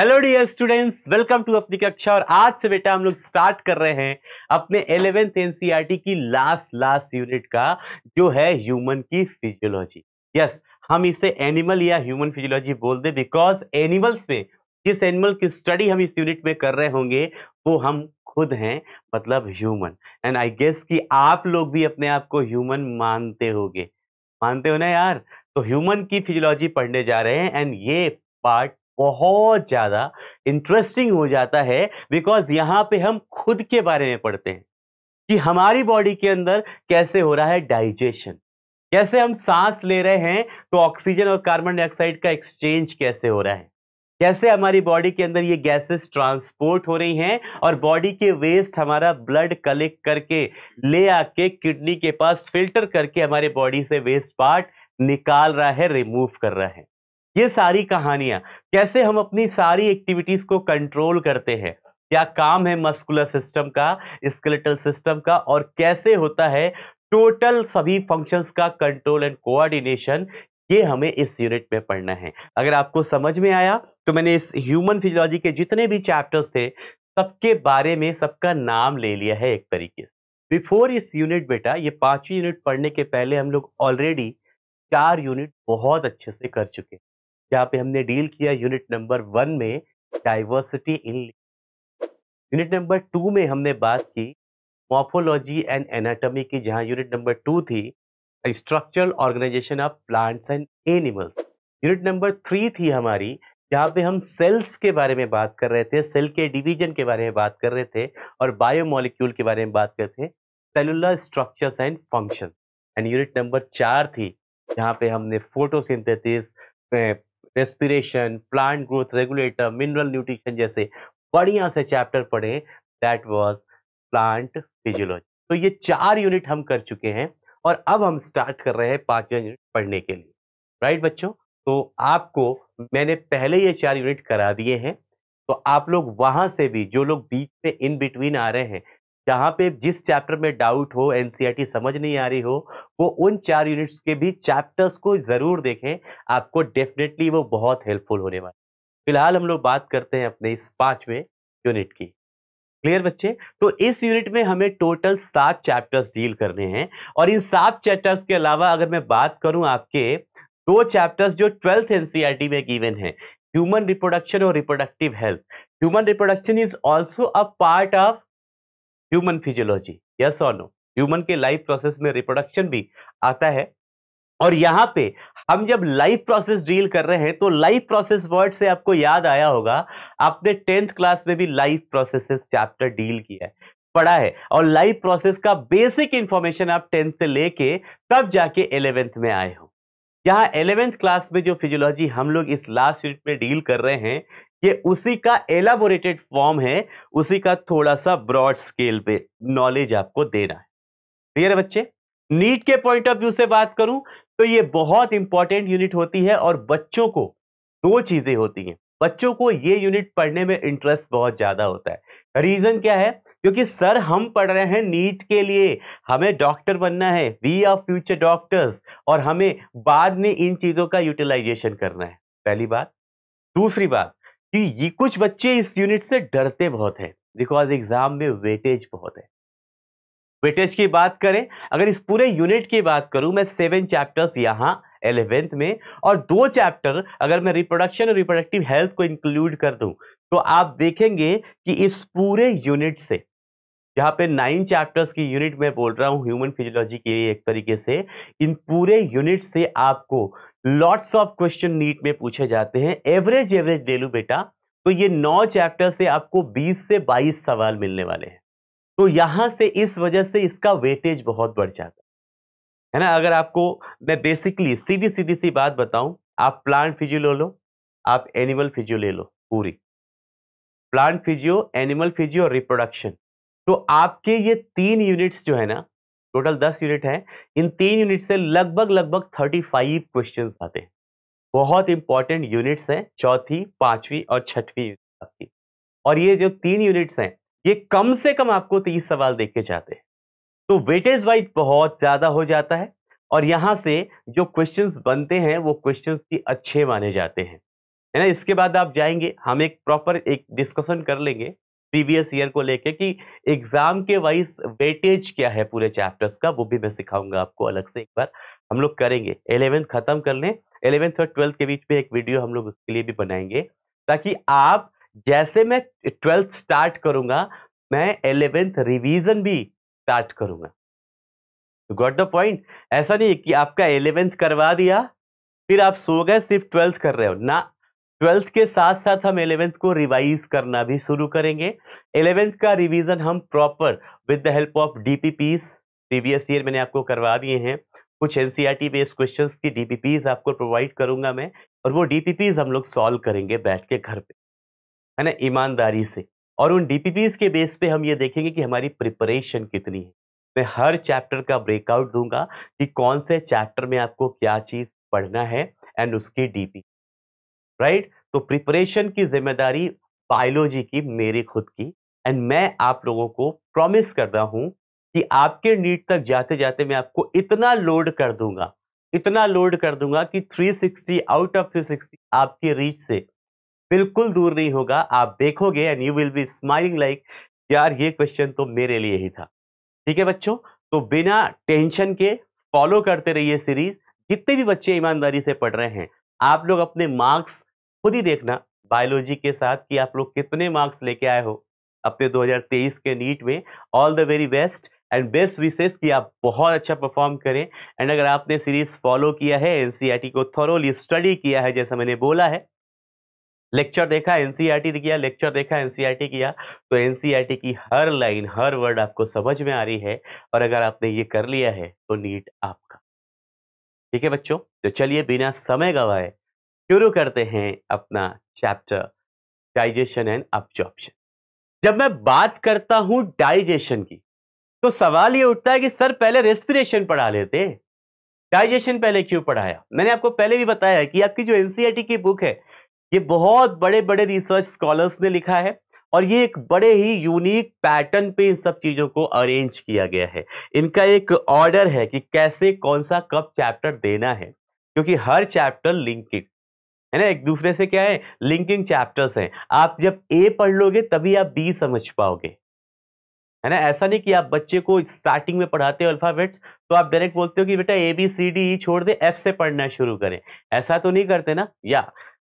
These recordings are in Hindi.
Hello dear students welcome to अपनी कक्षा और आज से बेटा हम लोग स्टार्ट कर रहे हैं अपने एलेवेंथ एनसीईआरटी e की लास्ट लास्ट यूनिट का जो है ह्यूमन की फिजियोलॉजी यस yes, हम इसे एनिमल या ह्यूमन फिजियोलॉजी बोल दे बिकॉज एनिमल्स में जिस एनिमल की स्टडी हम इस यूनिट में कर रहे होंगे वो हम खुद हैं मतलब ह्यूमन एंड आई गेस कि आप लोग भी अपने आप को ह्यूमन मानते होंगे मानते हो ना यार तो ह्यूमन की फिजियोलॉजी पढ़ने जा रहे हैं एंड ये पार्ट बहुत ज़्यादा इंटरेस्टिंग हो जाता है बिकॉज यहाँ पे हम खुद के बारे में पढ़ते हैं कि हमारी बॉडी के अंदर कैसे हो रहा है डाइजेशन कैसे हम सांस ले रहे हैं तो ऑक्सीजन और कार्बन डाइऑक्साइड का एक्सचेंज कैसे हो रहा है कैसे हमारी बॉडी के अंदर ये गैसेस ट्रांसपोर्ट हो रही हैं और बॉडी के वेस्ट हमारा ब्लड कलेक्ट करके ले आके किडनी के पास फिल्टर करके हमारे बॉडी से वेस्ट पार्ट निकाल रहा है रिमूव कर रहा है ये सारी कहानियां कैसे हम अपनी सारी एक्टिविटीज को कंट्रोल करते हैं क्या काम है मस्कुलर सिस्टम का स्केलेटल सिस्टम का और कैसे होता है टोटल सभी फंक्शंस का कंट्रोल एंड कोऑर्डिनेशन ये हमें इस यूनिट में पढ़ना है अगर आपको समझ में आया तो मैंने इस ह्यूमन फिजियोलॉजी के जितने भी चैप्टर्स थे सबके बारे में सबका नाम ले लिया है एक तरीके से बिफोर इस यूनिट बेटा ये पांचवी यूनिट पढ़ने के पहले हम लोग ऑलरेडी चार यूनिट बहुत अच्छे से कर चुके हैं जहाँ पे हमने डील किया यूनिट नंबर वन में diversity in unit number two में हमने बात की मॉर्फोलॉजी एंड एनाटॉमी की जहाँ यूनिट नंबर टू थी structural organisation of plants and animals unit number three थी हमारी जहाँ पे हम सेल्स के बारे में बात कर रहे थे सेल के डिवीजन के बारे में बात कर रहे थे और बायोमोलिक्यूल के बारे में बात कर रहे थे cellular structures and function and unit number चार थी जहाँ पे हमने photosynthesis respiration plant growth regulator mineral nutrition जैसे बढ़िया से चैप्टर पढ़े दैट वॉज प्लांट फिजियोलॉजी तो ये चार यूनिट हम कर चुके हैं और अब हम स्टार्ट कर रहे हैं पांचवें यूनिट पढ़ने के लिए राइट बच्चों तो आपको मैंने पहले ये चार यूनिट करा दिए हैं तो आप लोग वहां से भी जो लोग बीच में इन बिटवीन आ रहे हैं जहाँ पे जिस चैप्टर में डाउट हो एनसीईआरटी समझ नहीं आ रही हो वो उन चार यूनिट्स के भी चैप्टर्स को ज़रूर देखें आपको डेफिनेटली वो बहुत हेल्पफुल होने वाला फिलहाल हम लोग बात करते हैं अपने इस पाँचवें यूनिट की क्लियर बच्चे तो इस यूनिट में हमें टोटल सात चैप्टर्स डील करने हैं और इन सात चैप्टर्स के अलावा अगर मैं बात करूं आपके दो चैप्टर्स जो ट्वेल्थ एनसीईआरटी में गिवन है ह्यूमन रिप्रोडक्शन और reproductive health human reproduction is also a part of human physiology yes और नो ह्यूमन के लाइफ प्रोसेस में रिप्रोडक्शन भी आता है और यहां पे हम जब लाइफ प्रोसेस डील कर रहे हैं तो लाइफ प्रोसेस वर्ड से आपको याद आया होगा आपने टेंथ क्लास में भी लाइफ प्रोसेसेस चैप्टर डील किया है पढ़ा है और लाइफ प्रोसेस का बेसिक इंफॉर्मेशन आप टेंथ से लेके तब जाके एलेवेंथ में आए हो यहाँ एलेवेंथ क्लास में जो फिजियोलॉजी हम लोग इस लास्ट यूनिट में डील कर रहे हैं ये उसी का एलाबोरेटेड फॉर्म है उसी का थोड़ा सा ब्रॉड स्केल पे नॉलेज आपको देना है क्लियर है बच्चे नीट के पॉइंट ऑफ व्यू से बात करूं तो ये बहुत इंपॉर्टेंट यूनिट होती है और बच्चों को दो चीजें होती हैं बच्चों को ये यूनिट पढ़ने में इंटरेस्ट बहुत ज्यादा होता है रीजन क्या है क्योंकि सर हम पढ़ रहे हैं नीट के लिए हमें डॉक्टर बनना है वी आर फ्यूचर डॉक्टर्स और हमें बाद में इन चीजों का यूटिलाइजेशन करना है पहली बात दूसरी बात कि ये कुछ बच्चे इस यूनिट से डरते बहुत हैं बिकॉज एग्जाम में वेटेज बहुत है वेटेज की बात करें अगर इस पूरे यूनिट की बात करूं मैं सेवन चैप्टर्स यहाँ एलेवेंथ में और दो चैप्टर अगर मैं रिप्रोडक्शन और रिप्रोडक्टिव हेल्थ को इंक्लूड कर दूं तो आप देखेंगे कि इस पूरे यूनिट से जहाँ पे नाइन चैप्टर्स की यूनिट में बोल रहा हूँ ह्यूमन फिजियोलॉजी के लिए एक तरीके से इन पूरे यूनिट से आपको लॉट्स ऑफ क्वेश्चन नीट में पूछे जाते हैं एवरेज एवरेज ले लू बेटा तो ये नौ चैप्टर से आपको 20 से 22 सवाल मिलने वाले हैं तो यहां से इस वजह से इसका वेटेज बहुत बढ़ जाता है ना अगर आपको मैं बेसिकली सीधी सीधी सी बात बताऊं आप प्लांट फिजियो ले लो आप एनिमल फिजियो ले लो पूरी plant physio animal physio reproduction तो आपके ये तीन यूनिट्स जो है ना टोटल दस यूनिट है इन तीन यूनिट से लगभग लगभग थर्टी फाइव क्वेश्चन आते हैं बहुत इंपॉर्टेंट यूनिट्स हैं चौथी पांचवी और छठवीं आपकी और ये जो तीन यूनिट्स हैं ये कम से कम आपको तीस सवाल देखे जाते हैं तो वेटेज वाइज बहुत ज्यादा हो जाता है और यहाँ से जो क्वेश्चन बनते हैं वो क्वेश्चन भी अच्छे माने जाते हैं है ना इसके बाद आप जाएंगे हम एक प्रॉपर एक डिस्कशन कर लेंगे प्रीवियस ईयर को लेके कि एग्जाम के वाइज वेटेज क्या है पूरे चैप्टर्स का वो भी मैं सिखाऊंगा आपको अलग से एक बार हम लोग करेंगे एलेवेंथ खत्म कर लें एलेवेंथ और ट्वेल्थ के बीच में एक वीडियो हम लोग उसके लिए भी बनाएंगे ताकि आप जैसे मैं ट्वेल्थ स्टार्ट करूंगा मैं एलेवेंथ रिविजन भी स्टार्ट करूंगा गॉट द पॉइंट ऐसा नहीं कि आपका एलेवेंथ करवा दिया फिर आप सो गए सिर्फ ट्वेल्थ कर रहे हो ना ट्वेल्थ के साथ साथ हम इलेवेंथ को रिवाइज करना भी शुरू करेंगे इलेवेंथ का रिवीजन हम proper with the help of DPPs previous year मैंने आपको करवा दिए हैं कुछ एनसीईआरटी बेस्ड क्वेश्चंस की डीपीपीज आपको प्रोवाइड करूंगा मैं और वो पीज हम लोग सॉल्व करेंगे बैठ के घर पे है ना ईमानदारी से और उन पीज के बेस पे हम ये देखेंगे कि हमारी प्रिपरेशन कितनी है मैं हर चैप्टर का ब्रेकआउट दूंगा कि कौन से चैप्टर में आपको क्या चीज़ पढ़ना है एंड उसकी डीपी राइट तो प्रिपरेशन की जिम्मेदारी बायोलॉजी की मेरी खुद की एंड मैं आप लोगों को प्रॉमिस करता हूं कि आपके नीट तक जाते जाते मैं आपको इतना लोड कर दूंगा इतना लोड कर दूंगा कि 360 आउट ऑफ 360 आपकी रीच से बिल्कुल दूर नहीं होगा आप देखोगे and you will be smiling like यार ये क्वेश्चन तो मेरे लिए ही था ठीक है बच्चों तो बिना टेंशन के फॉलो करते रहिए सीरीज जितने भी बच्चे ईमानदारी से पढ़ रहे हैं आप लोग अपने मार्क्स खुद ही देखना बायोलॉजी के साथ कि आप लोग कितने मार्क्स लेके आए हो अपने 2023 के नीट में all the very best and best wishes कि आप बहुत अच्छा परफॉर्म करें एंड अगर आपने सीरीज फॉलो किया है एन e को थोरोली स्टडी किया है जैसा मैंने बोला है लेक्चर देखा एनसीईआरटी e किया लेक्चर देखा एनसीईआरटी e किया तो एनसीईआरटी की हर लाइन हर वर्ड आपको समझ में आ रही है और अगर आपने ये कर लिया है तो नीट आपका ठीक है बच्चों तो चलिए बिना समय गवाए शुरू करते हैं अपना चैप्टर डाइजेशन एंड अब्जॉर्प्शन जब मैं बात करता हूं डाइजेशन की तो सवाल ये उठता है कि सर पहले रेस्पिरेशन पढ़ा लेते डाइजेशन पहले क्यों पढ़ाया मैंने आपको पहले भी बताया कि आपकी जो एनसीईआरटी e की बुक है ये बहुत बड़े बड़े रिसर्च स्कॉलर्स ने लिखा है और ये एक बड़े ही यूनिक पैटर्न पे इन सब चीज़ों को अरेंज किया गया है इनका एक ऑर्डर है कि कैसे कौन सा कब चैप्टर देना है क्योंकि हर चैप्टर लिंकिड है ना एक दूसरे से क्या है लिंकिंग चैप्टर्स हैं आप जब ए पढ़ लोगे तभी आप बी समझ पाओगे है ना ऐसा नहीं कि आप बच्चे को स्टार्टिंग में पढ़ाते हो अल्फाबेट्स तो आप डायरेक्ट बोलते हो कि बेटा A B C D E छोड़ दे एफ से पढ़ना शुरू करें ऐसा तो नहीं करते ना या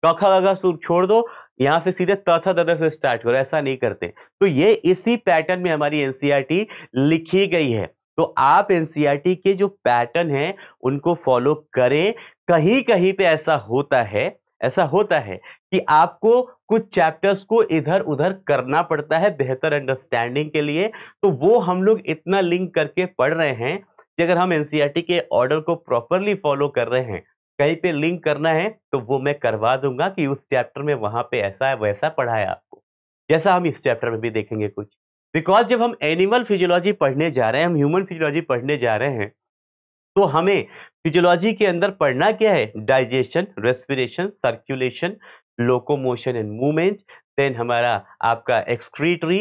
कखा वगा छोड़ दो यहाँ से सीधे तथा तथा से स्टार्ट करो ऐसा नहीं करते तो ये इसी पैटर्न में हमारी एनसीईआरटी e लिखी गई है तो आप एनसीईआरटी e के जो पैटर्न है उनको फॉलो करें कहीं कहीं पे ऐसा होता है ऐसा होता है कि आपको कुछ चैप्टर्स को इधर उधर करना पड़ता है बेहतर अंडरस्टैंडिंग के लिए तो वो हम लोग इतना लिंक करके पढ़ रहे हैं कि अगर हम एनसीईआरटी e के ऑर्डर को प्रॉपरली फॉलो कर रहे हैं कहीं पे लिंक करना है तो वो मैं करवा दूंगा कि उस चैप्टर में वहां पे ऐसा है वैसा पढ़ा है आपको जैसा हम इस चैप्टर में भी देखेंगे कुछ बिकॉज जब हम एनिमल फिजियोलॉजी पढ़ने जा रहे हैं हम ह्यूमन फिजियोलॉजी पढ़ने जा रहे हैं तो हमें फिजियोलॉजी के अंदर पढ़ना क्या है digestion respiration circulation locomotion and movement then हमारा आपका एक्सक्रीटरी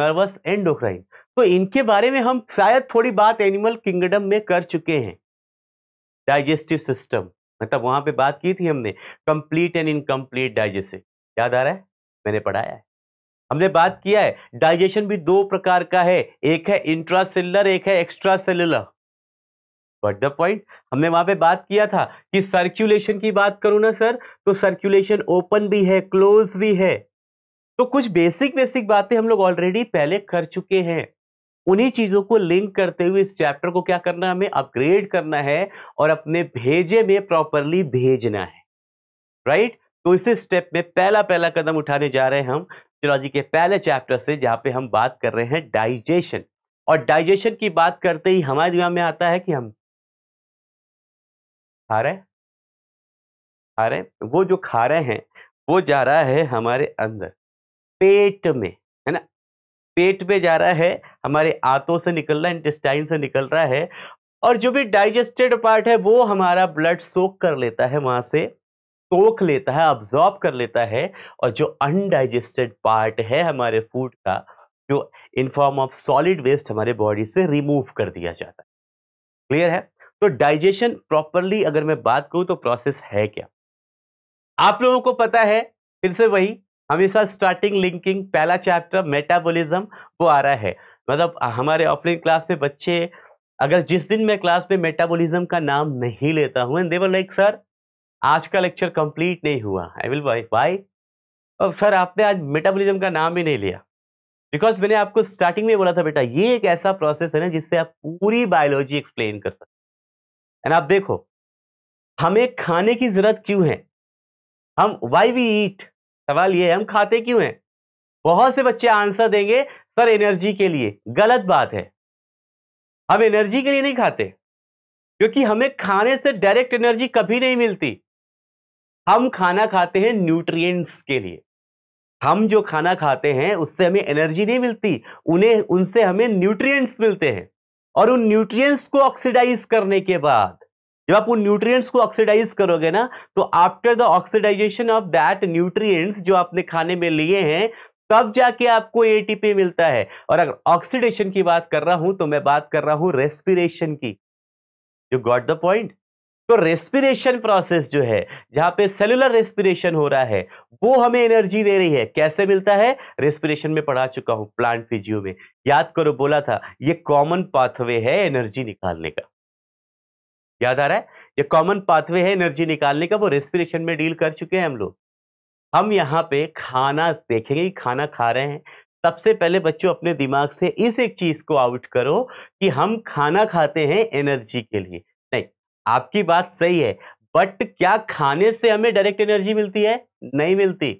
नर्वस एंडोक्राइन तो इनके बारे में हम शायद थोड़ी बात एनिमल किंगडम में कर चुके हैं डाइजेस्टिव सिस्टम मतलब वहां पे बात की थी हमने कंप्लीट एंड इनकम्प्लीट डाइजेशन याद आ रहा है मैंने पढ़ाया है हमने बात किया है डाइजेशन भी दो प्रकार का है एक है इंट्रासेलुलर एक है extracellular what the point हमने वहां पे बात किया था कि सर्क्यूलेशन की बात करूं ना सर तो सर्क्यूलेशन ओपन भी है क्लोज भी है तो कुछ बेसिक बेसिक बातें हम लोग ऑलरेडी पहले कर चुके हैं उन्हीं चीजों को लिंक करते हुए इस चैप्टर को क्या करना है हमें अपग्रेड करना है और अपने भेजे में प्रॉपरली भेजना है राइट right? तो इसी स्टेप में पहला पहला कदम उठाने जा रहे हैं हम जियोलॉजी के पहले चैप्टर से जहां पे हम बात कर रहे हैं डाइजेशन और डाइजेशन की बात करते ही हमारे दिमाग में आता है कि हम खा रहे खा रहे वो जो खा रहे हैं वो जा रहा है हमारे अंदर पेट में है ना पेट में जा रहा है हमारे आंतों से निकल रहा है इंटेस्टाइन से निकल रहा है और जो भी डाइजेस्टेड पार्ट है वो हमारा ब्लड सोख कर लेता है वहां से सोख लेता है ऑब्जॉर्ब कर लेता है और जो अनडाइजेस्टेड पार्ट है हमारे फूड का जो in form of solid waste हमारे बॉडी से रिमूव कर दिया जाता है क्लियर है तो डाइजेशन प्रॉपरली अगर मैं बात करूं तो प्रोसेस है क्या आप लोगों को पता है फिर से वही हमेशा स्टार्टिंग लिंकिंग पहला चैप्टर मेटाबॉलिज्म वो आ रहा है मतलब हमारे ऑफलाइन क्लास में बच्चे अगर जिस दिन मैं क्लास में मेटाबॉलिज्म का नाम नहीं लेता हूं एंड देवर लाइक सर आज का लेक्चर कंप्लीट नहीं हुआ आई विल वाई वाई और सर आपने आज मेटाबॉलिज्म का नाम ही नहीं लिया बिकॉज मैंने आपको स्टार्टिंग में बोला था बेटा ये एक ऐसा प्रोसेस है ना जिससे आप पूरी बायोलॉजी एक्सप्लेन कर सकते एंड आप देखो हमें खाने की जरूरत क्यों है हम वाई वी ईट सवाल ये है हम खाते क्यों हैं बहुत से बच्चे आंसर देंगे सर एनर्जी के लिए गलत बात है हम एनर्जी के लिए नहीं खाते क्योंकि हमें खाने से डायरेक्ट एनर्जी कभी नहीं मिलती हम खाना खाते हैं न्यूट्रिएंट्स के लिए हम जो खाना खाते हैं उससे हमें एनर्जी नहीं मिलती उन्हें उनसे हमें न्यूट्रिएंट्स मिलते हैं और उन न्यूट्रिएंट्स को ऑक्सीडाइज करने के बाद जब आप उन न्यूट्रिएंट्स को ऑक्सीडाइज करोगे ना तो after the oxidisation of that nutrients जो आपने खाने में लिए हैं तब जाके आपको एटीपी मिलता है और अगर ऑक्सीडेशन की बात कर रहा हूं तो मैं बात कर रहा हूं रेस्पिरेशन की यू गॉट द पॉइंट तो रेस्पिरेशन प्रोसेस जो है जहां पे सेलुलर रेस्पिरेशन हो रहा है वो हमें एनर्जी दे रही है कैसे मिलता है रेस्पिरेशन में पढ़ा चुका हूं प्लांट फिजियो में याद करो बोला था ये कॉमन पाथवे है एनर्जी निकालने का याद आ रहा है ये कॉमन पाथवे है एनर्जी निकालने का वो रेस्पिरेशन में डील कर चुके हैं हम लोग हम यहाँ पे खाना देखेंगे खाना खा रहे हैं सबसे पहले बच्चों अपने दिमाग से इस एक चीज को आउट करो कि हम खाना खाते हैं एनर्जी के लिए आपकी बात सही है बट क्या खाने से हमें डायरेक्ट एनर्जी मिलती है नहीं मिलती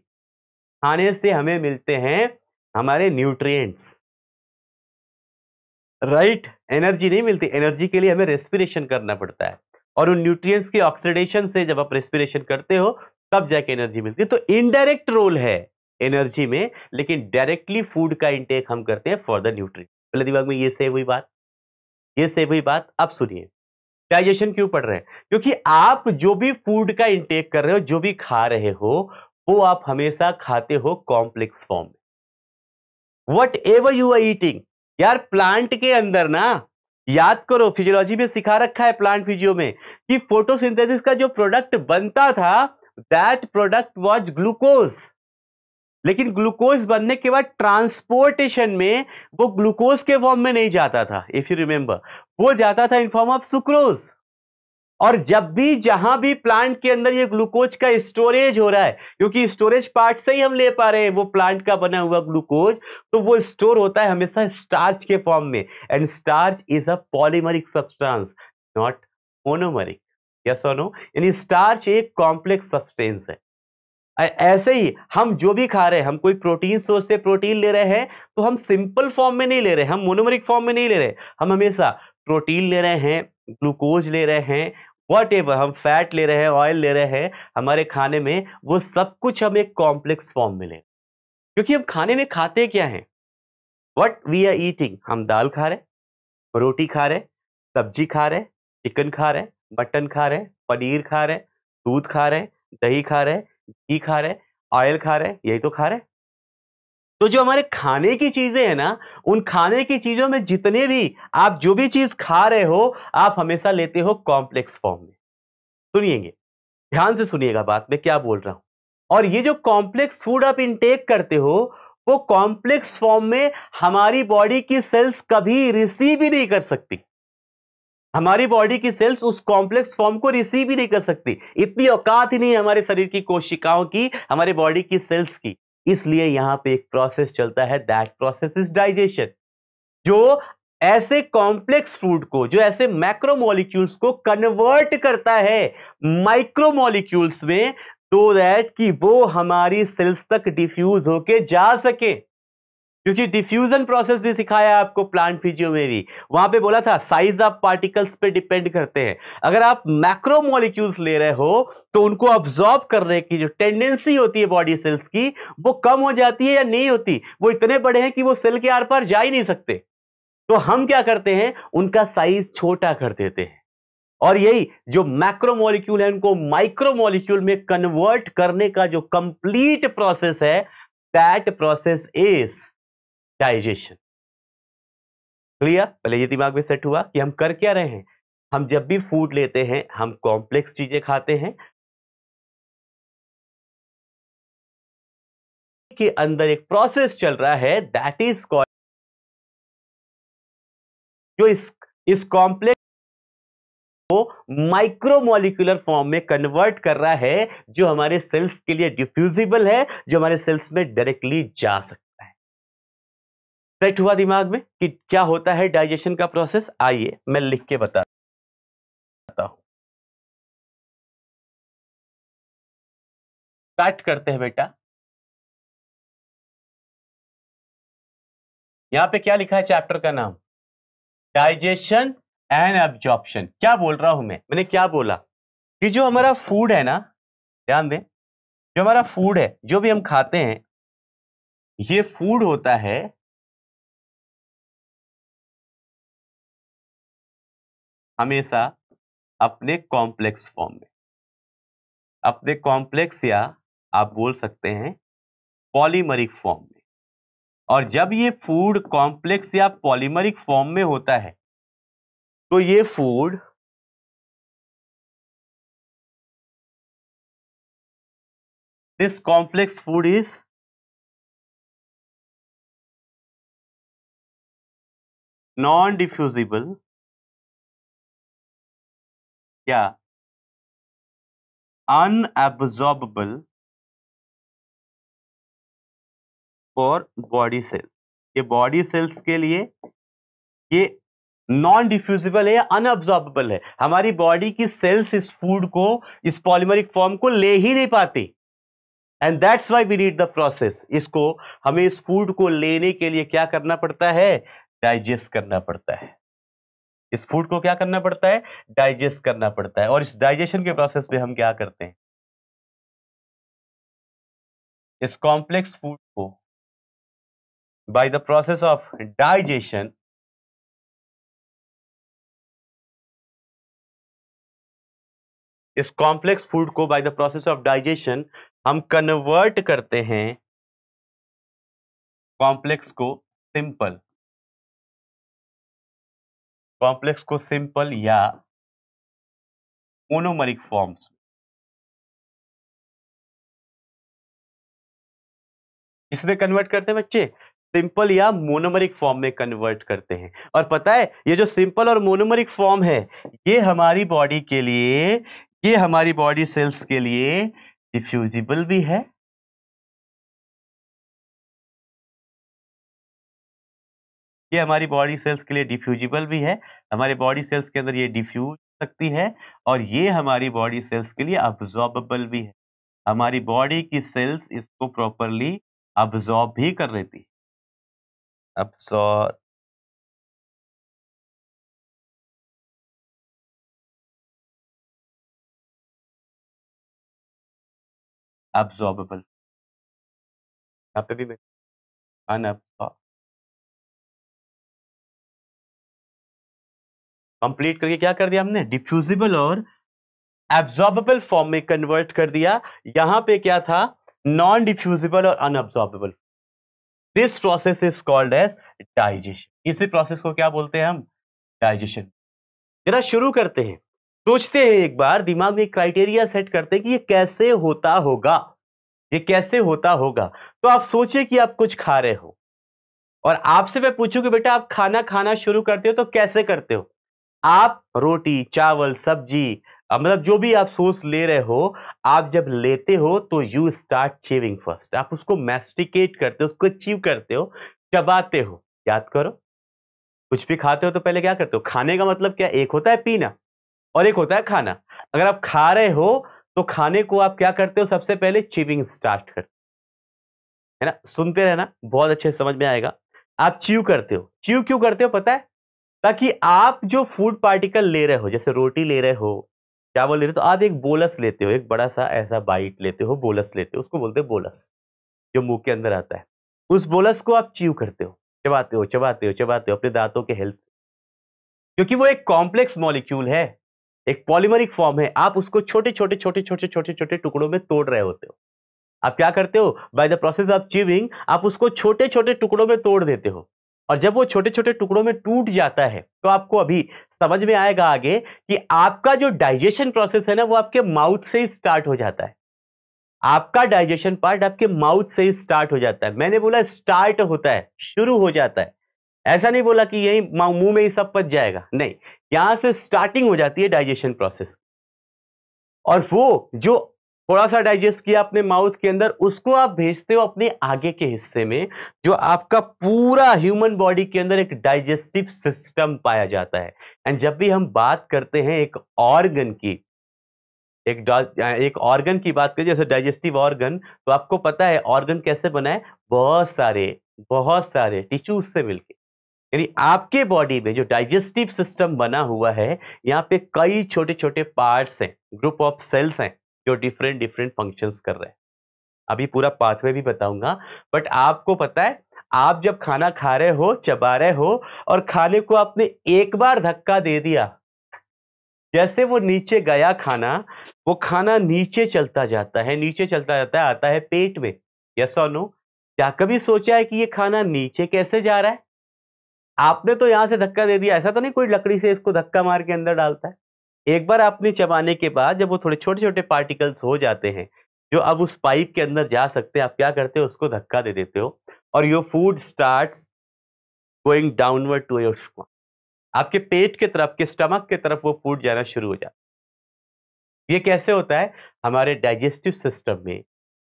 खाने से हमें मिलते हैं हमारे न्यूट्रिएंट्स राइट right? एनर्जी नहीं मिलती एनर्जी के लिए हमें रेस्पिरेशन करना पड़ता है और उन न्यूट्रिएंट्स के ऑक्सीडेशन से जब आप रेस्पिरेशन करते हो तब जाके एनर्जी मिलती है तो इनडायरेक्ट रोल है एनर्जी में लेकिन डायरेक्टली फूड का इंटेक हम करते हैं फॉर द न्यूट्रिय पहले दिमाग में ये सेव हुई बात ये सेव हुई बात अब सुनिए डाइजेशन क्यों पड़ रहे हैं क्योंकि आप जो भी फूड का इंटेक कर रहे हो जो भी खा रहे हो वो आप हमेशा खाते हो कॉम्प्लेक्स फॉर्म में whatever you are eating यार प्लांट के अंदर ना याद करो फिजियोलॉजी में सिखा रखा है प्लांट फिजियो में कि फोटोसिंथेसिस का जो प्रोडक्ट बनता था दैट प्रोडक्ट वॉज ग्लूकोज लेकिन ग्लूकोज बनने के बाद ट्रांसपोर्टेशन में वो ग्लूकोज के फॉर्म में नहीं जाता था इफ यू रिमेंबर वो जाता था इन फॉर्म ऑफ सुक्रोज और जब भी जहां भी प्लांट के अंदर ये ग्लूकोज का स्टोरेज हो रहा है क्योंकि स्टोरेज पार्ट से ही हम ले पा रहे हैं वो प्लांट का बना हुआ ग्लूकोज तो वो स्टोर होता है हमेशा स्टार्च के फॉर्म में and starch is a polymeric substance not monomeric yes और नो यानी स्टार्च एक कॉम्प्लेक्स सब्सटेंस है ऐसे ही हम जो भी खा रहे हैं हम कोई प्रोटीन सोर्स से प्रोटीन ले रहे हैं तो हम सिंपल फॉर्म में नहीं ले रहे हम मोनोमरिक फॉर्म में नहीं ले रहे हम हमेशा प्रोटीन ले रहे हैं ग्लूकोज ले रहे हैं वॉट एवर हम फैट ले रहे हैं ऑयल ले रहे हैं हमारे खाने में वो सब कुछ हम एक कॉम्प्लेक्स फॉर्म में ले क्योंकि हम खाने में खाते क्या हैं वट वी आर ईटिंग हम दाल खा रहे रोटी खा रहे सब्जी खा रहे चिकन खा रहे मटन खा रहे पनीर खा रहे दूध खा रहे दही खा रहे घी खा रहे ऑयल खा रहे यही तो खा रहे तो जो हमारे खाने की चीजें हैं ना उन खाने की चीजों में जितने भी आप जो भी चीज खा रहे हो आप हमेशा लेते हो कॉम्प्लेक्स फॉर्म में सुनिएगे ध्यान से सुनिएगा बात मैं क्या बोल रहा हूं और ये जो कॉम्प्लेक्स फूड आप इनटेक करते हो वो कॉम्प्लेक्स फॉर्म में हमारी बॉडी की सेल्स कभी रिसीव ही नहीं कर सकती हमारी बॉडी की सेल्स उस कॉम्प्लेक्स फॉर्म को रिसीव ही नहीं कर सकती इतनी औकात ही नहीं है हमारे शरीर की कोशिकाओं की हमारे बॉडी की सेल्स की इसलिए यहां पे एक प्रोसेस चलता है दैट प्रोसेस इज डाइजेशन जो ऐसे कॉम्प्लेक्स फूड को जो ऐसे मैक्रोमोलिक्यूल्स को कन्वर्ट करता है माइक्रोमोलिक्यूल्स में तो दैट कि वो हमारी सेल्स तक डिफ्यूज होके जा सके क्योंकि डिफ्यूजन प्रोसेस भी सिखाया आपको प्लांट फिजियो में भी वहां पे बोला था साइज ऑफ पार्टिकल्स पे डिपेंड करते हैं अगर आप मैक्रो ले रहे हो तो उनको ऑब्जॉर्ब करने की जो टेंडेंसी होती है बॉडी सेल्स की वो कम हो जाती है या नहीं होती वो इतने बड़े हैं कि वो सेल के आर पार जा ही नहीं सकते तो हम क्या करते हैं उनका साइज छोटा कर देते हैं और यही जो मैक्रोमोलिक्यूल है उनको माइक्रोमोलिक्यूल में कन्वर्ट करने का जो कंप्लीट प्रोसेस है that process is digestion clear पहले ये दिमाग में सेट हुआ कि हम कर क्या रहे हैं हम जब भी फूड लेते हैं हम कॉम्प्लेक्स चीजें खाते हैं के अंदर एक प्रोसेस चल रहा है दैट इज कॉल्ड जो इस इस कॉम्प्लेक्स को माइक्रोमोलिकुलर फॉर्म में कन्वर्ट कर रहा है जो हमारे सेल्स के लिए डिफ्यूजिबल है जो हमारे सेल्स में डायरेक्टली जा सकता सेट हुआ दिमाग में कि क्या होता है डाइजेशन का प्रोसेस आइए मैं लिख के बताता हूं काट करते हैं बेटा यहां पे क्या लिखा है चैप्टर का नाम डाइजेशन एंड एब्जॉर्प्शन क्या बोल रहा हूं मैं मैंने क्या बोला कि जो हमारा फूड है ना ध्यान दें जो हमारा फूड है जो भी हम खाते हैं ये फूड होता है हमेशा अपने कॉम्प्लेक्स फॉर्म में अपने कॉम्प्लेक्स या आप बोल सकते हैं पॉलीमरिक फॉर्म में और जब ये फूड कॉम्प्लेक्स या पॉलीमरिक फॉर्म में होता है तो ये food this complex food is non diffusible क्या अनएब्जॉर्बल फॉर बॉडी सेल्स ये बॉडी सेल्स के लिए ये नॉन डिफ्यूजिबल है या अनऑब्जॉर्बेबल है हमारी बॉडी की सेल्स इस फूड को इस पॉलीमरिक फॉर्म को ले ही नहीं पाती and that's why we need the process इसको हमें इस फूड को लेने के लिए क्या करना पड़ता है डाइजेस्ट करना पड़ता है इस फूड को क्या करना पड़ता है डाइजेस्ट करना पड़ता है और इस डाइजेशन के प्रोसेस में हम क्या करते हैं इस कॉम्प्लेक्स फूड को by the process of digestion इस कॉम्प्लेक्स फूड को by the process of digestion हम कन्वर्ट करते हैं कॉम्प्लेक्स को सिंपल कॉम्प्लेक्स को सिंपल या मोनोमरिक फॉर्म्स इसमें कन्वर्ट करते हैं बच्चे सिंपल या मोनोमरिक फॉर्म में कन्वर्ट करते हैं और पता है ये जो सिंपल और मोनोमरिक फॉर्म है ये हमारी बॉडी के लिए ये हमारी बॉडी सेल्स के लिए डिफ्यूजिबल भी है ये हमारी बॉडी सेल्स के लिए डिफ्यूजिबल भी है हमारे बॉडी सेल्स के अंदर ये डिफ्यूज सकती है और ये हमारी बॉडी सेल्स के लिए अब्जॉर्बेबल भी है हमारी बॉडी की सेल्स इसको प्रॉपरली अब्जॉर्ब भी कर लेती है अब्जॉर्ब अब्जॉर्बेबल यहाँ पे भी अनअब्जॉर्ब कंप्लीट करके क्या कर दिया हमने डिफ्यूजिबल और एब्जॉर्बेबल फॉर्म में कन्वर्ट कर दिया यहां पे क्या था नॉन डिफ्यूजिबल और unabsorbable this process is called as digestion इसी प्रोसेस को क्या बोलते हैं हम डाइजेशन जरा शुरू करते हैं सोचते हैं एक बार दिमाग में क्राइटेरिया सेट करते हैं कि ये कैसे होता होगा ये कैसे होता होगा तो आप सोचिए कि आप कुछ खा रहे हो और आपसे मैं पूछूं कि बेटा आप खाना खाना शुरू करते हो तो कैसे करते हो आप रोटी चावल सब्जी मतलब जो भी आप सोर्स ले रहे हो आप जब लेते हो तो यू स्टार्ट चेविंग फर्स्ट आप उसको मैस्टिकेट करते हो उसको चीव करते हो चबाते हो याद करो कुछ भी खाते हो तो पहले क्या करते हो खाने का मतलब क्या एक होता है पीना और एक होता है खाना अगर आप खा रहे हो तो खाने को आप क्या करते हो सबसे पहले चिविंग स्टार्ट करते हो है ना सुनते रहना बहुत अच्छे समझ में आएगा आप च्यू करते हो च्यू क्यों करते हो पता है ताकि आप जो फूड पार्टिकल ले रहे हो जैसे रोटी ले रहे हो चावल ले रहे हो तो आप एक बोलस लेते हो एक बड़ा सा ऐसा बाइट लेते हो बोलस लेते हो उसको बोलते हो बोलस जो मुंह के अंदर आता है उस बोलस को आप चीव करते हो चबाते हो चबाते हो चबाते हो अपने दांतों के हेल्प से क्योंकि वो एक कॉम्प्लेक्स मॉलिक्यूल है एक पॉलीमरिक फॉर्म है आप उसको छोटे छोटे छोटे छोटे छोटे छोटे टुकड़ों में तोड़ रहे होते हो आप क्या करते हो by the process of chewing आप उसको छोटे छोटे टुकड़ों में तोड़ देते हो और जब वो छोटे छोटे टुकड़ों में टूट जाता है तो आपको अभी समझ में आएगा आगे कि आपका जो डाइजेशन प्रोसेस है ना वो आपके माउथ से ही स्टार्ट हो जाता है आपका डाइजेशन पार्ट आपके माउथ से ही स्टार्ट हो जाता है मैंने बोला स्टार्ट होता है शुरू हो जाता है ऐसा नहीं बोला कि यही मुंह में ही सब पच जाएगा नहीं यहां से स्टार्टिंग हो जाती है डाइजेशन प्रोसेस और वो जो थोड़ा सा डाइजेस्ट किया अपने माउथ के अंदर उसको आप भेजते हो अपने आगे के हिस्से में जो आपका पूरा ह्यूमन बॉडी के अंदर एक डाइजेस्टिव सिस्टम पाया जाता है एंड जब भी हम बात करते हैं एक ऑर्गन की एक एक ऑर्गन की बात करें जैसे डाइजेस्टिव ऑर्गन तो आपको पता है ऑर्गन कैसे बना है बहुत सारे बहुत सारे टिश्यूज से मिलके यानी आपके बॉडी में जो डाइजेस्टिव सिस्टम बना हुआ है यहाँ पे कई छोटे छोटे पार्ट्स हैं ग्रुप ऑफ सेल्स हैं जो डिफरेंट डिफरेंट फंक्शंस कर रहे हैं अभी पूरा पाथवे भी बताऊंगा बट आपको पता है आप जब खाना खा रहे हो चबा रहे हो और खाने को आपने एक बार धक्का दे दिया जैसे वो नीचे गया खाना वो खाना नीचे चलता जाता है नीचे चलता जाता है आता है पेट में यस और नो क्या कभी सोचा है कि ये खाना नीचे कैसे जा रहा है आपने तो यहां से धक्का दे दिया ऐसा तो नहीं कोई लकड़ी से इसको धक्का मार के अंदर डालता है एक बार आपने चबाने के बाद जब वो थोड़े छोटे छोटे पार्टिकल्स हो जाते हैं जो अब उस पाइप के अंदर जा सकते हैं आप क्या करते हो उसको धक्का दे देते हो और your food start going downward to your आपके पेट के तरफ के स्टमक के तरफ वो फूड जाना शुरू हो जाता है ये कैसे होता है हमारे डाइजेस्टिव सिस्टम में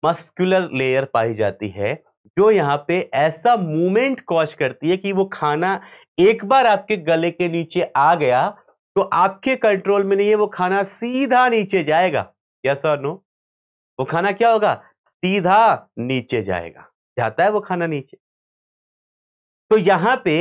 मस्कुलर लेयर पाई जाती है जो यहाँ पे ऐसा मूवमेंट कॉज करती है कि वो खाना एक बार आपके गले के नीचे आ गया तो आपके कंट्रोल में नहीं है वो खाना सीधा नीचे जाएगा यस और नो वो खाना क्या होगा सीधा नीचे जाएगा जाता है वो खाना नीचे तो यहां पे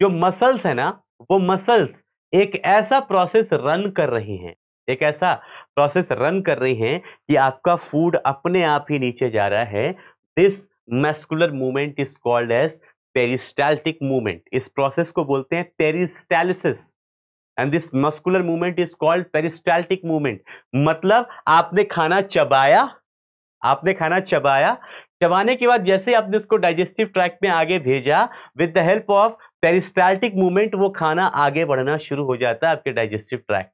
जो मसल्स है ना वो मसल्स एक ऐसा प्रोसेस रन कर रही हैं एक ऐसा प्रोसेस रन कर रही हैं कि आपका फूड अपने आप ही नीचे जा रहा है this muscular movement is called as peristaltic movement इस प्रोसेस को बोलते हैं peristalsis and this muscular movement is called peristaltic movement मतलब आपने खाना चबाया आपने खाना चबाया चबाने के बाद जैसे ही आपने उसको डाइजेस्टिव ट्रैक में आगे भेजा with the help of peristaltic movement वो खाना आगे बढ़ना शुरू हो जाता है आपके डाइजेस्टिव ट्रैक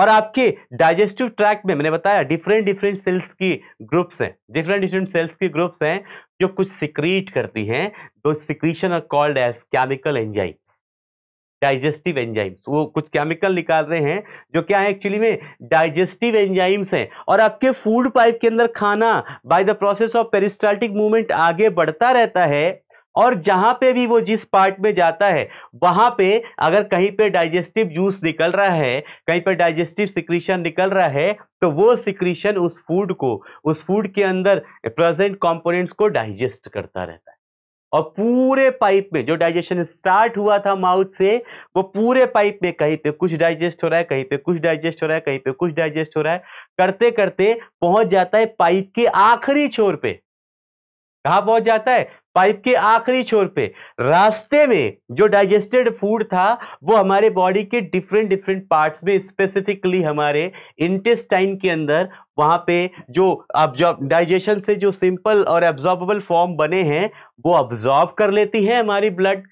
और आपके डाइजेस्टिव ट्रैक में मैंने बताया डिफरेंट डिफरेंट सेल्स की ग्रुप्स हैं डिफरेंट डिफरेंट सेल्स की ग्रुप्स हैं जो कुछ सिक्रीट करती हैं दो secretion are called as chemical enzymes digestive enzymes वो कुछ केमिकल निकाल रहे हैं जो क्या है एक्चुअली में डाइजेस्टिव एंजाइम्स हैं और आपके फूड पाइप के अंदर खाना by the process of peristaltic movement आगे बढ़ता रहता है और जहां पे भी वो जिस पार्ट में जाता है वहां पे अगर कहीं पे डाइजेस्टिव जूस निकल रहा है कहीं पे डाइजेस्टिव सिक्रीशन निकल रहा है तो वो सिक्रीशन उस फूड को उस फूड के अंदर प्रेजेंट कंपोनेंट्स को डाइजेस्ट करता रहता है और पूरे पाइप में जो डाइजेशन स्टार्ट हुआ था माउथ से वो पूरे पाइप में कहीं पे कुछ डाइजेस्ट हो रहा है कहीं पे कुछ डाइजेस्ट हो रहा है कहीं पे कुछ डाइजेस्ट हो रहा है करते करते पहुंच जाता है पाइप के आखिरी छोर पे कहा पहुंच जाता है पाइप के आखिरी छोर पे रास्ते में जो डाइजेस्टेड फूड था वो हमारे बॉडी के डिफरेंट डिफरेंट पार्ट्स में स्पेसिफिकली हमारे इंटेस्टाइन के अंदर वहां पे जो डाइजेशन से जो सिंपल और एब्जॉर्बेबल फॉर्म बने हैं वो अब्जॉर्ब कर लेती हैं हमारी ब्लड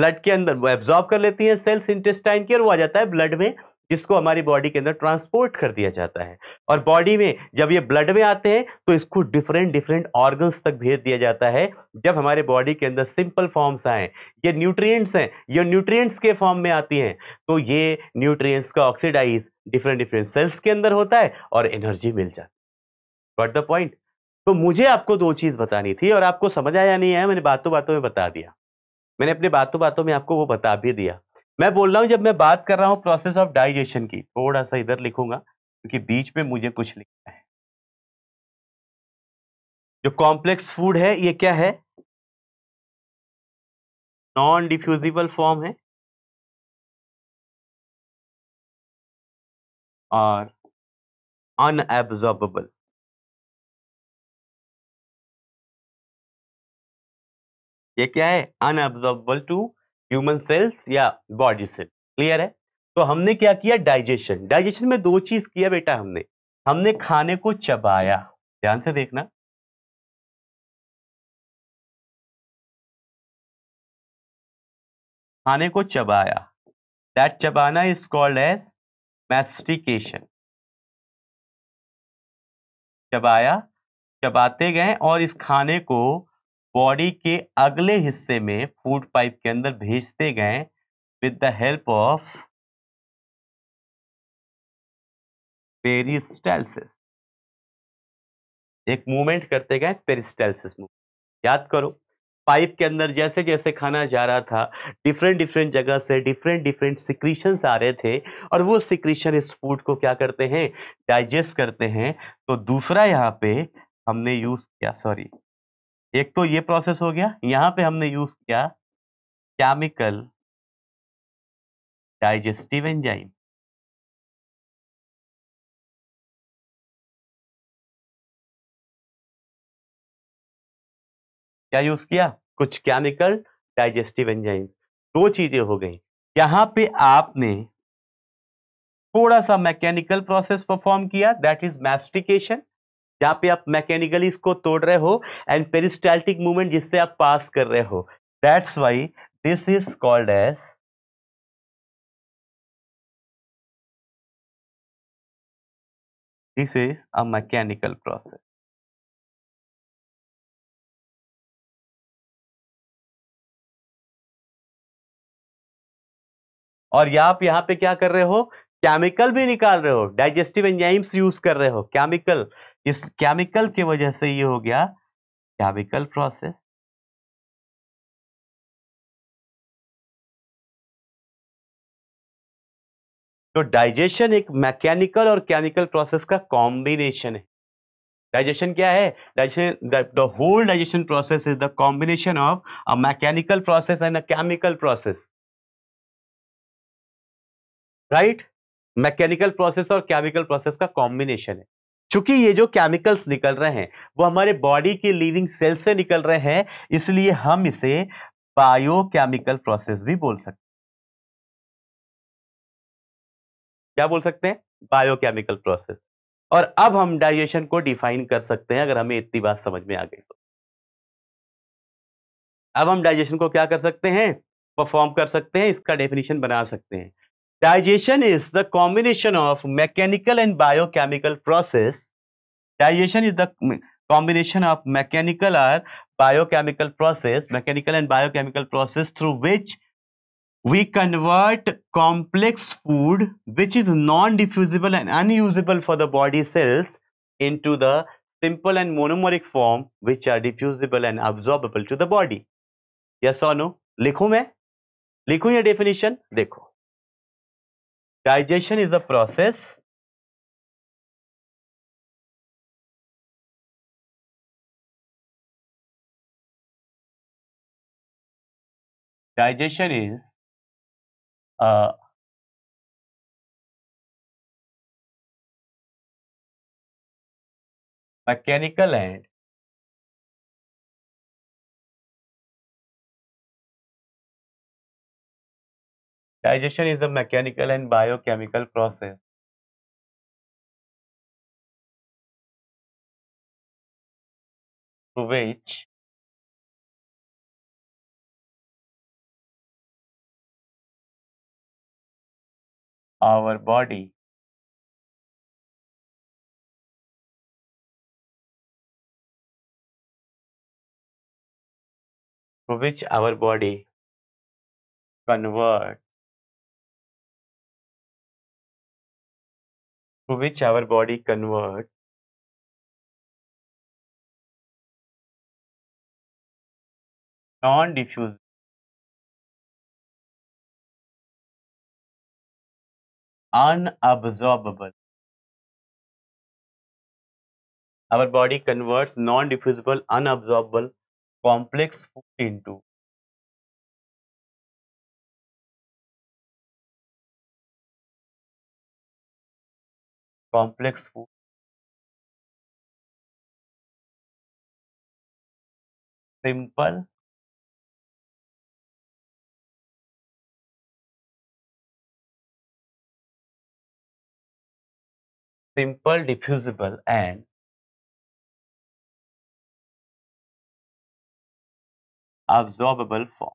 ब्लड के अंदर वो एब्जॉर्ब कर लेती हैं सेल्स इंटेस्टाइन के और वो आ जाता है ब्लड में जिसको हमारी बॉडी के अंदर ट्रांसपोर्ट कर दिया जाता है और बॉडी में जब ये ब्लड में आते हैं तो इसको डिफरेंट डिफरेंट ऑर्गन्स तक भेज दिया जाता है जब हमारे बॉडी के अंदर सिंपल फॉर्म्स आए ये न्यूट्रिएंट्स हैं ये न्यूट्रिएंट्स के फॉर्म में आती हैं तो ये न्यूट्रिएंट्स का ऑक्सीडाइज डिफरेंट डिफरेंट सेल्स के अंदर होता है और एनर्जी मिल जाती है बट द पॉइंट तो मुझे आपको दो चीज़ बतानी थी और आपको समझ आया नहीं है मैंने बातों बातों में बता दिया मैंने अपने बातों बातों में आपको वो बता भी दिया मैं बोल रहा हूँ जब मैं बात कर रहा हूँ प्रोसेस ऑफ डाइजेशन की थोड़ा सा इधर लिखूंगा क्योंकि बीच में मुझे कुछ लिखना है जो कॉम्प्लेक्स फूड है ये क्या है नॉन डिफ्यूजिबल फॉर्म है और अनएब्जॉर्बेबल ये क्या है अनएब्जॉर्बेबल टू ह्यूमन सेल्स या बॉडी सेल क्लियर है तो हमने क्या किया डाइजेशन डाइजेशन में दो चीज किया बेटा हमने हमने खाने को चबाया ध्यान से देखना खाने को चबाया दैट चबाना इज कॉल्ड एज मैस्टिकेशन चबाया चबाते गए और इस खाने को बॉडी के अगले हिस्से में फूड पाइप के अंदर भेजते गए with the help of peristalsis एक मूवमेंट करते गए पेरिस्टाइलिस मूवमेंट याद करो पाइप के अंदर जैसे जैसे खाना जा रहा था डिफरेंट डिफरेंट जगह से डिफरेंट डिफरेंट सिक्रीशन आ रहे थे और वो सिक्रीशन इस फूड को क्या करते हैं डाइजेस्ट करते हैं तो दूसरा यहाँ पे हमने यूज़ किया सॉरी एक तो ये प्रोसेस हो गया यहां पे हमने यूज किया केमिकल डाइजेस्टिव एंजाइम क्या यूज किया कुछ केमिकल डाइजेस्टिव एंजाइम दो चीजें हो गई यहां पे आपने थोड़ा सा मैकेनिकल प्रोसेस परफॉर्म किया दैट इज मैस्टिकेशन जहाँ पे आप मैकेनिकली इसको तोड़ रहे हो एंड पेरिस्टैल्टिक मूवमेंट जिससे आप पास कर रहे हो that's why this is called as this is a mechanical process और आप यहाँ पे क्या कर रहे हो केमिकल भी निकाल रहे हो डाइजेस्टिव एंजाइम्स यूज कर रहे हो केमिकल इस केमिकल के वजह से ये हो गया केमिकल प्रोसेस तो डाइजेशन एक मैकेनिकल और केमिकल प्रोसेस का कॉम्बिनेशन है डाइजेशन क्या है digestion the whole digestion process is the combination of a mechanical process and a chemical process right mechanical process और केमिकल प्रोसेस का कॉम्बिनेशन है चूंकि ये जो केमिकल्स निकल रहे हैं वो हमारे बॉडी के लिविंग सेल से निकल रहे हैं इसलिए हम इसे बायोकेमिकल प्रोसेस भी बोल सकते क्या बोल सकते हैं बायोकेमिकल प्रोसेस और अब हम डाइजेशन को डिफाइन कर सकते हैं अगर हमें इतनी बात समझ में आ गई तो अब हम डाइजेशन को क्या कर सकते हैं परफॉर्म कर सकते हैं इसका डेफिनेशन बना सकते हैं Digestion is the combination of mechanical and biochemical process. Digestion is the combination of mechanical or biochemical process, mechanical and biochemical process through which we convert complex food which is non-diffusible and unusable for the body cells into the simple and monomeric form which are diffusible and absorbable to the body. Yes or no? लिखूं मैं? लिखूं definition? देखो. Digestion is the process digestion is uh, mechanical and Digestion is a mechanical and biochemical process. Through which our body through which our body convert which our body converts non diffusible unabsorbable our body converts non-diffusible unabsorbable complex food into complex simple simple diffusible and absorbable form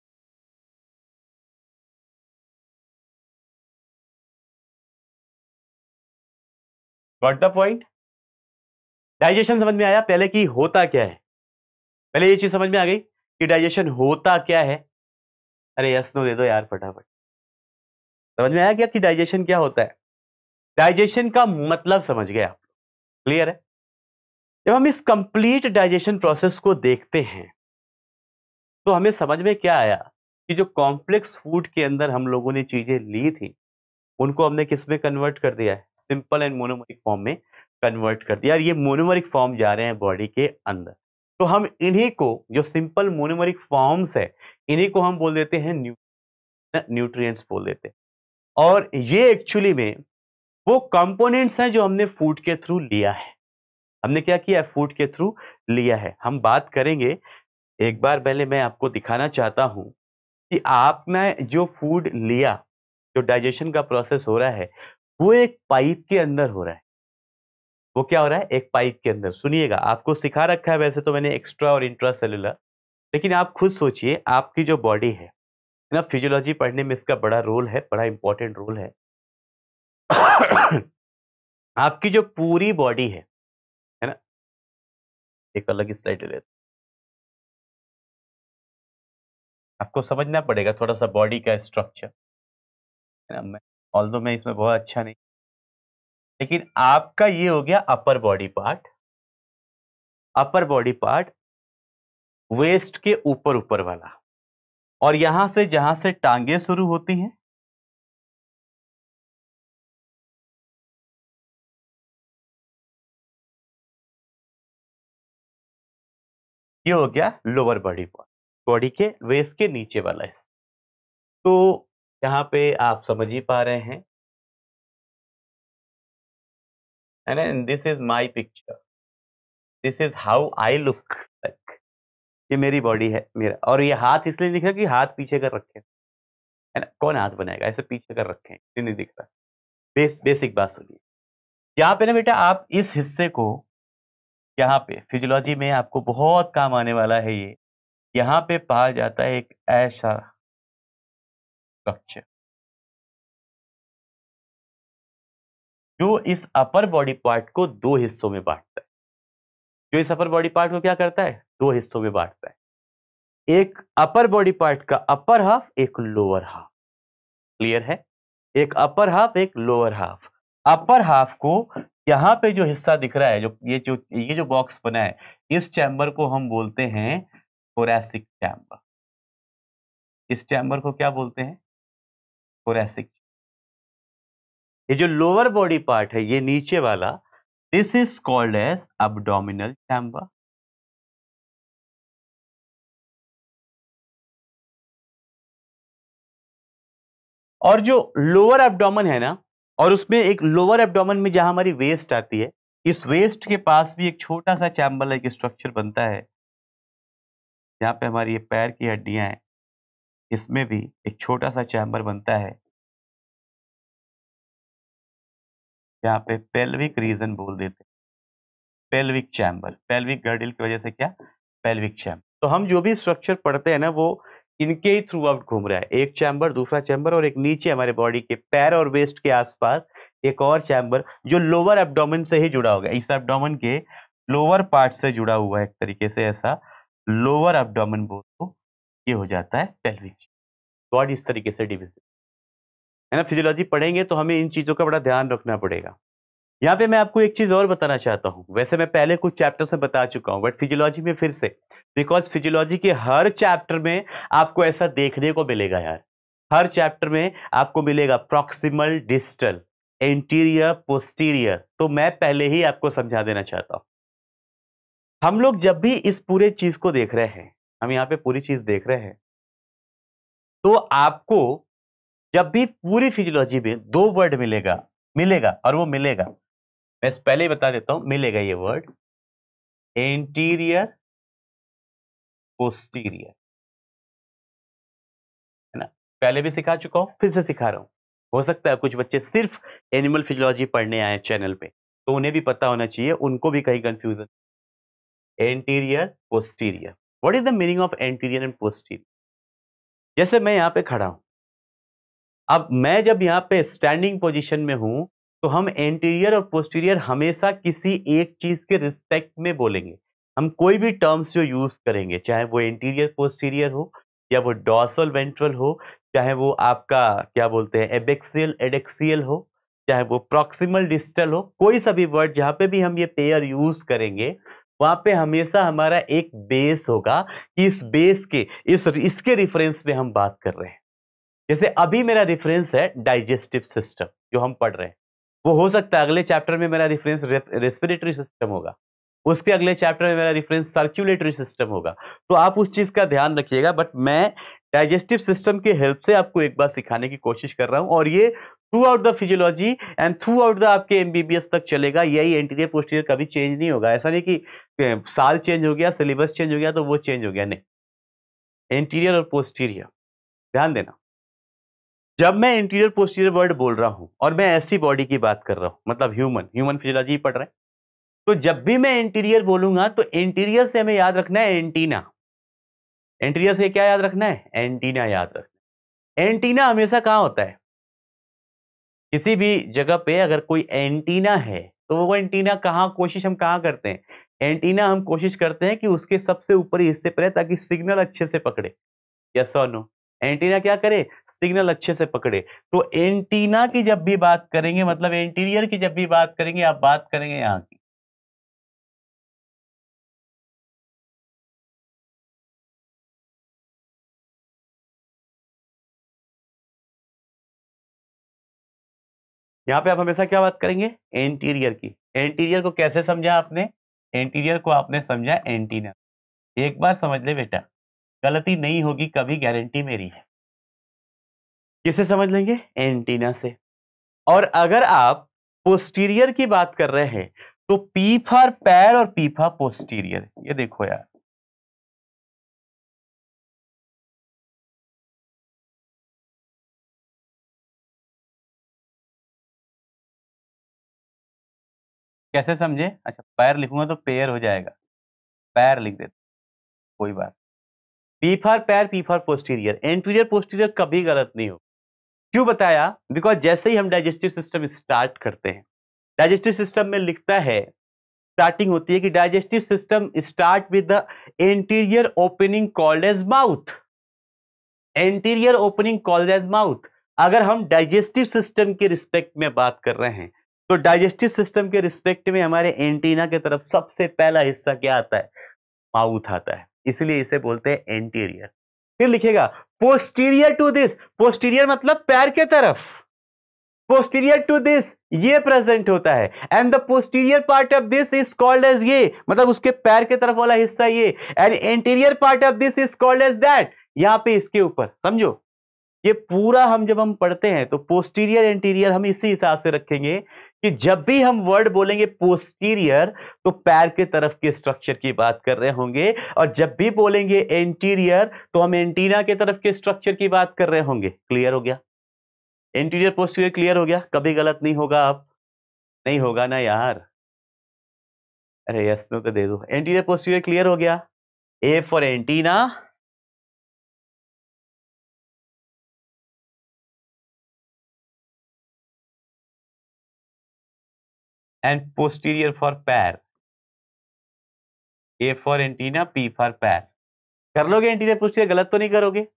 got the point digestion समझ में आया पहले कि होता क्या है पहले ये चीज समझ में आ गई कि डाइजेशन होता क्या है अरे यस नो दे दो यार फटाफट समझ में आया क्या कि डाइजेशन क्या होता है डाइजेशन का मतलब समझ गए आप क्लियर है जब हम इस कंप्लीट डाइजेशन प्रोसेस को देखते हैं तो हमें समझ में क्या आया कि जो कॉम्प्लेक्स फूड के अंदर हम लोगों ने चीजें ली थी उनको हमने किस में कन्वर्ट कर दिया है सिंपल एंड मोनोमरिक फॉर्म में कन्वर्ट कर दिया और ये मोनोमरिक फॉर्म जा रहे हैं बॉडी के अंदर तो हम इन्हीं को जो सिंपल मोनोमरिक फॉर्म्स है इन्हीं को हम बोल देते हैं न्यूट्रिएंट्स बोल देते हैं और ये एक्चुअली में वो कंपोनेंट्स हैं जो हमने फूड के थ्रू लिया है हमने क्या किया फूड के थ्रू लिया है हम बात करेंगे एक बार पहले मैं आपको दिखाना चाहता हूं कि आपने जो फूड लिया जो डाइजेशन का प्रोसेस हो रहा है वो एक पाइप के अंदर हो रहा है वो क्या हो रहा है एक पाइप के अंदर सुनिएगा आपको सिखा रखा है वैसे तो मैंने एक्स्ट्रा और इंट्रा सेलुलर लेकिन आप खुद सोचिए आपकी जो बॉडी है ना फिजियोलॉजी पढ़ने में इसका बड़ा रोल है बड़ा इंपॉर्टेंट रोल है आपकी जो पूरी बॉडी है है ना एक अलग स्लाइड ले लेते आपको समझना पड़ेगा थोड़ा सा बॉडी का स्ट्रक्चर ऑल्दो मैं इसमें बहुत अच्छा नहीं लेकिन आपका ये हो गया upper body part upper body part waist के ऊपर ऊपर वाला और यहां से जहां से टांगे शुरू होती हैं ये हो गया लोअर बॉडी पार्ट बॉडी के वेस्ट के नीचे वाला हिस्सा तो यहाँ पे आप समझ ही पा रहे हैं and this is my picture this is how I look like ये मेरी बॉडी है मेरा और ये हाथ इसलिए दिख रहा है कि हाथ पीछे कर रखे एंड कौन हाथ बनाएगा ऐसे पीछे कर रखे हैं नहीं दिख रहा बेस बेसिक बात सुनिए यहाँ पे ना बेटा आप इस हिस्से को यहाँ पे फिजियोलॉजी में आपको बहुत काम आने वाला है ये यहाँ पे पाया जाता है एक ऐसा स्ट्रक्चर जो इस अपर बॉडी पार्ट को दो हिस्सों में बांटता है जो इस अपर बॉडी पार्ट को क्या करता है दो हिस्सों में बांटता है एक अपर बॉडी पार्ट का अपर हाफ एक लोअर हाफ क्लियर है एक अपर हाफ एक लोअर हाफ अपर हाफ को यहाँ पे जो हिस्सा दिख रहा है जो ये जो ये जो बॉक्स बना है इस चैम्बर को हम बोलते हैं थोरेसिक चैम्बर इस चैम्बर को क्या बोलते हैं थोरेसिक ये जो लोअर बॉडी पार्ट है ये नीचे वाला this is called as abdominal chamber और जो लोअर एब्डोमन है ना और उसमें एक लोअर एब्डोमन में जहां हमारी वेस्ट आती है इस वेस्ट के पास भी एक छोटा सा चैम्बर लाइक स्ट्रक्चर बनता है यहां पे हमारी ये पैर की हड्डियां हैं इसमें भी एक छोटा सा चैम्बर बनता है यहाँ पे पेल्विक रीजन बोल देते हैं पेल्विक चैम्बर पेल्विक गर्डिल की वजह से क्या पेल्विक चैम्बर तो हम जो भी स्ट्रक्चर पढ़ते हैं ना वो इनके ही थ्रू आउट घूम रहा है एक चैम्बर दूसरा चैम्बर और एक नीचे हमारे बॉडी के पैर और वेस्ट के आसपास एक और चैम्बर जो लोअर एबडोमिन से ही जुड़ा होगा इस एबडोमिन के लोअर पार्ट से जुड़ा हुआ है एक तरीके से ऐसा लोअर एबडोमिन बोल दो ये हो जाता है पेल्विक गॉड इस तरीके से डिविजन है ना फिजियोलॉजी पढ़ेंगे तो हमें इन चीज़ों का बड़ा ध्यान रखना पड़ेगा यहाँ पे मैं आपको एक चीज़ और बताना चाहता हूँ वैसे मैं पहले कुछ चैप्टर्स में बता चुका हूँ बट फिजियोलॉजी में फिर से बिकॉज फिजियोलॉजी के हर चैप्टर में आपको ऐसा देखने को मिलेगा यार हर चैप्टर में आपको मिलेगा प्रॉक्सिमल डिस्टल एंटीरियर पोस्टीरियर तो मैं पहले ही आपको समझा देना चाहता हूँ हम लोग जब भी इस पूरे चीज को देख रहे हैं हम यहाँ पे पूरी चीज देख रहे हैं तो आपको जब भी पूरी फिजियोलॉजी में दो वर्ड मिलेगा मिलेगा और वो मिलेगा मैं पहले ही बता देता हूं मिलेगा ये वर्ड एंटीरियर पोस्टीरियर है ना पहले भी सिखा चुका हूं फिर से सिखा रहा हूं हो सकता है कुछ बच्चे सिर्फ एनिमल फिजियोलॉजी पढ़ने आए चैनल पे तो उन्हें भी पता होना चाहिए उनको भी कहीं confusion anterior posterior what is the meaning of anterior and posterior जैसे मैं यहाँ पे खड़ा हूं अब मैं जब यहाँ पे स्टैंडिंग पोजिशन में हूं तो हम एंटीरियर और पोस्टीरियर हमेशा किसी एक चीज के रिस्पेक्ट में बोलेंगे हम कोई भी टर्म्स जो यूज करेंगे चाहे वो एंटीरियर पोस्टीरियर हो या वो डॉसल वेंट्रल हो चाहे वो आपका क्या बोलते हैं एबेक्सियल एडेक्सियल हो चाहे वो प्रॉक्सिमल डिस्टल हो कोई सा भी वर्ड जहाँ पे भी हम ये पेयर यूज करेंगे वहां पे हमेशा हमारा एक बेस होगा कि इस बेस हम्म। के इस इसके रिफरेंस पे हम बात कर रहे हैं जैसे अभी मेरा रेफरेंस है डाइजेस्टिव सिस्टम जो हम पढ़ रहे हैं वो हो सकता है अगले चैप्टर में मेरा रेफरेंस रेस्पिरेटरी सिस्टम होगा उसके अगले चैप्टर में मेरा रेफरेंस सर्क्यूलेटरी सिस्टम होगा तो आप उस चीज़ का ध्यान रखिएगा बट मैं डाइजेस्टिव सिस्टम की हेल्प से आपको एक बार सिखाने की कोशिश कर रहा हूं और ये throughout the physiology and throughout the आपके एमबीबीएस तक चलेगा यही एंटीरियर पोस्टीरियर कभी चेंज नहीं होगा ऐसा नहीं कि साल चेंज हो गया सिलेबस चेंज हो गया तो वो चेंज हो गया नहीं एंटीरियर और पोस्टीरियर ध्यान देना जब मैं इंटीरियर पोस्टीरियर वर्ड बोल रहा हूँ और मैं ऐसी बॉडी की बात कर रहा हूँ मतलब ह्यूमन ह्यूमन फिजियोलॉजी पढ़ रहे हैं तो जब भी मैं इंटीरियर बोलूंगा तो इंटीरियर से हमें याद रखना है एंटीना इंटीरियर से क्या याद रखना है एंटीना याद रखना एंटीना हमेशा कहाँ होता है किसी भी जगह पे अगर कोई एंटीना है तो वो एंटीना कहाँ कोशिश हम कहाँ करते हैं एंटीना हम कोशिश करते हैं कि उसके सबसे ऊपरी हिस्से पर रहे ताकि सिग्नल अच्छे से पकड़े यस और नो एंटीना क्या करे सिग्नल अच्छे से पकड़े तो एंटीना की जब भी बात करेंगे मतलब एंटीरियर की जब भी बात करेंगे आप बात करेंगे यहाँ की यहाँ पे आप हमेशा क्या बात करेंगे एंटीरियर की एंटीरियर को कैसे समझा आपने एंटीरियर को आपने समझा एंटीना एक बार समझ ले बेटा गलती नहीं होगी कभी गारंटी मेरी है किसे समझ लेंगे एंटीना से और अगर आप पोस्टीरियर की बात कर रहे हैं तो पीफा पैर और पीफा पोस्टीरियर ये देखो यार कैसे समझे अच्छा पैर लिखूंगा तो पेयर हो जाएगा पैर लिख देते कोई बात पी फॉर पैर P for posterior anterior posterior कभी गलत नहीं हो क्यों बताया बिकॉज जैसे ही हम डाइजेस्टिव सिस्टम स्टार्ट करते हैं डाइजेस्टिव सिस्टम में लिखता है स्टार्टिंग होती है कि digestive system start with the anterior opening called as mouth anterior opening called as mouth अगर हम डाइजेस्टिव सिस्टम के रिस्पेक्ट में बात कर रहे हैं तो डाइजेस्टिव सिस्टम के रिस्पेक्ट में हमारे एंटीना के तरफ सबसे पहला हिस्सा क्या आता है माउथ आता है इसलिए इसे बोलते हैं एंटीरियर फिर लिखेगा पोस्टीरियर टू दिस पोस्टीरियर मतलब पैर के तरफ पोस्टीरियर टू दिस ये प्रेजेंट होता है and the posterior part of this is called as ये मतलब उसके पैर के तरफ वाला हिस्सा ये and anterior part of this is called as that यहां पे इसके ऊपर समझो ये पूरा हम जब हम पढ़ते हैं तो पोस्टीरियर इंटीरियर हम इसी हिसाब से रखेंगे कि जब भी हम वर्ड बोलेंगे पोस्टीरियर तो पैर के तरफ के स्ट्रक्चर की बात कर रहे होंगे और जब भी बोलेंगे इंटीरियर तो हम एंटीना के तरफ के स्ट्रक्चर की बात कर रहे होंगे क्लियर हो गया इंटीरियर पोस्टीरियर क्लियर हो गया कभी गलत नहीं होगा आप नहीं होगा ना यार अरे यस नो तो दे दो एंटीरियर पोस्टीरियर क्लियर हो गया A for antenna and posterior for पैर A for antenna P for पैर कर लोगे एंटीना पोस्टीरियर गलत तो नहीं करोगे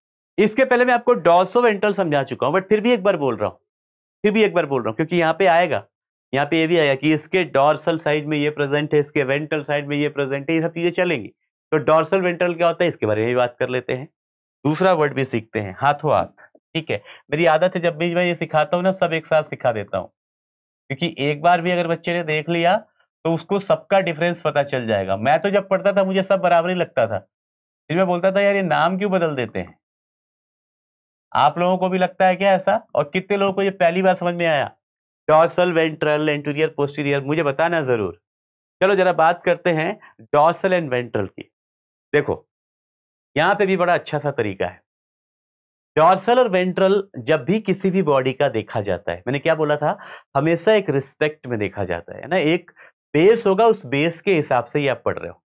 इसके पहले मैं आपको डॉसो वेंटल समझा चुका हूं बट फिर भी एक बार बोल रहा हूं फिर भी एक बार बोल रहा हूं क्योंकि यहाँ पे आएगा यहाँ पे ये भी आएगा कि इसके डॉर्सल साइड में ये प्रेजेंट है इसके वेंट्रल साइड में ये प्रेजेंट है ये सब चीजें चलेंगी तो डॉर्सल वेंट्रल क्या होता है इसके बारे में भी बात कर लेते हैं दूसरा वर्ड भी सीखते हैं हाथों हाथ ठीक है मेरी आदत है जब भी मैं ये सिखाता हूँ ना सब एक साथ सिखा देता हूँ क्योंकि एक बार भी अगर बच्चे ने देख लिया तो उसको सबका डिफरेंस पता चल जाएगा मैं तो जब पढ़ता था मुझे सब बराबर ही लगता था फिर मैं बोलता था यार ये नाम क्यों बदल देते हैं आप लोगों को भी लगता है क्या ऐसा और कितने लोगों को ये पहली बार समझ में आया डॉर्सल वेंट्रल एंटीरियर पोस्टीरियर मुझे बताना जरूर चलो जरा बात करते हैं डॉर्सल एंड वेंट्रल की देखो यहाँ पे भी बड़ा अच्छा सा तरीका है डॉर्सल और वेंट्रल जब भी किसी भी बॉडी का देखा जाता है मैंने क्या बोला था हमेशा एक रिस्पेक्ट में देखा जाता है ना एक बेस होगा उस बेस के हिसाब से ही आप पढ़ रहे हो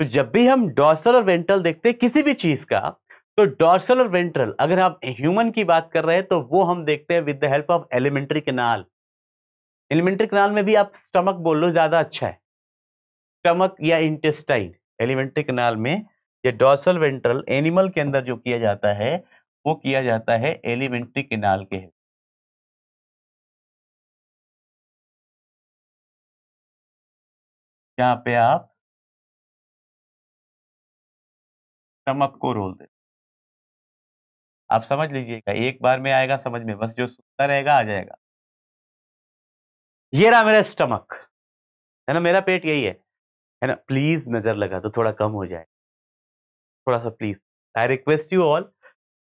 तो जब भी हम डॉर्सल और वेंट्रल देखते हैं किसी भी चीज का तो डॉर्सल और वेंट्रल अगर आप ह्यूमन की बात कर रहे हैं तो वो हम देखते हैं with the help of alimentary canal alimentary canal में भी आप स्टमक बोल लो ज्यादा अच्छा है स्टमक या इंटेस्टाइन एलिमेंट्री कनाल में ये डॉर्सल वेंट्रल एनिमल के अंदर जो किया जाता है वो किया जाता है एलिमेंट्री केनाल के हेल्प यहाँ पे आप स्टमक को रोल दे आप समझ लीजिएगा एक बार में आएगा समझ में बस जो सुनता रहेगा आ जाएगा ये रहा मेरा स्टमक है ना मेरा पेट यही है है ना प्लीज नजर लगा तो थोड़ा कम हो जाए थोड़ा सा please I request you all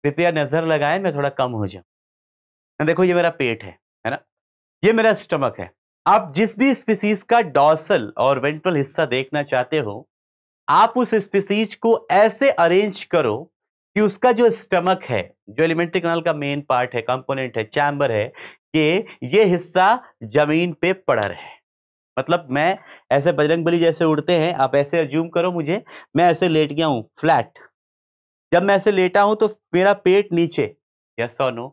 कृपया नज़र लगाए मैं थोड़ा कम हो जाऊ देखो ये मेरा पेट है है ना ये मेरा स्टमक है आप जिस भी स्पीसीज का डॉसल और वेंट्रल हिस्सा देखना चाहते हो आप उस स्पीसीज को ऐसे अरेंज करो कि उसका जो स्टमक है जो एलिमेंट्री कनाल का मेन पार्ट है कंपोनेंट है चैम्बर है कि ये हिस्सा जमीन पे पड़ा रहे मतलब मैं ऐसे बजरंग बली जैसे उड़ते हैं आप ऐसे अज्यूम करो मुझे मैं ऐसे लेट गया हूँ फ्लैट जब मैं ऐसे लेटा हूं तो मेरा पेट नीचे यस और नो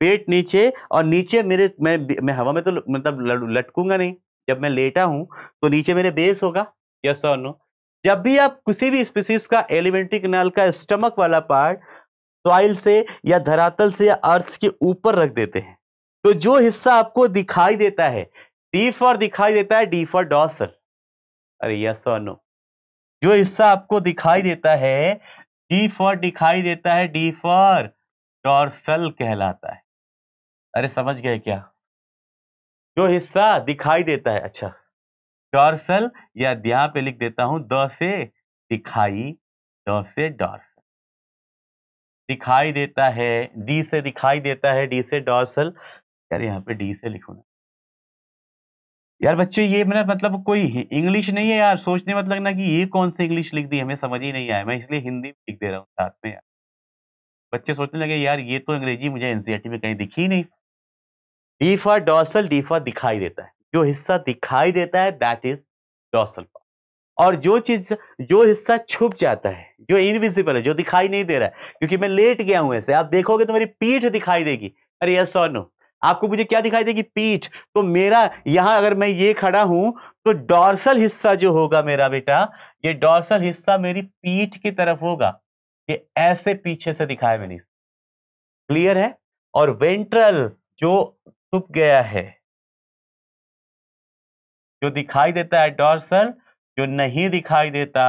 पेट नीचे और नीचे मेरे मैं मैं हवा में तो मतलब लटकूंगा नहीं जब मैं लेटा हूं तो नीचे मेरे बेस होगा यस और नो जब भी आप किसी भी स्पीसीज का एलिमेंट्री कनाल का स्टमक वाला पार्ट सॉइल से या धरातल से या अर्थ के ऊपर रख देते हैं तो जो हिस्सा आपको दिखाई देता है डी फॉर दिखाई देता है डी फॉर डॉसर अरे यस और नो जो हिस्सा आपको दिखाई देता है डी फॉर दिखाई देता है डी फॉर टॉर्सल कहलाता है अरे समझ गए क्या जो हिस्सा दिखाई देता है अच्छा डॉर्सल या यहाँ पे लिख देता हूं द से दिखाई द से डॉर्सल दिखाई देता है डी से दिखाई देता है डी से डॉर्सल यार यहाँ पे डी से लिखूंगा यार बच्चे ये मेरा मतलब कोई इंग्लिश नहीं है यार सोचने मत मतलब लगना कि ये कौन सी इंग्लिश लिख दी हमें समझ ही नहीं आया मैं इसलिए हिंदी में लिख दे रहा हूँ साथ में यार बच्चे सोचने लगे यार ये तो अंग्रेजी मुझे एनसीईआरटी e में कहीं दिखी नहीं D for dorsal D for दिखाई देता है जो हिस्सा दिखाई देता है दैट इज डॉसल और जो चीज जो हिस्सा छुप जाता है जो इनविजिबल है जो दिखाई नहीं दे रहा है क्योंकि मैं लेट गया हूं ऐसे आप देखोगे तो मेरी पीठ दिखाई देगी अरे यस और नो आपको मुझे क्या दिखाई देगी पीठ तो मेरा यहां अगर मैं ये खड़ा हूं तो डॉर्सल हिस्सा जो होगा मेरा बेटा ये डॉर्सल हिस्सा मेरी पीठ की तरफ होगा ये ऐसे पीछे से दिखाया मैंने क्लियर है और वेंट्रल जो छुप गया है जो दिखाई देता है डॉर्सल जो नहीं दिखाई देता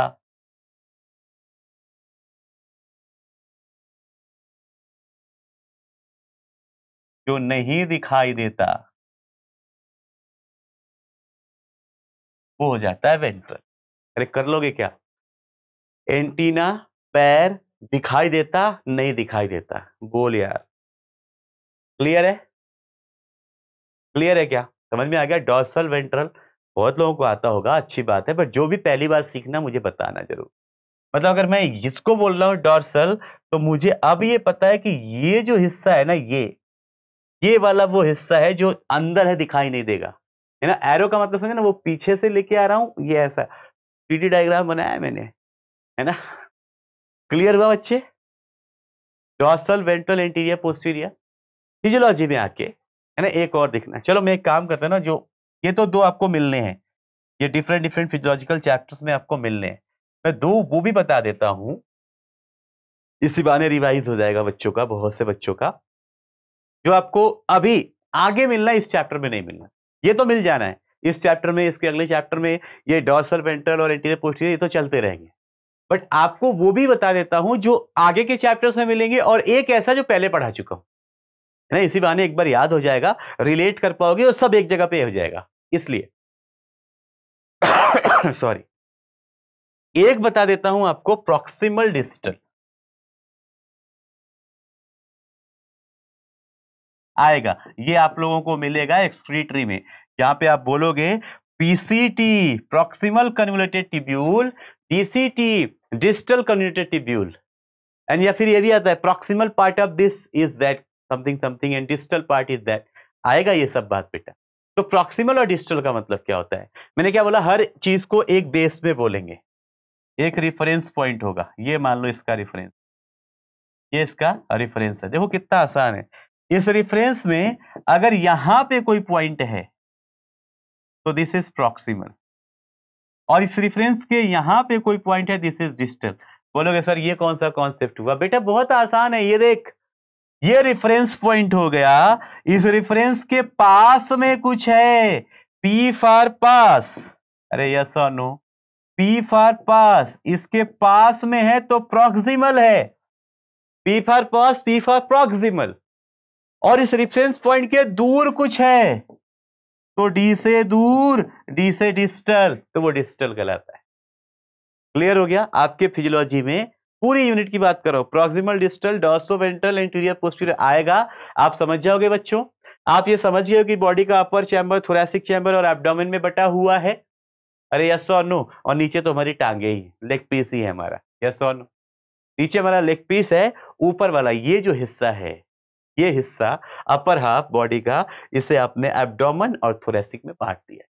जो नहीं दिखाई देता वो हो जाता है वेंट्रल अरे कर लोगे क्या एंटीना पैर दिखाई देता नहीं दिखाई देता बोल यार क्लियर है क्लियर है क्या समझ में आ गया डॉसल वेंट्रल बहुत लोगों को आता होगा अच्छी बात है बट जो भी पहली बार सीखना मुझे बताना जरूर मतलब अगर मैं इसको बोल रहा हूं डॉर्सल तो मुझे अब ये पता है कि ये जो हिस्सा है ना ये ये वाला वो हिस्सा है जो अंदर है दिखाई नहीं देगा है ना एरो का मतलब समझे ना वो पीछे से लेके आ रहा हूं ये ऐसा थ्री डायग्राम बनाया मैंने है ना क्लियर हुआ बच्चे dorsal ventral interior posterior physiology में आके है ना एक और दिखना चलो मैं एक काम करता हूँ ना जो ये तो दो आपको मिलने हैं ये डिफरेंट डिफरेंट फिजियोलॉजिकल चैप्टर्स में आपको मिलने हैं मैं दो वो भी बता देता हूँ इसी बहाने रिवाइज हो जाएगा बच्चों का बहुत से बच्चों का जो आपको अभी आगे मिलना इस चैप्टर में नहीं मिलना ये तो मिल जाना है इस चैप्टर में इसके अगले चैप्टर में ये डॉर्सल वेंट्रल और एंटीरियर पोस्टीरियर ये तो चलते रहेंगे बट आपको वो भी बता देता हूं जो आगे के चैप्टर्स में मिलेंगे और एक ऐसा जो पहले पढ़ा चुका हूं ना इसी बहाने एक बार याद हो जाएगा रिलेट कर पाओगे और सब एक जगह पे हो जाएगा इसलिए सॉरी एक बता देता हूं आपको प्रॉक्सिमल डिजिटल आएगा ये आप लोगों को मिलेगा एक्सक्रीटरी में यहाँ पे आप बोलोगे PCT proximal convoluted tubule DCT digital convoluted tubule and या फिर ये भी आता है proximal part of this is that something something and digital part is that आएगा ये सब बात बेटा तो प्रोक्सीमल और डिजिटल का मतलब क्या होता है मैंने क्या बोला हर चीज को एक बेस में बोलेंगे एक रिफरेंस पॉइंट होगा ये मान लो इसका रिफरेंस ये इसका रिफरेंस है देखो कितना आसान है इस रेफरेंस में अगर यहां पे कोई पॉइंट है तो दिस इज प्रॉक्सिमल और इस रेफरेंस के यहां पे कोई पॉइंट है दिस इज डिस्टल बोलोगे सर ये कौन सा कॉन्सेप्ट हुआ बेटा बहुत आसान है ये देख ये रेफरेंस पॉइंट हो गया इस रेफरेंस के पास में कुछ है पी फॉर पास अरे यस और नो पी फॉर पास इसके पास में है तो प्रॉक्सिमल है P for pass P for proximal और इस रिफरेंस पॉइंट के दूर कुछ है तो डी से दूर डी से डिस्टल तो वो डिस्टल कहलाता है क्लियर हो गया आपके फिजियोलॉजी में पूरी यूनिट की बात करो proximal distal dorsoventral interior posterior आएगा आप समझ जाओगे बच्चों आप ये समझ गए कि बॉडी का अपर चैम्बर थोरेसिक चैम्बर और एब्डोमेन में बटा हुआ है अरे यस और नो और नीचे तो हमारी टांगे ही लेग पीस ही है हमारा यस और नो नीचे हमारा लेग पीस है ऊपर वाला ये जो हिस्सा है ये हिस्सा अपर हाफ बॉडी का इसे आपने एब्डोमन और थोरेसिक में बांट दिया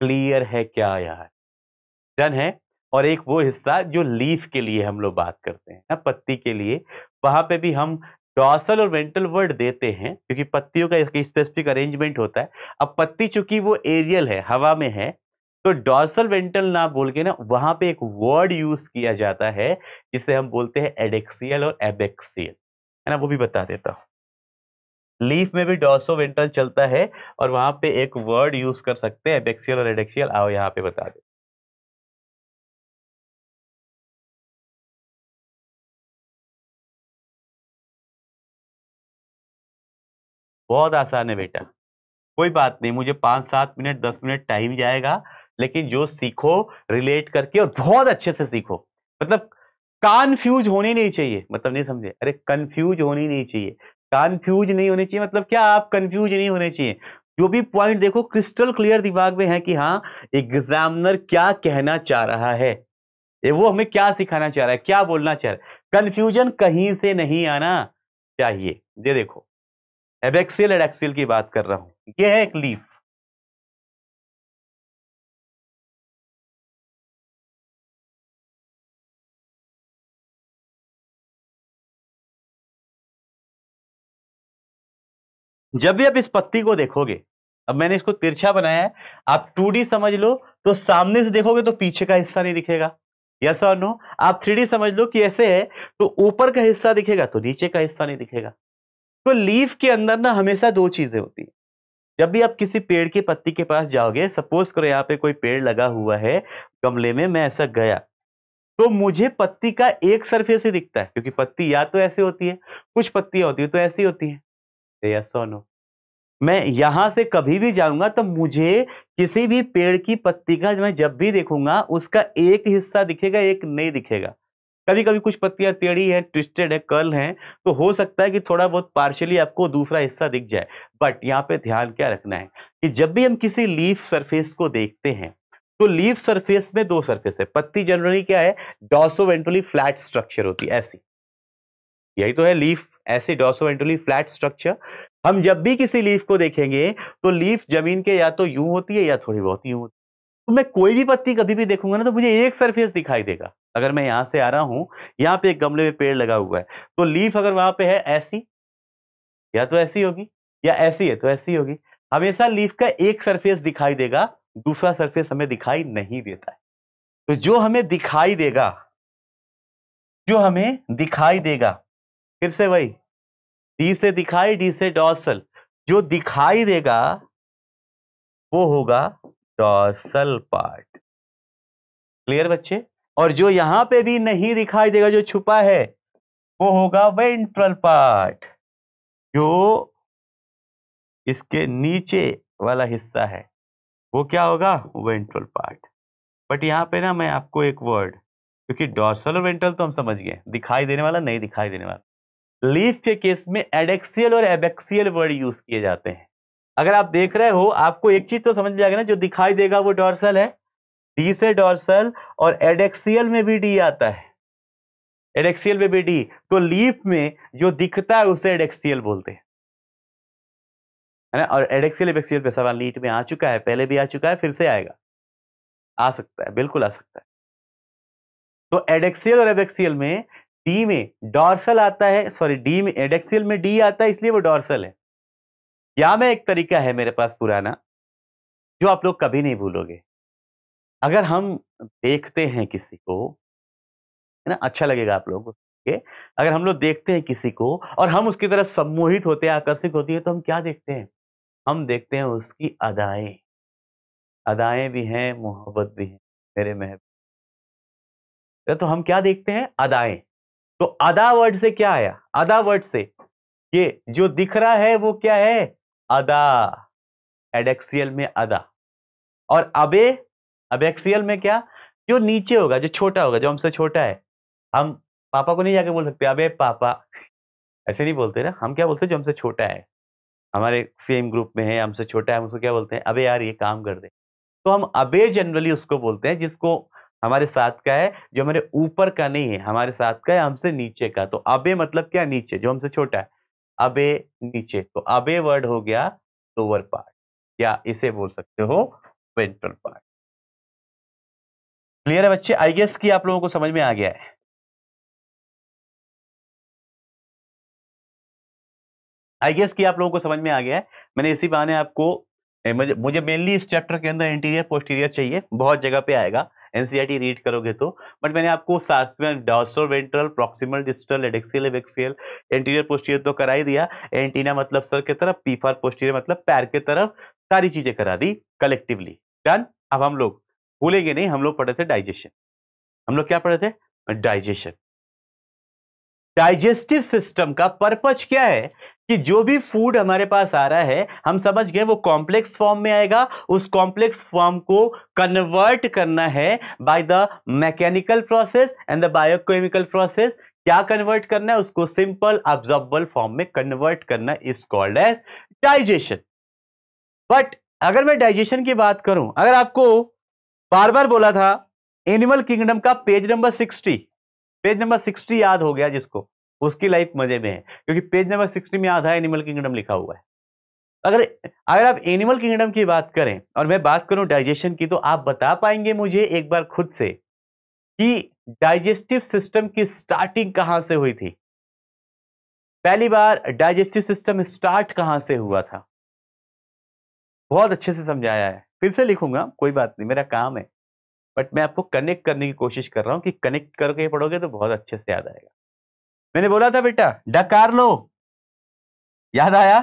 क्लियर है क्या यार डन है और एक वो हिस्सा जो लीफ के लिए हम लोग बात करते हैं ना पत्ती के लिए वहां पे भी हम डॉसल और वेंटल वर्ड देते हैं क्योंकि पत्तियों का एक स्पेसिफिक अरेंजमेंट होता है अब पत्ती चूंकि वो एरियल है हवा में है तो डॉसल वेंटल ना बोल के ना वहां पे एक वर्ड यूज किया जाता है जिसे हम बोलते हैं एडेक्सियल और एबेक्सियल है ना वो भी बता देता हूँ लीफ में भी डॉसो वेंट्रल चलता है और वहां पे एक वर्ड यूज कर सकते हैं एबेक्सियल और एडेक्सियल आओ यहाँ पे बता दे बहुत आसान है बेटा कोई बात नहीं मुझे पांच सात मिनट दस मिनट टाइम जाएगा लेकिन जो सीखो रिलेट करके और बहुत अच्छे से सीखो मतलब कन्फ्यूज होने नहीं चाहिए मतलब नहीं समझे अरे कन्फ्यूज होनी नहीं चाहिए कन्फ्यूज नहीं होने चाहिए मतलब क्या आप कन्फ्यूज नहीं होने चाहिए जो भी पॉइंट देखो क्रिस्टल क्लियर दिमाग में है कि हाँ एग्जामिनर क्या कहना चाह रहा है ये वो हमें क्या सिखाना चाह रहा है क्या बोलना चाह रहा है कन्फ्यूजन कहीं से नहीं आना चाहिए ये देखो एबेक्सियल एडेक्सियल की बात कर रहा हूं ये है एक लीफ जब भी आप इस पत्ती को देखोगे अब मैंने इसको तिरछा बनाया है आप टू समझ लो तो सामने से देखोगे तो पीछे का हिस्सा नहीं दिखेगा यस और नो आप थ्री समझ लो कि ऐसे है तो ऊपर का हिस्सा दिखेगा तो नीचे का हिस्सा नहीं दिखेगा तो लीफ के अंदर ना हमेशा दो चीजें होती है जब भी आप किसी पेड़ की पत्ती के पास जाओगे सपोज करो यहाँ पे कोई पेड़ लगा हुआ है गमले में मैं ऐसा गया तो मुझे पत्ती का एक सरफेस ही दिखता है क्योंकि पत्ती या तो ऐसे होती है कुछ पत्तियां होती है तो ऐसी होती है यस और नो मैं यहां से कभी भी जाऊंगा तो मुझे किसी भी पेड़ की पत्ती का मैं जब भी देखूंगा उसका एक हिस्सा दिखेगा एक नहीं दिखेगा कभी कभी कुछ पत्तियां टेढ़ी है ट्विस्टेड है कर्ल है तो हो सकता है कि थोड़ा बहुत पार्शियली आपको दूसरा हिस्सा दिख जाए बट यहाँ पे ध्यान क्या रखना है कि जब भी हम किसी लीफ सरफेस को देखते हैं तो लीफ सरफेस में दो सरफेस है पत्ती जनरली क्या है डॉसो फ्लैट स्ट्रक्चर होती है ऐसी यही तो है लीफ ऐसे ऑसो एंटोली फ्लैट स्ट्रक्चर हम जब भी किसी लीफ को देखेंगे तो लीफ जमीन के या तो यूं होती है या थोड़ी बहुत यूं होती है तो मैं कोई भी पत्ती कभी भी देखूंगा ना तो मुझे एक सरफेस दिखाई देगा अगर मैं यहां से आ रहा हूं यहाँ पे एक गमले में पेड़ लगा हुआ है तो लीफ अगर वहां पे है ऐसी या तो ऐसी होगी या ऐसी है तो ऐसी होगी हमेशा लीफ का एक सरफेस दिखाई देगा दूसरा सरफेस हमें दिखाई नहीं देता है तो जो हमें दिखाई देगा जो हमें दिखाई देगा फिर से वही डी से दिखाई डी से डॉसल जो दिखाई देगा वो होगा डॉसल पार्ट क्लियर बच्चे और जो यहां पे भी नहीं दिखाई देगा जो छुपा है वो होगा वेंट्रल पार्ट जो इसके नीचे वाला हिस्सा है वो क्या होगा वेंट्रल पार्ट बट यहां पे ना मैं आपको एक वर्ड क्योंकि डॉर्सल और वेंट्रल तो हम समझ गए दिखाई देने वाला नहीं दिखाई देने वाला लीफ के केस में एडेक्सियल और एबेक्सियल वर्ड यूज किए जाते हैं अगर आप देख रहे हो आपको एक चीज तो समझ में आ गया ना जो दिखाई देगा वो डॉर्सल है डी से डॉर्सल और एडेक्सियल में भी डी आता है एडेक्सियल में भी डी तो लीफ में जो दिखता है उसे एडेक्सियल बोलते हैं और एडेक्सियल एबेक्सियल पे सवाल नीट में आ चुका है पहले भी आ चुका है फिर से आएगा आ सकता है बिल्कुल आ सकता है तो एडेक्सियल और एबेक्सियल में डी में डॉर्सल आता है सॉरी डी में एडेक्सियल में डी आता है इसलिए वो डॉर्सल है या में एक तरीका है मेरे पास पुराना जो आप लोग कभी नहीं भूलोगे अगर हम देखते हैं किसी को है ना अच्छा लगेगा आप लोगों को अगर हम लोग देखते हैं किसी को और हम उसकी तरफ सम्मोहित होते हैं आकर्षित होती है तो हम क्या देखते हैं हम देखते हैं उसकी अदाएं अदाएं भी हैं मोहब्बत भी है मेरे महबूब तो हम क्या देखते हैं अदाएं तो अदा वर्ड से क्या आया अदा वर्ड से ये जो दिख रहा है वो क्या है अदा एडेक्सियल में अदा और अबे अबेक्सियल में क्या जो नीचे होगा जो छोटा होगा जो हमसे छोटा है हम पापा को नहीं जाके बोल सकते अबे पापा ऐसे नहीं बोलते ना हम क्या बोलते जो हमसे छोटा है हमारे सेम ग्रुप में है हमसे छोटा है हम उसको क्या बोलते हैं अबे यार ये काम कर दे तो हम अबे जनरली उसको बोलते हैं जिसको हमारे साथ का है जो हमारे ऊपर का नहीं है हमारे साथ का है हमसे नीचे का तो अबे मतलब क्या नीचे जो हमसे छोटा है अबे नीचे तो अबे वर्ड हो गया लोअर पार्ट या इसे बोल सकते हो वेंट्रल पार्ट क्लियर है बच्चे आई गेस की आप लोगों को समझ में आ गया है आई गेस की आप लोगों को समझ में आ गया है मैंने इसी बहाने आपको मुझे मेनली इस चैप्टर के अंदर इंटीरियर पोस्टीरियर चाहिए बहुत जगह पे आएगा एनसीआरटी रीड करोगे तो बट मैंने आपको साथ में dorsoventral proximal distal adaxial abaxial anterior posterior तो करा ही दिया एंटीना मतलब सर के तरफ पीफर पोस्टीरियर मतलब पैर के तरफ सारी चीजें करा दी कलेक्टिवली डन अब हम लोग भूलेंगे नहीं हम लोग पढ़े थे डाइजेशन हम लोग क्या पढ़े थे डाइजेशन डाइजेस्टिव सिस्टम का पर्पज क्या है कि जो भी फूड हमारे पास आ रहा है हम समझ गए वो कॉम्प्लेक्स फॉर्म में आएगा उस कॉम्प्लेक्स फॉर्म को कन्वर्ट करना है by the mechanical process and the biochemical process क्या कन्वर्ट करना है उसको सिंपल ऑब्जॉर्बल फॉर्म में कन्वर्ट करना is called as digestion but अगर मैं डाइजेशन की बात करूं अगर आपको बार बार बोला था एनिमल किंगडम का page number sixty page number sixty याद हो गया जिसको उसकी लाइफ मजे में है क्योंकि पेज नंबर सिक्सटी में आधा एनिमल किंगडम लिखा हुआ है अगर अगर आप एनिमल किंगडम की बात करें और मैं बात करूं डाइजेशन की तो आप बता पाएंगे मुझे एक बार खुद से कि डाइजेस्टिव सिस्टम की स्टार्टिंग कहां से हुई थी पहली बार डाइजेस्टिव सिस्टम स्टार्ट कहां से हुआ था बहुत अच्छे से समझाया है फिर से लिखूंगा कोई बात नहीं मेरा काम है बट मैं आपको कनेक्ट करने की कोशिश कर रहा हूं कि कनेक्ट करके पढ़ोगे तो बहुत अच्छे से याद आएगा मैंने बोला था बेटा डकार लो याद आया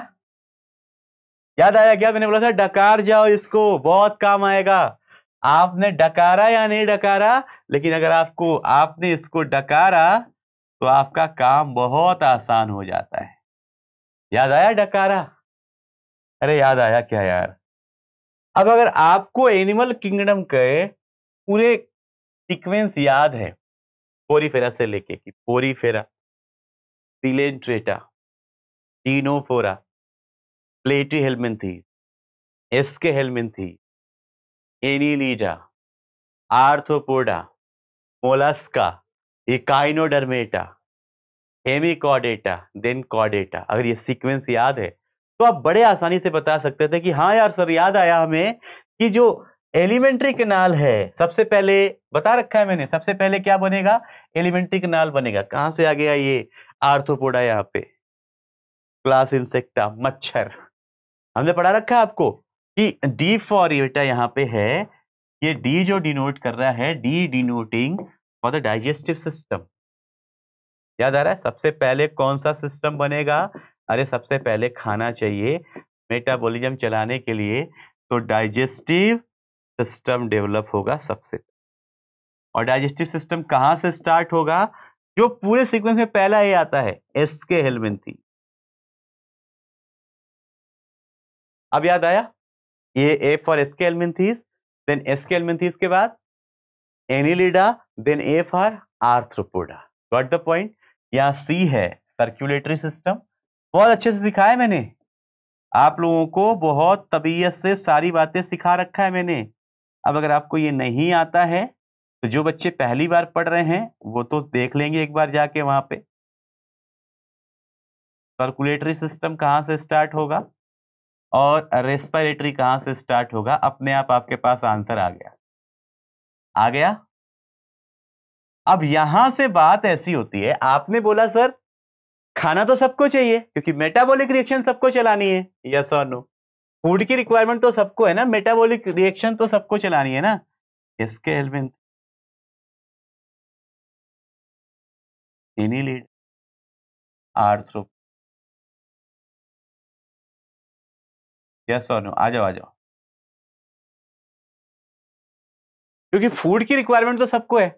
याद आया क्या मैंने बोला था डकार जाओ इसको बहुत काम आएगा आपने डकारा या नहीं डकारा लेकिन अगर आपको आपने इसको डकारा तो आपका काम बहुत आसान हो जाता है याद आया डकारा अरे याद आया क्या यार अब अगर आपको एनिमल किंगडम के पूरे सीक्वेंस याद है बोरीफेरा से लेके कि बोरीफेरा coelenterata ctenophora platyhelminthes aschelminthes annelida arthropoda mollusca echinodermata hemichordata then कॉडेटा अगर ये सीक्वेंस याद है तो आप बड़े आसानी से बता सकते थे कि हाँ यार सर याद आया हमें कि जो एलिमेंट्री कनाल है सबसे पहले बता रखा है मैंने सबसे पहले क्या बनेगा एलिमेंट्री कनाल बनेगा कहां से आ गया ये आर्थोपोडा यहाँ पे क्लास इंसेक्टा मच्छर हमने पढ़ा रखा है आपको कि डी फॉर बेटा यहाँ पे है ये डी जो डिनोट कर रहा है D denoting for the digestive system याद आ रहा है सबसे पहले कौन सा सिस्टम बनेगा अरे सबसे पहले खाना चाहिए मेटाबॉलिज्म चलाने के लिए तो डाइजेस्टिव सिस्टम डेवलप होगा सबसे और डाइजेस्टिव सिस्टम कहां से स्टार्ट होगा जो पूरे सीक्वेंस में पहला ही आता है एस के हेलमेंथी अब याद आया ये A for aschelminthes then aschelminthes के बाद annelida then A for arthropoda got the point यहाँ सी है सर्कुलेटरी सिस्टम बहुत अच्छे से सिखाया मैंने आप लोगों को बहुत तबीयत से सारी बातें सिखा रखा है मैंने अब अगर आपको ये नहीं आता है तो जो बच्चे पहली बार पढ़ रहे हैं वो तो देख लेंगे एक बार जाके वहां पे सर्कुलेटरी सिस्टम कहाँ से स्टार्ट होगा और रेस्पिरेटरी कहाँ से स्टार्ट होगा अपने आप आपके पास आंसर आ गया आ गया अब यहां से बात ऐसी होती है आपने बोला सर खाना तो सबको चाहिए क्योंकि मेटाबॉलिक रिएक्शन सबको चलानी है यस और नो फूड की रिक्वायरमेंट तो सबको है ना मेटाबॉलिक रिएक्शन तो सबको चलानी है ना इसके हेल्पिन लीड आर्थ्रो यस और नो आ जाओ आ जाओ क्योंकि फूड की रिक्वायरमेंट तो सबको है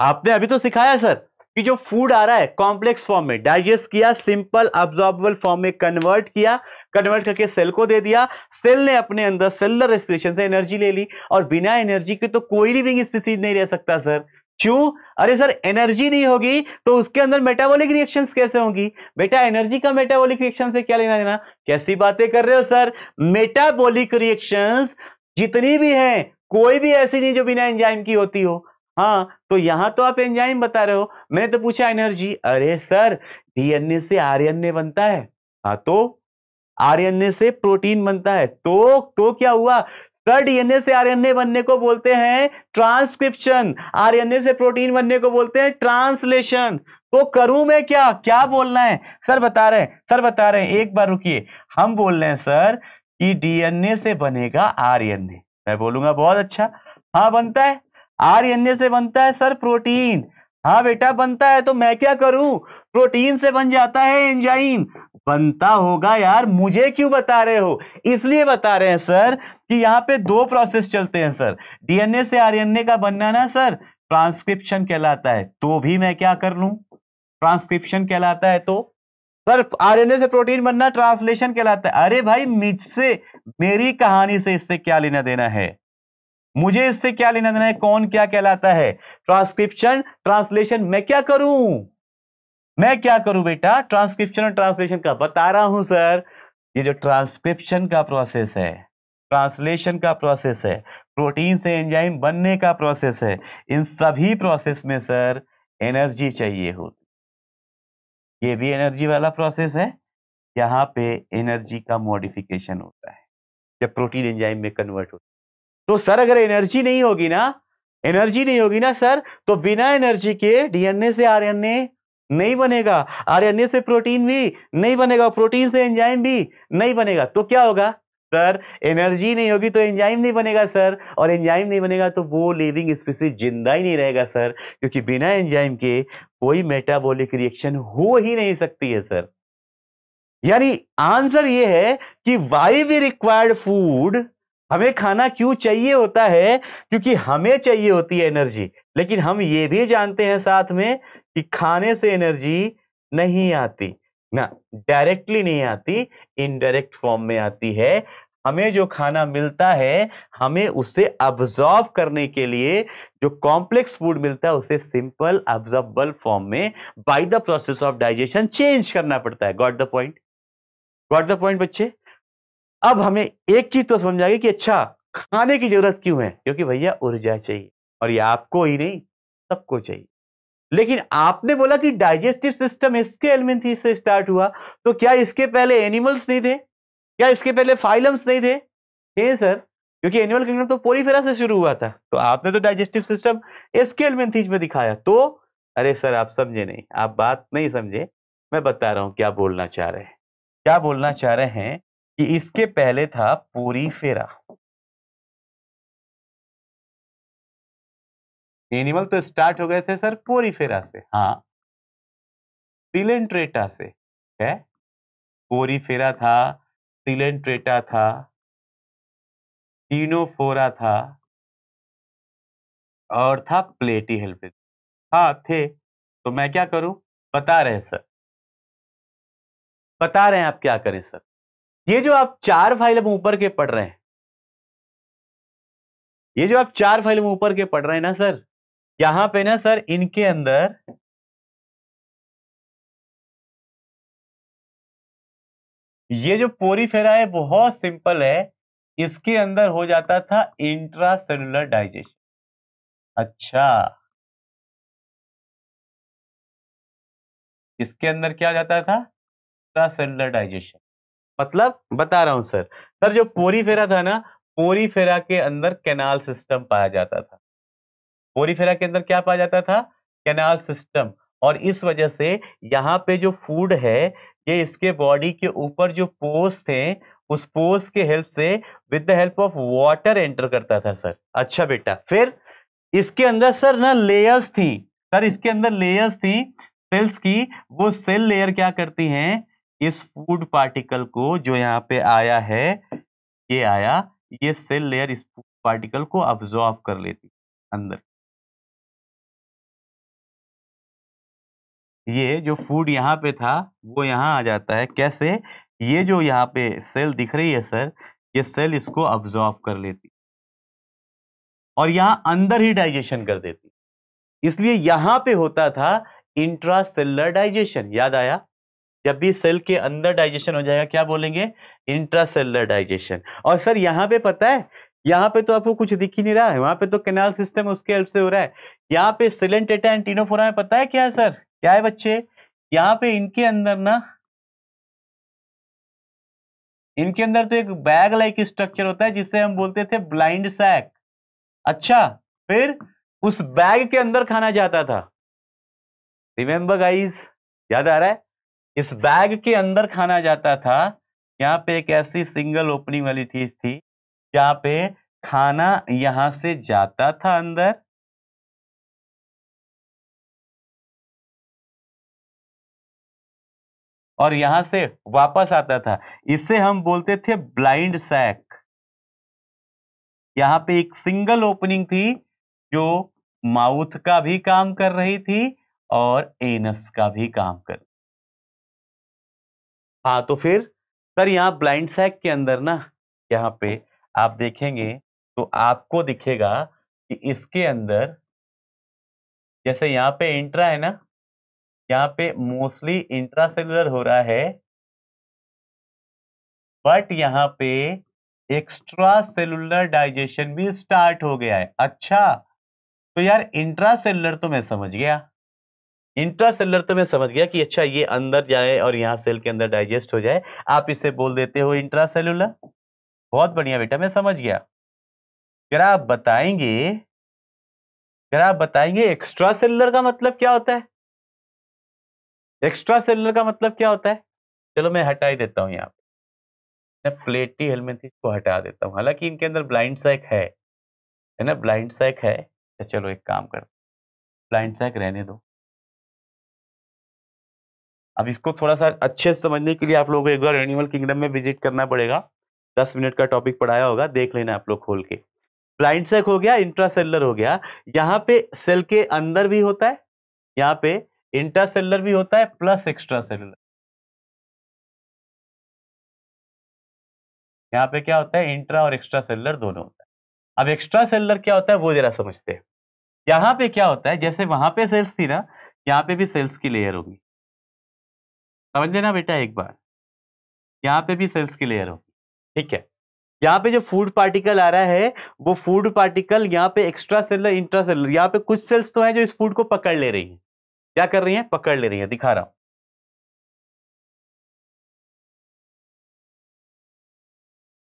आपने अभी तो सिखाया सर कि जो फूड आ रहा है कॉम्प्लेक्स फॉर्म में डाइजेस्ट किया सिंपल ऑब्जॉर्बल फॉर्म में कन्वर्ट किया कन्वर्ट करके सेल को दे दिया सेल ने अपने अंदर सेलर रेस्पिरेशन से एनर्जी ले ली और बिना एनर्जी के तो कोई लिविंग स्पीसीज नहीं रह सकता सर क्यों अरे सर एनर्जी नहीं होगी तो उसके अंदर मेटाबॉलिक रिएक्शंस कैसे होंगी बेटा एनर्जी का मेटाबॉलिक रिएक्शन से क्या लेना देना कैसी बातें कर रहे हो सर मेटाबॉलिक रिएक्शंस जितनी भी हैं कोई भी ऐसी नहीं जो बिना एंजाइम की होती हो हाँ तो यहाँ तो आप एंजाइम बता रहे हो मैंने तो पूछा एनर्जी अरे सर डीएनए से आरएनए बनता है हाँ तो आरएनए से प्रोटीन बनता है तो तो क्या हुआ सर डीएनए से आरएनए बनने को बोलते हैं ट्रांसक्रिप्शन आरएनए से प्रोटीन बनने को बोलते हैं ट्रांसलेशन तो करूं मैं क्या क्या बोलना है सर बता रहे हैं सर बता रहे हैं एक बार रुकिए हम बोल रहे हैं सर कि डीएनए से बनेगा आरएनए मैं बोलूंगा बहुत अच्छा हाँ बनता है आरएनए से बनता है सर प्रोटीन हाँ बेटा बनता है तो मैं क्या करूं प्रोटीन से बन जाता है एंजाइम बनता होगा यार मुझे क्यों बता रहे हो इसलिए बता रहे हैं सर कि यहाँ पे दो प्रोसेस चलते हैं सर डीएनए से आरएनए का बनना ना सर ट्रांसक्रिप्शन कहलाता है तो भी मैं क्या कर लू ट्रांसक्रिप्शन कहलाता है तो सर आरएनए से प्रोटीन बनना ट्रांसलेशन कहलाता है अरे भाई मुझसे मेरी कहानी से इससे क्या लेना देना है मुझे इससे क्या लेना देना है कौन क्या कहलाता है ट्रांसक्रिप्शन ट्रांसलेशन मैं क्या करूं मैं क्या करूं बेटा ट्रांसक्रिप्शन और ट्रांसलेशन का बता रहा हूं सर ये जो ट्रांसक्रिप्शन का प्रोसेस है ट्रांसलेशन का प्रोसेस है प्रोटीन से एंजाइम बनने का प्रोसेस है इन सभी प्रोसेस में सर एनर्जी चाहिए होती ये भी एनर्जी वाला प्रोसेस है यहां पे एनर्जी का मॉडिफिकेशन होता है जब प्रोटीन एंजाइम में कन्वर्ट होता है तो सर अगर एनर्जी नहीं होगी ना एनर्जी नहीं होगी ना सर तो बिना एनर्जी के डीएनए से आरएनए नहीं बनेगा आरएनए से प्रोटीन भी नहीं बनेगा प्रोटीन से एंजाइम भी नहीं बनेगा तो क्या होगा सर एनर्जी नहीं होगी तो एंजाइम नहीं बनेगा सर और एंजाइम नहीं बनेगा तो वो लिविंग स्पीसीज जिंदा ही नहीं रहेगा सर क्योंकि बिना एंजाइम के कोई मेटाबॉलिक रिएक्शन हो ही नहीं सकती है सर यानी आंसर ये है कि वाई वी रिक्वायर्ड फूड हमें खाना क्यों चाहिए होता है क्योंकि हमें चाहिए होती है एनर्जी लेकिन हम ये भी जानते हैं साथ में कि खाने से एनर्जी नहीं आती ना डायरेक्टली नहीं आती इनडायरेक्ट फॉर्म में आती है हमें जो खाना मिलता है हमें उसे अब्जॉर्व करने के लिए जो कॉम्प्लेक्स फूड मिलता है उसे सिंपल अब्जॉर्बल फॉर्म में by the process of digestion change करना पड़ता है got the point got the point बच्चे अब हमें एक चीज तो समझ आएगी कि अच्छा खाने की जरूरत क्यों है क्योंकि भैया ऊर्जा चाहिए और ये आपको ही नहीं सबको चाहिए लेकिन आपने बोला कि डाइजेस्टिव सिस्टम इसके एलिमेंट्री से स्टार्ट हुआ तो क्या इसके पहले एनिमल्स नहीं थे क्या इसके पहले फाइलम्स नहीं थे नहीं सर क्योंकि एनिमल किंगडम तो तरह से शुरू हुआ था तो आपने तो डाइजेस्टिव सिस्टम इसके एलिमेंट्रीज में दिखाया तो अरे सर आप समझे नहीं आप बात नहीं समझे मैं बता रहा हूं क्या बोलना चाह रहे हैं क्या बोलना चाह रहे हैं कि इसके पहले था पूरी फेरा एनिमल तो स्टार्ट हो गए थे सर पूरी फेरा से हाँ सिलेंट्रेटा से है पूरी फेरा था सिलेंट्रेटा था टीनोफोरा था और था प्लेटी हेल्पेज हाँ थे तो मैं क्या करूं बता रहे सर बता रहे हैं आप क्या करें सर ये जो आप चार फाइल हम ऊपर के पढ़ रहे हैं ये जो आप चार फाइल ऊपर के पढ़ रहे हैं ना सर यहां पे ना सर इनके अंदर ये जो पोरीफेरा है बहुत सिंपल है इसके अंदर हो जाता था इंट्रासेलुलर डाइजेशन अच्छा इसके अंदर क्या जाता था इंट्रासेलुलर डाइजेशन मतलब बता रहा हूं सर सर जो पोरीफेरा था ना पोरीफेरा के अंदर कैनाल सिस्टम पाया जाता था पोरीफेरा के अंदर क्या पाया जाता था कैनाल सिस्टम और इस वजह से यहाँ पे जो फूड है ये इसके बॉडी के ऊपर जो पोस थे उस पोस के हेल्प से with the help of water enter करता था सर अच्छा बेटा फिर इसके अंदर सर ना लेयर्स थी सर इसके अंदर लेयर्स थी सेल्स की वो सेल लेयर क्या करती हैं इस फूड पार्टिकल को जो यहाँ पे आया है ये आया ये सेल लेयर इस फूड पार्टिकल को ऑब्जॉर्व कर लेती अंदर ये जो फूड यहाँ पे था वो यहाँ आ जाता है कैसे ये जो यहाँ पे सेल दिख रही है सर ये सेल इसको अब्जॉर्व कर लेती और यहाँ अंदर ही डाइजेशन कर देती इसलिए यहाँ पे होता था सेलर डाइजेशन याद आया जब भी सेल के अंदर डाइजेशन हो जाएगा क्या बोलेंगे इंट्रासेलर डाइजेशन और सर यहाँ पे पता है यहाँ पे तो आपको कुछ दिख ही नहीं रहा है वहां पे तो कैनाल सिस्टम उसके हेल्प से हो रहा है यहाँ पे सिलेंटेटा एंटीनोफोरा में पता है क्या है सर क्या है बच्चे यहाँ पे इनके अंदर ना इनके अंदर तो एक बैग लाइक स्ट्रक्चर होता है जिसे हम बोलते थे ब्लाइंड सैक अच्छा फिर उस बैग के अंदर खाना जाता था रिमेंबर गाइज याद आ रहा है इस बैग के अंदर खाना जाता था यहाँ पे एक ऐसी सिंगल ओपनिंग वाली चीज थी यहाँ पे खाना यहां से जाता था अंदर और यहां से वापस आता था इसे हम बोलते थे ब्लाइंड सैक यहां पे एक सिंगल ओपनिंग थी जो माउथ का भी काम कर रही थी और एनस का भी काम कर हाँ तो फिर सर यहाँ ब्लाइंड सैक के अंदर ना यहाँ पे आप देखेंगे तो आपको दिखेगा कि इसके अंदर जैसे यहाँ पे इंट्रा है ना यहाँ पे मोस्टली इंट्रासेलुलर हो रहा है बट यहाँ पे एक्स्ट्रा सेलुलर डाइजेशन भी स्टार्ट हो गया है अच्छा तो यार इंट्रा सेलुलर तो मैं समझ गया इंट्रासेलर तो मैं समझ गया कि अच्छा ये अंदर जाए और यहाँ सेल के अंदर डाइजेस्ट हो जाए आप इसे बोल देते हो इंट्रासेलुलर बहुत बढ़िया बेटा मैं समझ गया अगर आप बताएंगे अगर आप बताएंगे एक्स्ट्रा सेलुलर का मतलब क्या होता है एक्स्ट्रा सेलुलर का मतलब क्या होता है चलो मैं हटा ही देता हूँ यहाँ पे प्लेटी हेलमेंथिस को हटा देता हूँ हालांकि इनके अंदर ब्लाइंड साइक है है ना ब्लाइंड साइक है तो चलो एक काम कर ब्लाइंड साइक रहने दो अब इसको थोड़ा सा अच्छे से समझने के लिए आप लोगों को एक बार एनिमल किंगडम में विजिट करना पड़ेगा दस मिनट का टॉपिक पढ़ाया होगा देख लेना आप लोग खोल के ब्लाइंड सेक हो गया इंट्रासेलर हो गया यहाँ पे सेल के अंदर भी होता है यहाँ पे इंट्रासेलर भी होता है प्लस एक्स्ट्रा सेलुलर यहाँ पे क्या होता है इंट्रा और एक्स्ट्रा सेलर दोनों होता है अब एक्स्ट्रा सेलर क्या होता है वो जरा समझते हैं यहाँ पे क्या होता है जैसे वहां पे सेल्स थी ना यहाँ पे भी सेल्स की लेयर होगी समझ लेना बेटा एक बार यहाँ पे भी सेल्स की लेयर होगी ठीक है यहाँ पे जो फूड पार्टिकल आ रहा है वो फूड पार्टिकल यहाँ पे एक्स्ट्रा सेलर इंट्रा सेलर यहाँ पे कुछ सेल्स तो हैं जो इस फूड को पकड़ ले रही हैं क्या कर रही हैं पकड़ ले रही हैं दिखा रहा हूं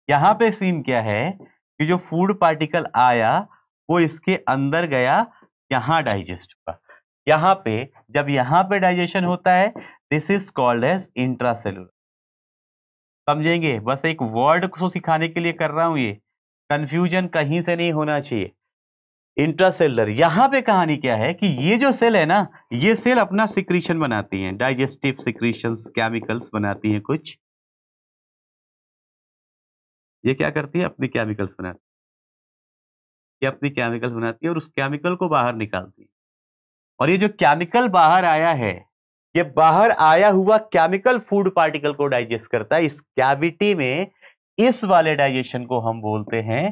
यहाँ पे सीन क्या है कि जो फूड पार्टिकल आया वो इसके अंदर गया यहां डाइजेस्ट हुआ यहाँ पे जब यहाँ पे डाइजेशन होता है this is called as intracellular समझेंगे बस एक वर्ड को सिखाने के लिए कर रहा हूं ये कंफ्यूजन कहीं से नहीं होना चाहिए इंट्रासेलुलर यहां पे कहानी क्या है कि ये जो सेल है ना ये सेल अपना सिक्रीशन बनाती है डाइजेस्टिव सिक्रीशन केमिकल्स बनाती है कुछ ये क्या करती है अपनी केमिकल्स बनाती है ये अपनी केमिकल्स बनाती है और उस केमिकल को बाहर निकालती है और ये जो केमिकल बाहर आया है ये बाहर आया हुआ केमिकल फूड पार्टिकल को डाइजेस्ट करता है इस कैविटी में इस वाले डाइजेशन को हम बोलते हैं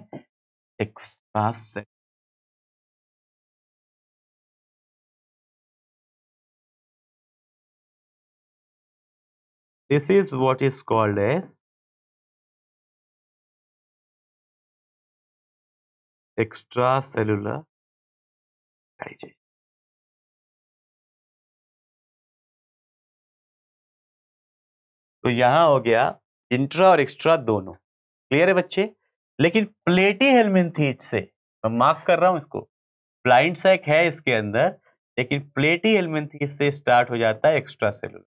this this is what is called as extracellular digestion तो यहां हो गया इंट्रा और एक्स्ट्रा दोनों क्लियर है बच्चे लेकिन प्लेटी हेलमिनथीज से मैं मार्क कर रहा हूं इसको ब्लाइंड सैक है इसके अंदर लेकिन प्लेटी हेलमिनथीज से स्टार्ट हो जाता है एक्स्ट्रा सेलुलर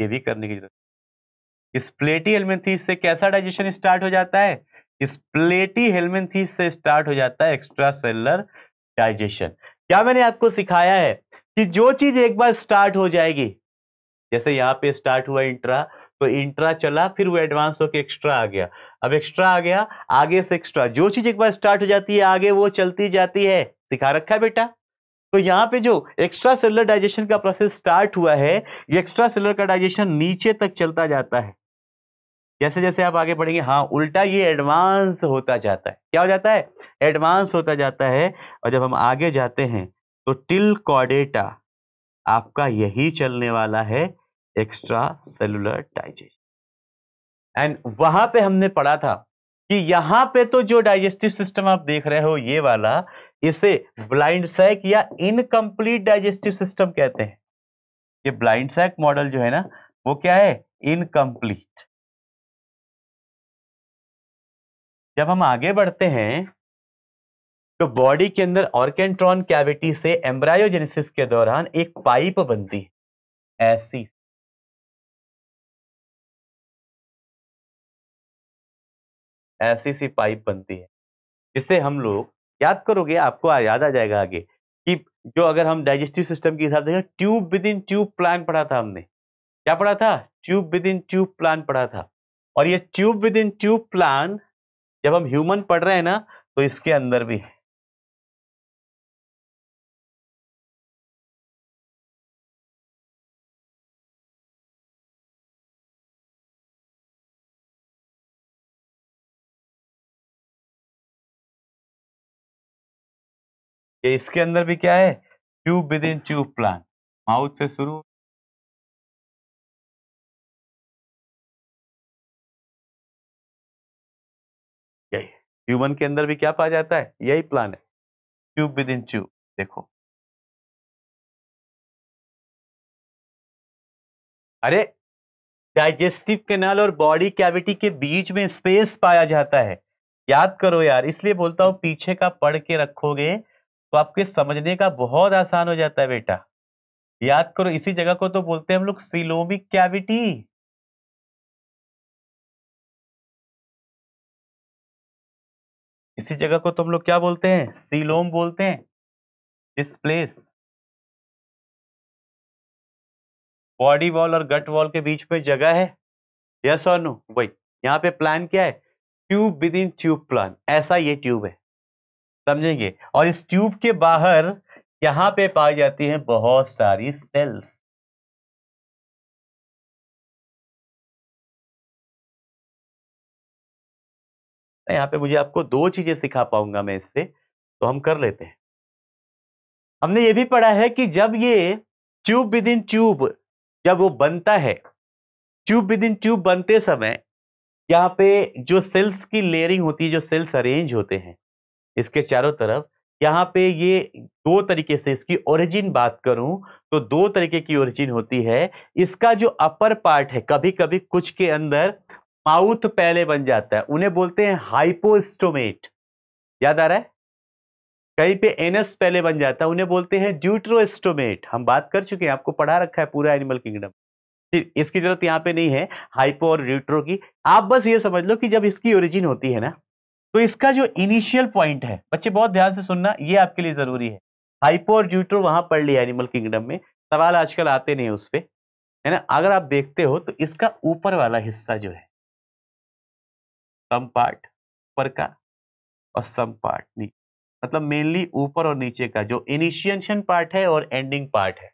ये भी करने की जरूरत इस प्लेटी हेलमेंथीज से कैसा डाइजेशन स्टार्ट हो जाता है इस प्लेटी हेलमेंथीज से स्टार्ट हो जाता है एक्स्ट्रा सेलुलर डाइजेशन क्या मैंने आपको सिखाया है कि जो चीज एक बार स्टार्ट हो जाएगी जैसे यहाँ पे स्टार्ट हुआ इंट्रा तो इंट्रा चला फिर वो एडवांस होकर एक्स्ट्रा आ गया अब एक्स्ट्रा आ गया आगे से एक्स्ट्रा जो चीज एक बार स्टार्ट हो जाती है आगे वो चलती जाती है सिखा रखा है बेटा तो यहाँ पे जो एक्स्ट्रा सेलर डाइजेशन का प्रोसेस स्टार्ट हुआ है ये एक्स्ट्रा सेलर का डाइजेशन नीचे तक चलता जाता है जैसे जैसे आप आगे बढ़ेंगे हाँ उल्टा ये एडवांस होता जाता है क्या हो जाता है एडवांस होता जाता है और जब हम आगे जाते हैं तो टिल कॉडेटा आपका यही चलने वाला है एक्स्ट्रा सेलुलर डाइजेशन एंड वहां पे हमने पढ़ा था कि यहां पे तो जो डाइजेस्टिव सिस्टम आप देख रहे हो ये वाला इसे ब्लाइंड सैक या इनकम्प्लीट डाइजेस्टिव सिस्टम कहते हैं ये ब्लाइंड सैक मॉडल जो है ना वो क्या है इनकम्प्लीट जब हम आगे बढ़ते हैं तो बॉडी के अंदर ऑर्केंट्रॉन कैविटी से एम्ब्रायोजेनेसिस के दौरान एक पाइप बनती है ऐसी ऐसी सी पाइप बनती है जिसे हम लोग याद करोगे आपको याद आ जाएगा आगे कि जो अगर हम डाइजेस्टिव सिस्टम के हिसाब से tube within tube plan पढ़ा था हमने क्या पढ़ा था tube within tube plan पढ़ा था और ये tube within tube plan जब हम ह्यूमन पढ़ रहे हैं ना तो इसके अंदर भी है ये इसके अंदर भी क्या है tube within tube plan mouth से शुरू यही के अंदर भी क्या पाया जाता है यही प्लान है ट्यूब विद इन ट्यूब देखो अरे डाइजेस्टिव कैनाल और बॉडी कैविटी के बीच में स्पेस पाया जाता है याद करो यार इसलिए बोलता हूं पीछे का पढ़ के रखोगे तो आपके समझने का बहुत आसान हो जाता है बेटा याद करो इसी जगह को तो बोलते हैं हम लोग सिलोमिक कैविटी इसी जगह को तो हम लोग क्या बोलते हैं सीलोम बोलते हैं दिस प्लेस बॉडी वॉल और गट वॉल के बीच में जगह है यस और नो वही यहां पे प्लान क्या है tube within tube plan ऐसा ये ट्यूब है समझेंगे और इस ट्यूब के बाहर यहां पे पाई जाती है बहुत सारी सेल्स यहां पे मुझे आपको दो चीजें सिखा पाऊंगा मैं इससे तो हम कर लेते हैं हमने ये भी पढ़ा है कि जब ये ट्यूब विद इन ट्यूब जब वो बनता है ट्यूब विद इन ट्यूब बनते समय यहाँ पे जो सेल्स की लेयरिंग होती है जो सेल्स अरेंज होते हैं इसके चारों तरफ यहाँ पे ये दो तरीके से इसकी ओरिजिन बात करूं तो दो तरीके की ओरिजिन होती है इसका जो अपर पार्ट है कभी कभी कुछ के अंदर माउथ पहले बन जाता है उन्हें बोलते हैं हाइपोस्टोमेट याद आ रहा है कहीं पे एनस पहले बन जाता है उन्हें बोलते हैं ड्यूट्रोस्टोमेट हम बात कर चुके हैं आपको पढ़ा रखा है पूरा एनिमल किंगडम इसकी जरूरत यहाँ पे नहीं है हाइपो और ड्यूट्रो की आप बस ये समझ लो कि जब इसकी ओरिजिन होती है ना तो इसका जो इनिशियल पॉइंट है बच्चे बहुत ध्यान से सुनना ये आपके लिए जरूरी है हाइपो और ज्यूट्रो वहां पढ़ लिया एनिमल किंगडम में सवाल आजकल आते नहीं उस पर है ना अगर आप देखते हो तो इसका ऊपर वाला हिस्सा जो है सम पार्ट ऊपर का और सम पार्ट नीचे मतलब मेनली ऊपर और नीचे का जो इनिशियशन पार्ट है और एंडिंग पार्ट है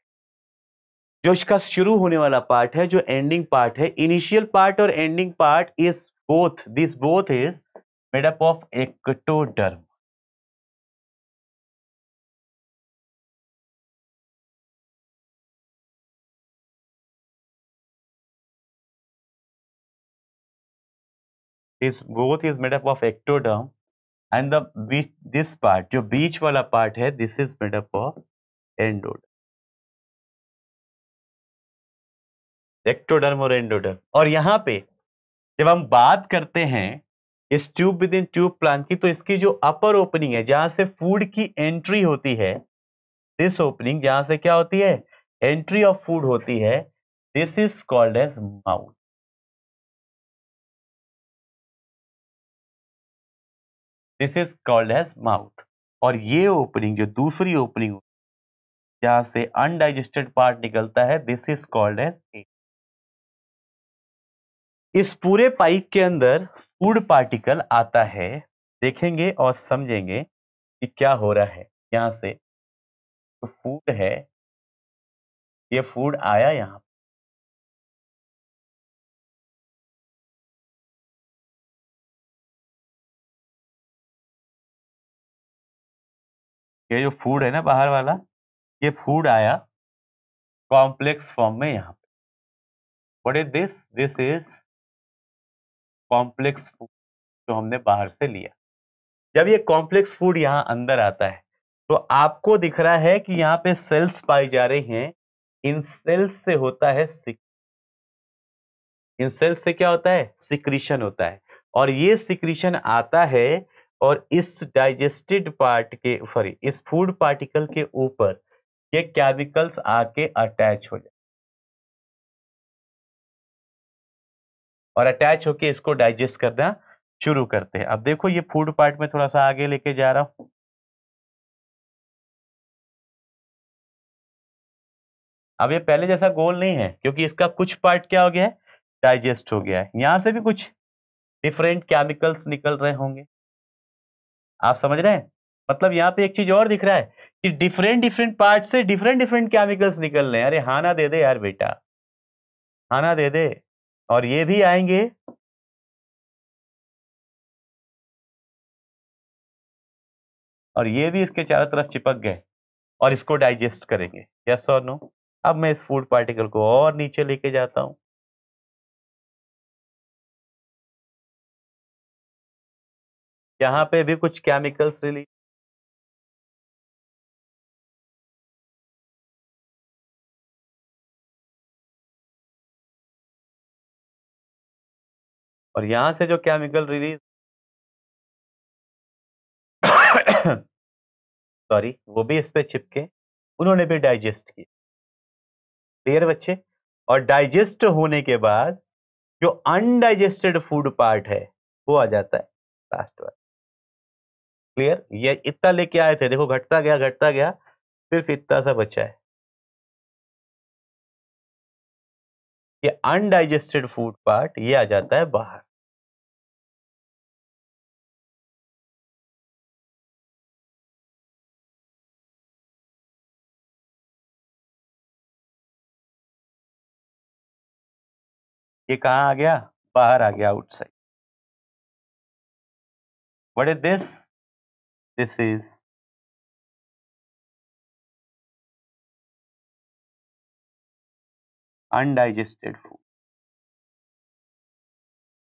जो इसका शुरू होने वाला पार्ट है जो एंडिंग पार्ट है इनिशियल पार्ट और ending part is both this both is made up of ectoderm इस growth is made up of ectoderm and the बीच दिस पार्ट जो बीच वाला पार्ट है this is made up of endo ectoderm और एंडोडर्म और यहां पे जब हम बात करते हैं इस tube within tube plant की तो इसकी जो अपर ओपनिंग है जहां से फूड की एंट्री होती है दिस ओपनिंग जहां से क्या होती है एंट्री ऑफ फूड होती है this is called as mouth this is called as mouth और ये ओपनिंग जो दूसरी ओपनिंग जहां से अनडाइजेस्टेड पार्ट निकलता है दिस इज कॉल्ड एज इस पूरे पाइप के अंदर फूड पार्टिकल आता है देखेंगे और समझेंगे कि क्या हो रहा है यहाँ से तो फूड है ये फूड आया यहाँ ये जो फूड है ना बाहर वाला ये फूड आया कॉम्प्लेक्स फॉर्म में यहां पे what is this this is complex food जो हमने बाहर से लिया जब ये कॉम्प्लेक्स फूड यहाँ अंदर आता है तो आपको दिख रहा है कि यहाँ पे सेल्स पाई जा रही हैं इन सेल्स से होता है इन सेल्स से क्या होता है सिक्रीशन होता है और ये सिक्रीशन आता है और इस डाइजेस्टेड पार्ट के सॉरी इस फूड पार्टिकल के ऊपर ये केमिकल्स आके अटैच हो जाए और अटैच होके इसको डाइजेस्ट करना शुरू करते हैं अब देखो ये फूड पार्ट में थोड़ा सा आगे लेके जा रहा हूं अब ये पहले जैसा गोल नहीं है क्योंकि इसका कुछ पार्ट क्या हो गया है डाइजेस्ट हो गया है यहां से भी कुछ डिफरेंट केमिकल्स निकल रहे होंगे आप समझ रहे हैं मतलब यहाँ पे एक चीज और दिख रहा है कि डिफरेंट डिफरेंट पार्ट से डिफरेंट डिफरेंट केमिकल्स निकल रहे हैं अरे हाना दे दे यार बेटा हाना दे दे और ये भी आएंगे और ये भी इसके चारों तरफ चिपक गए और इसको डाइजेस्ट करेंगे यस और नो अब मैं इस फूड पार्टिकल को और नीचे लेके जाता हूं यहां पे भी कुछ केमिकल्स रिलीज और यहां से जो केमिकल रिलीज सॉरी वो भी इस पर चिपके उन्होंने भी डाइजेस्ट किए क्लियर बच्चे और डाइजेस्ट होने के बाद जो अनडाइजेस्टेड फूड पार्ट है वो आ जाता है लास्ट वाला क्लियर ये इतना लेके आए थे देखो घटता गया घटता गया सिर्फ इतना सा बचा है ये अनडाइजेस्टेड फूड पार्ट ये आ जाता है बाहर ये कहाँ आ गया बाहर आ गया outside what is this this is undigested food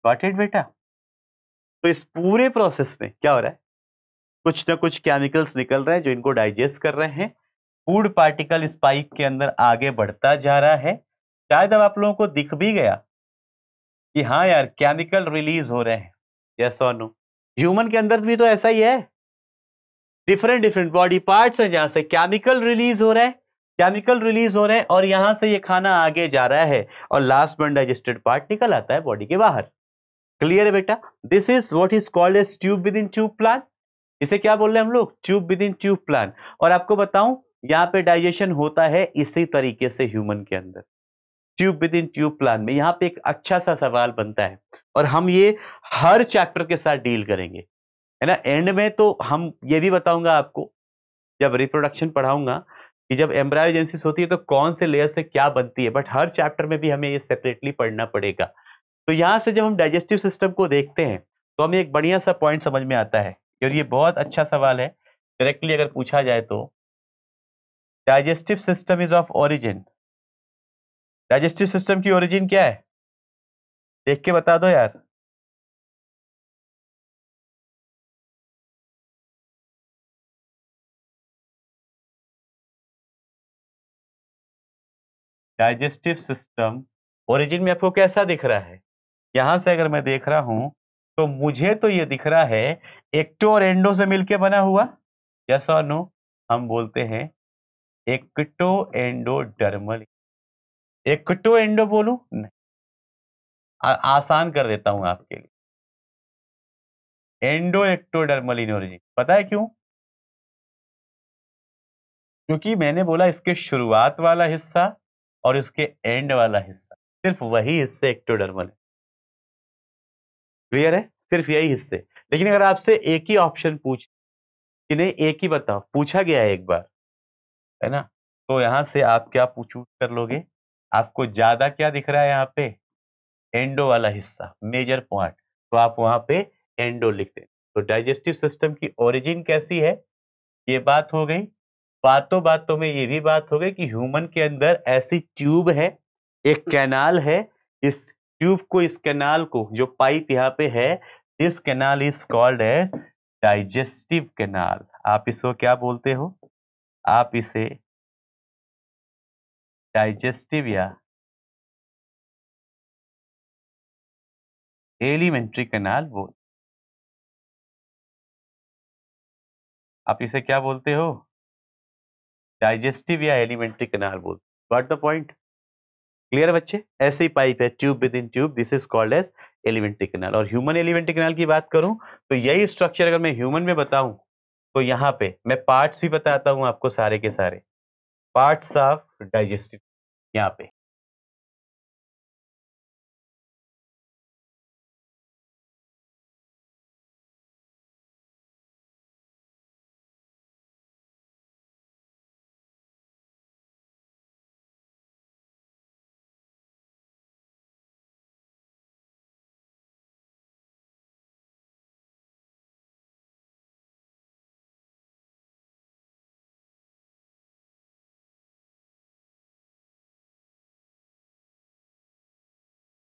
got it बेटा तो इस पूरे प्रोसेस में क्या हो रहा है कुछ ना कुछ केमिकल्स निकल रहे हैं जो इनको डाइजेस्ट कर रहे हैं फूड पार्टिकल इस पाइप के अंदर आगे बढ़ता जा रहा है शायद अब आप लोगों को दिख भी गया कि हाँ यार केमिकल रिलीज हो रहे हैं यस और नो ह्यूमन के अंदर भी तो ऐसा ही है डिफरेंट डिफरेंट बॉडी पार्ट्स हैं जहां से केमिकल रिलीज हो रहे हैं केमिकल रिलीज हो रहे हैं और यहां से ये खाना आगे जा रहा है और लास्ट में डाइजेस्टेड पार्ट निकल आता है बॉडी के बाहर क्लियर है बेटा this is what is called as tube within tube plan इसे क्या बोल रहे हैं हम लोग tube within tube plan और आपको बताऊं यहाँ पे डाइजेशन होता है इसी तरीके से ह्यूमन के अंदर tube within tube plan में यहाँ पे एक अच्छा सा सवाल बनता है और हम ये हर चैप्टर के साथ डील करेंगे है ना एंड में तो हम ये भी बताऊंगा आपको जब रिप्रोडक्शन पढ़ाऊंगा कि जब एम्ब्रायोजेंसिस होती है तो कौन से लेयर से क्या बनती है बट हर चैप्टर में भी हमें ये सेपरेटली पढ़ना पड़ेगा तो यहाँ से जब हम डाइजेस्टिव सिस्टम को देखते हैं तो हमें एक बढ़िया सा पॉइंट समझ में आता है और ये बहुत अच्छा सवाल है डायरेक्टली अगर पूछा जाए तो digestive system is of origin digestive system की ओरिजिन क्या है देख के बता दो यार डाइजेस्टिव सिस्टम ओरिजिन में आपको कैसा दिख रहा है यहां से अगर मैं देख रहा हूं तो मुझे तो ये दिख रहा है एक्टो और एंडो से मिलके बना हुआ यस और नो हम बोलते हैं ecto endo dermal ecto endo बोलू नहीं आसान कर देता हूं आपके लिए एंडो एक्टोडर्मल तो पता है क्यों क्योंकि मैंने बोला इसके शुरुआत वाला हिस्सा और इसके एंड वाला हिस्सा सिर्फ वही हिस्से एक्टोडर्मल तो है क्लियर है सिर्फ यही हिस्से लेकिन अगर आपसे एक ही ऑप्शन पूछ कि नहीं एक ही बताओ पूछा गया है एक बार है ना तो यहां से आप क्या पूछ कर लोगे आपको ज्यादा क्या दिख रहा है यहाँ पे एंडो वाला हिस्सा मेजर पॉइंट तो आप वहां पे एंडो लिख दें तो डाइजेस्टिव सिस्टम की ओरिजिन कैसी है ये बात हो गई बातों बातों में ये भी बात हो गई कि ह्यूमन के अंदर ऐसी ट्यूब है एक कैनाल है इस ट्यूब को इस कैनाल को जो पाइप यहाँ पे है this canal is called as digestive canal आप इसको क्या बोलते हो आप इसे डाइजेस्टिव या एलिमेंट्री कैनाल बोल आप इसे क्या बोलते हो डाइजेस्टिव या एलिमेंट्री कैनाल बोल वॉट द पॉइंट क्लियर बच्चे ऐसी पाइप है tube within tube this is called as alimentary canal और ह्यूमन एलिमेंट्री कैनाल की बात करूं तो यही स्ट्रक्चर अगर मैं ह्यूमन में बताऊं तो यहां पे मैं पार्ट्स भी बताता हूं आपको सारे के सारे पार्ट्स ऑफ डाइजेस्टिव यहाँ पे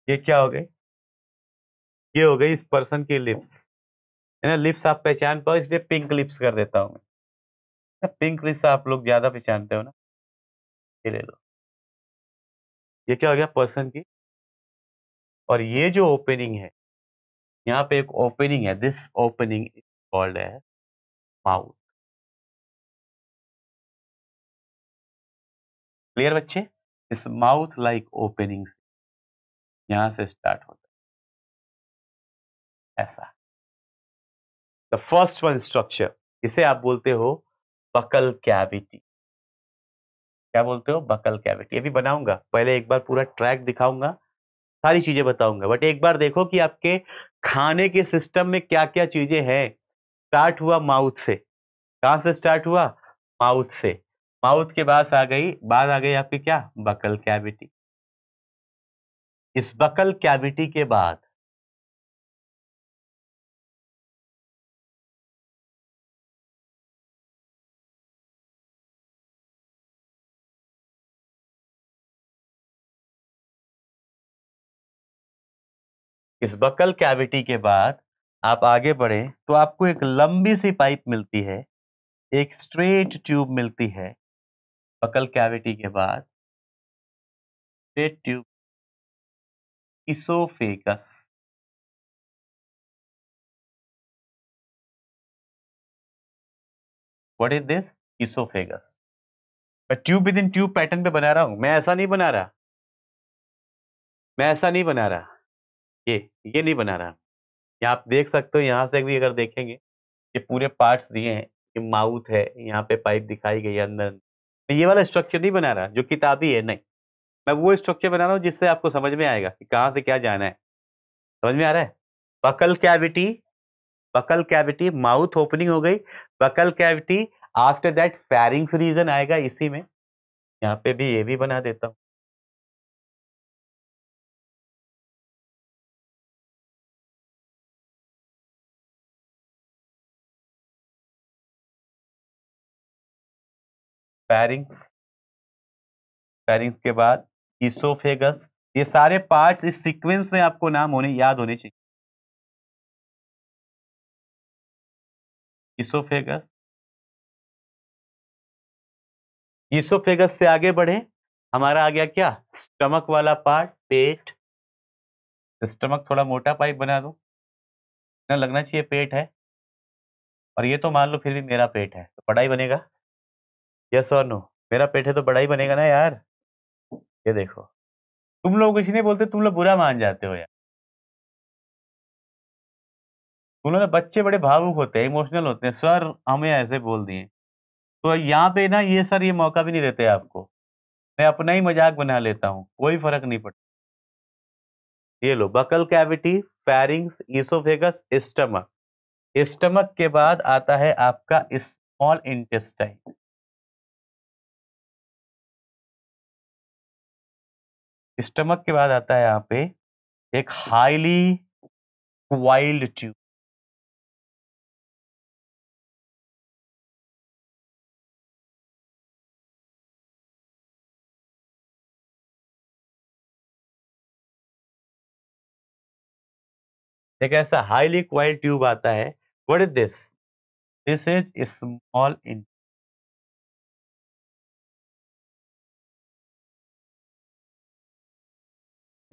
ये क्या हो गई ये हो गई इस पर्सन की लिप्स है ना लिप्स आप पहचान पाओ इसलिए पिंक लिप्स कर देता हूँ मैं पिंक लिप्स आप लोग ज्यादा पहचानते हो ना ये ले लो ये क्या हो गया पर्सन की और ये जो ओपनिंग है यहाँ पे एक ओपनिंग है दिस ओपनिंग इज कॉल्ड है माउथ क्लियर बच्चे इस माउथ लाइक ओपनिंग से यहां से स्टार्ट होता है ऐसा द फर्स्ट वन स्ट्रक्चर इसे आप बोलते हो बकल कैविटी क्या बोलते हो बकल कैविटी ये भी बनाऊंगा पहले एक बार पूरा ट्रैक दिखाऊंगा सारी चीजें बताऊंगा बट एक बार देखो कि आपके खाने के सिस्टम में क्या क्या चीजें हैं स्टार्ट हुआ माउथ से कहा से स्टार्ट हुआ माउथ से माउथ के बाद आ गई बाद आ गई आपकी क्या बकल कैविटी इस बकल कैविटी के बाद इस बकल कैविटी के बाद आप आगे बढ़े तो आपको एक लंबी सी पाइप मिलती है एक स्ट्रेट ट्यूब मिलती है बकल कैविटी के बाद straight tube oesophagus what is this oesophagus मैं tube within tube pattern पे बना रहा हूं मैं ऐसा नहीं बना रहा मैं ऐसा नहीं बना रहा ये ये नहीं बना रहा यहाँ आप देख सकते हो यहाँ से भी अगर देखेंगे ये पूरे पार्ट्स दिए हैं ये माउथ है यहाँ पे पाइप दिखाई गई है अंदर तो ये वाला स्ट्रक्चर नहीं बना रहा जो किताबी है नहीं मैं वो स्ट्रक्चर बना रहा हूँ जिससे आपको समझ में आएगा कि कहाँ से क्या जाना है समझ में आ रहा है buccal cavity buccal cavity mouth opening हो गई buccal cavity after that pharynx region आएगा इसी में यहाँ पे भी ये भी बना देता हूँ पैरिंग्स पैरिंग्स के बाद इसोफेगस ये सारे पार्ट्स इस सीक्वेंस में आपको नाम होने याद होने चाहिए इसोफेगस इसोफेगस से आगे बढ़े हमारा आ गया क्या स्टमक वाला पार्ट पेट स्टमक थोड़ा मोटा पाइप बना दो ना लगना चाहिए पेट है और ये तो मान लो फिर भी मेरा पेट है तो बड़ा ही बनेगा यस और नो मेरा पेट है तो बड़ा ही बनेगा ना यार ये देखो तुम लोग कुछ नहीं बोलते तुम लोग बुरा मान जाते हो यार तुम लोग बच्चे बड़े भावुक होते हैं इमोशनल होते हैं सर हमें ऐसे बोल दिए तो यहाँ पे ना ये सर ये मौका भी नहीं देते आपको मैं अपना ही मजाक बना लेता हूँ कोई फर्क नहीं पड़ता ये लो buccal cavity pharynx oesophagus stomach stomach के बाद आता है आपका स्मॉल इंटेस्टाइन स्टमक के बाद आता है यहाँ पे एक हाईली क्वाइल्ड ट्यूब एक ऐसा हाईली क्वाइल ट्यूब आता है what is this this is small int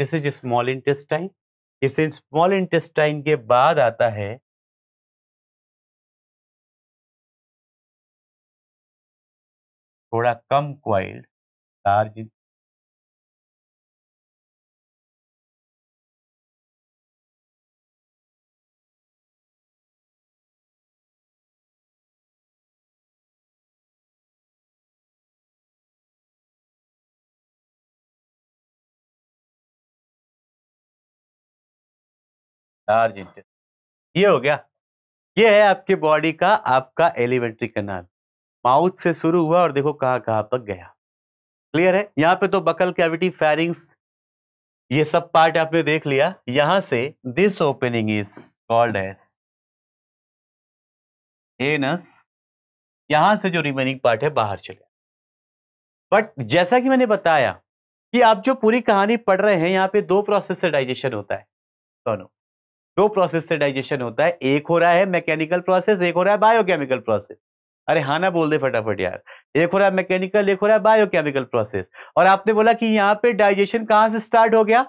this is small intestine इस स्मॉल इंटेस्टाइन के बाद आता है थोड़ा कम क्वाइल्ड लार्ज लार्ज ये हो गया ये है आपके बॉडी का आपका एलिमेंट्री कनाल माउथ से शुरू हुआ और देखो कहाँ कहाँ तक गया क्लियर है यहाँ पे तो बकल कैविटी फेरिंग्स ये सब पार्ट आपने देख लिया यहां से this opening is called as anus यहां से जो रिमेनिंग पार्ट है बाहर चले बट जैसा कि मैंने बताया कि आप जो पूरी कहानी पढ़ रहे हैं यहाँ पे दो प्रोसेस से डाइजेशन होता है दोनों दो प्रोसेस से डाइजेशन होता है एक हो रहा है मैकेनिकल प्रोसेस एक हो रहा है बायोकेमिकल प्रोसेस अरे हाँ ना बोल दे फटाफट यार एक हो रहा है मैकेनिकल एक हो रहा है बायोकेमिकल प्रोसेस और आपने बोला कि यहाँ पे डाइजेशन कहाँ से स्टार्ट हो गया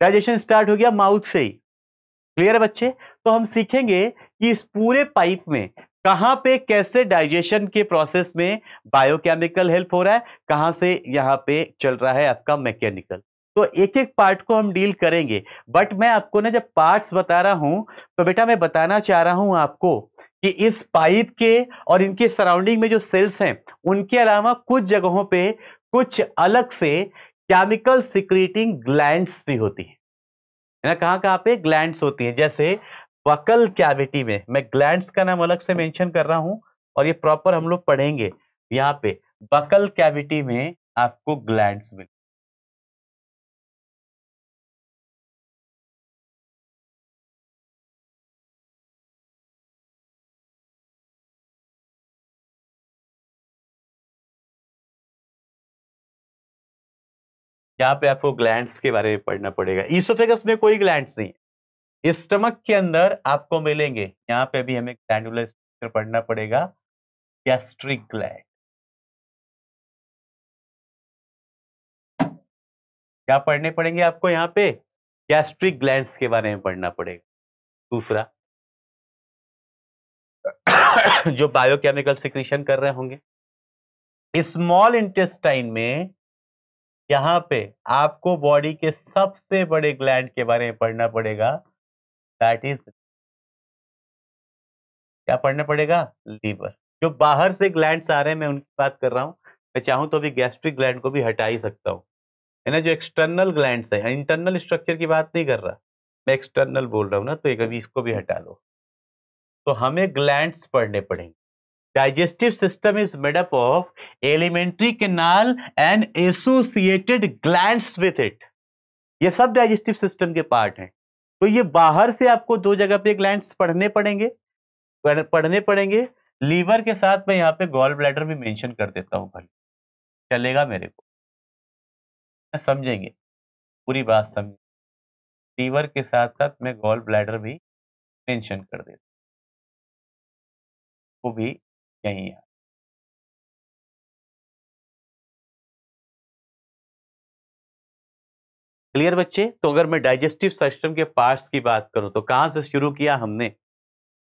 डाइजेशन स्टार्ट हो गया माउथ से ही क्लियर है बच्चे तो हम सीखेंगे कि इस पूरे पाइप में कहाँ पे कैसे डाइजेशन के प्रोसेस में बायोकेमिकल हेल्प हो रहा है कहाँ से यहाँ पे चल रहा है आपका मैकेनिकल तो एक एक पार्ट को हम डील करेंगे बट मैं आपको ना जब पार्ट्स बता रहा हूं तो बेटा मैं बताना चाह रहा हूं आपको कि इस पाइप के और इनके सराउंडिंग में जो सेल्स हैं उनके अलावा कुछ जगहों पे कुछ अलग से केमिकल सिक्रीटिंग ग्लैंड्स भी होती हैं है ना कहाँ कहाँ पे ग्लैंड्स होती हैं जैसे वकल कैविटी में मैं ग्लैंड्स का नाम अलग से मेंशन कर रहा हूँ और ये प्रॉपर हम लोग पढ़ेंगे यहाँ पे बकल कैविटी में आपको ग्लैंड्स मिल यहाँ पे आपको ग्लैंड्स के बारे में पढ़ना पड़ेगा ईसोफेगस में कोई ग्लैंड्स नहीं है स्टमक के अंदर आपको मिलेंगे यहाँ पे भी हमें ग्लैंडुलर स्ट्रक्चर पढ़ना पड़ेगा गैस्ट्रिक ग्लैंड क्या पढ़ने पड़ेंगे आपको यहाँ पे गैस्ट्रिक ग्लैंड्स के बारे में पढ़ना पड़ेगा दूसरा जो बायोकेमिकल सिक्रीशन कर रहे होंगे स्मॉल इंटेस्टाइन में यहाँ पे आपको बॉडी के सबसे बड़े ग्लैंड के बारे में पढ़ना पड़ेगा दैट इज क्या पढ़ना पड़ेगा लीवर जो बाहर से ग्लैंड आ रहे हैं मैं उनकी बात कर रहा हूँ मैं चाहूँ तो अभी गैस्ट्रिक ग्लैंड को भी हटा ही सकता हूँ है ना जो एक्सटर्नल ग्लैंड है इंटरनल स्ट्रक्चर की बात नहीं कर रहा मैं एक्सटर्नल बोल रहा हूँ ना तो एक अभी इसको भी हटा लो तो हमें ग्लैंड पढ़ने पड़ेंगे digestive system is made up of alimentary elementary canal and associated gland with ये सब डाइजेस्टिव सिस्टम के पार्ट हैं तो ये बाहर से आपको दो जगह पे ग्लैंड पढ़ने पड़ेंगे पढ़ने पड़ेंगे लीवर के साथ मैं यहाँ पे गॉल ब्लैडर भी मेंशन कर देता हूँ भले चलेगा मेरे को समझेंगे पूरी बात समझ लीवर के साथ साथ मैं गॉल ब्लैडर भी मेंशन कर देता हूँ वो भी नहीं है क्लियर बच्चे तो अगर मैं डाइजेस्टिव सिस्टम के पार्ट्स की बात करूं तो कहां से शुरू किया हमने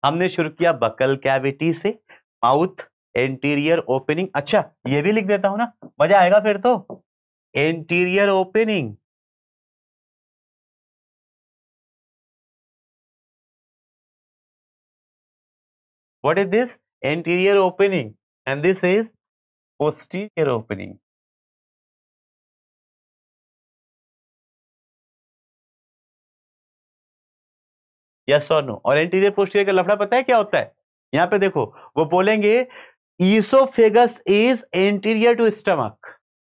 हमने शुरू किया बकल कैविटी से माउथ एंटीरियर ओपनिंग अच्छा ये भी लिख देता हूं ना मजा आएगा फिर तो anterior opening what is this anterior opening and this is posterior opening. Yes और नो और एंटीरियर पोस्टीरियर का लफड़ा पता है क्या होता है यहां पे देखो वो बोलेंगे oesophagus is anterior to stomach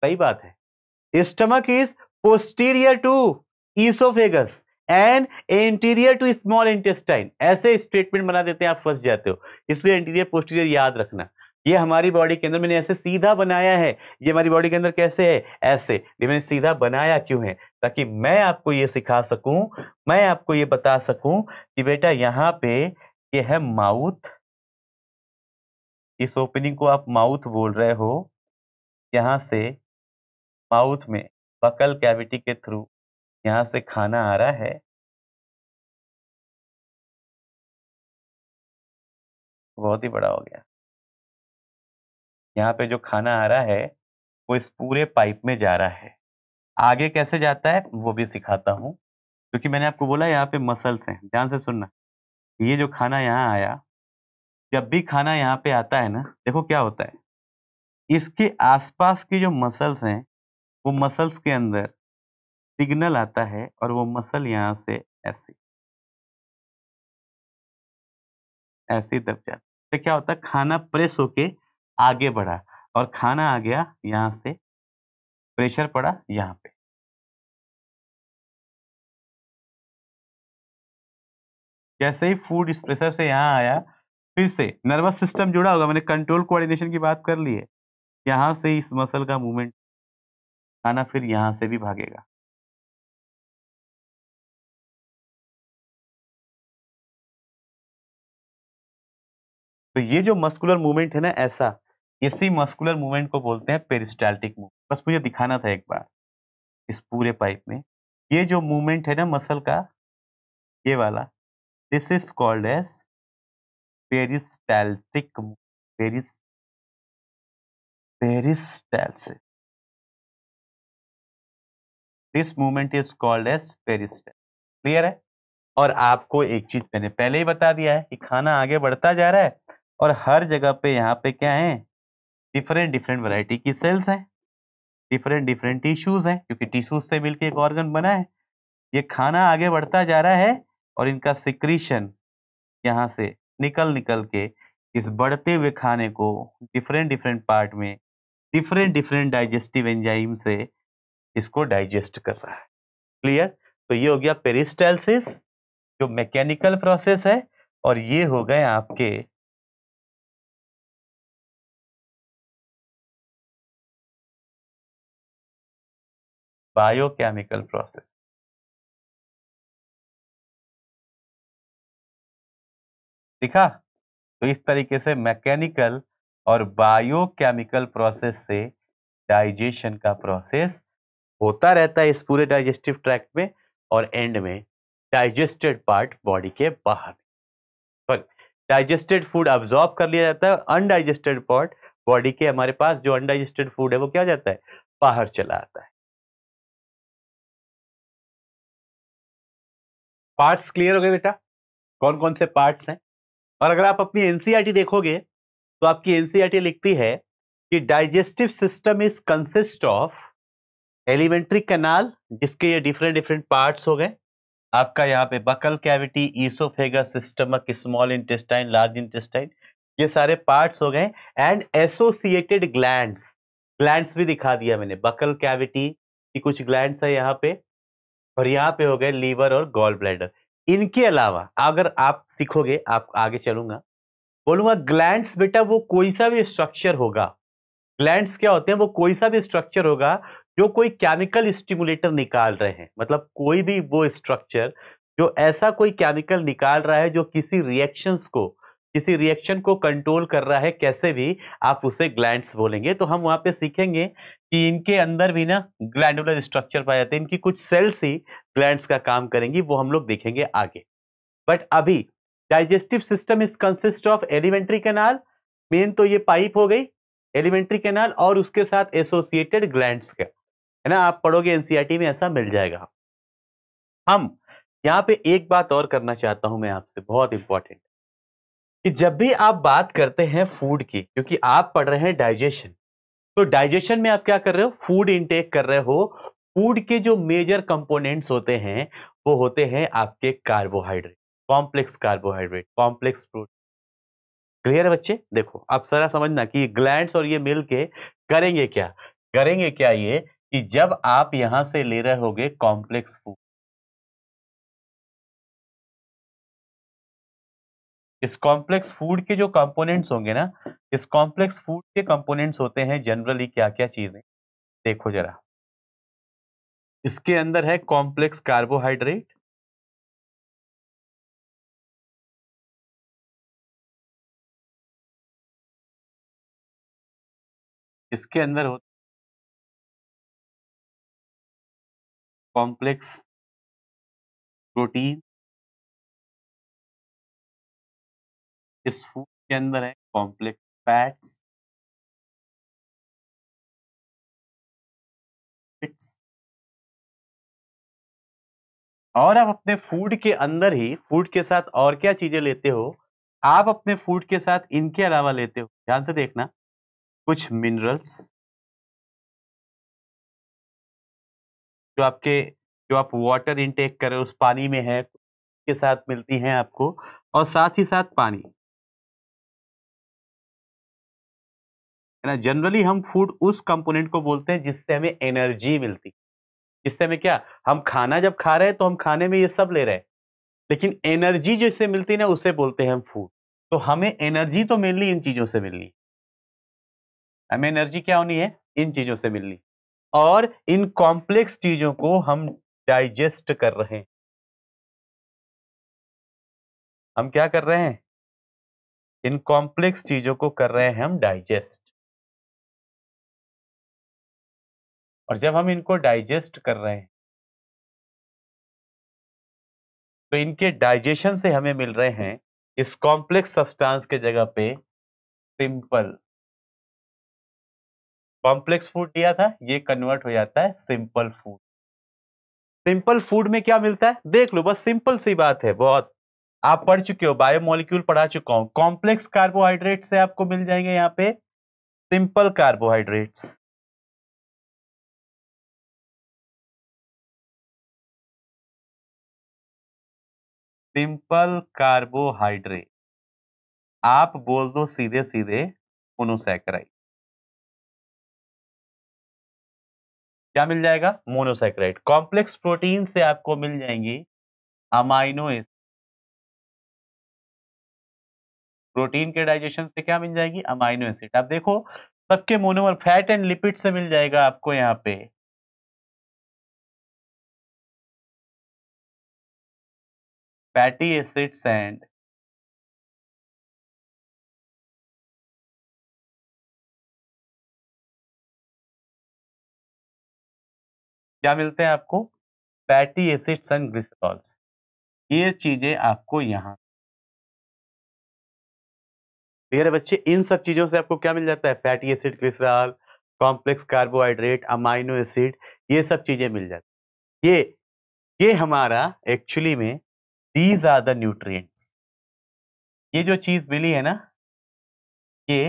सही बात है stomach is posterior to oesophagus and interior to small intestine ऐसे स्टेटमेंट बना देते हैं आप फंस जाते हो इसलिए इंटीरियर पोस्टीरियर याद रखना ये हमारी बॉडी के अंदर मैंने ऐसे सीधा बनाया है ये हमारी बॉडी के अंदर कैसे है ऐसे ये मैंने सीधा बनाया क्यों है ताकि मैं आपको ये सिखा सकूं मैं आपको ये बता सकूं कि बेटा यहाँ पे ये है माउथ इस ओपनिंग को आप माउथ बोल रहे हो यहां से माउथ में बकल कैविटी के थ्रू यहाँ से खाना आ रहा है बहुत ही बड़ा हो गया यहाँ पे जो खाना आ रहा है वो इस पूरे पाइप में जा रहा है आगे कैसे जाता है वो भी सिखाता हूँ क्योंकि मैंने आपको बोला यहाँ पे मसल्स हैं ध्यान से सुनना ये जो खाना यहाँ आया जब भी खाना यहाँ पे आता है ना देखो क्या होता है इसके आसपास की जो मसल्स हैं वो मसल्स के अंदर सिग्नल आता है और वो मसल यहाँ से ऐसे ऐसे दब जाता तो क्या होता है खाना प्रेस होके आगे बढ़ा और खाना आ गया यहाँ से प्रेशर पड़ा यहाँ पे जैसे ही फूड इस प्रेशर से यहाँ आया फिर से नर्वस सिस्टम जुड़ा होगा मैंने कंट्रोल कोऑर्डिनेशन की बात कर ली है यहाँ से इस मसल का मूवमेंट खाना फिर यहाँ से भी भागेगा तो ये जो मस्कुलर मूवमेंट है ना ऐसा इसी मस्कुलर मूवमेंट को बोलते हैं पेरिस्टाल्टिक मूवमेंट बस मुझे दिखाना था एक बार इस पूरे पाइप में ये जो मूवमेंट है ना मसल का ये वाला this is called as peristaltic peris peristalsis. This movement is called as peristal clear है और आपको एक चीज मैंने पहले ही बता दिया है कि खाना आगे बढ़ता जा रहा है और हर जगह पे यहाँ पे क्या है डिफरेंट डिफरेंट वैरायटी की सेल्स हैं डिफरेंट डिफरेंट टिश्यूज हैं क्योंकि टिश्यूज से मिलकर एक ऑर्गन बना है ये खाना आगे बढ़ता जा रहा है और इनका सिक्रीशन यहाँ से निकल निकल के इस बढ़ते हुए खाने को डिफरेंट डिफरेंट पार्ट में डिफरेंट डिफरेंट डाइजेस्टिव एंजाइम से इसको डाइजेस्ट कर रहा है क्लियर तो ये हो गया पेरिस्टाइलिस जो मैकेनिकल प्रोसेस है और ये हो गए आपके बायोकेमिकल प्रोसेस दिखा तो इस तरीके से मैकेनिकल और बायोकेमिकल प्रोसेस से डाइजेशन का प्रोसेस होता रहता है इस पूरे डाइजेस्टिव ट्रैक्ट में और एंड में डाइजेस्टेड पार्ट बॉडी के बाहर पर डाइजेस्टेड फूड अब्जॉर्ब कर लिया जाता है अनडाइजेस्टेड पार्ट बॉडी के हमारे पास जो अनडाइजेस्टेड फूड है वो क्या जाता है बाहर चला आता है पार्ट्स क्लियर हो गए बेटा कौन कौन से पार्ट्स हैं और अगर आप अपनी एनसीईआरटी e देखोगे तो आपकी एनसीईआरटी e लिखती है कि digestive system is consist of alimentary canal जिसके ये डिफरेंट डिफरेंट पार्ट्स हो गए आपका यहाँ पे बकल कैविटी ईसोफेगा सिस्टमक स्मॉल इंटेस्टाइन लार्ज इंटेस्टाइन ये सारे पार्ट्स हो गए एंड एसोसिएटेड ग्लैंड्स ग्लैंड्स भी दिखा दिया मैंने बकल कैविटी की कुछ ग्लैंड्स है यहाँ पे और यहाँ पे हो गए लीवर और गॉल ब्लैडर इनके अलावा अगर आप सीखोगे आप आगे चलूंगा बोलूंगा ग्लैंड्स बेटा वो कोई सा भी स्ट्रक्चर होगा ग्लैंड्स क्या होते हैं वो कोई सा भी स्ट्रक्चर होगा जो कोई केमिकल स्टिमुलेटर निकाल रहे हैं मतलब कोई भी वो स्ट्रक्चर जो ऐसा कोई केमिकल निकाल रहा है जो किसी रिएक्शंस को किसी रिएक्शन को कंट्रोल कर रहा है कैसे भी आप उसे ग्लैंड्स बोलेंगे तो हम वहाँ पे सीखेंगे कि इनके अंदर भी ना ग्लैंडुलर स्ट्रक्चर पाए जाते हैं इनकी कुछ सेल्स ही ग्लैंड्स का काम करेंगी वो हम लोग देखेंगे आगे बट अभी digestive system is consist of alimentary canal main तो ये पाइप हो गई एलिमेंट्री कैनाल और उसके साथ एसोसिएटेड ग्लैंड्स का है ना आप पढ़ोगे एनसीईआरटी e में ऐसा मिल जाएगा हम यहाँ पे एक बात और करना चाहता हूँ मैं आपसे बहुत इंपॉर्टेंट कि जब भी आप बात करते हैं फूड की क्योंकि आप पढ़ रहे हैं डाइजेशन तो डाइजेशन में आप क्या कर रहे हो फूड इनटेक कर रहे हो फूड के जो मेजर कंपोनेंट्स होते हैं वो होते हैं आपके carbohydrate complex carbohydrate complex fruit clear है बच्चे देखो आप सारा समझना कि ग्लैंड और ये मिल के करेंगे क्या करेंगे क्या ये कि जब आप यहां से ले रहे होगे कॉम्प्लेक्स फूड इस कॉम्प्लेक्स फूड के जो कंपोनेंट्स होंगे ना इस कॉम्प्लेक्स फूड के कंपोनेंट्स होते हैं जनरली क्या क्या चीजें देखो जरा इसके अंदर है कॉम्प्लेक्स कार्बोहाइड्रेट इसके अंदर होते कॉम्प्लेक्स प्रोटीन इस फूड के अंदर है कॉम्प्लेक्स फैट्स और आप अपने फूड के अंदर ही फूड के साथ और क्या चीजें लेते हो आप अपने फूड के साथ इनके अलावा लेते हो ध्यान से देखना कुछ मिनरल्स जो आपके जो आप वाटर इनटेक करें उस पानी में है के साथ मिलती हैं आपको और साथ ही साथ पानी है ना जनरली हम फूड उस कंपोनेंट को बोलते हैं जिससे हमें एनर्जी मिलती जिससे हमें क्या हम खाना जब खा रहे हैं तो हम खाने में ये सब ले रहे हैं लेकिन एनर्जी जिससे मिलती है ना उसे बोलते हैं हम फूड तो हमें एनर्जी तो मेनली इन चीज़ों से मिलनी हमें एनर्जी क्या होनी है इन चीज़ों से मिलनी और इन कॉम्प्लेक्स चीज़ों को हम डाइजेस्ट कर रहे हैं हम क्या कर रहे हैं इन कॉम्प्लेक्स चीज़ों को कर रहे हैं हम डाइजेस्ट और जब हम इनको डाइजेस्ट कर रहे हैं तो इनके डाइजेशन से हमें मिल रहे हैं इस कॉम्प्लेक्स सब्सटेंस के जगह पे सिंपल कॉम्प्लेक्स फूड दिया था ये कन्वर्ट हो जाता है सिंपल फूड सिंपल फूड में क्या मिलता है देख लो बस सिंपल सी बात है बहुत आप पढ़ चुके हो बायोमोलिक्यूल पढ़ा चुका हूं कॉम्प्लेक्स कार्बोहाइड्रेट से आपको मिल जाएंगे यहाँ पे सिंपल कार्बोहाइड्रेट्स सिंपल कार्बोहाइड्रेट आप बोल दो सीधे सीधे मोनोसैक्राइड क्या मिल जाएगा मोनोसैक्राइड कॉम्प्लेक्स प्रोटीन से आपको मिल जाएंगी अमाइनो एसिड प्रोटीन के डाइजेशन से क्या मिल जाएगी अमाइनो एसिड आप देखो सबके मोनोमर फैट एंड लिपिड से मिल जाएगा आपको यहाँ पे fatty acids and क्या मिलते हैं आपको फैटी एसिड्स एंड ग्लिसरॉल्स ये चीजें आपको यहाँ मेरे बच्चे इन सब चीजों से आपको क्या मिल जाता है fatty acid glycerol complex carbohydrate amino acid ये सब चीजें मिल जाती ये ये हमारा एक्चुअली में दीज आर द न्यूट्रिएंट्स ये जो चीज मिली है ना ये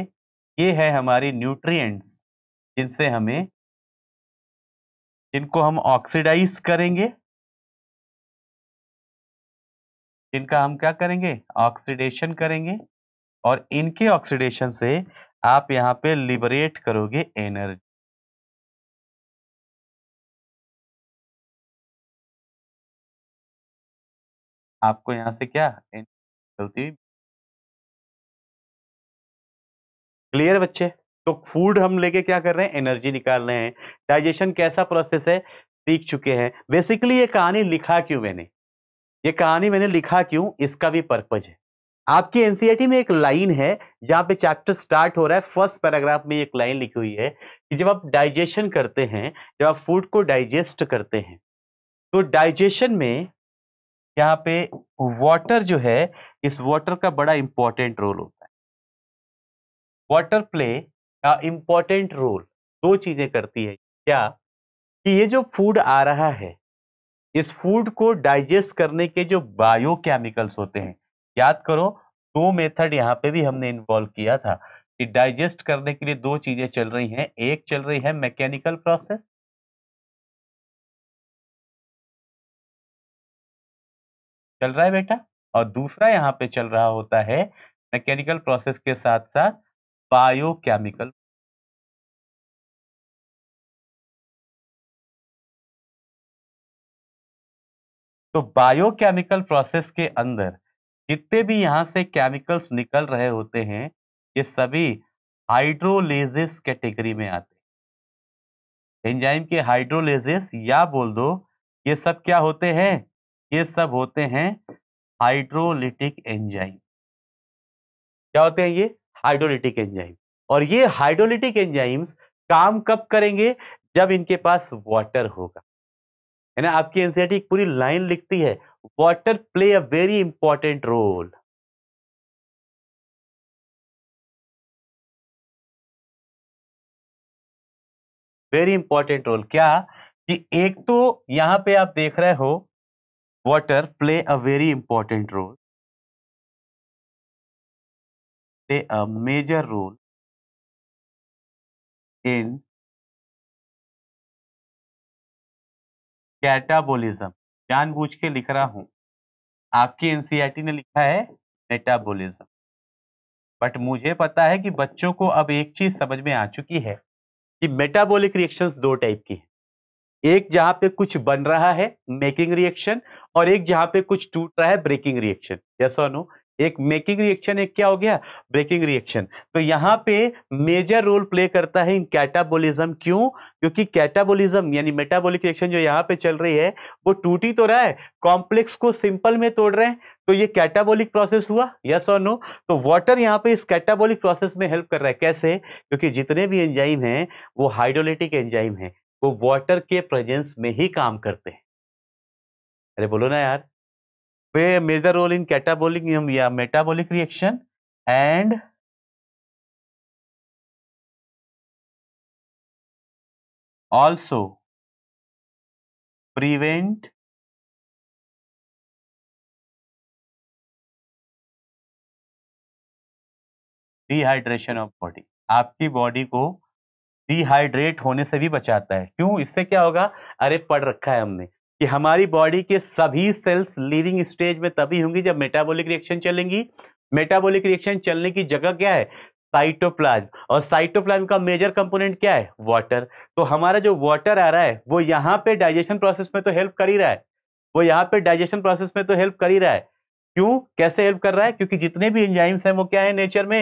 ये है हमारी न्यूट्रिएंट्स जिनसे हमें जिनको हम ऑक्सीडाइज करेंगे जिनका हम क्या करेंगे ऑक्सीडेशन करेंगे और इनके ऑक्सीडेशन से आप यहां पे लिबरेट करोगे एनर्जी आपको यहाँ से क्या इन- गलती क्लियर बच्चे तो फूड हम लेके क्या कर रहे हैं एनर्जी निकाल रहे हैं डाइजेशन कैसा प्रोसेस है सीख चुके हैं बेसिकली ये कहानी लिखा क्यों मैंने ये कहानी मैंने लिखा क्यों इसका भी पर्पज है आपकी एनसीईआरटी e में एक लाइन है जहां पे चैप्टर स्टार्ट हो रहा है फर्स्ट पैराग्राफ में एक लाइन लिखी हुई है कि जब आप डाइजेशन करते हैं जब आप फूड को डाइजेस्ट करते हैं तो डाइजेशन में यहाँ पे वाटर जो है इस वाटर का बड़ा इंपॉर्टेंट रोल होता है वाटर प्ले का इंपॉर्टेंट रोल दो चीजें करती है क्या कि ये जो फूड आ रहा है इस फूड को डाइजेस्ट करने के जो बायो केमिकल्स होते हैं याद करो दो मेथड यहाँ पे भी हमने इन्वॉल्व किया था कि डाइजेस्ट करने के लिए दो चीजें चल रही हैं एक चल रही है मैकेनिकल प्रोसेस चल रहा है बेटा और दूसरा यहाँ पे चल रहा होता है मैकेनिकल प्रोसेस के साथ साथ बायोकेमिकल तो बायोकेमिकल प्रोसेस के अंदर जितने भी यहाँ से केमिकल्स निकल रहे होते हैं ये सभी हाइड्रोलेजिस कैटेगरी में आते हैं एंजाइम के हाइड्रोलेजिस या बोल दो ये सब क्या होते हैं ये सब होते हैं हाइड्रोलिटिक एंजाइम क्या होते हैं ये हाइड्रोलिटिक एंजाइम और ये हाइड्रोलिटिक एंजाइम्स काम कब करेंगे जब इनके पास वाटर होगा है ना आपकी एनसीआरटी पूरी लाइन लिखती है water play a very important role very important role क्या कि एक तो यहां पे आप देख रहे हो water play a very important role play a major role in catabolism जानबूझ के लिख रहा हूं आपकी एनसीईआरटी e ने लिखा है मेटाबोलिज्म बट मुझे पता है कि बच्चों को अब एक चीज समझ में आ चुकी है कि मेटाबॉलिक रिएक्शंस दो टाइप की है एक जहां पे कुछ बन रहा है मेकिंग रिएक्शन और एक जहां पे कुछ टूट रहा है ब्रेकिंग रिएक्शन यस और नो एक मेकिंग रिएक्शन एक क्या हो गया ब्रेकिंग रिएक्शन तो यहाँ पे मेजर रोल प्ले करता है इन कैटाबोलिज्म क्यों क्योंकि कैटाबोलिज्म यानी मेटाबॉलिक रिएक्शन जो यहाँ पे चल रही है वो टूटी तो रहा है कॉम्प्लेक्स को सिंपल में तोड़ रहे हैं तो ये कैटाबॉलिक प्रोसेस हुआ यस और नो तो वाटर यहाँ पे इस कैटाबॉलिक प्रोसेस में हेल्प कर रहा है कैसे क्योंकि जितने भी एंजाइम है वो हाइड्रोलिटिक एंजाइम है वो वाटर के प्रेजेंस में ही काम करते हैं अरे बोलो ना यार way major role in catabolic या metabolic reaction and also prevent dehydration of body आपकी बॉडी को डिहाइड्रेट होने से भी बचाता है क्यों इससे क्या होगा अरे पढ़ रखा है हमने कि हमारी बॉडी के सभी सेल्स लीविंग स्टेज में तभी होंगी जब मेटाबॉलिक रिएक्शन चलेंगी मेटाबॉलिक रिएक्शन चलने की जगह क्या है साइटोप्लाज्म और साइटोप्लाज्म का मेजर कंपोनेंट क्या है वाटर तो हमारा जो वाटर आ रहा है वो यहाँ पे डाइजेशन प्रोसेस में तो हेल्प कर ही रहा है वो यहाँ पे डाइजेशन प्रोसेस में तो हेल्प कर ही रहा है क्यों कैसे हेल्प कर रहा है क्योंकि जितने भी एंजाइम्स हैं वो क्या है नेचर में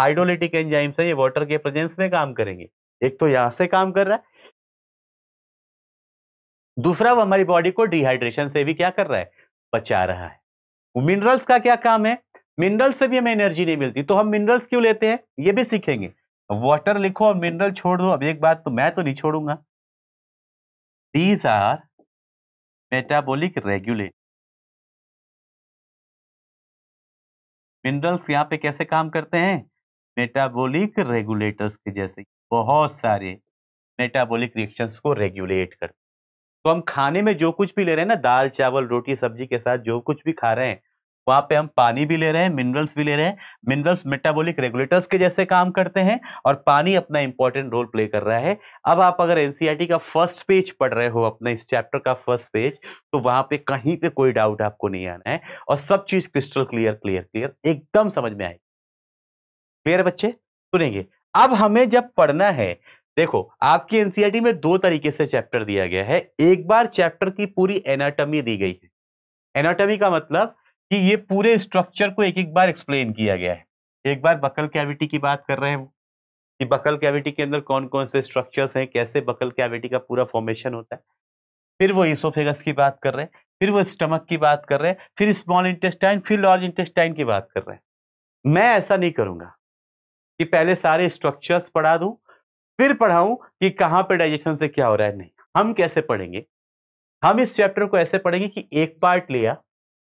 हाइड्रोलिटिक एंजाइम्स हैं ये वाटर के प्रेजेंस में काम करेंगे एक तो यहाँ से काम कर रहा है दूसरा वो हमारी बॉडी को डिहाइड्रेशन से भी क्या कर रहा है बचा रहा है मिनरल्स का क्या काम है मिनरल्स से भी हमें एनर्जी नहीं मिलती तो हम मिनरल्स क्यों लेते हैं ये भी सीखेंगे वाटर लिखो और मिनरल छोड़ दो अब एक बात तो मैं तो नहीं छोड़ूंगा these are metabolic regulate minerals यहाँ पे कैसे काम करते हैं मेटाबॉलिक रेगुलेटर्स के जैसे बहुत सारे मेटाबॉलिक रिएक्शंस को रेगुलेट करते तो हम खाने में जो कुछ भी ले रहे हैं ना दाल चावल रोटी सब्जी के साथ जो कुछ भी खा रहे हैं वहां पे हम पानी भी ले रहे हैं मिनरल्स भी ले रहे हैं मिनरल्स मेटाबॉलिक रेगुलेटर्स के जैसे काम करते हैं और पानी अपना इंपॉर्टेंट रोल प्ले कर रहा है अब आप अगर एनसीईआरटी का फर्स्ट पेज पढ़ रहे हो अपने इस चैप्टर का फर्स्ट पेज तो वहां पे कहीं पे कोई डाउट आपको नहीं आना है और सब चीज क्रिस्टल क्लियर क्लियर क्लियर एकदम समझ में आएगी क्लियर बच्चे सुनेंगे अब हमें जब पढ़ना है देखो आपकी एनसीईआरटी e में दो तरीके से चैप्टर दिया गया है एक बार चैप्टर की पूरी एनाटॉमी दी गई है एनाटॉमी का मतलब कि ये पूरे स्ट्रक्चर को एक एक बार एक्सप्लेन किया गया है एक बार बकल कैविटी की बात कर रहे हैं कि बकल कैविटी के अंदर कौन कौन से स्ट्रक्चर्स हैं कैसे बकल कैविटी का पूरा फॉर्मेशन होता है फिर वो इसोफेगस की बात कर रहे हैं फिर वो स्टमक की बात कर रहे हैं फिर स्मॉल इंटेस्टाइन फिर लार्ज इंटेस्टाइन की बात कर रहे हैं मैं ऐसा नहीं करूंगा कि पहले सारे स्ट्रक्चर्स पढ़ा दूं फिर पढ़ाऊं कि कहाँ पे डाइजेशन से क्या हो रहा है नहीं हम कैसे पढ़ेंगे हम इस चैप्टर को ऐसे पढ़ेंगे कि एक पार्ट लिया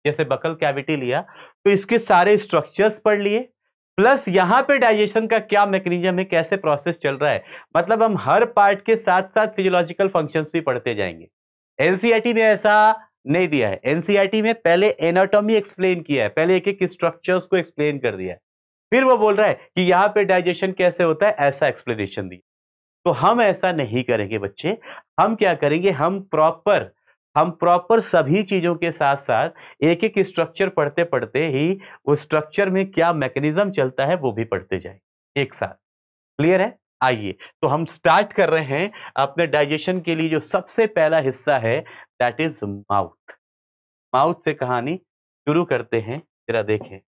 जैसे बकल कैविटी लिया तो इसके सारे स्ट्रक्चर्स पढ़ लिए प्लस यहां पे डाइजेशन का क्या मैकेनिज्म है कैसे प्रोसेस चल रहा है मतलब हम हर पार्ट के साथ साथ फिजियोलॉजिकल फंक्शंस भी पढ़ते जाएंगे एनसीईआरटी e में ऐसा नहीं दिया है एनसीईआरटी e में पहले एनाटॉमी एक्सप्लेन किया है पहले एक एक स्ट्रक्चर्स को एक्सप्लेन कर दिया है फिर वो बोल रहा है कि यहाँ पे डाइजेशन कैसे होता है ऐसा एक्सप्लेनेशन दिया तो हम ऐसा नहीं करेंगे बच्चे हम क्या करेंगे हम प्रॉपर हम प्रॉपर सभी चीज़ों के साथ साथ एक एक स्ट्रक्चर पढ़ते पढ़ते ही उस स्ट्रक्चर में क्या मैकेनिज्म चलता है वो भी पढ़ते जाएंगे एक साथ क्लियर है आइए तो हम स्टार्ट कर रहे हैं अपने डाइजेशन के लिए जो सबसे पहला हिस्सा है दैट इज माउथ माउथ से कहानी शुरू करते हैं जरा देखें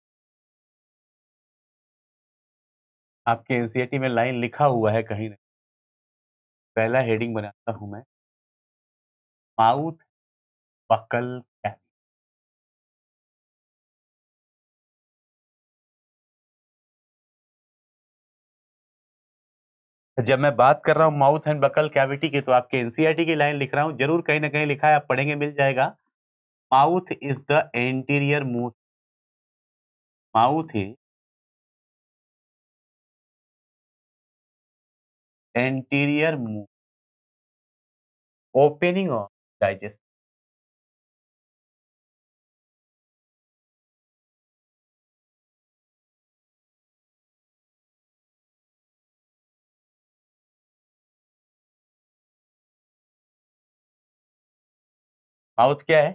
आपके एनसीईआरटी में लाइन लिखा हुआ है कहीं ना पहला हेडिंग बनाता हूं मैं माउथ बकल जब मैं बात कर रहा हूं माउथ एंड बकल कैविटी की तो आपके एनसीईआरटी e की लाइन लिख रहा हूं जरूर कहीं ना कहीं लिखा है आप पढ़ेंगे मिल जाएगा mouth is the anterior most mouth is anterior move opening of digestive mouth क्या है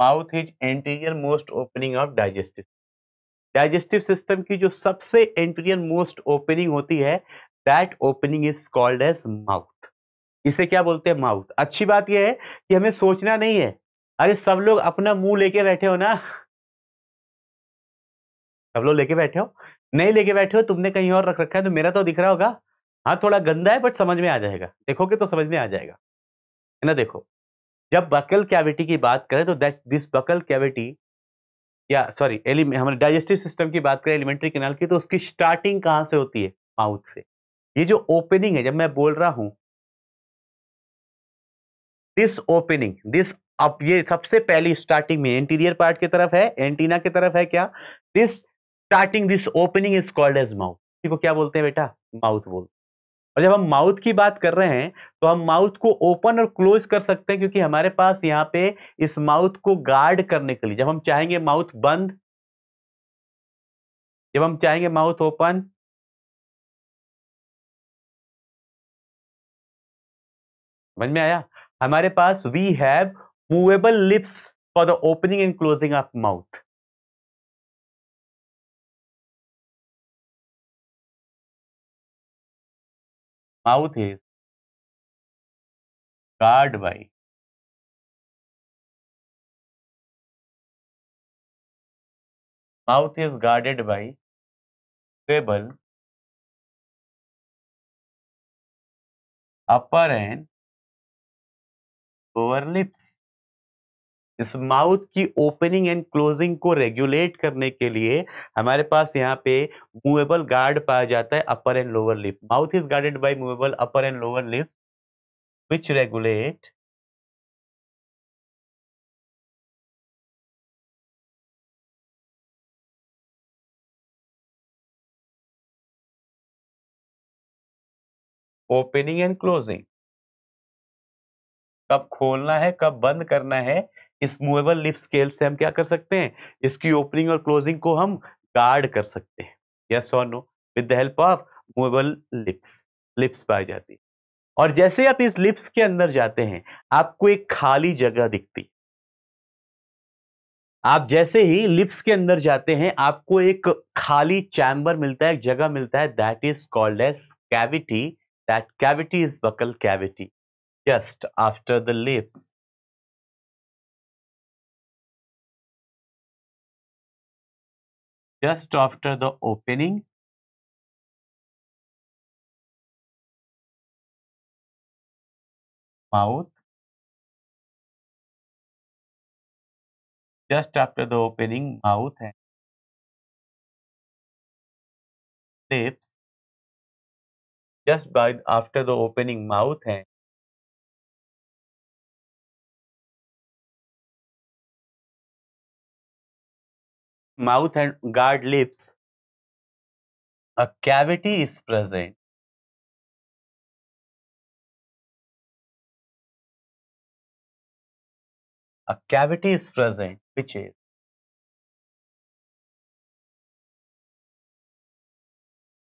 mouth is anterior most opening of digestive digestive system की जो सबसे एंटीरियर मोस्ट ओपनिंग होती है that opening is called as mouth इसे क्या बोलते हैं माउथ अच्छी बात यह है कि हमें सोचना नहीं है अरे सब लोग अपना मुंह लेके बैठे हो ना सब लोग लेके बैठे हो नहीं लेके बैठे हो तुमने कहीं और रख रखा है तो मेरा तो दिख रहा होगा हाँ थोड़ा गंदा है बट समझ में आ जाएगा देखोगे तो समझ में आ जाएगा है ना देखो जब बकल कैविटी की बात करें तो दैट दिस बकल कैविटी या सॉरी एलिमेंट हमारे डाइजेस्टिव सिस्टम की बात करें एलिमेंट्री कैनाल की तो उसकी स्टार्टिंग कहाँ से होती है माउथ से ये जो ओपनिंग है जब मैं बोल रहा हूं दिस ओपनिंग दिस अब ये सबसे पहली स्टार्टिंग में इंटीरियर पार्ट की तरफ है एंटीना की तरफ है क्या this starting this opening is called as mouth को क्या बोलते हैं बेटा माउथ बोलते और जब हम माउथ की बात कर रहे हैं तो हम माउथ को ओपन और क्लोज कर सकते हैं क्योंकि हमारे पास यहाँ पे इस माउथ को गार्ड करने के लिए जब हम चाहेंगे माउथ बंद जब हम चाहेंगे माउथ ओपन समझ में आया हमारे पास we have movable lips for the opening and closing of mouth mouth is guard by mouth is guarded by movable upper and lower lips इस माउथ की ओपनिंग एंड क्लोजिंग को रेगुलेट करने के लिए हमारे पास यहाँ पे मूवेबल गार्ड पाया जाता है upper and lower lip mouth is guarded by movable upper and lower lip which regulate opening and closing कब खोलना है कब बंद करना है इस मूवेबल लिप स्केल से हम क्या कर सकते हैं इसकी ओपनिंग और क्लोजिंग को हम गार्ड कर सकते हैं यस और no with the help of movable lips lips पाई जाती है और जैसे आप इस लिप्स के अंदर जाते हैं आपको एक खाली जगह दिखती आप जैसे ही लिप्स के अंदर जाते हैं आपको एक खाली चैम्बर मिलता है एक जगह मिलता है that is called as cavity that cavity is buccal cavity just after the lips, just after the opening mouth just after the opening mouth and lips just by after the opening mouth and mouth and guard lips, a cavity is present. A cavity is present, which is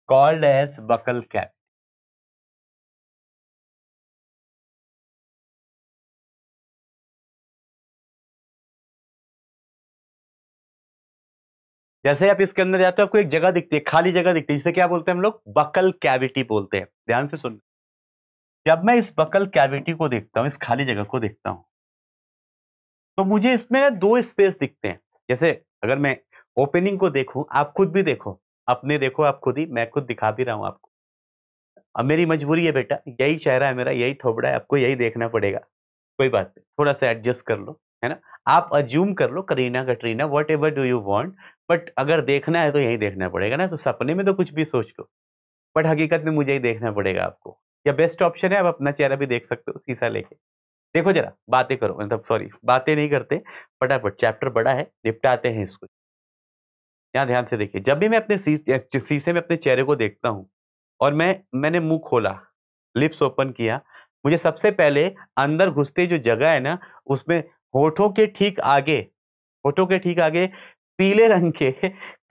called as buccal cavity. जैसे आप इसके अंदर जाते हो आपको एक जगह दिखती है खाली जगह दिखती है जिसे क्या बोलते हैं हम लोग बकल कैविटी बोलते हैं ध्यान से सुन जब मैं इस बकल कैविटी को देखता हूँ इस खाली जगह को देखता हूँ तो मुझे इसमें दो स्पेस दिखते हैं जैसे अगर मैं ओपनिंग को देखूं आप खुद भी देखो अपने देखो आप खुद ही मैं खुद दिखा भी रहा हूं आपको अब मेरी मजबूरी है बेटा यही चेहरा है मेरा यही थोबड़ा है आपको यही देखना पड़ेगा कोई बात नहीं थोड़ा सा एडजस्ट कर लो है ना आप अज्यूम कर लो Kareena Katrina whatever do you want but अगर देखना है तो यही देखना पड़ेगा ना तो सपने में तो कुछ भी सोच लो बट हकीकत में मुझे ही देखना पड़ेगा आपको या बेस्ट ऑप्शन है आप अपना चेहरा भी देख सकते हो शीशा लेके देखो जरा बातें करो मतलब सॉरी बातें नहीं करते फटाफट चैप्टर बड़ा है निपटाते हैं इसको यहाँ ध्यान से देखिए जब भी मैं अपने शीशे में अपने चेहरे को देखता हूँ और मैं मैंने मुंह खोला लिप्स ओपन किया मुझे सबसे पहले अंदर घुसते जो जगह है ना उसमें होठों के ठीक आगे होठों के ठीक आगे पीले रंग के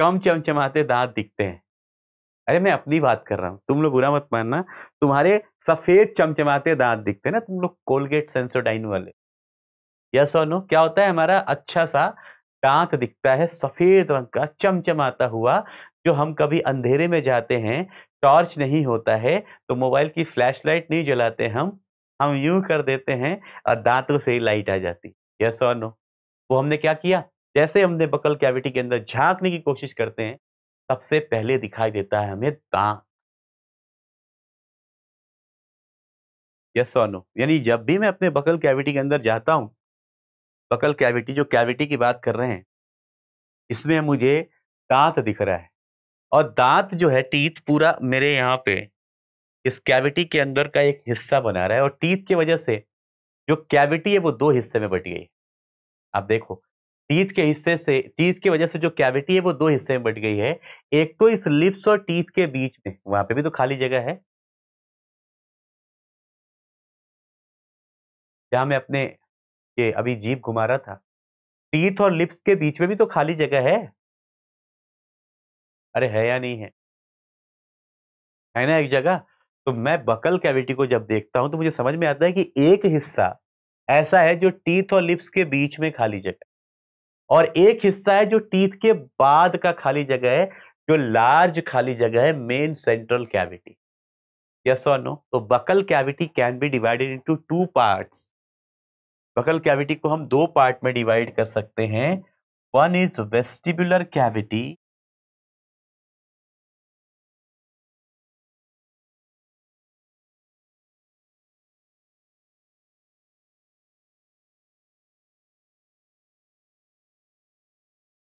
कम चमचमाते दांत दिखते हैं अरे मैं अपनी बात कर रहा हूँ तुम लोग बुरा मत मानना तुम्हारे सफेद चमचमाते दांत दिखते हैं ना तुम लोग कोलगेट सेंसोडाइन वाले यस और नो क्या होता है हमारा अच्छा सा दांत दिखता है सफेद रंग का चमचमाता हुआ जो हम कभी अंधेरे में जाते हैं टॉर्च नहीं होता है तो मोबाइल की लाइट नहीं जलाते हम हम यूं कर देते हैं और दांतों से ही लाइट आ जाती यस और नो वो हमने क्या किया जैसे हमने बकल कैविटी के अंदर झांकने की कोशिश करते हैं सबसे पहले दिखाई देता है हमें दांत यस और नो यानी जब भी मैं अपने बकल कैविटी के अंदर जाता हूं बकल कैविटी जो कैविटी की बात कर रहे हैं इसमें मुझे दांत दिख रहा है और दांत जो है टीथ पूरा मेरे यहाँ पे इस कैविटी के अंदर का एक हिस्सा बना रहा है और टीथ की वजह से जो कैविटी है वो दो हिस्से में बट गई आप देखो टीथ के हिस्से से टीथ की वजह से जो कैविटी है वो दो हिस्से में बट गई है एक तो इस लिप्स और टीथ के बीच में वहां पे भी तो खाली जगह है जहां मैं अपने ये अभी जीप घुमा रहा था टीथ और लिप्स के बीच में भी तो खाली जगह है अरे है या नहीं है है ना एक जगह तो मैं बकल कैविटी को जब देखता हूं तो मुझे समझ में आता है कि एक हिस्सा ऐसा है जो टीथ और लिप्स के बीच में खाली जगह और एक हिस्सा है जो टीथ के बाद का खाली जगह है जो लार्ज खाली जगह है मेन सेंट्रल कैविटी यस और नो तो buccal cavity can be divided into two parts buccal cavity को हम दो पार्ट में डिवाइड कर सकते हैं one is vestibular cavity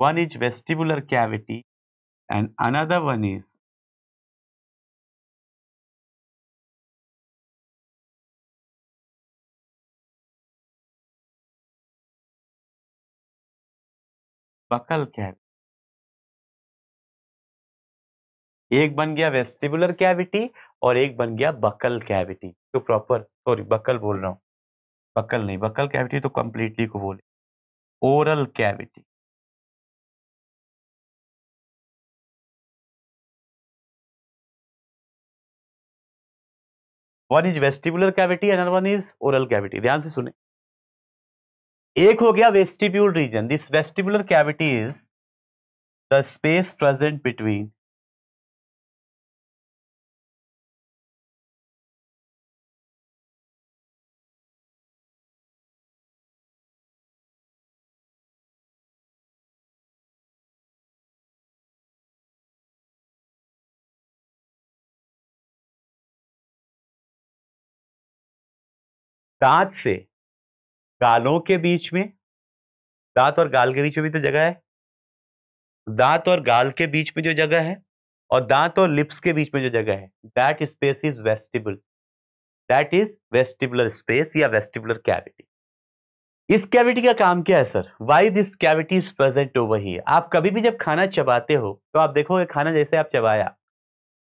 One is vestibular cavity and another one is buccal cavity एक बन गया वेस्टिबुलर कैविटी और एक बन गया बकल कैविटी तो प्रॉपर सॉरी बकल बोल रहा हूं बकल नहीं बकल कैविटी तो कंप्लीटली को बोले oral cavity one is vestibular cavity and one is oral cavity ध्यान से सुने एक हो गया vestibule region this vestibular cavity is the space present between दांत से गालों के बीच में दांत और गाल के बीच में भी तो जगह है दांत और गाल के बीच में जो जगह है और दांत और लिप्स के बीच में जो जगह है that space is vestibule that is vestibular space या वेस्टिबुलर कैविटी इस कैविटी का काम क्या है sir why this cavity is present over here आप कभी भी जब खाना चबाते हो तो आप देखोगे खाना जैसे आप चबाया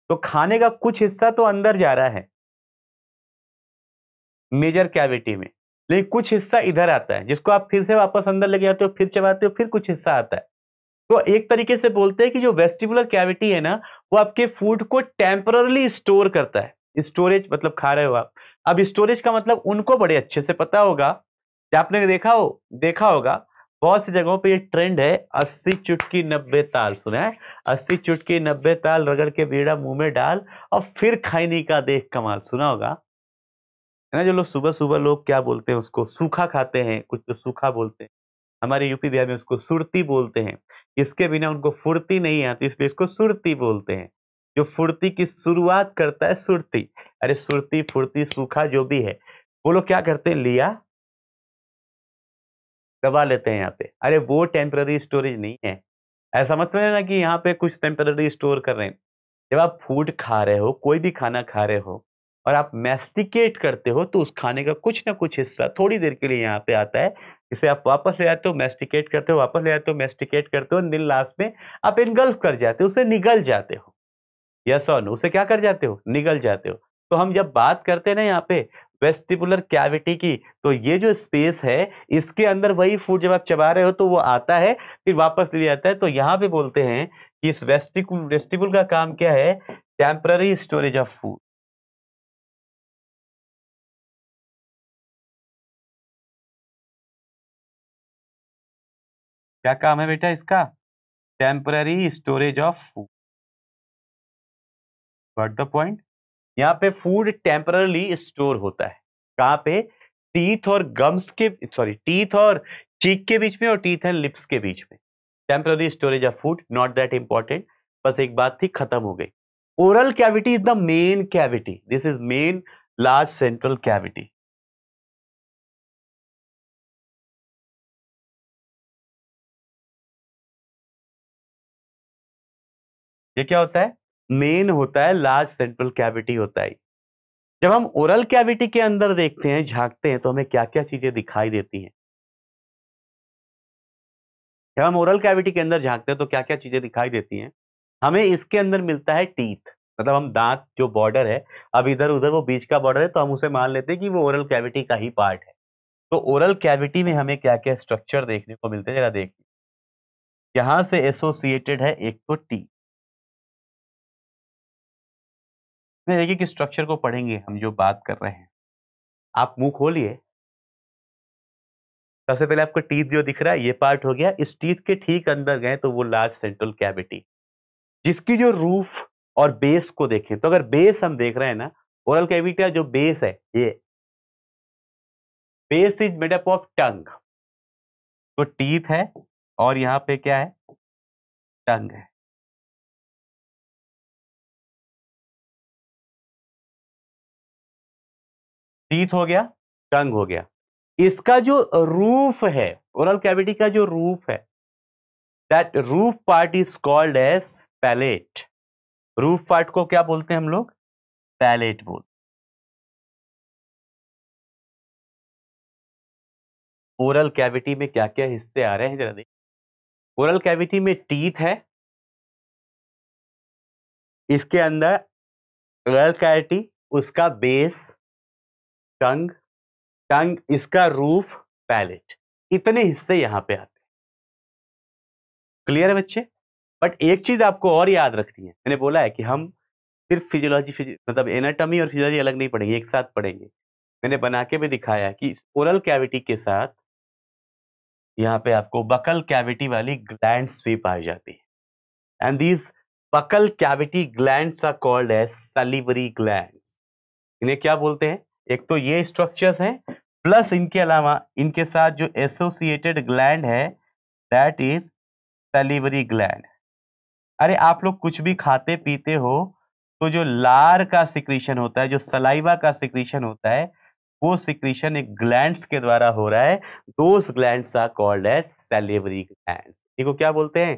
तो खाने का कुछ हिस्सा तो अंदर जा रहा है मेजर कैविटी में लेकिन कुछ हिस्सा इधर आता है जिसको आप फिर से वापस अंदर लेके आते हो फिर चबाते हो फिर कुछ हिस्सा आता है तो एक तरीके से बोलते हैं कि जो वेस्टिबुलर कैविटी है ना वो आपके फूड को टेम्परली स्टोर करता है स्टोरेज मतलब खा रहे हो आप अब स्टोरेज का मतलब उनको बड़े अच्छे से पता होगा आपने देखा हो देखा होगा बहुत सी जगहों पे ये ट्रेंड है अस्सी चुटकी नब्बे ताल सुना है अस्सी चुटकी नब्बे ताल रगड़ के बेड़ा मुंह में डाल और फिर खाईनी का देख कमाल सुना होगा है ना जो लोग सुबह सुबह लोग क्या बोलते हैं उसको सूखा खाते हैं कुछ तो सूखा बोलते हैं हमारे यूपी बिहार में उसको सुरती बोलते हैं इसके बिना उनको फुर्ती नहीं आती इसलिए इसको सुरती बोलते हैं जो फुर्ती की शुरुआत करता है सुरती अरे सुरती फुर्ती सूखा जो भी है वो लोग क्या करते हैं लिया दबा लेते हैं यहाँ पे अरे वो टेम्पररी स्टोरेज नहीं है ऐसा मत समझ ना कि यहाँ पे कुछ टेम्पररी स्टोर कर रहे हैं जब आप फूड खा रहे हो कोई भी खाना खा रहे हो और आप मैस्टिकेट करते हो तो उस खाने का कुछ ना कुछ हिस्सा थोड़ी देर के लिए यहाँ पे आता है इसे आप वापस ले आते हो मैस्टिकेट करते हो वापस ले आते हो मैस्टिकेट करते हो दिन लास्ट में आप इनगल्फ कर जाते हो उसे निगल जाते हो यस और उसे क्या कर जाते हो निगल जाते हो तो हम जब बात करते हैं ना यहाँ पे वेस्टिपुलर कैविटी की तो ये जो स्पेस है इसके अंदर वही फूड जब आप चबा रहे हो तो वो आता है फिर वापस ले जाता है तो यहाँ पे बोलते हैं कि इस वेस्टिकुल वेस्टिबुल का काम क्या है टेम्पररी स्टोरेज ऑफ फूड क्या काम है बेटा इसका temporary storage of food the point यहाँ पे फूड टेम्परली स्टोर होता है कहाँ पे टीथ और गम्स के सॉरी टीथ और चीक के बीच में और टीथ एंड लिप्स के बीच में temporary storage of food not that important बस एक बात थी खत्म हो गई oral cavity is the main cavity this is main large central cavity ये क्या होता है मेन होता है लार्ज सेंट्रल कैविटी होता है जब हम ओरल कैविटी के अंदर देखते हैं झांकते हैं तो हमें क्या क्या चीजें दिखाई देती हैं जब हम ओरल कैविटी के अंदर झांकते हैं तो क्या क्या चीजें दिखाई देती हैं हमें इसके अंदर मिलता है टीथ मतलब हम दांत जो बॉर्डर है अब इधर उधर वो बीच का बॉर्डर है तो हम उसे मान लेते हैं कि वो ओरल कैविटी का ही पार्ट है तो ओरल कैविटी में हमें क्या क्या स्ट्रक्चर देखने को मिलते हैं जरा देखिए यहां से एसोसिएटेड है एक तो टीथ इसमें देखिए कि स्ट्रक्चर को पढ़ेंगे हम जो बात कर रहे हैं आप मुंह खोलिए सबसे पहले आपको टीथ जो दिख रहा है ये पार्ट हो गया इस टीथ के ठीक अंदर गए तो वो लार्ज सेंट्रल कैविटी जिसकी जो रूफ और बेस को देखें तो अगर बेस हम देख रहे हैं ना ओरल कैविटी का जो बेस है ये base is made up of tongue तो टीथ है और यहाँ पे क्या है टंग है टीथ हो गया टंग हो गया इसका जो रूफ है ओरल कैविटी का जो रूफ है that roof part is called as palate roof part को क्या बोलते हैं हम लोग पैलेट बोलते ओरल कैविटी में क्या क्या हिस्से आ रहे हैं जरा देखिए ओरल कैविटी में टीथ है इसके अंदर ओरल कैविटी उसका बेस टंग टंग इसका रूफ पैलेट इतने हिस्से यहां पे आते हैं क्लियर है बच्चे बट एक चीज आपको और याद रखनी है मैंने बोला है कि हम सिर्फ फिजियोलॉजी फिजि मतलब एनाटॉमी और फिजियोलॉजी अलग नहीं पढ़ेंगे एक साथ पढ़ेंगे मैंने बना के भी दिखाया कि ओरल कैविटी के साथ यहाँ पे आपको बकल कैविटी वाली ग्लैंड भी पाई जाती है and these buccal cavity gland are called as salivary gland इन्हें क्या बोलते हैं एक तो ये स्ट्रक्चर्स हैं प्लस इनके अलावा इनके साथ जो एसोसिएटेड ग्लैंड है दैट इज सलीवरी ग्लैंड अरे आप लोग कुछ भी खाते पीते हो तो जो लार का सिक्रीशन होता है जो सलाइवा का सिक्रीशन होता है वो सिक्रीशन एक ग्लैंड्स के द्वारा हो रहा है those glands are called as salivary gland इनको क्या बोलते हैं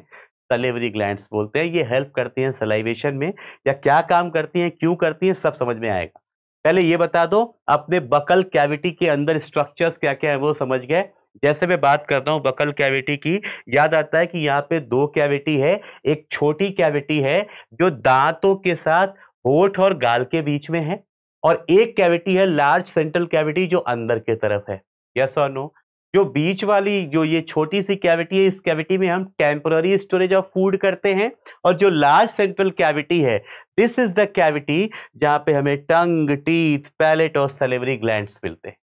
सलेवरी ग्लैंड्स बोलते हैं ये हेल्प करती हैं सलाइवेशन में या क्या काम करती हैं क्यों करती हैं सब समझ में आएगा पहले ये बता दो अपने बकल कैविटी के अंदर स्ट्रक्चर्स क्या क्या है वो समझ गए जैसे मैं बात कर रहा हूँ बकल कैविटी की याद आता है कि यहाँ पे दो कैविटी है एक छोटी कैविटी है जो दांतों के साथ होठ और गाल के बीच में है और एक कैविटी है लार्ज सेंट्रल कैविटी जो अंदर की तरफ है यस और नो जो बीच वाली जो ये छोटी सी कैविटी है इस कैविटी में हम टेम्पररी स्टोरेज ऑफ फूड करते हैं और जो लार्ज सेंट्रल कैविटी है दिस इज द कैविटी जहां पे हमें टंग टीथ पैलेट और सलेवरी ग्लैंड मिलते हैं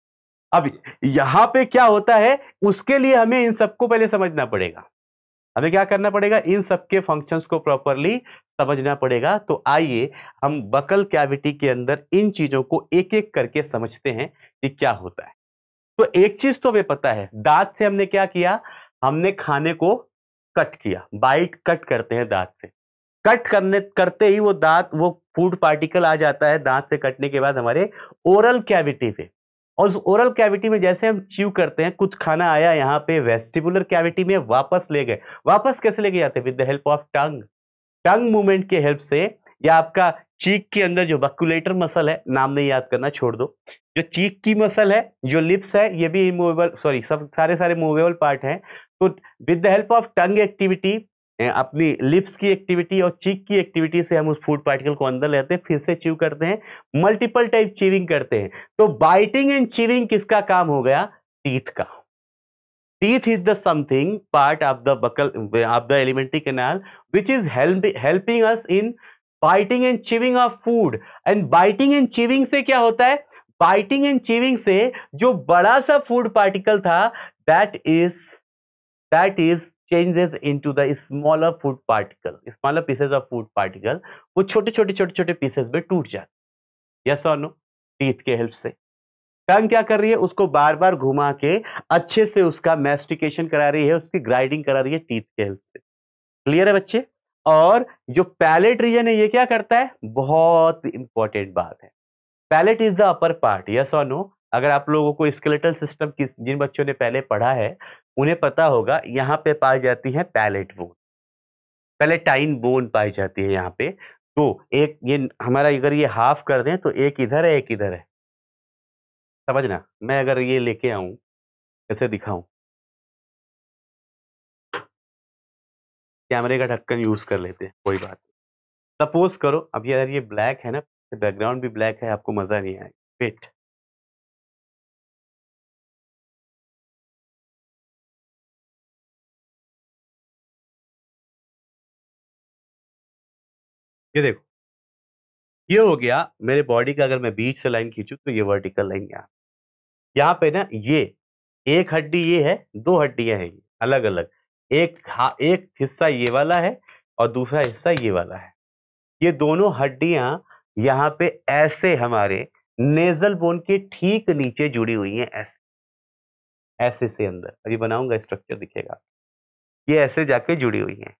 अब यहां पे क्या होता है उसके लिए हमें इन सबको पहले समझना पड़ेगा हमें क्या करना पड़ेगा इन सबके फंक्शंस को प्रॉपरली समझना पड़ेगा तो आइए हम बकल कैविटी के अंदर इन चीजों को एक एक करके समझते हैं कि क्या होता है तो एक चीज तो हमें पता है दांत से हमने क्या किया हमने खाने को कट किया बाइट कट करते हैं दांत से कट करने करते ही वो दांत वो फूड पार्टिकल आ जाता है दांत से कटने के बाद हमारे ओरल कैविटी पे और उस ओरल कैविटी में जैसे हम च्यू करते हैं कुछ खाना आया यहाँ पे वेस्टिबुलर कैविटी में वापस ले गए वापस कैसे लेके जाते with the help of tongue tongue movement के हेल्प से या आपका चीक के अंदर जो बकुलेटर मसल है नाम नहीं याद करना छोड़ दो जो चीक की मसल है जो लिप्स है ये भी मूवेबल सॉरी सब सारे सारे मूवेबल पार्ट हैं तो with the help of tongue activity अपनी लिप्स की एक्टिविटी और चीक की एक्टिविटी से हम उस फूड पार्टिकल को अंदर लेते हैं फिर से चीव करते हैं मल्टीपल टाइप चीविंग करते हैं तो बाइटिंग एंड चीविंग किसका काम हो गया टीथ का teeth is the something part of the buccal of the alimentary canal which is helping us in biting and chewing of food and biting and chewing से क्या होता है बाइटिंग एंड चीविंग से जो बड़ा सा फूड पार्टिकल था that is that is changes into the smaller food particle smaller pieces of food particle वो छोटे छोटे छोटे छोटे pieces में टूट जाते यस और नो टीथ के हेल्प से टंग क्या कर रही है उसको बार बार घुमा के अच्छे से उसका मैस्टिकेशन करा रही है उसकी ग्राइडिंग करा रही है टीथ के हेल्प से क्लियर है बच्चे और जो पैलेट रीजन है ये क्या करता है बहुत इंपॉर्टेंट बात है palate is the upper part yes और नो अगर आप लोगों को स्केलेटल सिस्टम किस जिन बच्चों ने पहले पढ़ा है उन्हें पता होगा यहाँ पे पाई जाती है पैलेट बोन पैलेटाइन बोन पाई जाती है यहाँ पे तो एक ये हमारा अगर ये हाफ कर दें तो एक इधर है एक इधर है समझना मैं अगर ये लेके आऊं ऐसे दिखाऊं कैमरे का ढक्कन यूज कर लेते हैं कोई बात नहीं सपोज करो अब यार ये ब्लैक है ना बैकग्राउंड भी ब्लैक है आपको मजा नहीं आएगा फिट ये देखो ये हो गया मेरे बॉडी का अगर मैं बीच से लाइन खींचू तो ये वर्टिकल लाइन यहाँ यहाँ पे ना ये एक हड्डी ये है दो हड्डियां हैं ये अलग अलग एक एक हिस्सा ये वाला है और दूसरा हिस्सा ये वाला है ये दोनों हड्डियां यहाँ पे ऐसे हमारे नेजल बोन के ठीक नीचे जुड़ी हुई हैं ऐसे ऐसे से अंदर अभी बनाऊंगा स्ट्रक्चर दिखेगा ये ऐसे जाके जुड़ी हुई हैं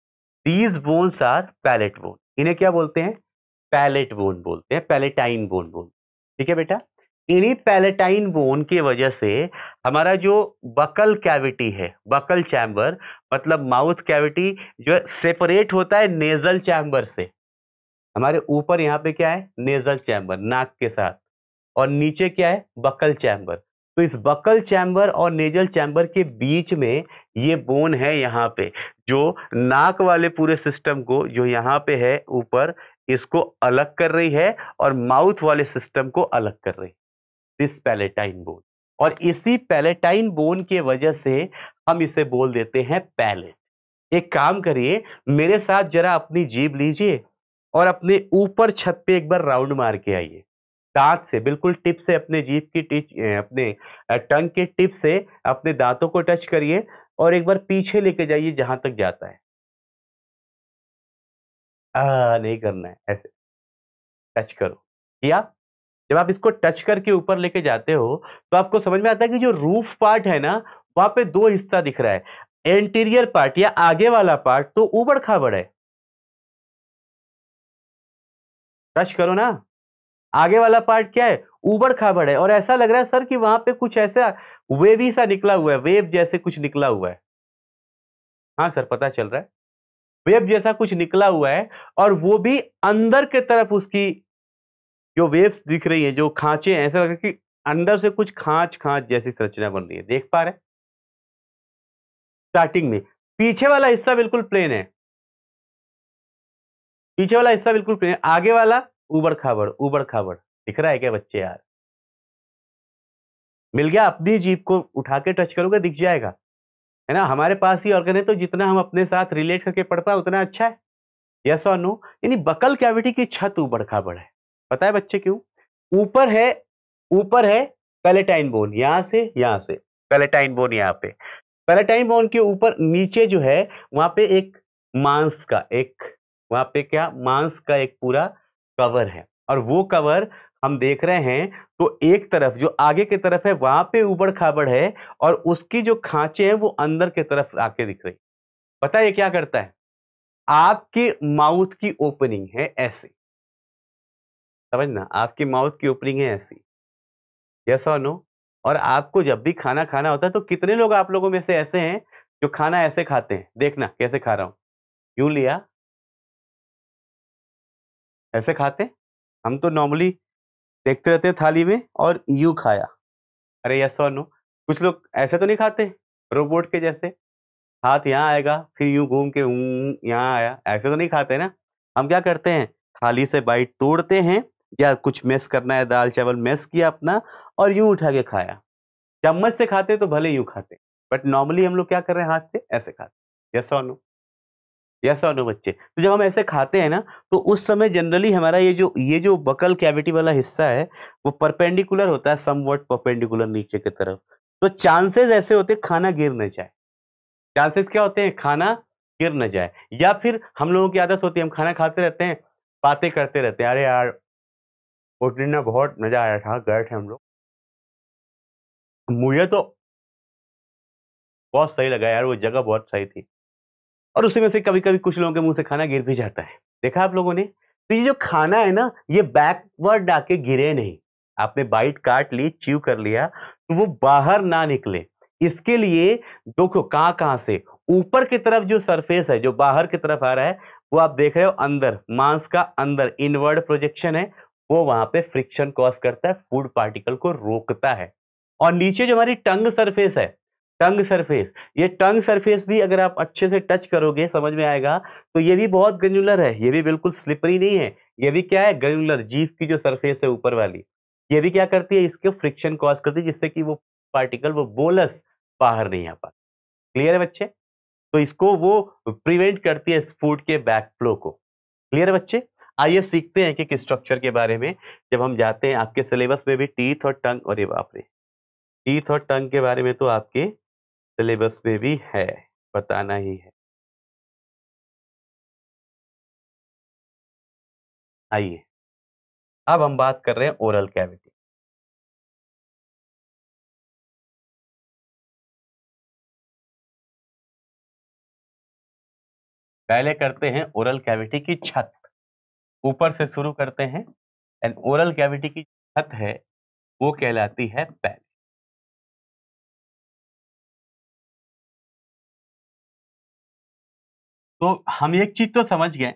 these bones are palate bone इन्हें क्या बोलते हैं पैलेट बोन बोलते हैं पैलेटाइन बोन बोन ठीक है बेटा इन्हीं पैलेटाइन बोन की वजह से हमारा जो बकल कैविटी है बकल चैम्बर मतलब माउथ कैविटी जो सेपरेट होता है नेजल चैम्बर से हमारे ऊपर यहाँ पे क्या है नेजल चैम्बर नाक के साथ और नीचे क्या है बकल चैम्बर तो इस बकल चैम्बर और नेजल चैम्बर के बीच में ये बोन है यहाँ पे जो नाक वाले पूरे सिस्टम को जो यहाँ पे है ऊपर इसको अलग कर रही है और माउथ वाले सिस्टम को अलग कर रही है दिस पैलेटाइन बोन और इसी पैलेटाइन बोन के वजह से हम इसे बोल देते हैं पैलेट एक काम करिए मेरे साथ जरा अपनी जीभ लीजिए और अपने ऊपर छत पे एक बार राउंड मार के आइए दांत से बिल्कुल टिप से अपने जीप की टिच अपने टंग के टिप से अपने दांतों को टच करिए और एक बार पीछे लेके जाइए जहां तक जाता है आ, नहीं करना है ऐसे टच करो किया जब आप इसको टच करके ऊपर लेके जाते हो तो आपको समझ में आता है कि जो रूफ पार्ट है ना वहां पे दो हिस्सा दिख रहा है एंटीरियर पार्ट या आगे वाला पार्ट तो ऊबड़ खाबड़ है टच करो ना आगे वाला पार्ट क्या है उबड़ खाबड़ है और ऐसा लग रहा है सर कि वहां पे कुछ ऐसा ही सा निकला हुआ है वेव जैसे कुछ निकला हुआ है हाँ सर पता चल रहा है वेव जैसा कुछ निकला हुआ है और वो भी अंदर के तरफ उसकी जो वेव्स दिख रही है जो खांचे हैं ऐसा लग रहा है कि अंदर से कुछ खांच खांच जैसी संरचना बन रही है देख पा रहे स्टार्टिंग में पीछे वाला हिस्सा बिल्कुल प्लेन है पीछे वाला हिस्सा बिल्कुल प्लेन आगे वाला उबड़ खाबड़ उबड़ खाबड़ दिख रहा है क्या बच्चे यार मिल गया अपनी जीप को उठा के टच करोगे दिख जाएगा है ना हमारे पास ही ऑर्गन है तो जितना हम अपने साथ रिलेट करके पढ़ पाए उतना अच्छा है यस और नो यानी बकल कैविटी की छत उबड़ खाबड़ है पता है बच्चे क्यों ऊपर है ऊपर है पैलेटाइन बोन यहां से यहां से पेलेटाइन बोन यहाँ पे पैलेटाइन बोन के ऊपर नीचे जो है वहां पे एक मांस का एक वहां पे क्या मांस का एक पूरा कवर है और वो कवर हम देख रहे हैं तो एक तरफ जो आगे की तरफ है वहां पे ऊबड़ खाबड़ है और उसकी जो खांचे हैं वो अंदर की तरफ आके दिख रही पता है क्या करता है आपके माउथ की ओपनिंग है ऐसी समझना आपके माउथ की ओपनिंग है ऐसी यस और नो और आपको जब भी खाना खाना होता है तो कितने लोग आप लोगों में से ऐसे हैं जो खाना ऐसे खाते हैं देखना कैसे खा रहा हूं यू लिया ऐसे खाते हम तो नॉर्मली देखते रहते थाली में और यू खाया अरे यस और नो कुछ लोग ऐसे तो नहीं खाते रोबोट के जैसे हाथ यहाँ आएगा फिर यूं घूम के यहाँ आया ऐसे तो नहीं खाते ना हम क्या करते हैं थाली से बाइट तोड़ते हैं या कुछ मेस करना है दाल चावल मेस किया अपना और यूं उठा के खाया चम्मच से खाते तो भले यूं खाते बट नॉर्मली हम लोग क्या कर रहे हैं हाथ से ऐसे खाते यस और नो यस और नो बच्चे तो जब हम ऐसे खाते हैं ना तो उस समय जनरली हमारा ये जो ये जो बकल कैविटी वाला हिस्सा है वो परपेंडिकुलर होता है समवट परपेंडिकुलर नीचे की तरफ तो चांसेस ऐसे होते खाना गिर न जाए चांसेस क्या होते हैं खाना गिर न जाए या फिर हम लोगों की आदत होती है हम खाना खाते रहते हैं बातें करते रहते हैं अरे यार उठने ना बहुत मजा आया था गए थे हम लोग मुझे तो बहुत सही लगा यार वो जगह बहुत सही थी और उसी में से कभी कभी कुछ लोगों के मुंह से खाना गिर भी जाता है देखा आप लोगों ने तो ये जो खाना है ना ये बैकवर्ड आके गिरे नहीं आपने बाइट काट ली च्यू कर लिया तो वो बाहर ना निकले इसके लिए देखो कहाँ कहाँ से ऊपर की तरफ जो सरफेस है जो बाहर की तरफ आ रहा है वो आप देख रहे हो अंदर मांस का अंदर इनवर्ड प्रोजेक्शन है वो वहां पे फ्रिक्शन कॉज करता है फूड पार्टिकल को रोकता है और नीचे जो हमारी टंग सरफेस है टंग सरफेस ये टंग सरफेस भी अगर आप अच्छे से टच करोगे समझ में आएगा तो ये भी बहुत ग्रेनुलर है ये भी बिल्कुल स्लिपरी नहीं है ये भी क्या है ग्रेनुलर जीव की जो सरफेस है ऊपर वाली ये भी क्या करती है इसके फ्रिक्शन कॉज करती है जिससे कि वो पार्टिकल वो बोलस बाहर नहीं आ पाता क्लियर है बच्चे तो इसको वो प्रिवेंट करती है फूड के बैक फ्लो को क्लियर है बच्चे आइए सीखते हैं कि किस स्ट्रक्चर के बारे में जब हम जाते हैं आपके सिलेबस में भी टीथ और टंग और ये बापरे टीथ और टंग के बारे में तो आपके सिलेबस में भी है बताना ही है आइए अब हम बात कर रहे हैं ओरल कैविटी पहले करते हैं ओरल कैविटी की छत ऊपर से शुरू करते हैं एंड ओरल कैविटी की छत है वो कहलाती है पैलेट तो हम एक चीज तो समझ गए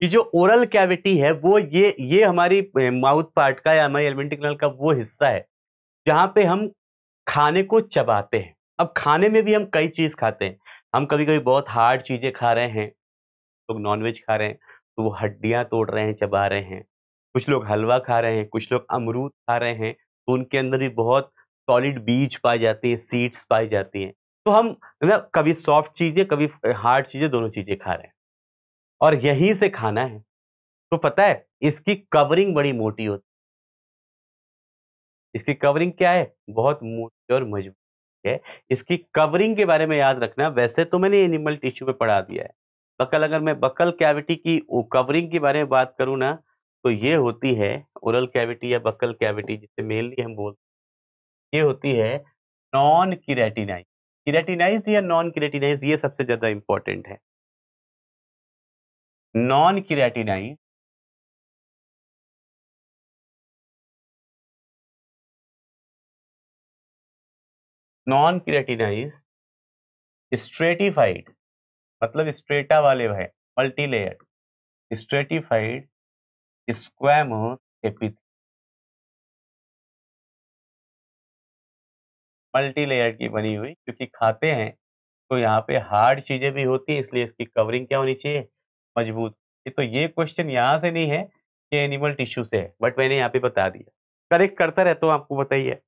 कि जो ओरल कैविटी है वो ये ये हमारी माउथ पार्ट का या हमारी एलिमेंट्री का वो हिस्सा है जहाँ पे हम खाने को चबाते हैं अब खाने में भी हम कई चीज़ खाते हैं हम कभी कभी बहुत हार्ड चीज़ें खा रहे हैं लोग तो नॉनवेज खा रहे हैं तो वो हड्डियाँ तोड़ रहे हैं चबा रहे हैं कुछ लोग हलवा खा रहे हैं कुछ लोग अमरूद खा रहे हैं तो उनके अंदर भी बहुत सॉलिड बीज पाई जाती है सीड्स पाई जाती हैं तो हम ना कभी सॉफ्ट चीज़ें कभी हार्ड चीज़ें दोनों चीज़ें खा रहे हैं और यहीं से खाना है तो पता है इसकी कवरिंग बड़ी मोटी होती है इसकी कवरिंग क्या है बहुत मोटी और मजबूत है इसकी कवरिंग के बारे में याद रखना वैसे तो मैंने एनिमल टिश्यू पे पढ़ा दिया है बकल अगर मैं बकल कैविटी की कवरिंग के बारे में बात करूँ ना तो ये होती है ओरल कैविटी या बकल कैविटी जिसे मेनली हम बोलते हैं ये होती है नॉन किरेटिनाइन क्रेटिनाइज या नॉन क्रेटिनाइज ये सबसे ज्यादा इंपॉर्टेंट है non keratinize non keratinize stratified मतलब स्ट्रेटा वाले भाई मल्टीलेयर स्ट्रेटिफाइड स्क्वामोस एपिथ मल्टी लेयर की बनी हुई क्योंकि खाते हैं तो यहाँ पे हार्ड चीज़ें भी होती हैं इसलिए इसकी कवरिंग क्या होनी चाहिए मजबूत तो ये क्वेश्चन यहाँ से नहीं है कि एनिमल टिश्यू से है बट मैंने यहाँ पे बता दिया करेक्ट करता रहता हूँ आपको बताइए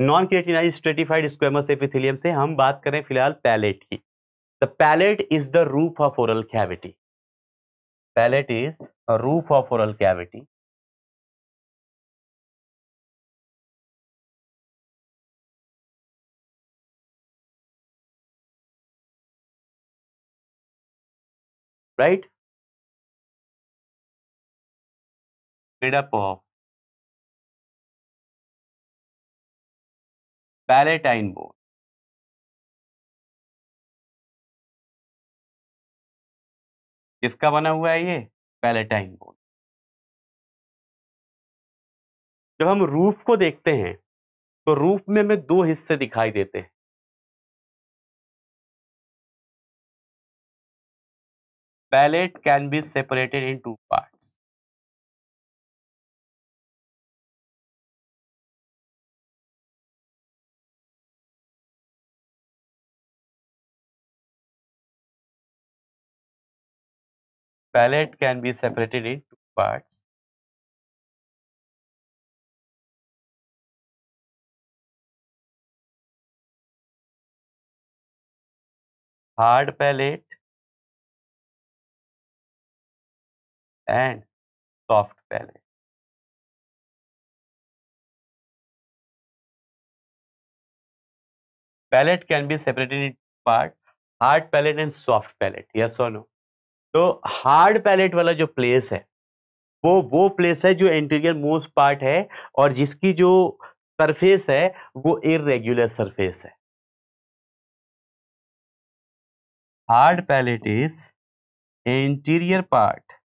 non keratinize stratified squamous epithelium से हम बात करें फिलहाल पैलेट की the palate is the roof of oral cavity palate is roof of oral cavity right made up of palatine bone किसका बना हुआ है ये पैलेटाइन बोन जब हम रूफ को देखते हैं तो रूफ में हमें दो हिस्से दिखाई देते हैं palette can be separated in two parts. Palette can be separated in two parts. Hard palette and soft palate palate can be separated in part hard palate and soft palate yes और नो तो हार्ड पैलेट वाला जो प्लेस है वो वो प्लेस है जो इंटीरियर मोस्ट पार्ट है और जिसकी जो सरफेस है वो इरेग्युलर सरफेस है hard palate is interior part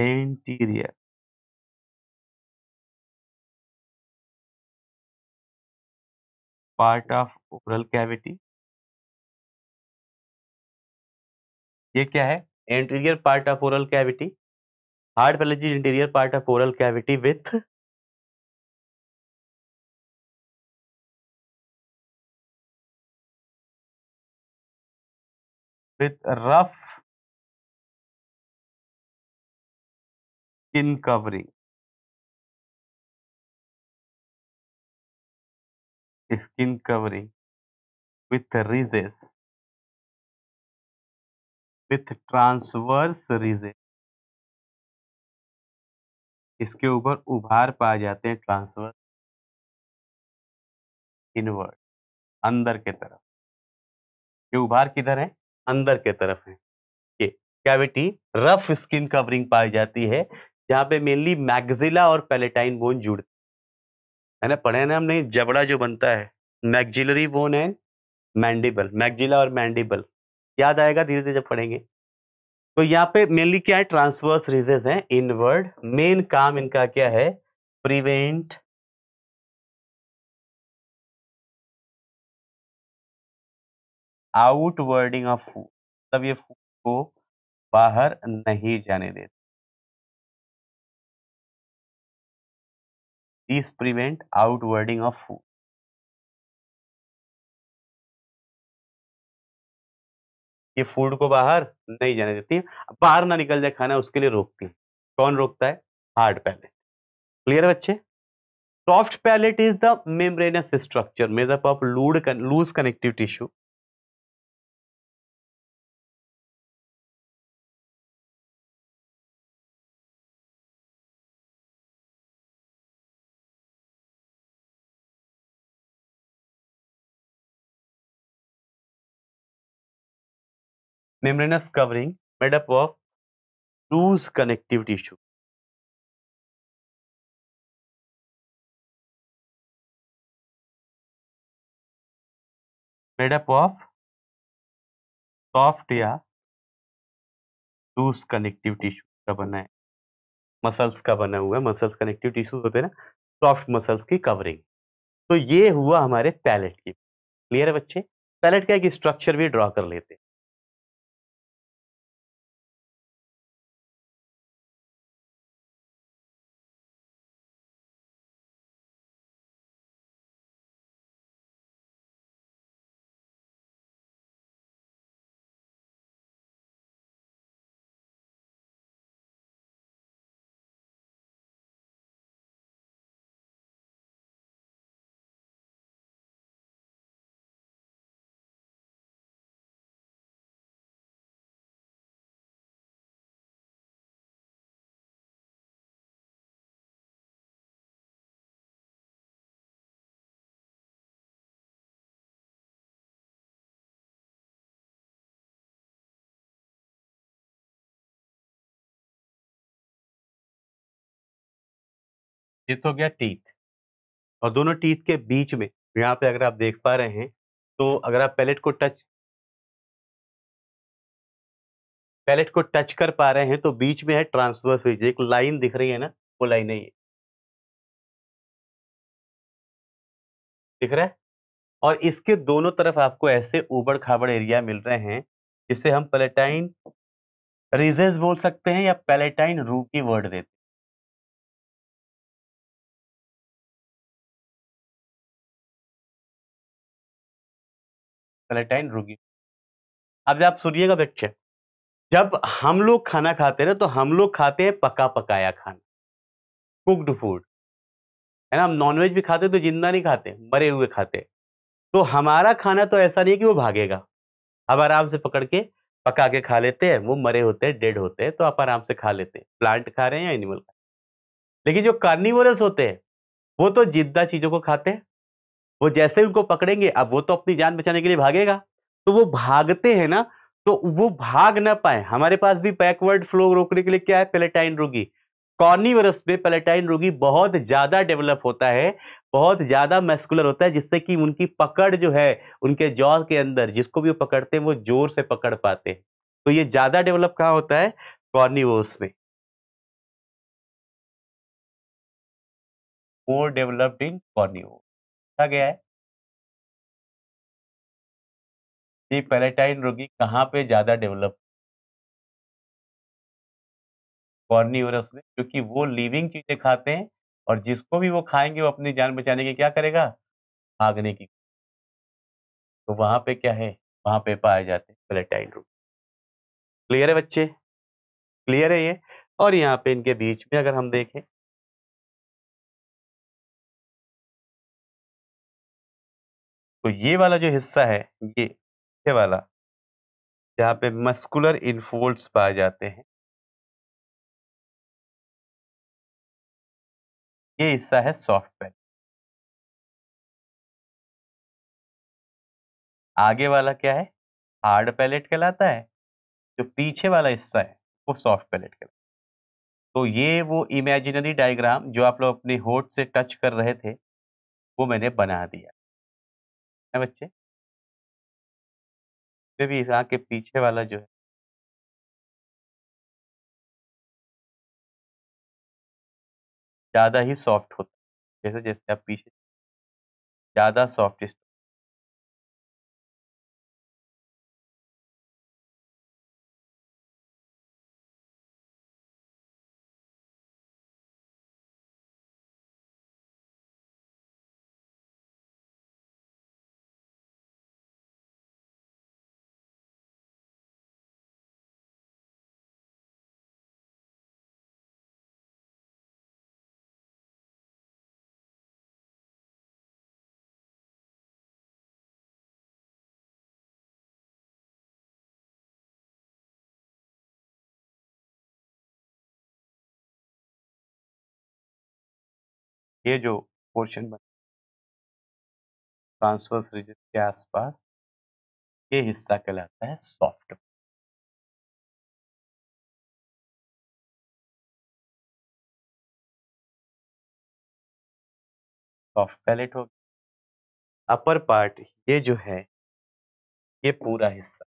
anterior part of oral cavity ये क्या है anterior part of oral cavity hard palate interior part of oral cavity with with rough skin covering skin covering with ridges with transverse ridges इसके ऊपर उभार पाए जाते हैं ट्रांसवर्स इनवर्ड अंदर के तरफ ये उभार किधर है अंदर के तरफ है ये कैविटी रफ स्किन कवरिंग पाई जाती है जहाँ पे मेनली मैगजिला और पैलेटाइन बोन जुड़ते है ना पढ़े ना हमने जबड़ा जो बनता है मैगजिलरी बोन है मैंडिबल मैगजिला और मैंडिबल याद आएगा धीरे धीरे जब पढ़ेंगे तो यहाँ पे मेनली क्या है ट्रांसवर्स रीजेस हैं इनवर्ड मेन काम इनका क्या है प्रिवेंट आउटवर्डिंग ऑफ फूड तब ये फूड को बाहर नहीं जाने देते these prevent outwarding of food ये फूड को बाहर नहीं जाने देती है बाहर ना निकल जाए खाना उसके लिए रोकती है कौन रोकता है हार्ड पैलेट क्लियर है बच्चे soft palate is the membranous structure made up of loose loose connective tissue membranous covering made up of loose connective tissue. made up of soft या लूज कनेक्टिव टिश्यू का बना है मसल्स का बना हुआ है मसल्स कनेक्टिव टिश्यूज होते हैं ना सॉफ्ट मसल्स की कवरिंग तो ये हुआ हमारे पैलेट की क्लियर है बच्चे पैलेट का एक स्ट्रक्चर भी ड्रॉ कर लेते हैं ये तो गया टीथ और दोनों टीथ के बीच में यहाँ पे अगर आप देख पा रहे हैं तो अगर आप पैलेट को टच पैलेट को टच कर पा रहे हैं तो बीच में है ट्रांसवर्स रीजन एक लाइन दिख रही है ना वो लाइन नहीं है दिख रहा है और इसके दोनों तरफ आपको ऐसे उबड़ खाबड़ एरिया मिल रहे हैं जिसे हम पैलेटाइन रिजेस बोल सकते हैं या पैलेटाइन रू की वर्ड देते हैं पैलेटाइन रोगी अब आप सूर्य का बच्चे जब हम लोग खाना खाते हैं तो हम लोग खाते हैं पका पकाया खाना कुकड फूड है ना हम नॉनवेज भी खाते तो जिंदा नहीं खाते मरे हुए खाते तो हमारा खाना तो ऐसा नहीं है कि वो भागेगा अब आराम से पकड़ के पका के खा लेते हैं वो मरे होते हैं डेड होते हैं तो आप आराम से खा लेते हैं प्लांट खा रहे हैं या एनिमल खा रहे हैं लेकिन जो कार्निवोरस होते हैं वो तो जिंदा चीजों को खाते हैं वो जैसे उनको पकड़ेंगे अब वो तो अपनी जान बचाने के लिए भागेगा तो वो भागते हैं ना तो वो भाग ना पाए हमारे पास भी बैकवर्ड फ्लो रोकने के लिए क्या है पेलेटाइन रोगी कॉर्निवरस में पेलेटाइन रोगी बहुत ज़्यादा डेवलप होता है बहुत ज़्यादा मेस्कुलर होता है जिससे कि उनकी पकड़ जो है उनके जॉ के अंदर जिसको भी वो पकड़ते हैं वो जोर से पकड़ पाते हैं तो ये ज़्यादा डेवलप कहाँ होता है कॉर्निवर्स में मोर डेवलप्ड इन कॉर्निवर्स पूछा गया है कि पैलेटाइन रोगी कहाँ पे ज्यादा डेवलप कॉर्निवरस में क्योंकि वो लिविंग चीजें खाते हैं और जिसको भी वो खाएंगे वो अपनी जान बचाने की क्या करेगा भागने की तो वहां पे क्या है वहां पे पाए जाते हैं पैलेटाइन रोगी क्लियर है बच्चे क्लियर है ये और यहाँ पे इनके बीच में अगर हम देखें तो ये वाला जो हिस्सा है ये ये वाला जहाँ पे मस्कुलर इनफोल्ड्स पाए जाते हैं ये हिस्सा है सॉफ्ट पैड आगे वाला क्या है हार्ड पैलेट कहलाता है जो पीछे वाला हिस्सा है वो सॉफ्ट पैलेट कहलाता है तो ये वो इमेजिनरी डायग्राम जो आप लोग अपने होठ से टच कर रहे थे वो मैंने बना दिया है बच्चे फिर भी इस के पीछे वाला जो है ज़्यादा ही सॉफ्ट होता है जैसे जैसे आप पीछे ज़्यादा सॉफ्ट ये जो पोर्शन बन ट्रांसफर फ्रिज के आसपास ये हिस्सा कहलाता है सॉफ्ट सॉफ्ट पैलेट हो अपर पार्ट ये जो है ये पूरा हिस्सा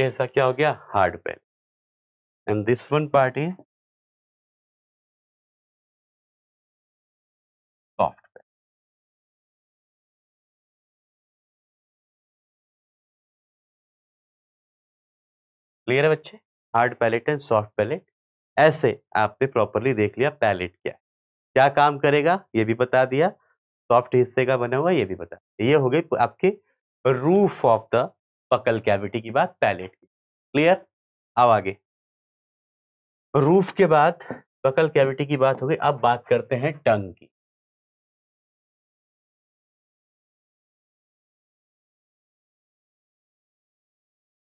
ये हिस्सा क्या हो गया hard pen and this one part is soft pen clear है बच्चे hard palate and soft palate ऐसे आपने प्रॉपरली देख लिया पैलेट क्या है क्या काम करेगा ये भी बता दिया सॉफ्ट हिस्से का बना हुआ ये भी बता ये हो गई आपके roof of the buccal cavity की बात पैलेट की क्लियर अब आगे रूफ के बाद पकल कैविटी की बात हो गई अब बात करते हैं टंग की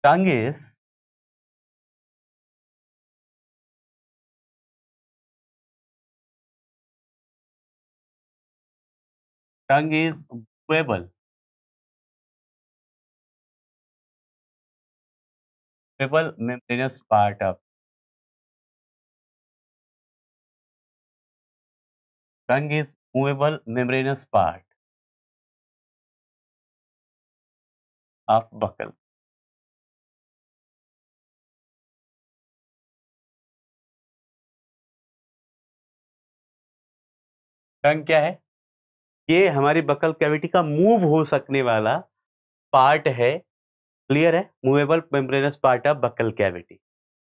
टंग इज टंग इज वेबल पेपल membranous part of tongue is movable membranous part of buccal tongue क्या है ये हमारी बकल कैविटी का मूव हो सकने वाला पार्ट है क्लियर है movable membranous part of buccal cavity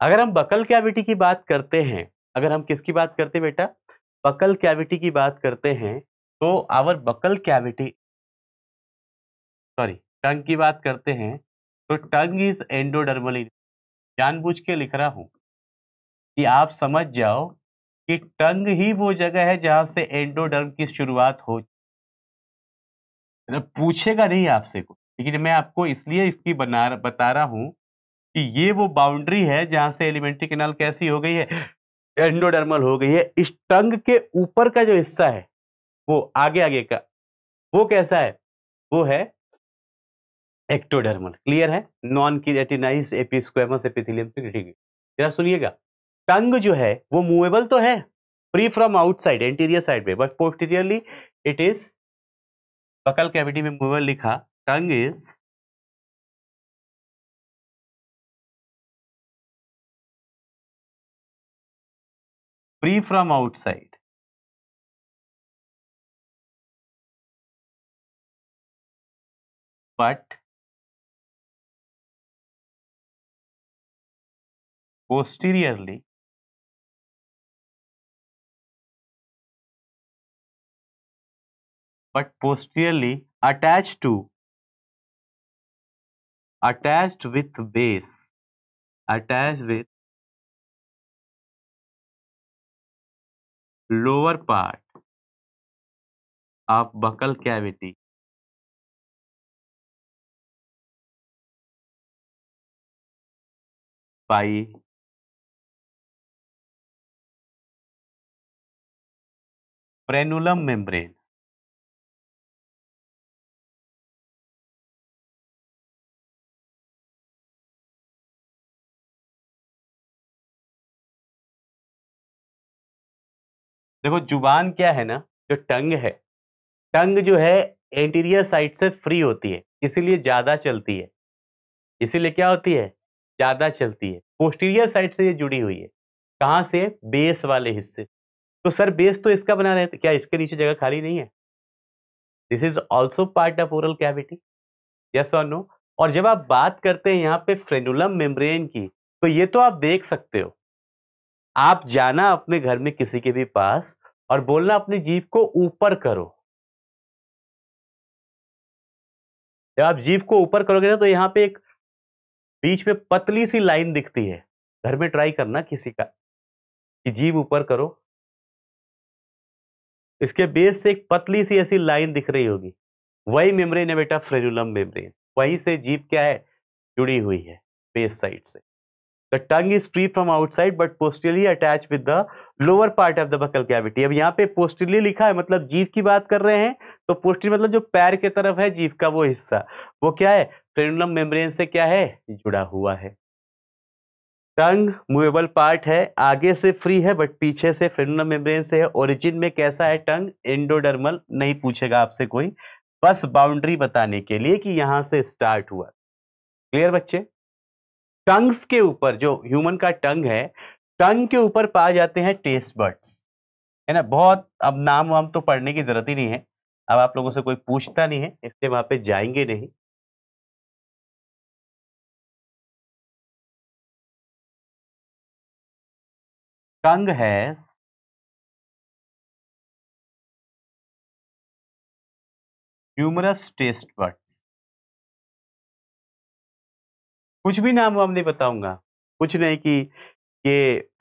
अगर हम बकल कैविटी की बात करते हैं अगर हम किसकी बात करते हैं बेटा बकल कैविटी की बात करते हैं तो our buccal cavity sorry tongue की बात करते हैं तो टंग इज एंडोडर्मली जानबूझ के लिख रहा हूं कि आप समझ जाओ कि टंग ही वो जगह है जहां से एंडोडर्म की शुरुआत हो मतलब पूछेगा नहीं आपसे को लेकिन मैं आपको इसलिए इसकी बना बता रहा हूं कि ये वो बाउंड्री है जहां से एलिमेंट्री केनाल कैसी हो गई है एंडोडर्मल हो गई है इस टंग के ऊपर का जो हिस्सा है वो आगे आगे का वो कैसा है वो है एक्टोडर्मल क्लियर है नॉन किरेटिनाइज एपिस्क्वेमस एपिथेलियम जरा सुनिएगा टंग जो है वो मूवेबल तो है free from outside anterior side में but posteriorly it is buccal cavity में मूवेबल लिखा is free from outside. But posteriorly but posteriorly attached to attached with base attached with lower part of buccal cavity by frenulum membrane देखो जुबान क्या है ना जो टंग है टंग जो है एंटीरियर साइड से फ्री होती है इसीलिए ज़्यादा चलती है इसीलिए क्या होती है ज़्यादा चलती है पोस्टीरियर साइड से ये जुड़ी हुई है कहाँ से बेस वाले हिस्से तो सर बेस तो इसका बना रहे क्या इसके नीचे जगह खाली नहीं है this is also part of oral cavity yes और नो और जब आप बात करते हैं यहाँ पे फ्रेनुलम मेम्ब्रेन की तो ये तो आप देख सकते हो आप जाना अपने घर में किसी के भी पास और बोलना अपनी जीप को ऊपर करो जब आप जीप को ऊपर करोगे ना तो यहाँ पे एक बीच में पतली सी लाइन दिखती है घर में ट्राई करना किसी का कि जीप ऊपर करो इसके बेस से एक पतली सी ऐसी लाइन दिख रही होगी वही मेम्ब्रेन है बेटा फ्रेजुलम मेम्ब्रेन वहीं से जीप क्या है जुड़ी हुई है बेस साइड से the tongue is free from outside but posteriorly attach with the lower part of the buccal cavity अब यहाँ पे पोस्टली लिखा है मतलब जीव की बात कर रहे हैं तो पोस्टली मतलब जो पैर के तरफ है जीव का वो हिस्सा वो क्या है फ्रेनुलम मेम्ब्रेन से क्या है जुड़ा हुआ है टंग मूवेबल पार्ट है आगे से फ्री है बट पीछे से फ्रेनुलम मेम्ब्रेन से है ओरिजिन में कैसा है टंग एंडोडर्मल नहीं पूछेगा आपसे कोई बस बाउंड्री बताने के लिए कि यहाँ से स्टार्ट हुआ क्लियर बच्चे टंग्स के ऊपर जो ह्यूमन का टंग है टंग के ऊपर पाए जाते हैं टेस्ट बर्ड्स है ना बहुत अब नाम वाम तो पढ़ने की जरूरत ही नहीं है अब आप लोगों से कोई पूछता नहीं है इसलिए वहां पे जाएंगे नहीं टंग है ह्यूमरस टेस्ट बर्ड्स कुछ भी नाम वाम नहीं बताऊंगा कुछ नहीं कि ये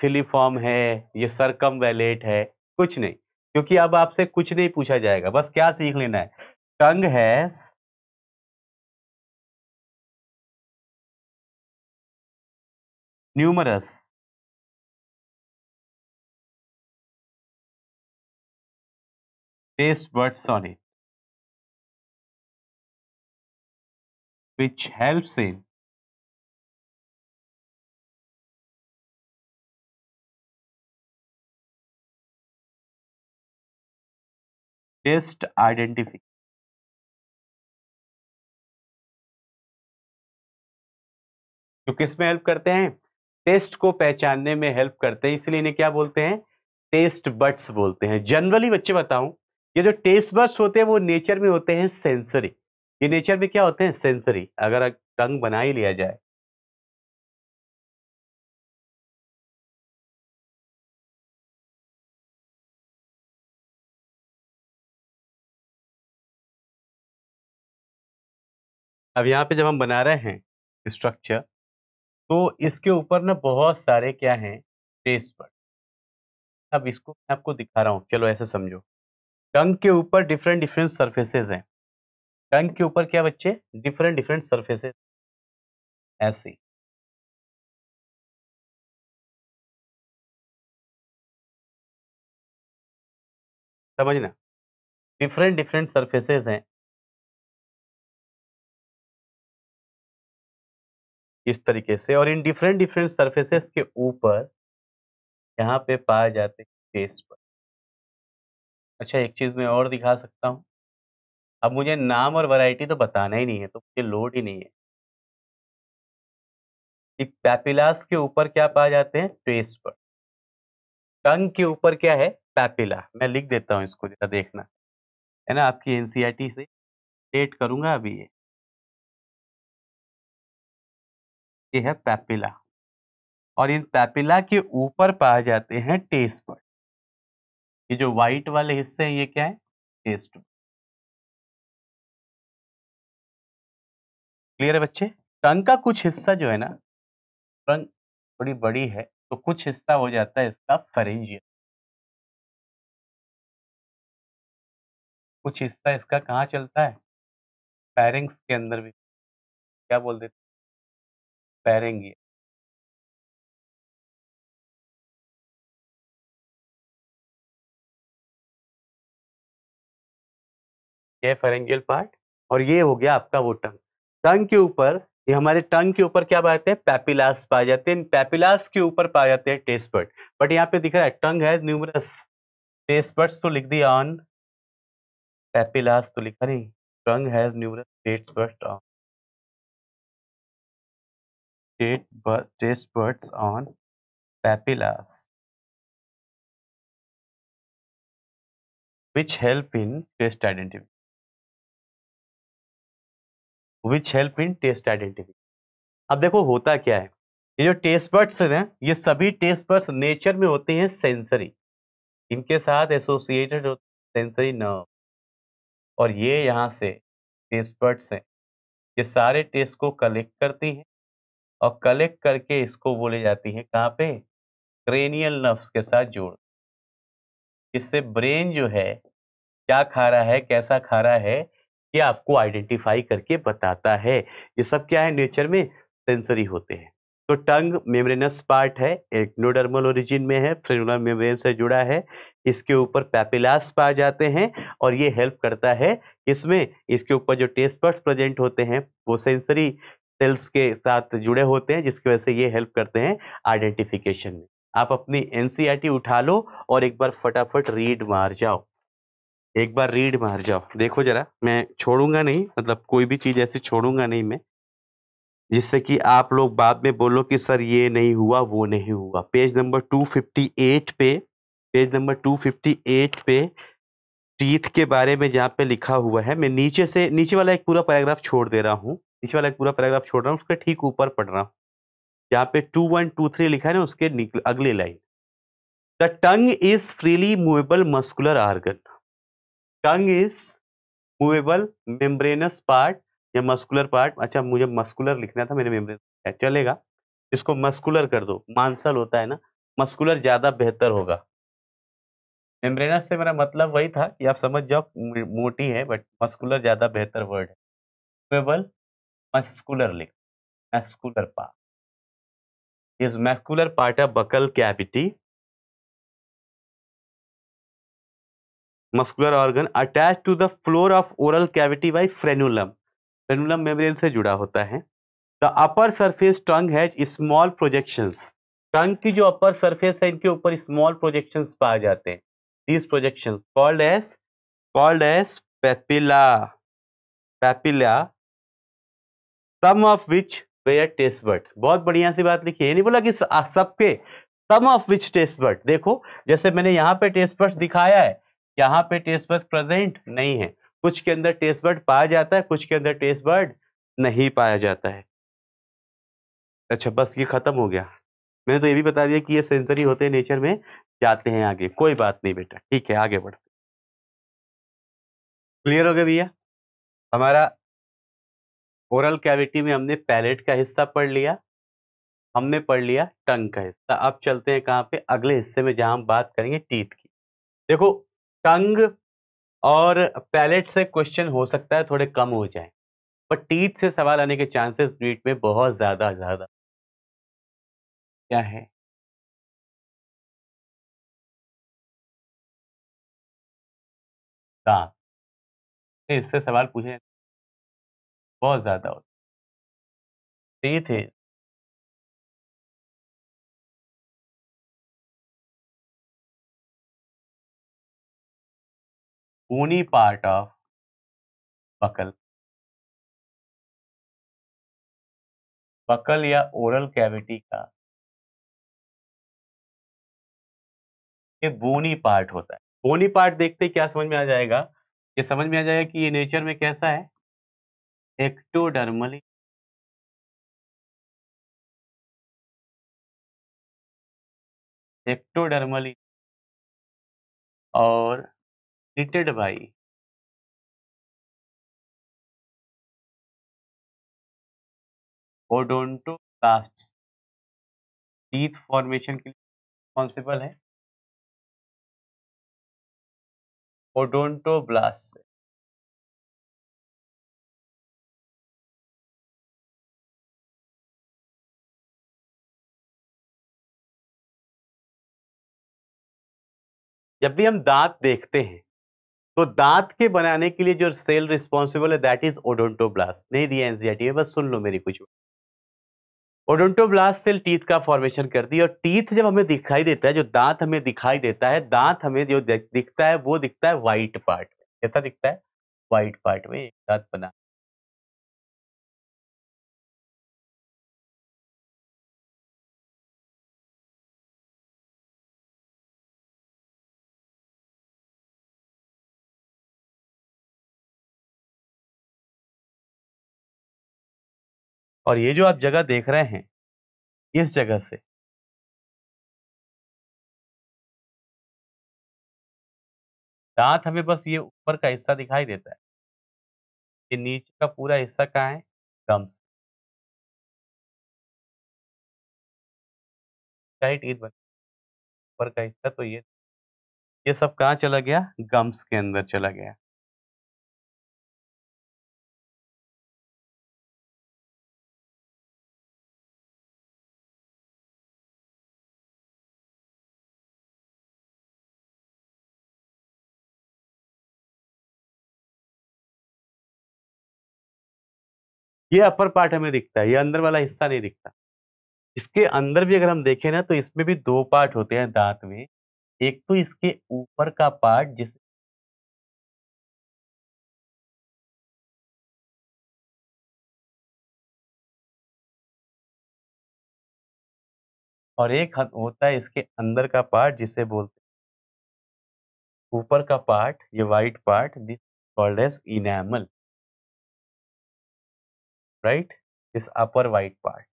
फिलीफॉर्म है ये सरकम वैलेट है कुछ नहीं क्योंकि अब आपसे कुछ नहीं पूछा जाएगा बस क्या सीख लेना है टंग है numerous taste buds on it which helps in taste identification जो तो किस में हेल्प करते हैं टेस्ट को पहचानने में हेल्प करते हैं इसलिए इन्हें क्या बोलते हैं टेस्ट बर्ड्स बोलते हैं जनरली बच्चे बताऊं ये जो टेस्ट बर्ड्स होते हैं वो नेचर में होते हैं सेंसरी ये नेचर में क्या होते हैं सेंसरी अगर टंग बना ही लिया जाए अब यहाँ पे जब हम बना रहे हैं स्ट्रक्चर तो इसके ऊपर ना बहुत सारे क्या हैं टेस्ट पर अब इसको मैं आपको दिखा रहा हूँ चलो ऐसे समझो टंग के ऊपर डिफरेंट डिफरेंट सर्फेसेज हैं टंग के ऊपर क्या बच्चे डिफरेंट डिफरेंट सर्फेसेज ऐसे समझना डिफरेंट डिफरेंट सर्फेसेज हैं इस तरीके से और इन डिफरेंट डिफरेंट सर्फेसेस के ऊपर यहाँ पे पाए जाते हैं फेस पर अच्छा एक चीज़ मैं और दिखा सकता हूँ अब मुझे नाम और वैरायटी तो बताना ही नहीं है तो मुझे लोड ही नहीं है एक पैपिलास के ऊपर क्या पाए जाते हैं फेस पर टंग के ऊपर क्या है पैपिला मैं लिख देता हूँ इसको जरा देखना है ना आपकी एनसीईआरटी e से डेट करूँगा अभी ये ये है पैपिला और इन पैपिला के ऊपर पाए जाते हैं टेस्ट बर्ड ये जो व्हाइट वाले हिस्से हैं ये क्या है टेस्ट बर्ड क्लियर है बच्चे टंग का कुछ हिस्सा जो है ना टंग थोड़ी बड़ी है तो कुछ हिस्सा हो जाता है इसका फरेंजियल कुछ हिस्सा इसका कहाँ चलता है पैरिंग्स के अंदर भी क्या बोल देते तैरेंगे ये फेरेंगियल पार्ट और ये हो गया आपका वो टंग टंग के ऊपर ये हमारे टंग के ऊपर क्या पाते हैं पैपिलास पाए जाते हैं पैपिलास के ऊपर पाए जाते हैं टेस्ट बर्ड बट यहाँ पे दिख रहा है टंग है न्यूमरस टेस्ट बर्ड्स तो लिख दिया ऑन पैपिलास तो लिखा नहीं tongue has numerous taste bird on taste buds on papillas, which help in taste identification. Which help in taste identification. अब देखो होता क्या है ये जो टेस्ट बर्ड्स हैं ये सभी टेस्ट बर्ड्स नेचर में होते हैं सेंसरी इनके साथ एसोसिएटेड होते हैं सेंसरी नर्व और ये यहाँ से टेस्ट बर्ड्स हैं ये सारे टेस्ट को कलेक्ट करती हैं और कलेक्ट करके इसको बोले जाती है कहाँ पे क्रेनियल नर्व्स के साथ जोड़ इससे ब्रेन जो है क्या खा रहा है कैसा खा रहा है ये आपको आइडेंटिफाई करके बताता है ये सब क्या है नेचर में सेंसरी होते हैं तो टंग मेम्ब्रेनस पार्ट है एक नोडर्मल ओरिजिन में है फ्रेनुलर मेम्ब्रेन से जुड़ा है इसके ऊपर पैपिलास पाए जाते हैं और ये हेल्प करता है इसमें इसके ऊपर जो टेस्ट पर्ट्स प्रेजेंट होते हैं वो सेंसरी सेल्स के साथ जुड़े होते हैं जिसकी वजह से ये हेल्प करते हैं आइडेंटिफिकेशन में आप अपनी एन e उठा लो और एक बार फटाफट रीड मार जाओ एक बार रीड मार जाओ देखो जरा मैं छोड़ूंगा नहीं मतलब कोई भी चीज़ ऐसी छोड़ूंगा नहीं मैं जिससे कि आप लोग बाद में बोलो कि सर ये नहीं हुआ वो नहीं हुआ पेज नंबर 258 पे पेज नंबर 258 पे टीथ के बारे में जहाँ पे लिखा हुआ है मैं नीचे से नीचे वाला एक पूरा पैराग्राफ छोड़ दे रहा हूँ नीचे वाला एक पूरा पैराग्राफ छोड़ रहा हूँ उसके ठीक ऊपर पढ़ रहा हूँ यहाँ पे टू वन टू थ्री लिखा है ना उसके अगले line the tongue is freely movable muscular organ tongue is movable membranous part या मस्कुलर पार्ट अच्छा मुझे मस्कुलर लिखना था मेरे मेम्ब्रेन चलेगा इसको मस्कुलर कर दो मांसल होता है ना मस्कुलर ज़्यादा बेहतर होगा मेम्ब्रेनस से मेरा मतलब वही था कि आप समझ जाओ मोटी है बट मस्कुलर ज़्यादा बेहतर वर्ड है मूवेबल मस्कुलर लिख muscular part is muscular part of buccal cavity muscular organ attach to the floor of oral cavity by frenulum frenulum membrane से जुड़ा होता है the upper surface tongue has small projections tongue की जो अपर सरफेस है इनके ऊपर स्मॉल प्रोजेक्शंस पाए जाते हैं these projections called as called as papilla papilla some of which were taste bird बहुत बढ़िया सी बात लिखी है नहीं बोला कि सबके some of which taste bird देखो जैसे मैंने यहाँ पे टेस्ट बर्ड दिखाया है यहाँ पे टेस्ट बर्ड प्रेजेंट नहीं है कुछ के अंदर टेस्ट बर्ड पाया जाता है कुछ के अंदर टेस्ट बर्ड नहीं पाया जाता है अच्छा बस ये खत्म हो गया मैंने तो ये भी बता दिया कि ये सेंसरी होते हैं नेचर में जाते हैं आगे कोई बात नहीं बेटा ठीक है आगे बढ़ते क्लियर हो गया भैया हमारा ओरल कैविटी में हमने पैलेट का हिस्सा पढ़ लिया हमने पढ़ लिया टंग का हिस्सा अब चलते हैं कहाँ पे अगले हिस्से में जहाँ हम बात करेंगे टीथ की देखो टंग और पैलेट से क्वेश्चन हो सकता है थोड़े कम हो जाए पर टीथ से सवाल आने के चांसेस नीट में बहुत ज़्यादा ज़्यादा क्या है दांत हाँ। इससे सवाल पूछे बहुत ज़्यादा होते है ये थे ऊनी पार्ट ऑफ बकल बकल या ओरल कैविटी का ये बोनी पार्ट होता है बोनी पार्ट देखते क्या समझ में आ जाएगा ये समझ में आ जाएगा कि ये नेचर में कैसा है एक्टोडर्मली एक्टोडर्मली और treated odonto cast teeth formation के लिए रिस्पॉन्सिबल है से जब भी हम दांत देखते हैं तो दांत के बनाने के लिए जो सेल रिस्पॉन्सिबल है दैट इज ओडोंटोब्लास्ट नहीं दिया एनसीआरटी में e बस सुन लो मेरी कुछ ओडोंटोब्लास्ट सेल टीथ का फॉर्मेशन करती है और टीथ जब हमें दिखाई देता है जो दांत हमें दिखाई देता है दांत हमें जो दिखता है वो दिखता है व्हाइट पार्ट में कैसा दिखता है व्हाइट पार्ट में एक दांत बना और ये जो आप जगह देख रहे हैं इस जगह से दांत हमें बस ये ऊपर का हिस्सा दिखाई देता है ये नीचे का पूरा हिस्सा कहाँ है गम्स ऊपर का हिस्सा तो ये ये सब कहाँ चला गया गम्स के अंदर चला गया ये अपर पार्ट हमें दिखता है ये अंदर वाला हिस्सा नहीं दिखता इसके अंदर भी अगर हम देखें ना तो इसमें भी दो पार्ट होते हैं दांत में एक तो इसके ऊपर का पार्ट जिस और एक होता है इसके अंदर का पार्ट जिसे बोलते ऊपर का पार्ट ये white part this called as enamel right this upper white part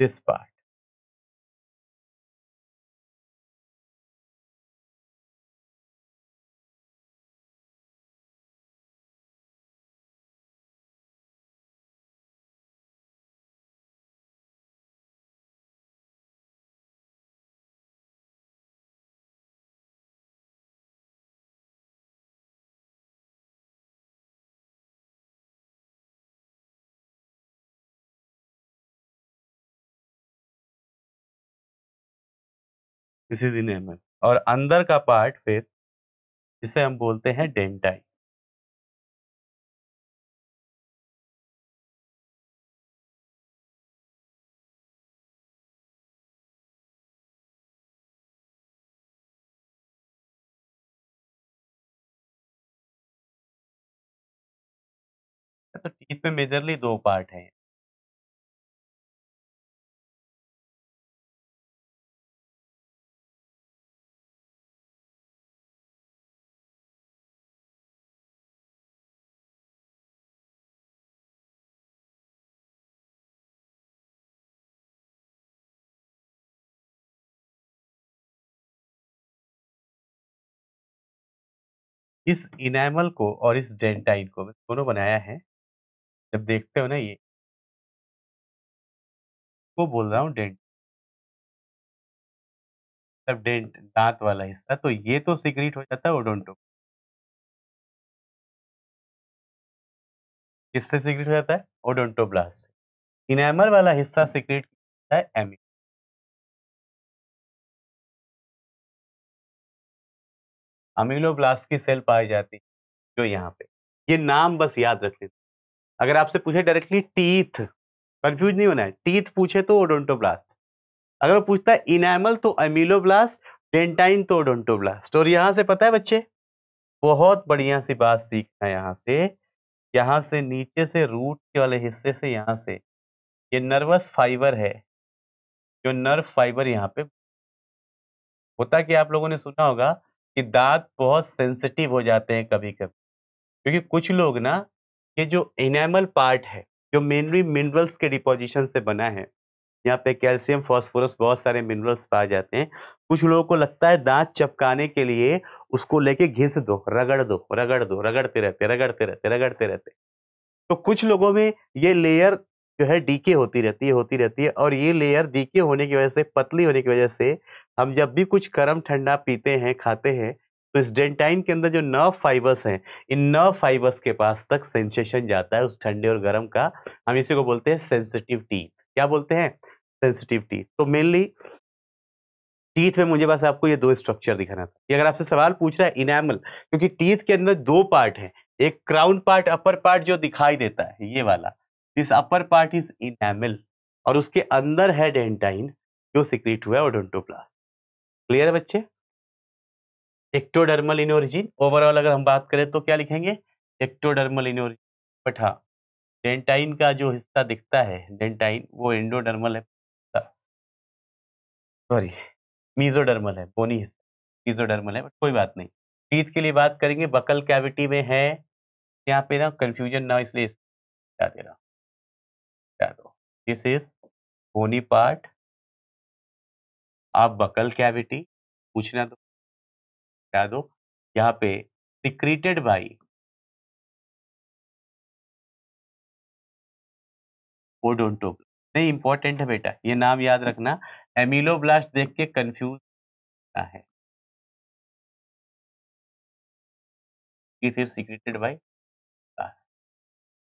this part this is enamel और अंदर का पार्ट फिर जिसे हम बोलते हैं डेंटाइन अच्छा, तो टीथ में मेजरली दो पार्ट हैं इस इनैमल को और इस डेंटाइन को दोनों बनाया है जब देखते हो ना ये को बोल रहा हूँ डेंट मतलब डेंट दांत वाला हिस्सा तो ये तो सिक्रीट हो जाता है ओडोंटो किससे सिक्रीट हो जाता है ओडोंटोब्लास्ट इनैमल वाला हिस्सा सिक्रीट होता है एमी अमीलोब्लास्ट की सेल पाई जाती जो यहाँ पे ये नाम बस याद रख लेते अगर आपसे पूछे डायरेक्टली टीथ कंफ्यूज नहीं होना है टीथ पूछे तो ओडोंटोब्लास्ट अगर वो पूछता है इनैमल तो अमीलोब्लास्ट डेंटाइन तो ओडोंटोब्लास्ट तो और यहाँ से पता है बच्चे बहुत बढ़िया सी बात सीखना है यहाँ से यहाँ से नीचे से रूट के वाले हिस्से से यहाँ से ये नर्वस फाइबर है जो नर्व फाइबर यहाँ पे होता कि आप लोगों ने सुना होगा कि दांत बहुत सेंसिटिव हो जाते हैं कभी कभी क्योंकि कुछ लोग ना ये जो इनेमल पार्ट है जो मेनली मिनरल्स के डिपोजिशन से बना है यहाँ पे कैल्शियम फॉस्फोरस बहुत सारे मिनरल्स पाए जाते हैं कुछ लोगों को लगता है दांत चपकाने के लिए उसको लेके घिस दो रगड़ दो रगड़ दो रगड़ते रहते रगड़ते रहते रगड़ते रहते तो कुछ लोगों में ये लेयर जो है डीके होती रहती है होती रहती है और ये लेयर डीके होने की वजह से पतली होने की वजह से हम जब भी कुछ गर्म ठंडा पीते हैं खाते हैं तो इस डेंटाइन के अंदर जो नर्व फाइबर्स हैं इन नर्व फाइबर्स के पास तक सेंसेशन जाता है उस ठंडे और गर्म का हम इसी को बोलते हैं सेंसिटिव टीथ क्या बोलते हैं सेंसिटिव टीथ तो मेनली टीथ में मुझे बस आपको ये दो स्ट्रक्चर दिखाना था अगर आपसे सवाल पूछ रहा है इनैमल क्योंकि टीथ के अंदर दो पार्ट है एक क्राउन पार्ट अपर पार्ट जो दिखाई देता है ये वाला this upper part is enamel और उसके अंदर है डेंटाइन जो सिक्रेट हुआ है ओडोंटोप्लास्ट क्लियर है बच्चे एक्टोडर्मल इनोरिजिन ओवरऑल अगर हम बात करें तो क्या लिखेंगे एक्टोडर्मल इनोरिजिन बट हाँ डेंटाइन का जो हिस्सा दिखता है डेंटाइन वो एंडोडर्मल है सॉरी मीजोडर्मल है बोनी हिस्सा मीजोडर्मल है बट कोई बात नहीं टीथ के लिए बात करेंगे बकल कैविटी में है यहाँ पे ना कंफ्यूजन ना इसलिए क्या दे रहा हूँ दिस इज बोनी पार्ट आप बकल कैविटी पूछना दो बता दो यहाँ पे सिक्रीटेड बाई ओडोंटोब्लास्ट नहीं इंपॉर्टेंट है बेटा ये नाम याद रखना एमिलोब्लास्ट देख के कंफ्यूज है फिर सिक्रेटेड बाई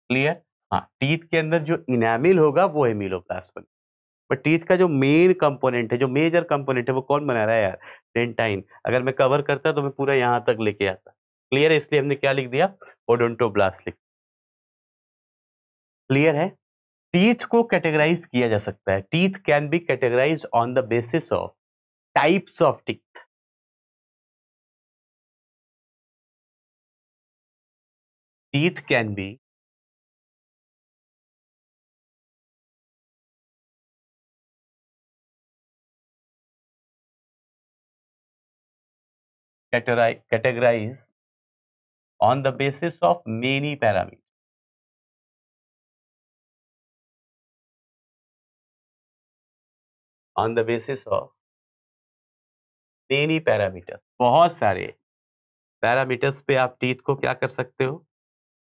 क्लियर हाँ टीथ के अंदर जो इनामिल होगा वो एमिलोब्लास्ट बन पर टीथ का जो मेन कंपोनेंट है जो मेजर कंपोनेंट है वो कौन बना रहा है यार डेंटाइन अगर मैं कवर करता तो मैं पूरा यहाँ तक लेके आता क्लियर है इसलिए हमने क्या लिख दिया ओडोंटोब्लास्ट लिख क्लियर है टीथ को कैटेगराइज किया जा सकता है teeth can be categorize on the basis of types of teeth teeth can be categorize on the basis of many parameters. on the basis of many parameters बहुत सारे पैरामीटर्स पे आप टीथ को क्या कर सकते हो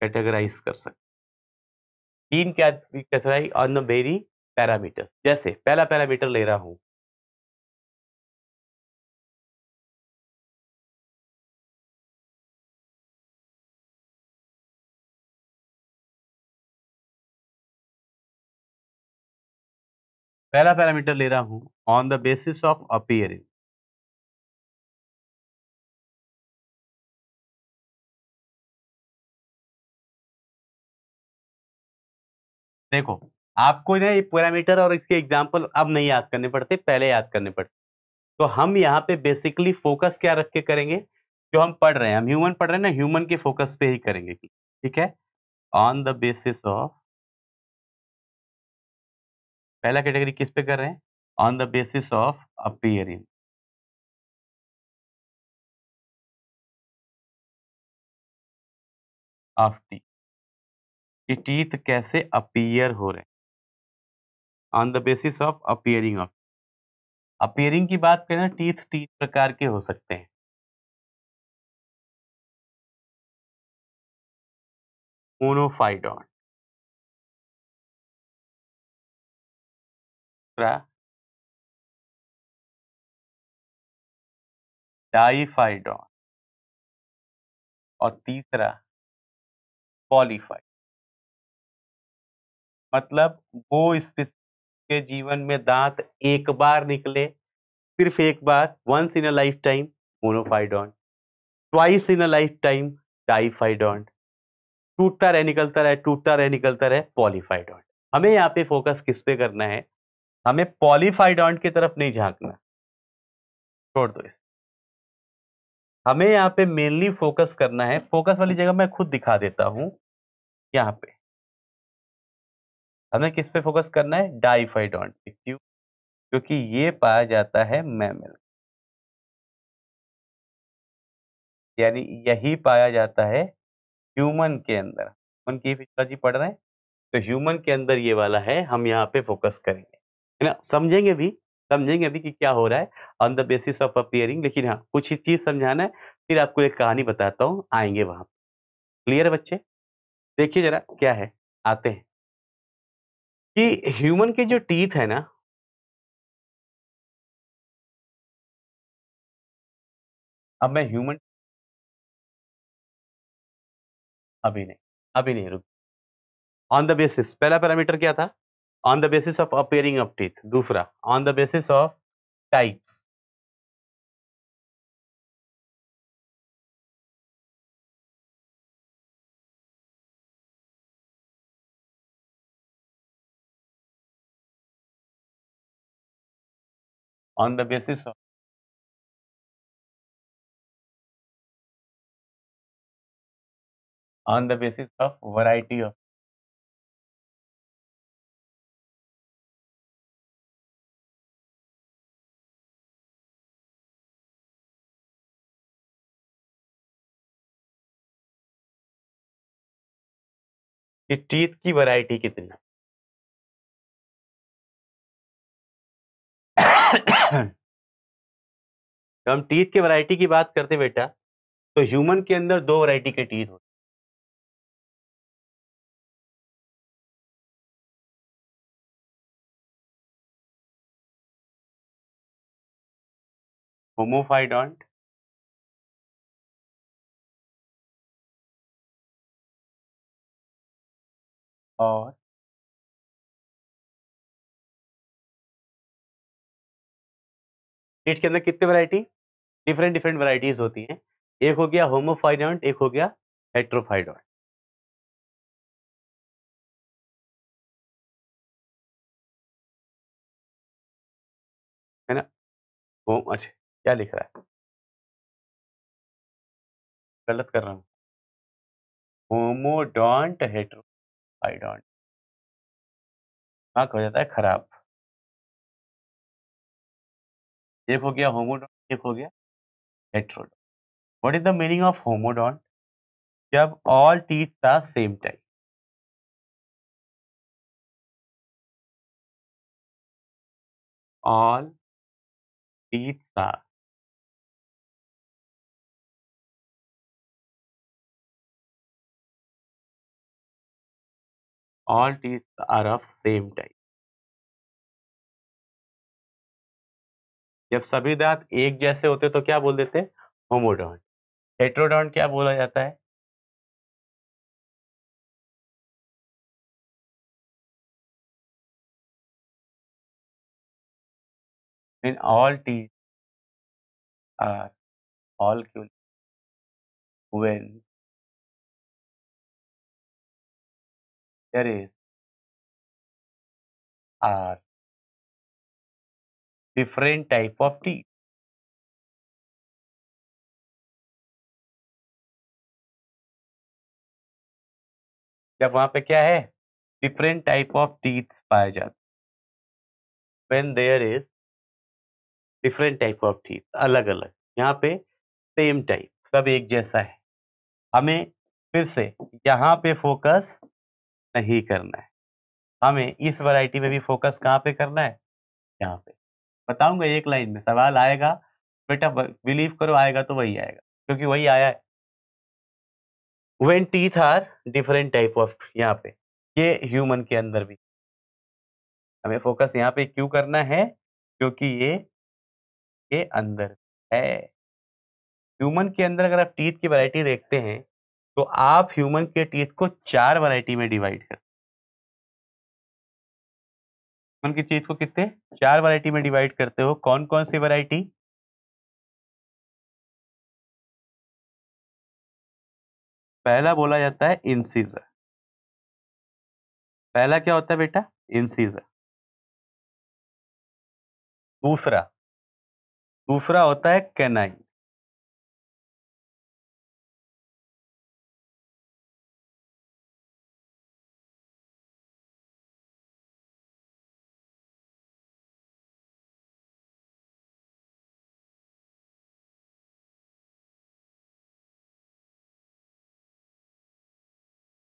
कैटेगराइज कर सकते हो तीन कैटेगराई ऑन द मेरी पैरामीटर जैसे पहला पैरामीटर ले रहा हूं पहला पैरामीटर ले रहा हूं on the basis of appearing देखो आपको ना ये पैरामीटर और इसके एग्जाम्पल अब नहीं याद करने पड़ते पहले याद करने पड़ते तो हम यहाँ पे बेसिकली फोकस क्या रख के करेंगे जो हम पढ़ रहे हैं हम ह्यूमन पढ़ रहे हैं ना ह्यूमन के फोकस पे ही करेंगे ठीक है ऑन द बेसिस ऑफ पहला कैटेगरी किस पे कर रहे हैं on the basis of appearing of टी कि टीथ कैसे अपियर हो रहे on the basis of appearing of appearing की बात करें टीथ तीन प्रकार के हो सकते हैं मोनोफाइडॉन डाइफाइडॉन और तीसरा पॉलीफाइड मतलब वो स्पीसी के जीवन में दांत एक बार निकले सिर्फ एक बार once in a lifetime monophyodont twice in a lifetime diphyodont टूटता रहे निकलता रहे टूटता रहे निकलता रहे पॉलीफाइडॉन हमें यहाँ पे फोकस किस पे करना है हमें पॉलीफाइड की तरफ नहीं झांकना छोड़ दो इस हमें यहाँ पे मेनली फोकस करना है फोकस वाली जगह मैं खुद दिखा देता हूं यहाँ पे हमें किस पे फोकस करना है डाइफाइड पे क्यों क्योंकि ये पाया जाता है मैमल यानी यही पाया जाता है ह्यूमन के अंदर ह्यूमन की पढ़ रहे हैं तो ह्यूमन के अंदर ये वाला है हम यहाँ पे फोकस करेंगे है ना समझेंगे भी समझेंगे भी कि क्या हो रहा है on the basis of appearing लेकिन हाँ कुछ ही चीज समझाना है फिर आपको एक कहानी बताता हूँ आएंगे वहां क्लियर है बच्चे देखिए जरा क्या है आते हैं कि ह्यूमन के जो टीथ है ना अब मैं ह्यूमन अभी नहीं अभी नहीं रुक ऑन द बेसिस पहला पैरामीटर क्या था on the basis of appearing of teeth dusra on the basis of types on the basis of on the basis of variety of कि टीथ की वैरायटी कितनी तो हम टीथ की वैरायटी की बात करते बेटा तो ह्यूमन के अंदर दो वैरायटी के टीथ होते होमोफाइडॉन्ट और के अंदर कितने वैरायटी डिफरेंट डिफरेंट वैरायटीज होती हैं एक हो गया होमोफाइडॉन्ट एक हो गया हेट्रोफाइडॉन्ट है ना होम अच्छा क्या लिख रहा है गलत कर रहा हूं होमोडॉन्ट हेट्रो आई डोंट आंख हो जाता है खराब एक हो गया होमोडॉन्ट एक हो गया heterodont what is the meaning of homodont जब all teeth are same type all teeth are all teeth are of same type जब सभी दांत एक जैसे होते तो क्या बोल देते होमोडोन हेट्रोडॉन्ट क्या बोला जाता है in all teeth are all equal when That is are different type of teeth. जब वहां पे क्या है डिफरेंट टाइप ऑफ टीथ पाए जाते when there is different type of teeth अलग अलग यहाँ पे सेम टाइप सब एक जैसा है हमें फिर से यहां पे फोकस नहीं करना है हमें इस वैरायटी में भी फोकस कहाँ पे करना है यहाँ पे बताऊंगा एक लाइन में सवाल आएगा बेटा बिलीव करो आएगा तो वही आएगा क्योंकि वही आया है when teeth are different type of यहाँ पे ये ह्यूमन के अंदर भी हमें फोकस यहाँ पे क्यों करना है क्योंकि ये के अंदर है ह्यूमन के अंदर अगर आप टीथ की वैरायटी देखते हैं तो आप ह्यूमन के टीथ को चार वैरायटी में डिवाइड कर ह्यूमन की टीथ को कितने चार वैरायटी में डिवाइड करते हो कौन कौन सी वैरायटी पहला बोला जाता है इंसीजर पहला क्या होता है बेटा इंसीजर दूसरा दूसरा होता है कैनाइन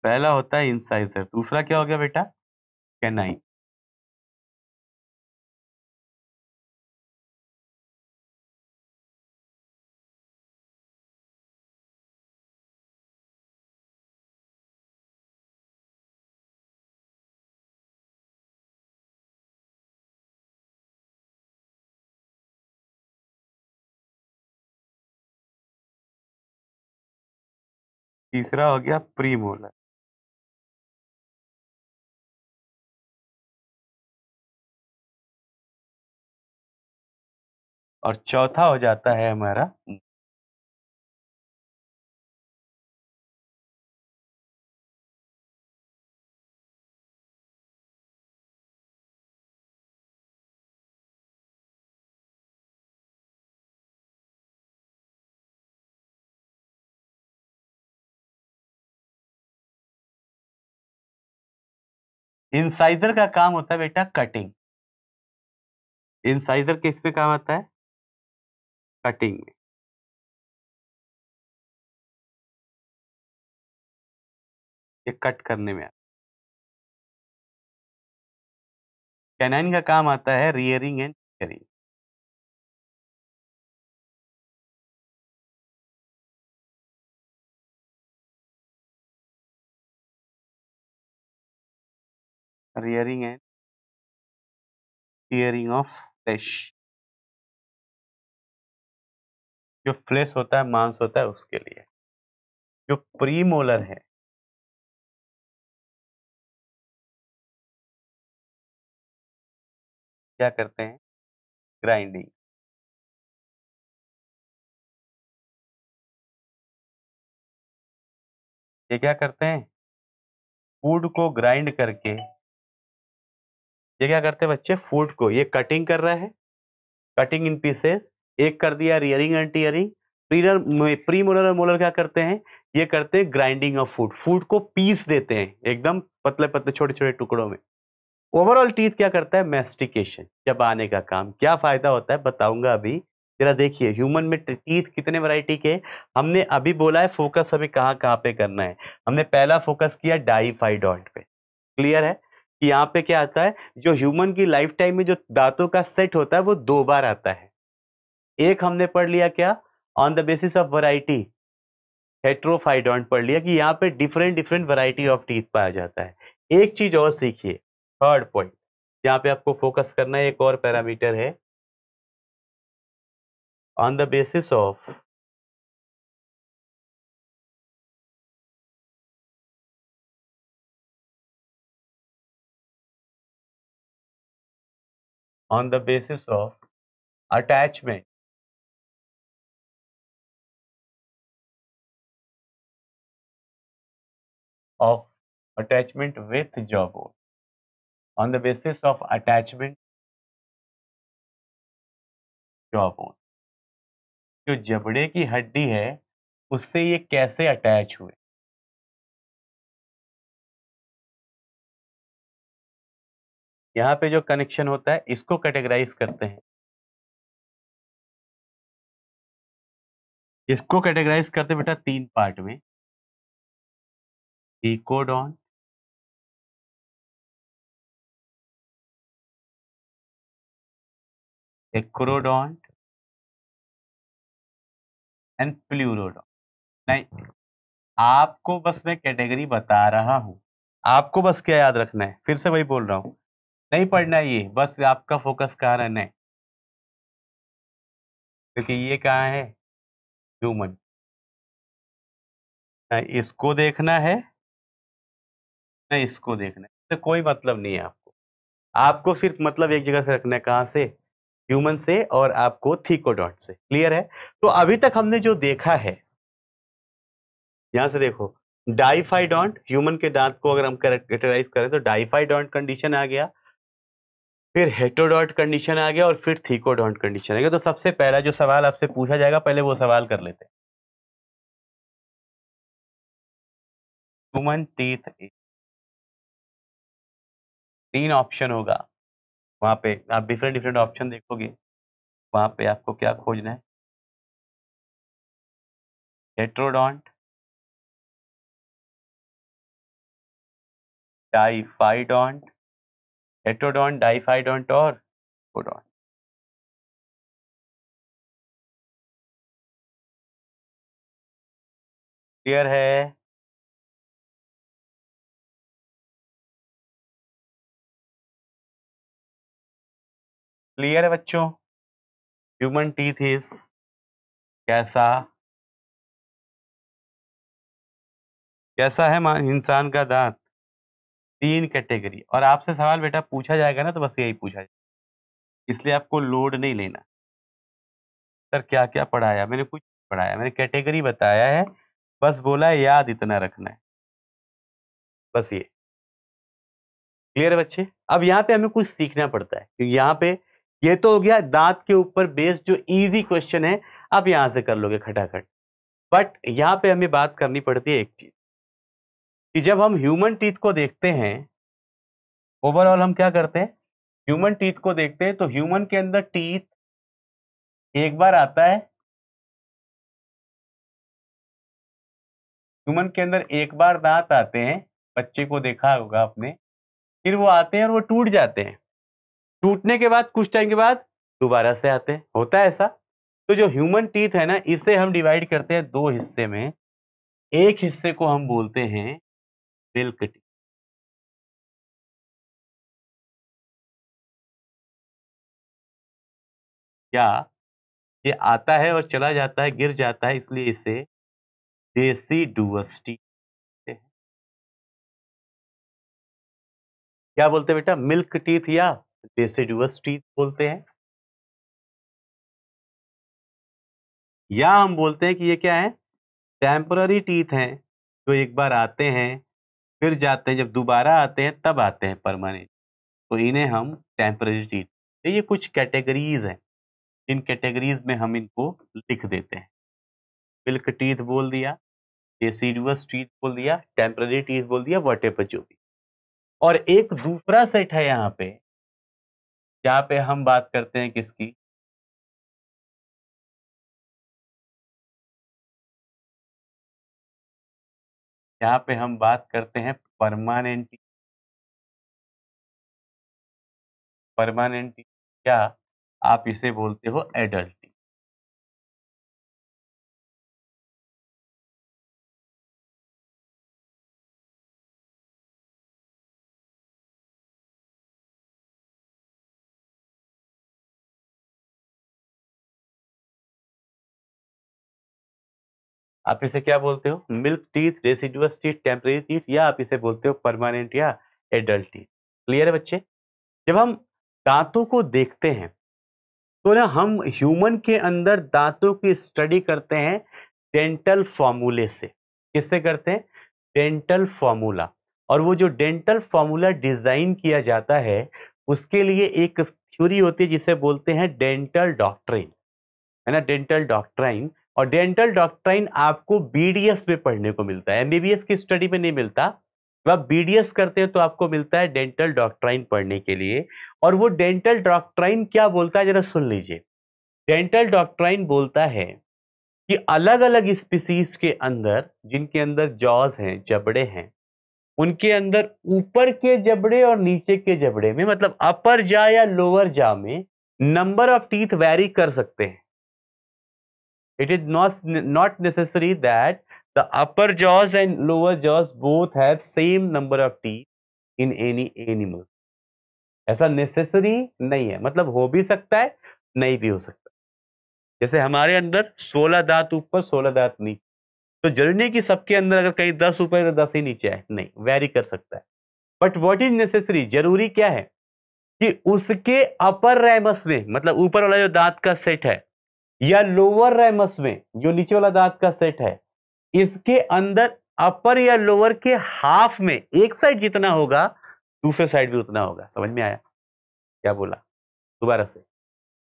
पहला होता है इंसाइजर दूसरा क्या हो गया बेटा कैनाइन तीसरा हो गया प्रीमोलर और चौथा हो जाता है हमारा इंसाइजर का काम होता है बेटा कटिंग इंसाइजर किस पे काम आता है कटिंग में ये कट करने में कैनाइन का काम आता है rearing and tearing rearing and tearing of flesh जो फ्लेश होता है मांस होता है उसके लिए जो प्रीमोलर है क्या करते हैं ग्राइंडिंग ये क्या करते हैं फूड को ग्राइंड करके ये क्या करते हैं बच्चे फूड को ये कटिंग कर रहा है कटिंग इन पीसेस एक कर दिया rearing and tearing premolar और मोलर क्या करते हैं ये करते हैं ग्राइंडिंग ऑफ फूड फूड को पीस देते हैं एकदम पतले पतले छोटे छोटे टुकड़ों में ओवरऑल टीथ क्या करता है मेस्टिकेशन जब आने का काम क्या फायदा होता है बताऊंगा अभी जरा देखिए ह्यूमन में टीथ कितने वैरायटी के हमने अभी बोला है फोकस हमें कहाँ कहाँ पे करना है हमने पहला फोकस किया डाइफाइडॉइड पे क्लियर है कि यहाँ पे क्या आता है जो ह्यूमन की लाइफ टाइम में जो दांतों का सेट होता है वो दो बार आता है एक हमने पढ़ लिया क्या on the basis of variety heterodont पढ़ लिया कि यहाँ पे different different variety of teeth पाया जाता है एक चीज और सीखिए थर्ड पॉइंट यहाँ पे आपको फोकस करना है एक और पैरामीटर है on the basis of on the basis of attachment of attachment with job on On the basis of attachment job जो जबड़े की हड्डी है उससे ये कैसे अटैच हुए यहाँ पे जो कनेक्शन होता है इसको कैटेगराइज करते हैं इसको कैटेगराइज करते बेटा तीन पार्ट में decodon acrodont एंड प्लूरोडॉन नहीं आपको बस मैं कैटेगरी बता रहा हूं आपको बस क्या याद रखना है फिर से वही बोल रहा हूं नहीं पढ़ना ये बस आपका फोकस कहा रहना है क्योंकि ये कहा है ह्यूमन हाँ, इसको देखना है देखना है इसको देखना है तो कोई मतलब नहीं है आपको आपको फिर मतलब एक जगह से रखना है कहाँ से ह्यूमन से और आपको थीकोडॉट से क्लियर है तो अभी तक हमने जो देखा है यहां से देखो डाइफाइडॉन्ट ह्यूमन के दांत को अगर हम कैरेक्टराइज करें तो डाइफाइडॉन्ट कंडीशन आ गया फिर हेटोडॉन्ट कंडीशन आ गया और फिर थीकोडॉन्ट कंडीशन आ गया तो सबसे पहला जो सवाल आपसे पूछा जाएगा पहले वो सवाल कर लेते हैं ह्यूमन टीथ तीन ऑप्शन होगा वहाँ पे आप डिफरेंट डिफरेंट ऑप्शन देखोगे वहाँ पे आपको क्या खोजना है हेट्रोडॉन्ट डाइफाइडॉन्ट हेट्रोडॉन्ट डाइफाइडॉन्ट और कोडॉन्ट क्लियर है क्लियर है बच्चों ह्यूमन टीथ इज कैसा कैसा है इंसान का दांत तीन कैटेगरी और आपसे सवाल बेटा पूछा जाएगा ना तो बस यही पूछा जाएगा इसलिए आपको लोड नहीं लेना सर क्या क्या पढ़ाया मैंने कुछ पढ़ाया मैंने कैटेगरी बताया है बस बोला याद इतना रखना है बस ये क्लियर है बच्चे अब यहाँ पे हमें कुछ सीखना पड़ता है क्योंकि यहाँ पे ये तो हो गया दांत के ऊपर बेस्ड जो इजी क्वेश्चन है आप यहां से कर लोगे खटाखट बट यहां पे हमें बात करनी पड़ती है एक चीज कि जब हम ह्यूमन टीथ को देखते हैं ओवरऑल हम क्या करते हैं ह्यूमन टीथ को देखते हैं तो ह्यूमन के अंदर टीथ एक बार आता है ह्यूमन के अंदर एक बार दांत आते हैं बच्चे को देखा होगा आपने फिर वो आते हैं और वो टूट जाते हैं टूटने के बाद कुछ टाइम के बाद दोबारा से आते हैं होता है ऐसा तो जो ह्यूमन टीथ है ना इसे हम डिवाइड करते हैं दो हिस्से में एक हिस्से को हम बोलते हैं मिल्क टीथ क्या ये आता है और चला जाता है गिर जाता है इसलिए इसे देसी डुअस्टी क्या बोलते बेटा मिल्क टीथ या डेसिडुअस टीथ बोलते हैं या हम बोलते हैं कि ये क्या है टेम्पररी टीथ हैं जो एक बार आते हैं फिर जाते हैं जब दोबारा आते हैं तब आते हैं परमानेंट तो इन्हें हम टेम्पररी टीथ तो ये कुछ कैटेगरीज हैं इन कैटेगरीज में हम इनको लिख देते हैं मिल्क टीथ बोल दिया डेसीडुअस टीथ बोल दिया टेम्पररी टीथ बोल दिया वॉटेपर जो भी और एक दूसरा सेट है यहाँ पे यहाँ पे हम बात करते हैं किसकी यहाँ पे हम बात करते हैं परमानेंटी परमानेंटी क्या आप इसे बोलते हो एडल्ट आप इसे क्या बोलते हो milk teeth deciduous teeth temporary teeth या आप इसे बोलते हो परमानेंट या एडल्ट टीथ क्लियर है बच्चे जब हम दांतों को देखते हैं तो ना हम ह्यूमन के अंदर दांतों की स्टडी करते हैं डेंटल फॉर्मूले से किससे करते हैं डेंटल फॉर्मूला और वो जो डेंटल फॉर्मूला डिज़ाइन किया जाता है उसके लिए एक थ्योरी होती है जिसे बोलते हैं डेंटल डॉक्ट्रिन है ना डेंटल डॉक्ट्राइन और डेंटल डॉक्ट्राइन आपको बीडीएस में पढ़ने को मिलता है एमबीबीएस की स्टडी में नहीं मिलता जब आप बीडीएस करते हैं तो आपको मिलता है डेंटल डॉक्ट्राइन पढ़ने के लिए और वो डेंटल डॉक्ट्राइन क्या बोलता है जरा सुन लीजिए डेंटल डॉक्ट्राइन बोलता है कि अलग अलग स्पीसीज के अंदर जिनके अंदर जॉज हैं जबड़े हैं उनके अंदर ऊपर के जबड़े और नीचे के जबड़े में मतलब अपर जा या लोअर जा में नंबर ऑफ टीथ वैरी कर सकते हैं It is not, not necessary that the upper jaws and lower jaws both have same number of teeth in any animal. ऐसा नेसेसरी नहीं है मतलब हो भी सकता है नहीं भी हो सकता जैसे हमारे अंदर 16 दांत ऊपर 16 दांत नीचे तो जरूरी नहीं कि सबके अंदर अगर कहीं 10 ऊपर तो 10 ही नीचे आए नहीं वेरी कर सकता है बट वॉट इज नेसेसरी जरूरी क्या है कि उसके अपर रैमस में मतलब ऊपर वाला जो दांत का सेट है या लोअर रेमस में जो नीचे वाला दांत का सेट है इसके अंदर अपर या लोअर के हाफ में एक साइड जितना होगा दूसरे साइड भी उतना होगा समझ में आया क्या बोला दोबारा से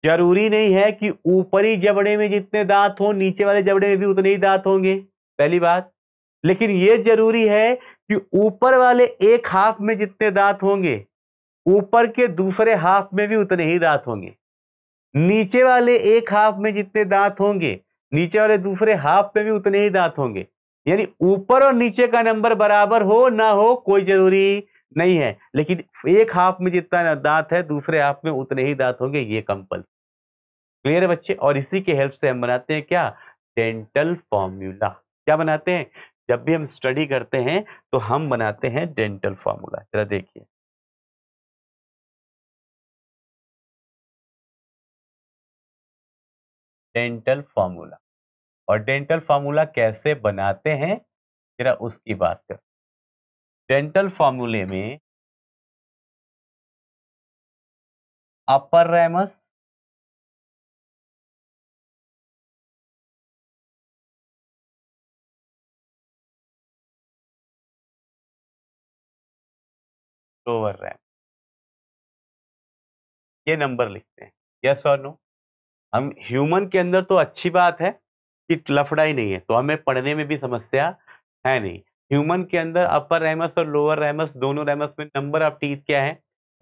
जरूरी नहीं है कि ऊपरी जबड़े में जितने दांत हो नीचे वाले जबड़े में भी उतने ही दांत होंगे पहली बात लेकिन यह जरूरी है कि ऊपर वाले एक हाफ में जितने दांत होंगे ऊपर के दूसरे हाफ में भी उतने ही दांत होंगे नीचे वाले एक हाफ में जितने दांत होंगे नीचे वाले दूसरे हाफ में भी उतने ही दांत होंगे यानी ऊपर और नीचे का नंबर बराबर हो ना हो कोई जरूरी नहीं है लेकिन एक हाफ में जितना दांत है दूसरे हाफ में उतने ही दांत होंगे ये कंपल क्लियर है बच्चे और इसी के हेल्प से हम बनाते हैं क्या डेंटल फॉर्मूला क्या बनाते हैं जब भी हम स्टडी करते हैं तो हम बनाते हैं डेंटल फॉर्मूला जरा देखिए डेंटल फार्मूला और डेंटल फार्मूला कैसे बनाते हैं जरा उसकी बात कर डेंटल फार्मूले में अपर रैमस लोअर रैम ये नंबर लिखते हैं यस और नो हम ह्यूमन के अंदर तो अच्छी बात है कि लफड़ा ही नहीं है तो हमें पढ़ने में भी समस्या है नहीं ह्यूमन के अंदर अपर रैमस और लोअर रैमस दोनों रैमस में नंबर ऑफ टीथ क्या है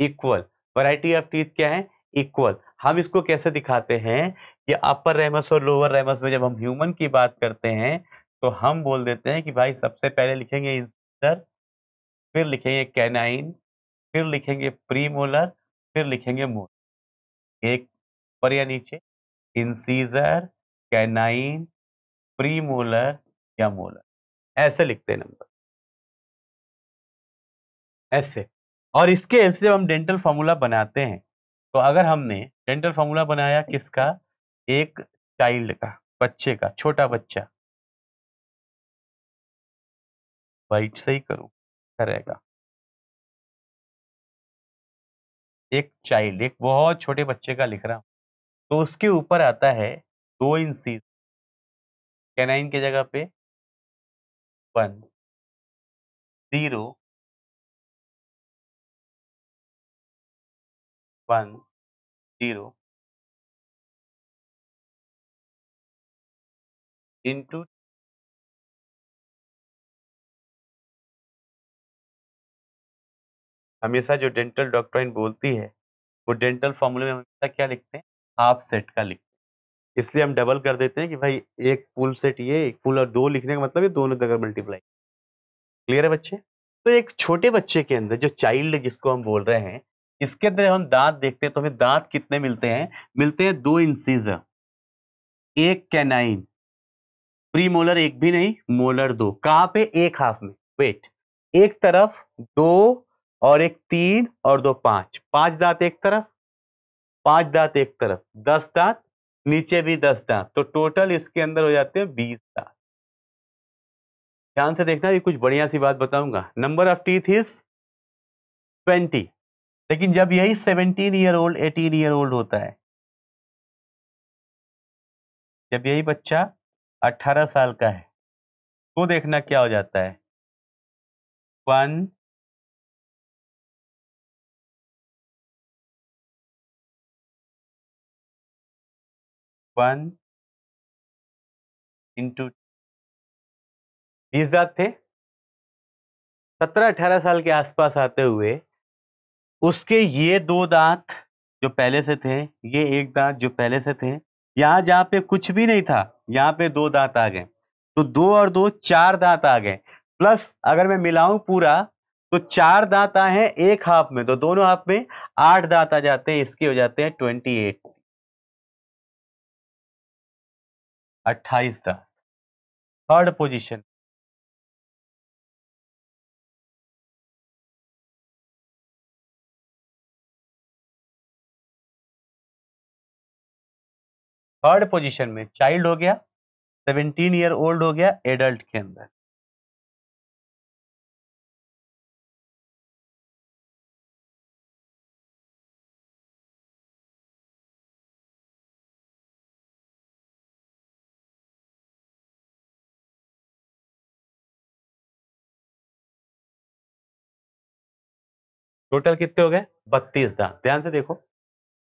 इक्वल वैरायटी ऑफ टीथ क्या है इक्वल हम इसको कैसे दिखाते हैं कि अपर रैमस और लोअर रैमस में जब हम ह्यूमन की बात करते हैं तो हम बोल देते हैं कि भाई सबसे पहले लिखेंगे इंसर फिर लिखेंगे कैनाइन फिर लिखेंगे प्री फिर लिखेंगे मोलर एक पर या नीचे इंसीजर कैनाइन प्रीमोलर या मोलर ऐसे लिखते हैं नंबर ऐसे और इसके ऐसे से जब हम डेंटल फार्मूला बनाते हैं तो अगर हमने डेंटल फार्मूला बनाया किसका एक चाइल्ड का बच्चे का छोटा बच्चा वाइट सही करूं करेगा एक चाइल्ड एक बहुत छोटे बच्चे का लिख रहा हूं तो उसके ऊपर आता है दो इंसीज कैनाइन के जगह पे one zero one zero into हमेशा जो डेंटल डॉक्ट्राइन बोलती है वो डेंटल फॉर्मूले में हमेशा क्या लिखते हैं हाफ सेट का लिख इसलिए हम डबल कर देते हैं कि भाई एक फुल सेट ये एक फुल और दो लिखने का मतलब ये दोनों जगह मल्टीप्लाई क्लियर है बच्चे तो एक छोटे बच्चे के अंदर जो चाइल्ड जिसको हम बोल रहे हैं इसके अंदर हम दांत देखते हैं तो हमें दांत कितने मिलते हैं मिलते हैं दो इंसीजर एक कैनाइन प्री मोलर एक भी नहीं मोलर दो कहाँ पे एक हाफ में वेट एक तरफ दो और एक तीन और दो पांच पांच दांत एक तरफ पांच दांत एक तरफ दस दांत नीचे भी दस दांत तो टोटल इसके अंदर हो जाते हैं बीस दांत ध्यान से देखना ये कुछ बढ़िया सी बात बताऊंगा number of teeth is twenty लेकिन जब यही seventeen year old eighteen year old होता है जब यही बच्चा अट्ठारह साल का है तो देखना क्या हो जाता है वन वन इंटू बीस दाग थे सत्रह अठारह साल के आसपास आते हुए उसके ये दो दांत जो पहले से थे ये एक दांत जो पहले से थे यहां जहां पे कुछ भी नहीं था यहां पे दो दांत आ गए तो दो और दो चार दांत आ गए प्लस अगर मैं मिलाऊं पूरा तो चार दांत आए हैं एक हाफ में तो दोनों हाफ में आठ दांत आ जाते हैं इसके हो जाते हैं ट्वेंटी एट अट्ठाईस था थर्ड पोजिशन थर्ड पोजिशन में चाइल्ड हो गया सेवेंटीन ईयर ओल्ड हो गया एडल्ट के अंदर टोटल कितने हो गए बत्तीस दांत ध्यान से देखो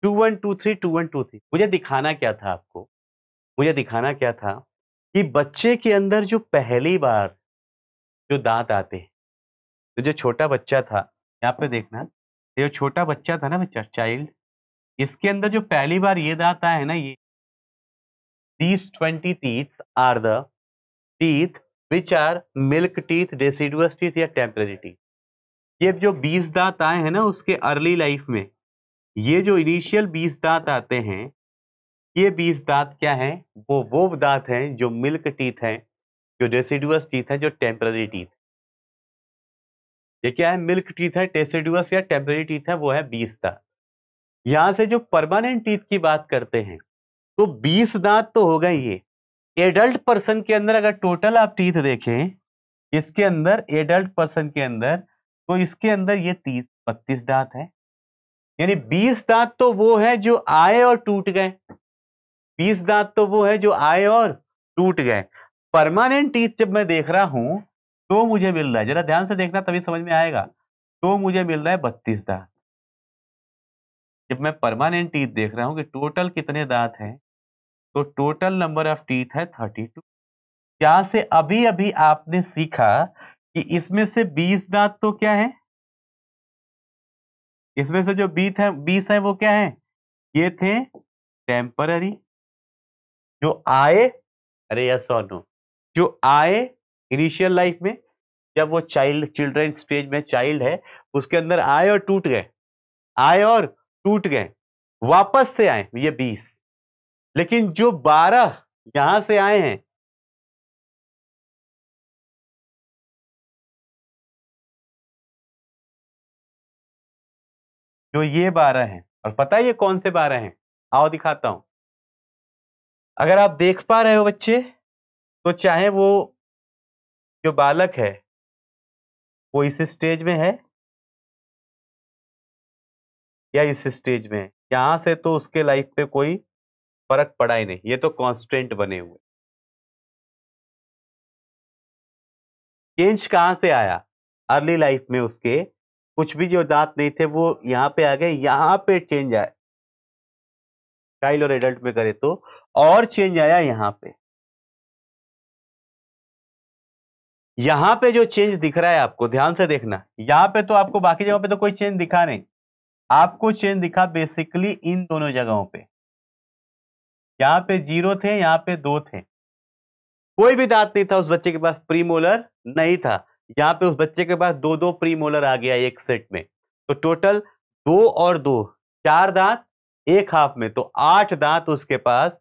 two one two three two one two three मुझे दिखाना क्या था आपको मुझे दिखाना क्या था कि बच्चे के अंदर जो पहली बार जो दांत आते हैं तो जो छोटा बच्चा था यहाँ पे देखना जो छोटा बच्चा था ना बच्चा चाइल्ड इसके अंदर जो पहली बार ये दांत आया है ना ये these twenty teeth are the teeth which are milk teeth deciduous teeth या टेम्परेरी टीथ ये जो बीस दांत आए हैं ना उसके अर्ली लाइफ में ये जो इनिशियल बीस दांत आते हैं ये बीस दांत क्या हैं वो वो दांत हैं जो मिल्क टीथ हैं जो डेसिडुअस टीथ हैं जो टेम्पररी टीथ ये क्या है मिल्क टीथ है टेसिडुअस या टेम्पररी टीथ है वो है बीस दांत यहां से जो परमानेंट टीथ की बात करते हैं तो बीस दांत तो हो गए ये एडल्ट पर्सन के अंदर अगर टोटल आप टीथ देखें इसके अंदर एडल्ट पर्सन के अंदर तो इसके अंदर ये तीस बत्तीस दांत है यानी बीस दांत तो वो है जो आए और टूट गए बीस दांत तो वो है जो आए और टूट गए परमानेंट टीथ जब मैं देख रहा हूं तो मुझे मिल रहा है जरा ध्यान से देखना तभी समझ में आएगा तो मुझे मिल रहा है बत्तीस दांत जब मैं परमानेंट टीथ देख रहा हूं कि टोटल कितने दांत हैं तो टोटल नंबर ऑफ टीथ है थर्टी टू क्या से अभी अभी आपने सीखा कि इसमें से बीस दांत तो क्या है इसमें से जो बीस है बीस है वो क्या है ये थे टेम्पररी जो आए अरे यस और नो जो आए इनिशियल लाइफ में जब वो चाइल्ड चिल्ड्रन स्टेज में चाइल्ड है उसके अंदर आए और टूट गए आए और टूट गए वापस से आए ये बीस लेकिन जो बारह यहां से आए हैं जो ये बारह हैं और पता है ये कौन से बारह हैं आओ दिखाता हूं अगर आप देख पा रहे हो बच्चे तो चाहे वो जो बालक है वो इस स्टेज में है या इस स्टेज में है यहां से तो उसके लाइफ पे कोई फर्क पड़ा ही नहीं ये तो कांस्टेंट बने हुए चेंज कहां से आया अर्ली लाइफ में उसके कुछ भी जो दांत नहीं थे वो यहाँ पे आ गए यहाँ पे चेंज आए चाइल्ड और एडल्ट में करे तो और चेंज आया यहाँ पे यहाँ पे जो चेंज दिख रहा है आपको ध्यान से देखना यहाँ पे तो आपको बाकी जगह पे तो कोई चेंज दिखा नहीं आपको चेंज दिखा बेसिकली इन दोनों जगहों पे यहाँ पे जीरो थे यहाँ पे दो थे कोई भी दांत नहीं था उस बच्चे के पास प्रीमोलर नहीं था यहाँ पे उस बच्चे के पास दो दो प्री मोलर आ गया एक सेट में तो टोटल दो और दो चार दांत एक हाफ में तो आठ दांत उसके पास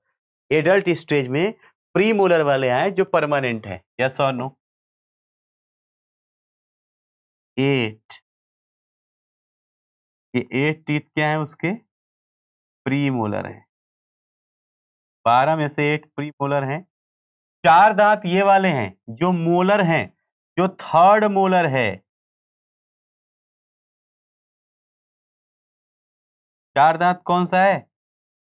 एडल्ट स्टेज में प्री मोलर वाले आए जो परमानेंट है यस और नो एट ये एट टीथ क्या है उसके प्री मोलर है बारह में से एट प्री मोलर है चार दांत ये वाले हैं जो मोलर हैं जो थर्ड मोलर है चार दांत कौन सा है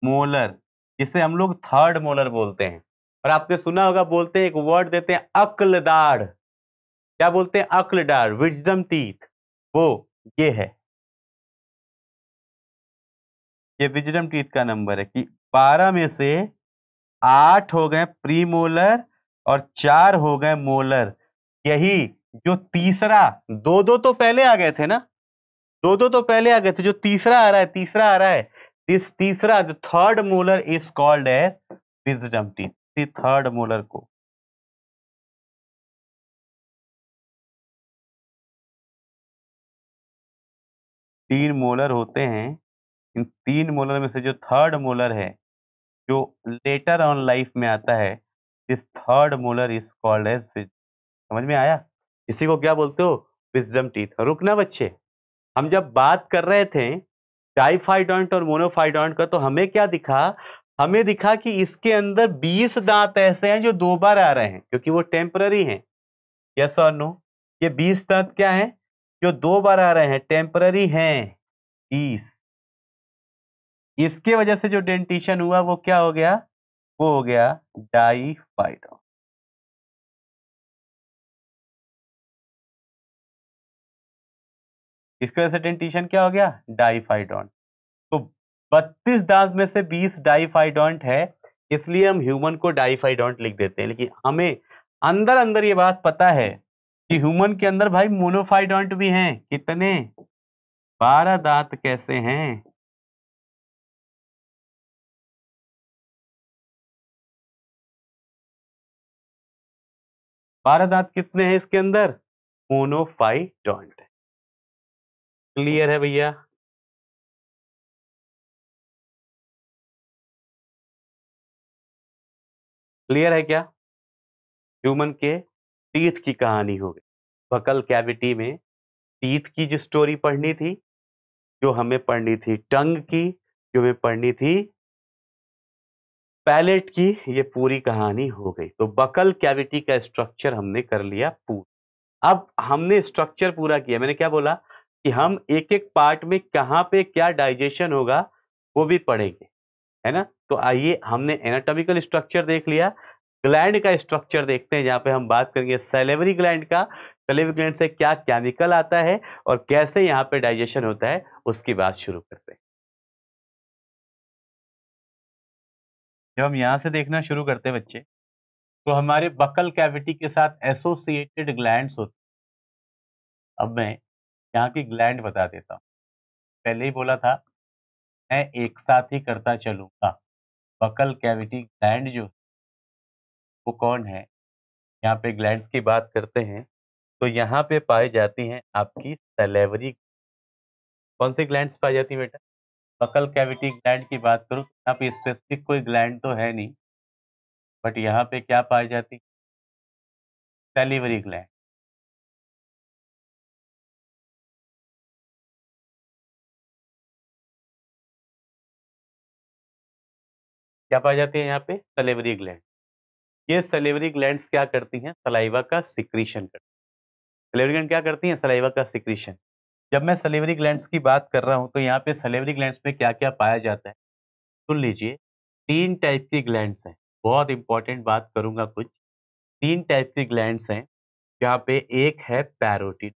मोलर जिसे हम लोग थर्ड मोलर बोलते हैं और आपने सुना होगा बोलते हैं एक वर्ड देते हैं अक्लदाड़ क्या बोलते हैं अक्लदाड़ विजडम टीथ वो ये है ये विजडम टीथ का नंबर है कि बारह में से आठ हो गए प्री मोलर और चार हो गए मोलर यही जो तीसरा दो दो तो पहले आ गए थे ना दो दो तो पहले आ गए थे जो तीसरा आ रहा है तीसरा आ रहा है दिस तीसरा जो third molar is called as wisdom teeth third molar को तीन मोलर होते हैं इन तीन मोलर में से जो थर्ड मोलर है जो लेटर ऑन लाइफ में आता है this third molar is called as समझ में आया इसी को क्या बोलते हो विजम टीथ रुकना बच्चे हम जब बात कर रहे थे डाइफाइडॉन्ट और मोनोफाइडॉन्ट का तो हमें क्या दिखा हमें दिखा कि इसके अंदर 20 दांत ऐसे हैं जो दो बार आ रहे हैं क्योंकि वो टेम्पररी हैं यस और नो ये 20 दांत क्या हैं जो दो बार आ रहे हैं टेम्पररी हैं 20 इसके वजह से जो डेंटिशन हुआ वो क्या हो गया वो हो गया डाइफाइडॉन इसके से डेंटिशन क्या हो गया डाइफाइडोंट तो बत्तीस दांत में से बीस डाइफाइडोंट है इसलिए हम ह्यूमन को डाइफाइडोंट लिख देते हैं लेकिन हमें अंदर अंदर ये बात पता है कि ह्यूमन के अंदर भाई मोनोफाइडोंट भी हैं कितने बारह दांत कैसे हैं बारह दांत कितने हैं इसके अंदर मोनोफाइडोंट क्लियर है भैया क्लियर है क्या ह्यूमन के टीथ की कहानी हो गई बकल कैविटी में टीथ की जो स्टोरी पढ़नी थी जो हमें पढ़नी थी टंग की जो हमें पढ़नी थी पैलेट की ये पूरी कहानी हो गई तो बकल कैविटी का स्ट्रक्चर हमने कर लिया पूरा अब हमने स्ट्रक्चर पूरा किया मैंने क्या बोला कि हम एक एक पार्ट में कहाँ पे क्या डाइजेशन होगा वो भी पढ़ेंगे है ना तो आइए हमने एनाटॉमिकल स्ट्रक्चर देख लिया ग्लैंड का स्ट्रक्चर देखते हैं जहाँ पे हम बात करेंगे सेलेवरी ग्लैंड का सेलेवरी ग्लैंड से क्या केमिकल आता है और कैसे यहाँ पे डाइजेशन होता है उसकी बात शुरू करते हैं जब हम यहाँ से देखना शुरू करते हैं बच्चे तो हमारे बकल कैविटी के साथ एसोसिएटेड ग्लैंड्स होते हैं। अब मैं यहाँ की ग्लैंड बता देता हूँ पहले ही बोला था मैं एक साथ ही करता चलूँगा बकल कैविटी ग्लैंड जो वो कौन है यहाँ पे ग्लैंड की बात करते हैं तो यहाँ पे पाई जाती हैं आपकी सलेवरी कौन सी ग्लैंड पाई जाती है बेटा बकल कैविटी ग्लैंड की बात करूँ तो यहाँ पे स्पेसिफिक कोई ग्लैंड तो है नहीं बट यहाँ पे क्या पाई जाती सैलिवरी ग्लैंड क्या पाई जाती है यहाँ पे सलेवरी ग्लैंड ये सलेवरी ग्लैंड क्या करती हैं सलाइवा का सिक्रीशन करती सलेवरी ग्लैंड क्या करती हैं सलाइवा का सिक्रीशन जब मैं सलेवरी ग्लैंड की बात कर रहा हूँ तो यहाँ पे सलेवरी ग्लैंड में क्या क्या पाया जाता है सुन लीजिए तीन टाइप की ग्लैंड हैं बहुत इंपॉर्टेंट बात करूंगा कुछ तीन टाइप की ग्लैंड हैं यहाँ पे एक है पैरोटिड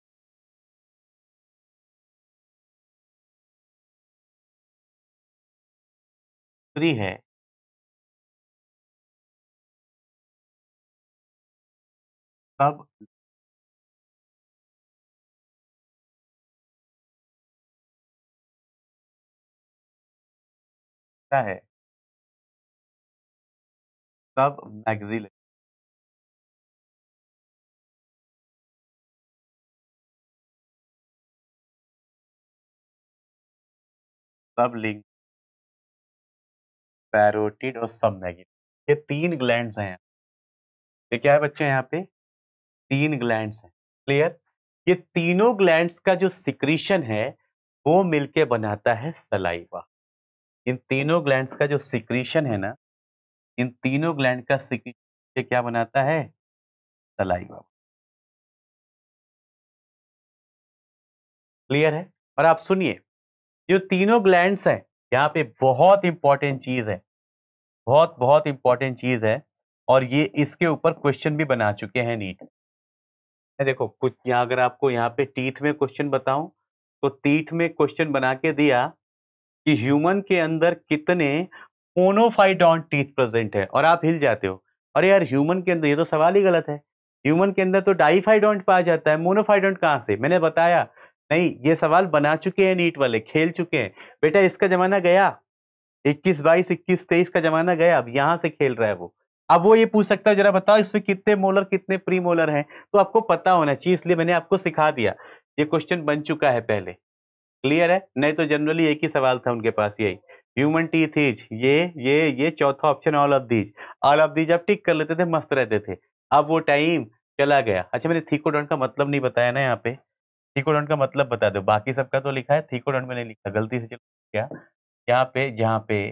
है तब क्या है तब मैगजी सब तब लिंग पैरोटिड और सब मैगी ये तीन ग्लैंड्स हैं ये क्या है बच्चे यहाँ पे तीन ग्लैंड्स हैं क्लियर ये तीनों ग्लैंड्स का जो सिक्रीशन है वो मिलके बनाता है सलाइवा इन तीनों ग्लैंड्स का जो सिक्रीशन है ना इन तीनों ग्लैंड का सिक्रीशन क्या बनाता है सलाइवा क्लियर है और आप सुनिए जो तीनों ग्लैंड्स हैं यहाँ पे बहुत इंपॉर्टेंट चीज है बहुत बहुत इंपॉर्टेंट चीज है और ये इसके ऊपर क्वेश्चन भी बना चुके हैं नीट देखो कुछ यहाँ अगर आपको यहाँ पे टीथ में क्वेश्चन बताऊं तो टीथ में क्वेश्चन बना के दिया कि ह्यूमन के अंदर कितने मोनोफाइडॉन टीथ प्रेजेंट है और आप हिल जाते हो अरे यार ह्यूमन के अंदर ये तो सवाल ही गलत है ह्यूमन के अंदर तो डाइफाइडॉन्ट पाया जाता है मोनोफाइडॉन्ट कहाँ से मैंने बताया नहीं ये सवाल बना चुके हैं नीट वाले खेल चुके हैं बेटा इसका जमाना गया इक्कीस बाईस इक्कीस तेईस का जमाना गया अब यहाँ से खेल रहा है वो अब वो ये पूछ सकता है जरा बताओ इसमें कितने मोलर कितने प्री मोलर है तो आपको पता होना चाहिए इसलिए मैंने आपको सिखा दिया ये क्वेश्चन बन चुका है पहले क्लियर है नहीं तो जनरली एक ही सवाल था उनके पास यही ह्यूमन टीथ इज ये ये ये चौथा option all of these all of these आप टिक कर लेते थे मस्त रहते थे अब वो टाइम चला गया अच्छा मैंने थीकोडॉन का मतलब नहीं बताया ना यहाँ पे थीकोडॉन का मतलब बता दो बाकी सबका तो लिखा है में मैंने लिखा गलती से चलो क्या यहाँ पे जहाँ पे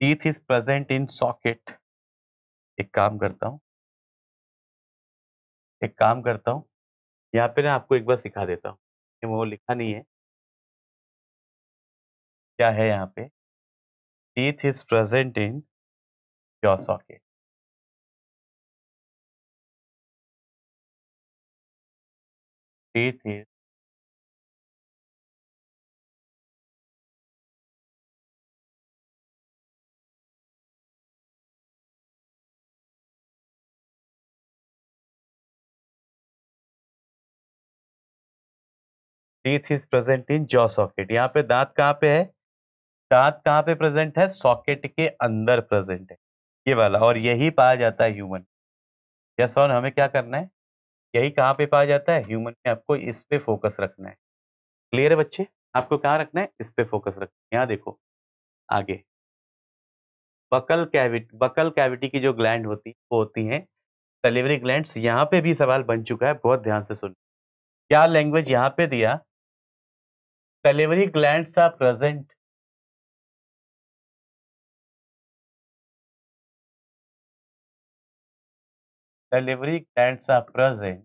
teeth is present in socket एक काम करता हूँ एक काम करता हूँ यहाँ पे ना आपको एक बार सिखा देता हूँ वो लिखा नहीं है क्या है यहाँ पे teeth is present in your socket teeth is teeth is present in jaw socket यहाँ पे दांत कहाँ पे है दांत कहाँ पे प्रेजेंट है सॉकेट के अंदर प्रेजेंट है ये वाला और यही पाया जाता है ह्यूमन यस और हमें क्या करना है यही कहाँ पे पाया जाता है ह्यूमन में आपको इस पे फोकस रखना है क्लियर है बच्चे आपको कहाँ रखना है इस पे फोकस रखना है यहाँ देखो आगे बकल कैविटी बकल कैविटी की जो ग्लैंड होती है वो होती है सलिवरी ग्लैंड यहाँ पे भी सवाल बन चुका है बहुत ध्यान से सुन क्या लैंग्वेज यहाँ पे दिया salivary glands are present salivary glands are present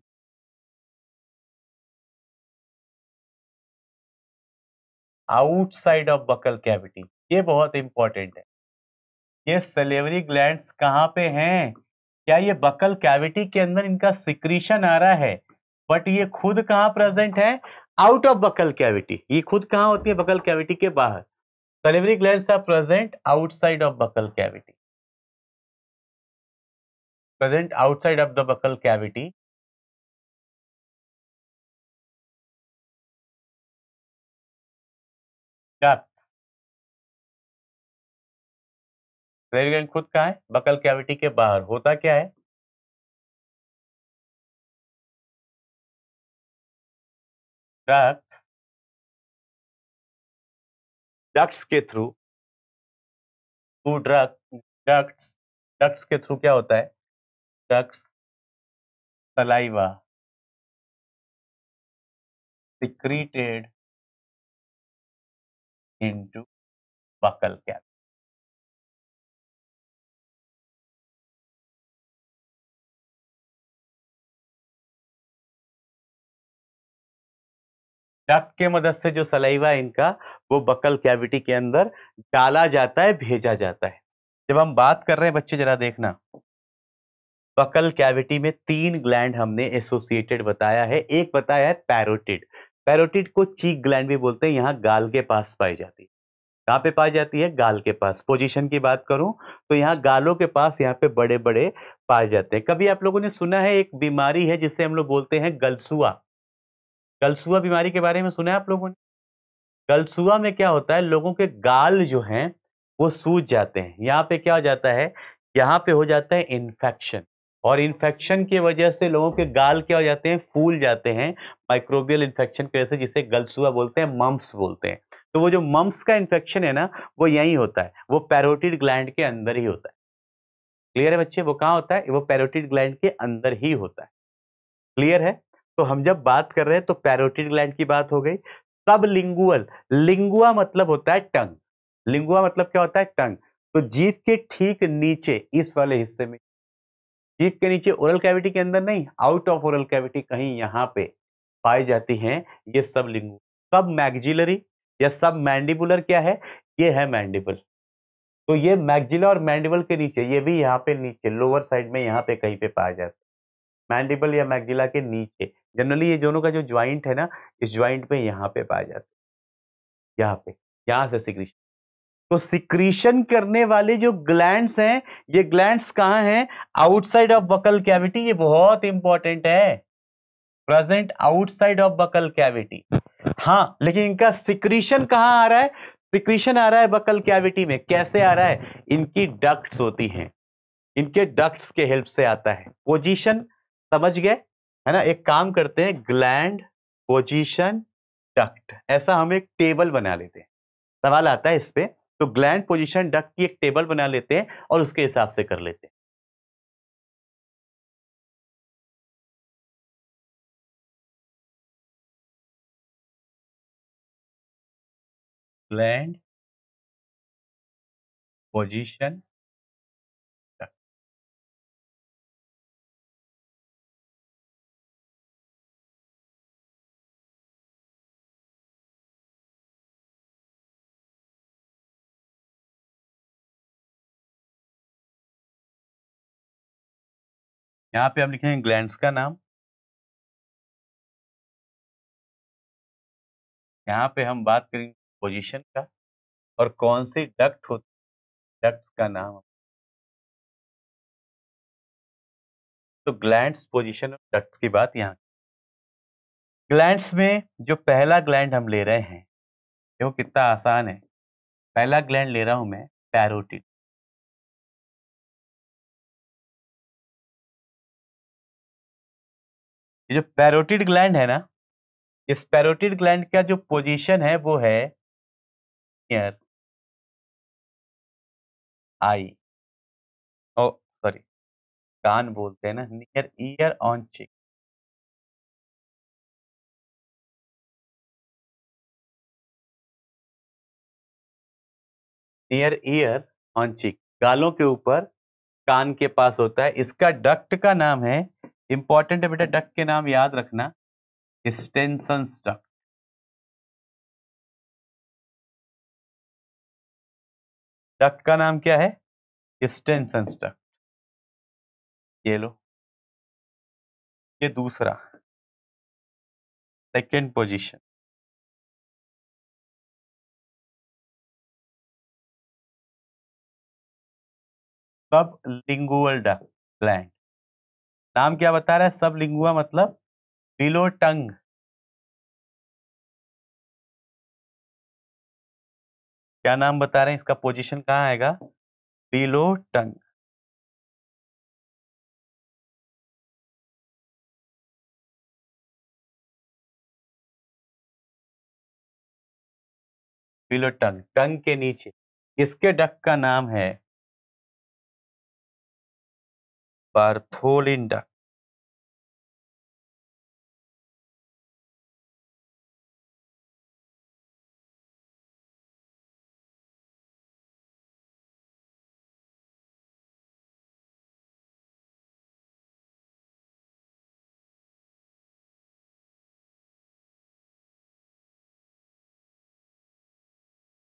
outside of buccal cavity ये बहुत इंपॉर्टेंट है ये सेलेवरी ग्लैंड कहाँ पे हैं क्या ये बकल कैविटी के अंदर इनका सिक्रीशन आ रहा है बट ये खुद कहाँ प्रेजेंट है आउट ऑफ बकल कैविटी ये खुद कहां होती है बकल कैविटी के बाहर salivary gland are present outside of buccal cavity present outside of the buccal cavity खुद कहा है बकल कैविटी के बाहर होता क्या है ducts डक्ट्स के through to drug ducts ducts के थ्रू क्या होता है ducts saliva secreted into buccal cavity duct के मदद से जो सलाइवा इनका वो बकल कैविटी के अंदर डाला जाता है भेजा जाता है जब हम बात कर रहे हैं बच्चे जरा देखना बकल कैविटी में तीन ग्लैंड हमने एसोसिएटेड बताया है एक बताया है पैरोटिड पैरोटिड को चीक ग्लैंड भी बोलते हैं यहाँ गाल के पास पाई जाती है कहाँ पे पाई जाती है गाल के पास पोजीशन की बात करूं तो यहाँ गालों के पास यहाँ पे बड़े बड़े पाए जाते हैं कभी आप लोगों ने सुना है एक बीमारी है जिसे हम लोग बोलते हैं गलसुआ गलसुआ बीमारी के बारे में सुना है आप लोगों ने गलसुआ में क्या होता है लोगों के गाल जो हैं वो सूज जाते हैं यहाँ पे क्या हो जाता है यहाँ पे हो जाता है इन्फेक्शन और इन्फेक्शन की वजह से लोगों के गाल क्या हो जाते हैं फूल जाते हैं माइक्रोबियल इन्फेक्शन की वजह से जिसे गलसुआ बोलते हैं मम्स बोलते हैं तो वो जो मम्स का इन्फेक्शन है ना वो यहीं होता है वो पैरोटिड ग्लैंड के अंदर ही होता है क्लियर है बच्चे वो कहाँ होता है वो पैरोटिड ग्लैंड के अंदर ही होता है क्लियर है तो हम जब बात कर रहे हैं तो पैरोटिड ग्लैंड की बात हो गई सब लिंगुअल लिंगुआ मतलब होता है टंग लिंगुआ मतलब क्या होता है टंग तो जीप के ठीक नीचे इस वाले हिस्से में जीप के नीचे ओरल कैविटी के अंदर नहीं आउट ऑफ ओरल कैविटी कहीं यहाँ पे पाई जाती हैं ये सब लिंगु सब मैगजिलरी या सब मैंडिबुलर क्या है ये है मैंडिबल तो ये मैगजिला और मैंडिबल के नीचे ये भी यहाँ पे नीचे लोअर साइड में यहाँ पे कहीं पे पाया जाता है मैंडिबल या मैगिला के नीचे जनरली ये दोनों का जो ज्वाइंट है ना इस ज्वाइंट पे यहाँ पे पाया जाता है यहाँ पे यहाँ से सिक्रीशन तो सिक्रीशन करने वाले जो ग्लैंड हैं ये ग्लैंड कहाँ हैं आउटसाइड ऑफ बकल कैविटी ये बहुत इंपॉर्टेंट है present outside of buccal cavity हाँ लेकिन इनका सिक्रीशन कहाँ आ रहा है सिक्रीशन आ रहा है बकल कैविटी में कैसे आ रहा है इनकी डक्ट्स होती हैं इनके डक्ट्स के हेल्प से आता है पोजीशन समझ गए है ना एक काम करते हैं ग्लैंड पोजीशन डक्ट ऐसा हम एक टेबल बना लेते हैं सवाल आता है इस पर तो ग्लैंड पोजीशन डक्ट की एक टेबल बना लेते हैं और उसके हिसाब से कर लेते हैं ग्लैंड पोजीशन यहाँ पे हम लिखेंगे ग्लैंड का नाम यहाँ पे हम बात करेंगे पोजीशन का और कौन से डक्ट होते डक्ट का नाम तो ग्लैंड्स पोजीशन और डक्ट्स की बात यहाँ ग्लैंड्स में जो पहला ग्लैंड हम ले रहे हैं वो कितना आसान है पहला ग्लैंड ले रहा हूं मैं पैरोटिड ये जो पैरोटिड ग्लैंड है ना इस पैरोटिड ग्लैंड का जो पोजीशन है वो है नियर आई ओ सॉरी कान बोलते हैं ना near ear on cheek near ear on cheek गालों के ऊपर कान के पास होता है इसका डक्ट का नाम है इंपॉर्टेंट है बेटा डक के नाम याद रखना स्टेंसन डक का नाम क्या है स्टेंसन डक्ट ये लो ये दूसरा second position sublingual duct gland नाम क्या बता रहा है सब लिंगुआ मतलब बिलो टंग क्या नाम बता रहे हैं इसका पोजीशन कहाँ आएगा बिलो टंग बिलो टंग टंग के नीचे इसके डक का नाम है बार्थोलिन डक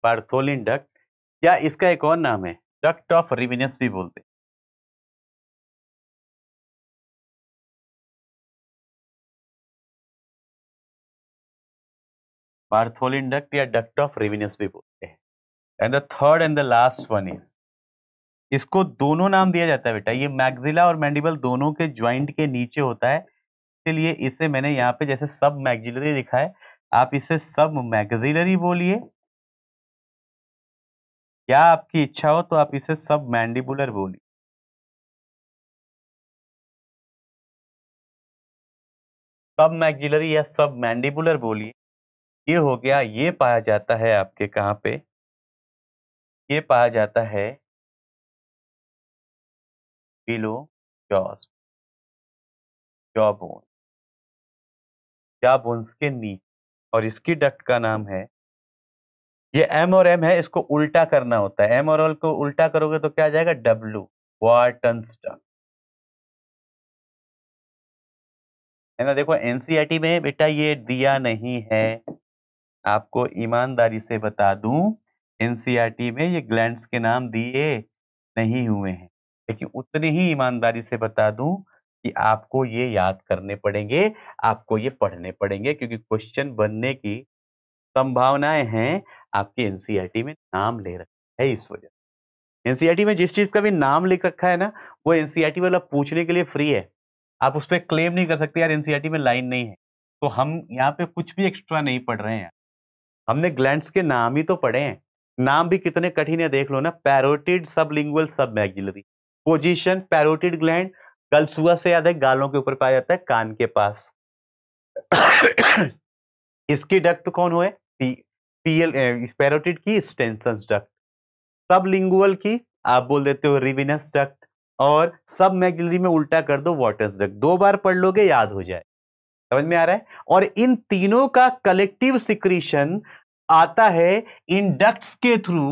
पार्थोलिन डक्ट या इसका एक और नाम है डक्ट ऑफ रिविनस भी बोलते पार्थोलिन डक्ट या डक्ट ऑफ रिविनस भी बोलते हैं and the third and the last one is इसको दोनों नाम दिया जाता है बेटा ये मैग्जिला और मैंडिबल दोनों के ज्वाइंट के नीचे होता है इसलिए इसे मैंने यहाँ पे जैसे सब मैग्जिलरी लिखा है आप इसे सब मैगजिलरी बोलिए या आपकी इच्छा हो तो आप इसे सब मैंडिबुलर बोलिए सब मैगजिलरी या सब मैंडिबुलर बोलिए ये हो गया ये पाया जाता है आपके कहाँ पे ये पाया जाता है below jaws jaw bone jaw bones के नीचे और इसकी डक्ट का नाम है ये एम और एम है इसको उल्टा करना होता है एम और एल को उल्टा करोगे तो क्या आ जाएगा डब्ल्यू वार्टनस्टन है ना देखो एनसीईआरटी e में बेटा ये दिया नहीं है आपको ईमानदारी से बता दूं एनसीईआरटी e में ये ग्लैंड्स के नाम दिए नहीं हुए हैं लेकिन उतनी ही ईमानदारी से बता दूं कि आपको ये याद करने पड़ेंगे आपको ये पढ़ने पड़ेंगे क्योंकि क्वेश्चन बनने की संभावनाएं हैं आपके एनसीईआरटी e में नाम ले रखा है इस वजह एनसीईआरटी e में जिस चीज का भी नाम लिख रखा है ना वो एनसीईआरटी e वाला पूछने के लिए फ्री है आप उस पर क्लेम नहीं कर सकते यार एनसीईआरटी में लाइन नहीं है तो हम यहाँ पे कुछ भी एक्स्ट्रा नहीं पढ़ रहे हैं हमने ग्लैंड के नाम ही तो पढ़े हैं नाम भी कितने कठिन है देख लो ना पैरोटिड सब लिंगुअल सब मैगजिलरी पोजिशन पैरोटिड ग्लैंड कल सुबह से याद है गालों के ऊपर पाया जाता है कान के पास इसकी डक्ट कौन हुए पीएल पैरोटिड की स्टेंसन्स डक्ट सब लिंगुअल की आप बोल देते हो रिविनस डक्ट और सब मैगलरी में उल्टा कर दो वाटर्स डक्ट दो बार पढ़ लोगे याद हो जाए समझ में आ रहा है और इन तीनों का कलेक्टिव सिक्रीशन आता है इन डक्ट्स के through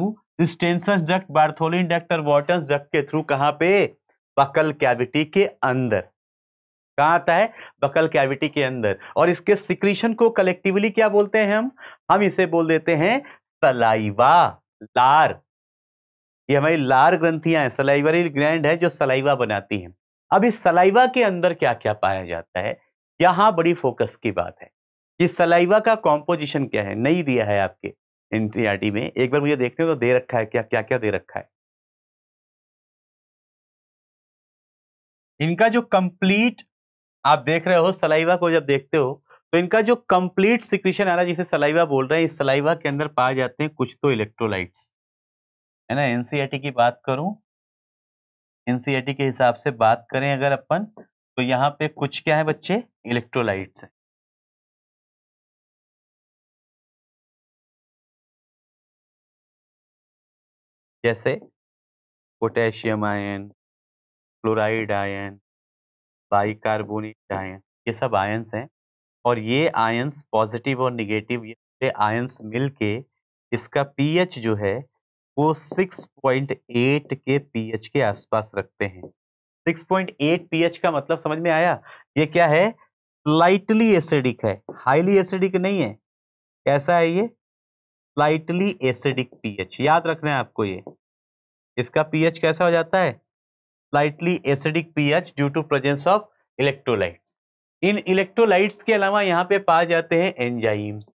Stensen's duct Bartholin duct और वाटर्स डक्ट के थ्रू कहाँ पे बकल कैविटी के अंदर कहाँ आता है बकल कैविटी के अंदर और इसके सिक्रीशन को कलेक्टिवली क्या बोलते हैं हम हम इसे बोल देते हैं सलाइवा लार ये हमारी लार ग्रंथियां हैं सलाइवरी ग्रैंड है जो सलाइवा बनाती हैं अब इस सलाइवा के अंदर क्या क्या पाया जाता है यहाँ बड़ी फोकस की बात है कि सलाइवा का कॉम्पोजिशन क्या है नहीं दिया है आपके एनसीआरटी में एक बार मुझे देखने तो दे रखा है क्या क्या क्या दे रखा है इनका जो कंप्लीट आप देख रहे हो सलाइवा को जब देखते हो तो इनका जो कंप्लीट सिक्रीशन आ रहा है जिसे सलाइवा बोल रहे हैं इस सलाइवा के अंदर पाए जाते हैं कुछ तो इलेक्ट्रोलाइट्स है ना एनसीईआरटी e की बात करूं एनसीईआरटी e के हिसाब से बात करें अगर अपन तो यहाँ पे कुछ क्या है बच्चे इलेक्ट्रोलाइट्स है जैसे potassium ion chloride ion bicarbonic ion ये सब आयंस हैं और ये आयंस पॉजिटिव और निगेटिव ये आयंस के इसका एच जो है वो 6.8 के एच के आसपास रखते हैं 6.8 एच का मतलब समझ में आया ये क्या है स्लाइटली एसिडिक है हाईली एसिडिक नहीं है कैसा है ये स्लाइटली एसिडिक एच याद रखना है आपको ये इसका पीएच कैसा हो जाता है slightly acidic pH due to presence of electrolytes. इन इलेक्ट्रोलाइट के अलावा यहाँ पे पाए जाते हैं एंजाइम्स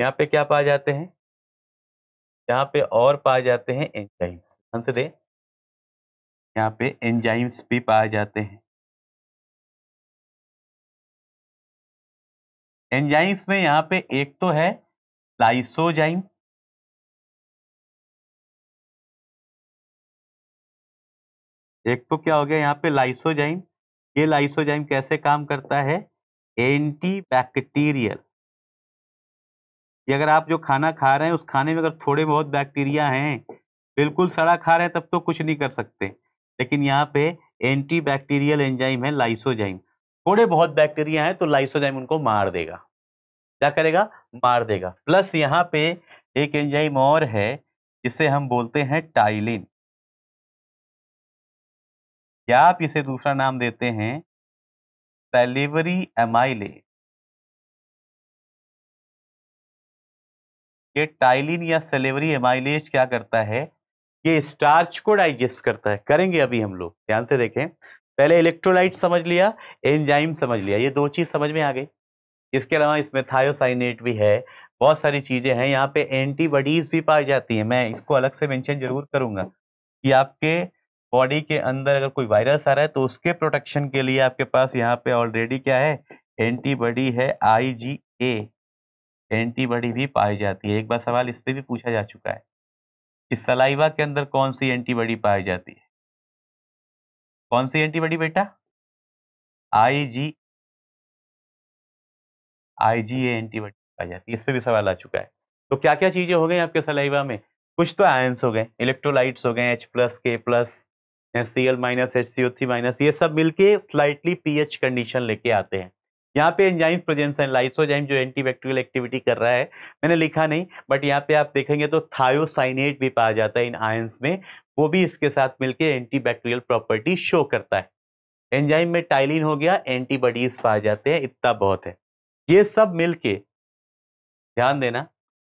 यहाँ पे क्या पाए जाते हैं यहाँ पे और पाए जाते हैं एंजाइम्स ध्यान से यहाँ पे एंजाइम्स भी पाए जाते हैं एंजाइम्स में यहाँ पे एक तो है लाइसोजाइम एक तो क्या हो गया यहाँ पे लाइसोजाइम ये लाइसोजाइम कैसे काम करता है एंटी बैक्टीरियल अगर आप जो खाना खा रहे हैं उस खाने में अगर थोड़े बहुत बैक्टीरिया हैं बिल्कुल सड़ा खा रहे हैं तब तो कुछ नहीं कर सकते लेकिन यहाँ पे एंटी बैक्टीरियल एंजाइम है लाइसोजाइम थोड़े बहुत बैक्टीरिया हैं तो लाइसोजाइम उनको मार देगा क्या करेगा मार देगा प्लस यहाँ पे एक एंजाइम और है जिसे हम बोलते हैं टाइलिन या आप इसे दूसरा नाम देते हैं सेलिवरी एमाइले ये टाइलिन या सेलिवरी एमाइलेज क्या करता है ये स्टार्च को डाइजेस्ट करता है करेंगे अभी हम लोग ध्यान से देखें पहले इलेक्ट्रोलाइट समझ लिया एंजाइम समझ लिया ये दो चीज़ समझ में आ गई इसके अलावा इसमें थायोसाइनेट भी है बहुत सारी चीज़ें हैं यहाँ पे एंटीबॉडीज़ भी पाई जाती हैं मैं इसको अलग से मेंशन जरूर करूंगा कि आपके बॉडी के अंदर अगर कोई वायरस आ रहा है तो उसके प्रोटेक्शन के लिए आपके पास यहाँ पे ऑलरेडी क्या है एंटीबॉडी है ए एंटीबॉडी भी पाई जाती है एक बार सवाल इस पर भी पूछा जा चुका है कि सलाइवा के अंदर कौन सी एंटीबॉडी पाई जाती है कौन सी एंटीबॉडी बेटा आई जी आई जी ए एंटीबॉडी पाई जाती है इस पर भी सवाल आ चुका है तो क्या क्या चीज़ें हो गई आपके सलाइवा में कुछ तो आयंस हो गए इलेक्ट्रोलाइट्स हो गए H plus K plus HCl minus H minus ये सब मिलके स्लाइटली पीएच कंडीशन लेके आते हैं यहाँ पे एंजाइम प्रेजेंस है लाइसोजाइम जो एंटीबैक्टीरियल एक्टिविटी कर रहा है मैंने लिखा नहीं बट यहाँ पे आप देखेंगे तो थायोसाइनेट भी पाया जाता है इन आयंस में वो भी इसके साथ मिलके एंटीबैक्टीरियल प्रॉपर्टी शो करता है एंजाइम में टाइलिन हो गया एंटीबॉडीज पाए जाते हैं इतना बहुत है ये सब मिलके ध्यान देना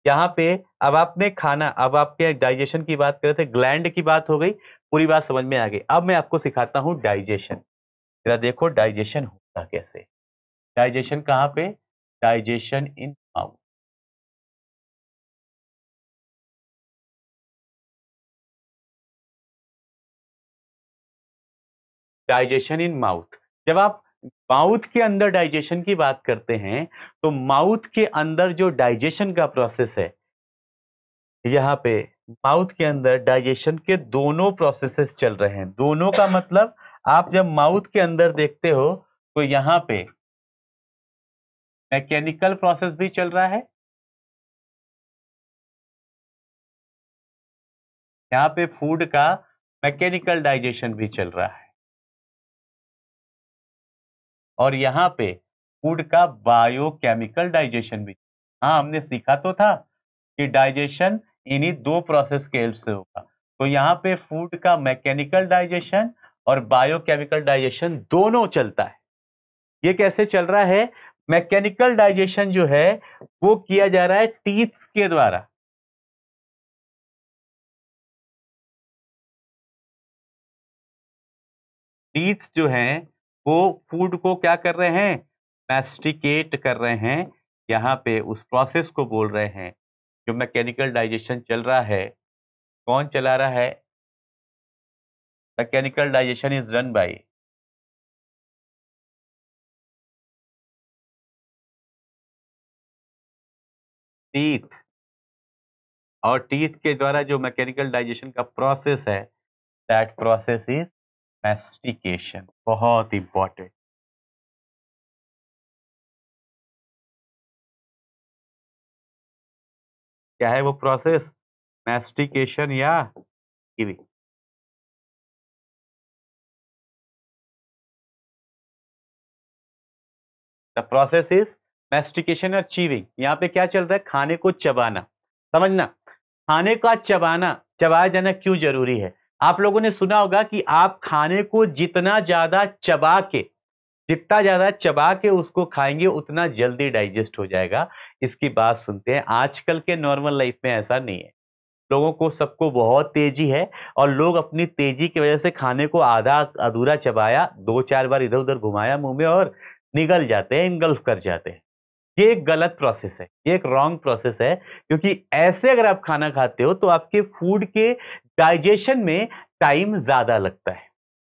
यहाँ पे अब आपने खाना अब आपके डाइजेशन की बात करें थे ग्लैंड की बात हो गई पूरी बात समझ में आ गई अब मैं आपको सिखाता हूँ डाइजेशन जरा देखो डाइजेशन होता कैसे डाइजेशन कहाँ पे digestion in mouth digestion in mouth जब आप माउथ के अंदर डाइजेशन की बात करते हैं तो माउथ के अंदर जो डाइजेशन का प्रोसेस है यहां पे माउथ के अंदर डाइजेशन के दोनों प्रोसेसेस चल रहे हैं दोनों का मतलब आप जब माउथ के अंदर देखते हो तो यहां पे मैकेनिकल प्रोसेस भी चल रहा है यहां पे फूड का मैकेनिकल डाइजेशन भी चल रहा है और यहां पे फूड का बायोकेमिकल डाइजेशन भी हाँ हमने सीखा तो था कि डाइजेशन इन्हीं दो प्रोसेस के हेल्प से होगा तो यहाँ पे फूड का मैकेनिकल डाइजेशन और बायोकेमिकल डाइजेशन दोनों चलता है ये कैसे चल रहा है मैकेनिकल डाइजेशन जो है वो किया जा रहा है टीथ के द्वारा टीथ जो हैं वो फूड को क्या कर रहे हैं मैस्टिकेट कर रहे हैं यहां पे उस प्रोसेस को बोल रहे हैं जो मैकेनिकल डाइजेशन चल रहा है कौन चला रहा है mechanical digestion is run by teeth और टीथ के द्वारा जो मैकेनिकल डाइजेशन का प्रोसेस है दैट प्रोसेस इज मैस्टिकेशन बहुत इंपॉर्टेंट क्या है वो प्रोसेस मैस्टिकेशन या किवी द प्रोसेस इज मैस्टिकेशन और चीविंग यहाँ पे क्या चल रहा है खाने को चबाना समझना खाने का चबाना चबाया जाना क्यों जरूरी है आप लोगों ने सुना होगा कि आप खाने को जितना ज्यादा चबा के जितना ज़्यादा चबा के उसको खाएंगे उतना जल्दी डाइजेस्ट हो जाएगा इसकी बात सुनते हैं आजकल के नॉर्मल लाइफ में ऐसा नहीं है लोगों को सबको बहुत तेजी है और लोग अपनी तेजी की वजह से खाने को आधा अधूरा चबाया दो चार बार इधर उधर घुमाया मुंह में और निगल जाते हैं इनगल्फ कर जाते हैं ये एक गलत प्रोसेस है ये एक रॉन्ग प्रोसेस है क्योंकि ऐसे अगर आप खाना खाते हो तो आपके फूड के डाइजेशन में टाइम ज़्यादा लगता है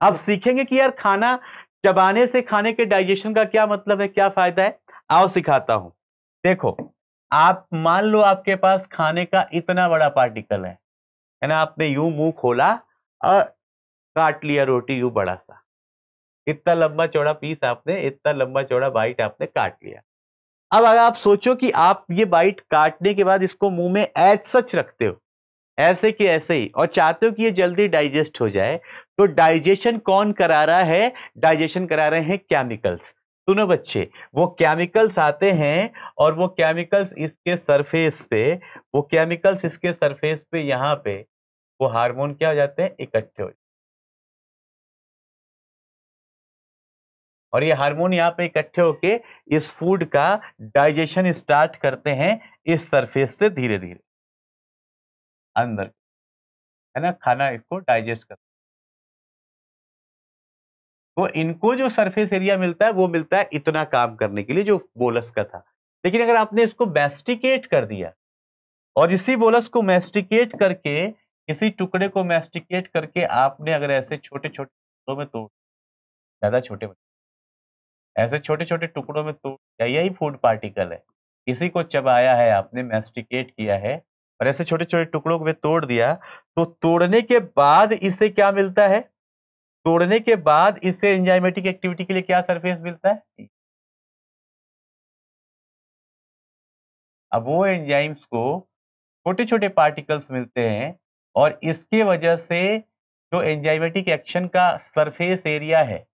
आप सीखेंगे कि यार खाना चबाने से खाने के डाइजेशन का क्या मतलब है क्या फायदा है आओ सिखाता हूं देखो आप मान लो आपके पास खाने का इतना बड़ा पार्टिकल है है ना आपने यू मुंह खोला और काट लिया रोटी यू बड़ा सा इतना लंबा चौड़ा पीस आपने इतना लंबा चौड़ा बाइट आपने काट लिया अब अगर आप सोचो कि आप ये बाइट काटने के बाद इसको मुंह में एज सच रखते हो ऐसे कि ऐसे ही और चाहते हो कि ये जल्दी डाइजेस्ट हो जाए तो डाइजेशन कौन करा रहा है डाइजेशन करा रहे हैं केमिकल्स सुनो बच्चे वो केमिकल्स आते हैं और वो केमिकल्स इसके सरफेस पे वो केमिकल्स इसके सरफेस पे यहाँ पे वो हार्मोन क्या हो जाते हैं इकट्ठे हो जाते और ये हार्मोन यहाँ पे इकट्ठे होके इस फूड का डाइजेशन स्टार्ट करते हैं इस सरफेस से धीरे धीरे अंदर है ना खाना इसको डाइजेस्ट कर तो इनको जो सरफेस एरिया मिलता है वो मिलता है इतना काम करने के लिए जो बोलस का था लेकिन अगर आपने इसको मैस्टिकेट कर दिया और इसी बोलस को मैस्टिकेट करके इसी टुकड़े को मैस्टिकेट करके आपने अगर ऐसे छोटे छोटे टुकड़ों में तोड़ ज्यादा छोटे ऐसे छोटे छोटे टुकड़ों में तोड़ यही फूड पार्टिकल है इसी को चबाया है आपने मैस्टिकेट किया है और ऐसे छोटे छोटे टुकड़ों को तोड़ दिया तो तोड़ने के बाद इसे क्या मिलता है तोड़ने के बाद इसे एंजाइमेटिक एक्टिविटी के लिए क्या सरफेस मिलता है e. अब वो एंजाइम्स को छोटे छोटे पार्टिकल्स मिलते हैं और इसके वजह से जो एंजाइमेटिक एक्शन का सरफेस एरिया है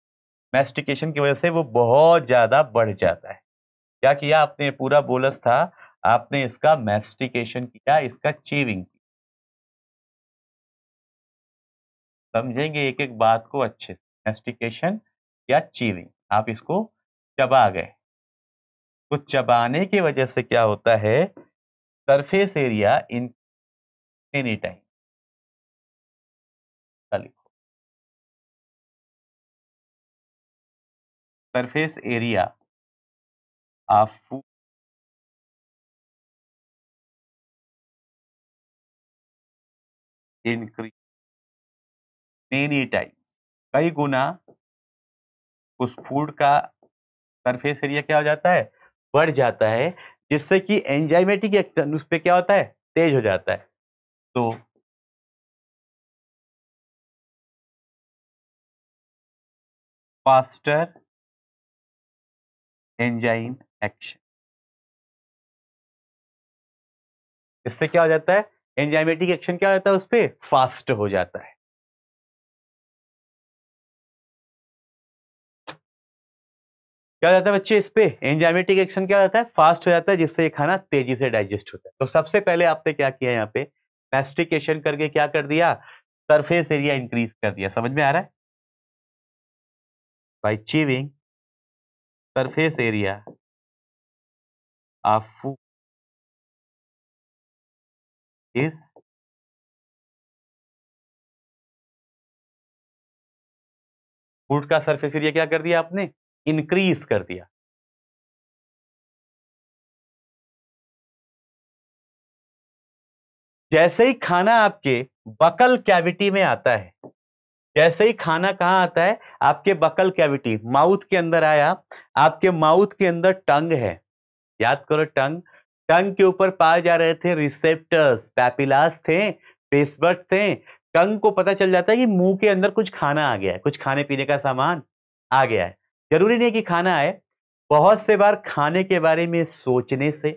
मैस्टिकेशन की वजह से वो बहुत ज़्यादा बढ़ जाता है क्या किया आपने पूरा बोलस था आपने इसका मैस्टिकेशन किया इसका चीविंग किया समझेंगे एक एक बात को अच्छे से मैस्टिकेशन या चीविंग आप इसको चबा गए तो चबाने की वजह से क्या होता है surface area in any time लिखो surface area of food increase many times. कई गुना उस फूड का सरफेस एरिया क्या हो जाता है बढ़ जाता है जिससे कि एंजाइमेटिक एक्शन उस पर क्या होता है तेज हो जाता है तो फास्टर एंजाइम एक्शन इससे क्या हो जाता है एंजाइमेटिक एक्शन क्या होता है उस पर फास्ट हो जाता है क्या जाता है बच्चे इस पे एंजाइमेटिक एक्शन क्या होता है फास्ट हो जाता है जिससे ये खाना तेजी से डाइजेस्ट होता है तो सबसे पहले आपने क्या किया यहाँ पे मैस्टिकेशन करके क्या कर दिया सरफेस एरिया इंक्रीज कर दिया समझ में आ रहा है by chewing surface area of food is food का सरफेस एरिया क्या कर दिया आपने इंक्रीज कर दिया जैसे ही खाना आपके बकल कैविटी में आता है जैसे ही खाना कहाँ आता है आपके बकल कैविटी माउथ के अंदर आया आपके माउथ के अंदर टंग है याद करो टंग कंग के ऊपर पाए जा रहे थे रिसेप्टर्स पैपिलास थे पेस्बर्ट थे कंग को पता चल जाता है कि मुंह के अंदर कुछ खाना आ गया है कुछ खाने पीने का सामान आ गया है जरूरी नहीं कि खाना आए बहुत से बार खाने के बारे में सोचने से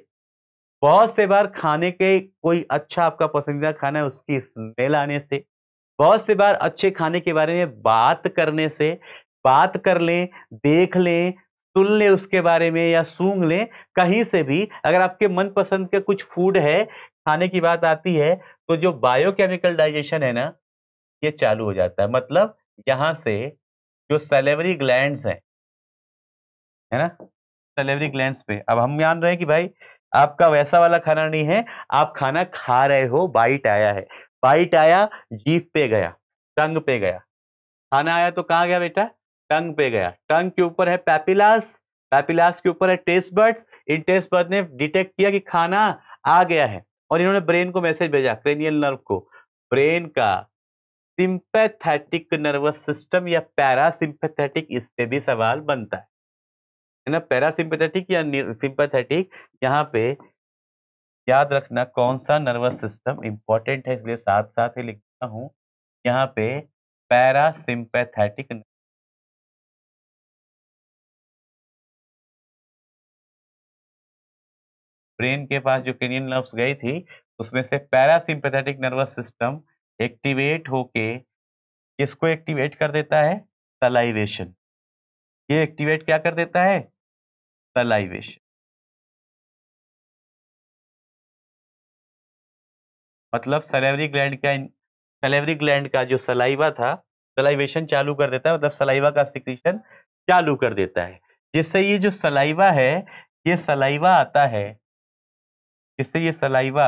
बहुत से बार खाने के कोई अच्छा आपका पसंदीदा खाना है उसकी स्मेल आने से बहुत से बार अच्छे खाने के बारे में बात करने से बात कर लें देख लें सुन लें उसके बारे में या सूंघ लें कहीं से भी अगर आपके मनपसंद का कुछ फूड है खाने की बात आती है तो जो बायोकेमिकल डाइजेशन है ना ये चालू हो जाता है मतलब यहाँ से जो सेलेवरी ग्लैंड है है ना सेलेवरी ग्लैंड पे अब हम मान रहे हैं कि भाई आपका वैसा वाला खाना नहीं है आप खाना खा रहे हो बाइट आया है बाइट आया जीप पे गया टंग पे गया खाना आया तो कहाँ गया बेटा टंग पे गया टंग के ऊपर है पैपिलास पैपिलास के ऊपर है टेस्ट बर्ड्स इन टेस्ट बर्ड ने डिटेक्ट किया कि खाना आ गया है और इन्होंने ब्रेन को मैसेज भेजा क्रेनियल नर्व को ब्रेन का सिंपैथेटिक नर्वस सिस्टम या पैरासिम्पैथेटिक इस पे भी सवाल बनता है है ना पैरासिम्पैथेटिक या सिंपैथेटिक यहाँ पे याद रखना कौन सा नर्वस सिस्टम इंपॉर्टेंट है इसलिए साथ साथ ही लिखता हूँ यहाँ पे पैरासिम्पैथेटिक ब्रेन के पास जो केनियन नर्व्स गई थी उसमें से पैरासिम्पैथेटिक नर्वस सिस्टम एक्टिवेट होके किसको एक्टिवेट कर देता है सलाइवेशन ये एक्टिवेट क्या कर देता है सलाइवेशन मतलब सलेवरी ग्लैंड का सलेवरी ग्लैंड का जो सलाइवा था सलाइवेशन चालू कर देता है मतलब सलाइवा का सिक्रीशन चालू कर देता है जिससे ये जो सलाइवा है ये सलाइवा आता है इससे ये सलाइवा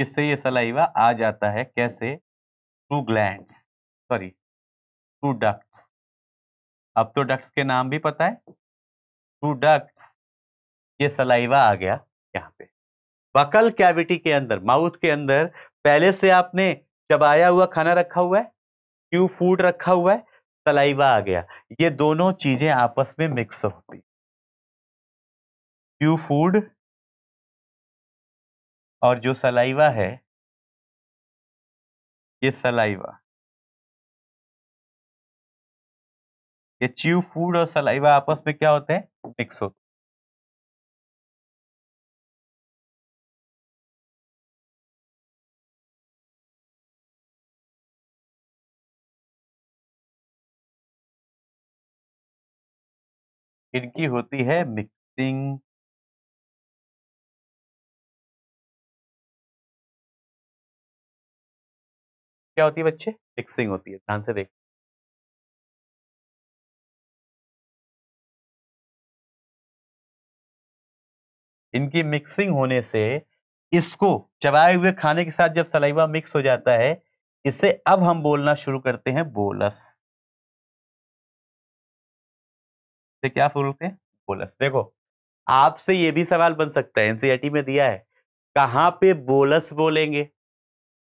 इससे ये सलाइवा आ जाता है कैसे to gland sorry to ducts अब तो डक्ट्स के नाम भी पता है टू डक्ट्स ये सलाइवा आ गया यहाँ पे बकल कैविटी के अंदर माउथ के अंदर पहले से आपने चबाया हुआ खाना रखा हुआ है क्यू फूड रखा हुआ है सलाइवा आ गया ये दोनों चीजें आपस में मिक्स होती क्यू फूड और जो सलाइवा है ये सलाइवा ये च्यू फूड और सलाइवा आपस में क्या होते हैं मिक्स होते इनकी होती है मिक्सिंग क्या होती है बच्चे मिक्सिंग होती है ध्यान से देख इनकी मिक्सिंग होने से इसको चबाए हुए खाने के साथ जब सलाइवा मिक्स हो जाता है इसे अब हम बोलना शुरू करते हैं बोलस से क्या बोलते हैं बोलस देखो आपसे ये भी सवाल बन सकता है एनसीईआरटी में दिया है कहाँ पे बोलस बोलेंगे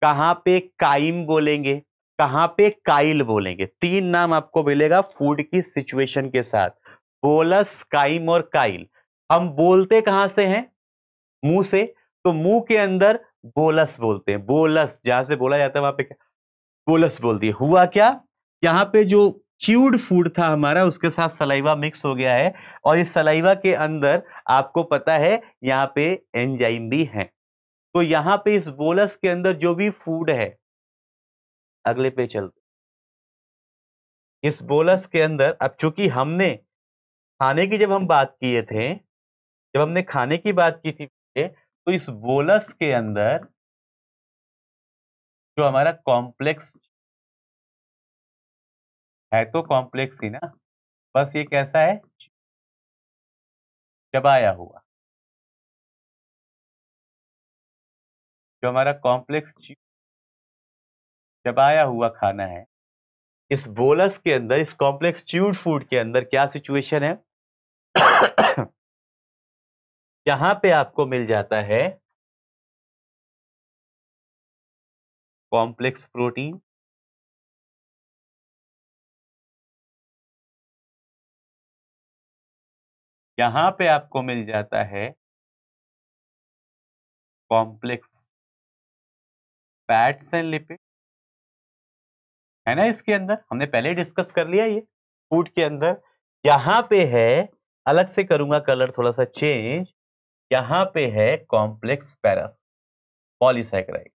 कहाँ पे काइम बोलेंगे कहाँ पे काइल बोलेंगे तीन नाम आपको मिलेगा फूड की सिचुएशन के साथ बोलस काइम और काइल हम बोलते कहाँ से हैं मुंह से तो मुंह के अंदर बोलस बोलते हैं बोलस जहां से बोला जाता है वहां पे क्या बोलस बोल दिए हुआ क्या यहाँ पे जो च्यूड फूड था हमारा उसके साथ सलाइवा मिक्स हो गया है और इस सलाइवा के अंदर आपको पता है यहाँ पे एंजाइम भी है तो यहाँ पे इस बोलस के अंदर जो भी फूड है अगले पे चलते इस बोलस के अंदर अब चूंकि हमने खाने की जब हम बात किए थे जब हमने खाने की बात की थी तो इस बोलस के अंदर जो हमारा कॉम्प्लेक्स है तो कॉम्प्लेक्स ही ना बस ये कैसा है चबाया हुआ जो हमारा कॉम्प्लेक्स चबाया हुआ खाना है इस बोलस के अंदर इस कॉम्प्लेक्स च्यूड फूड के अंदर क्या सिचुएशन है यहां पे आपको मिल जाता है कॉम्प्लेक्स प्रोटीन यहां पे आपको मिल जाता है कॉम्प्लेक्स फैट्स एंड लिपिड है ना इसके अंदर हमने पहले डिस्कस कर लिया ये फूड के अंदर यहां पे है अलग से करूंगा कलर थोड़ा सा चेंज यहां पे है कॉम्प्लेक्स पैरा पॉलीसैक्राइड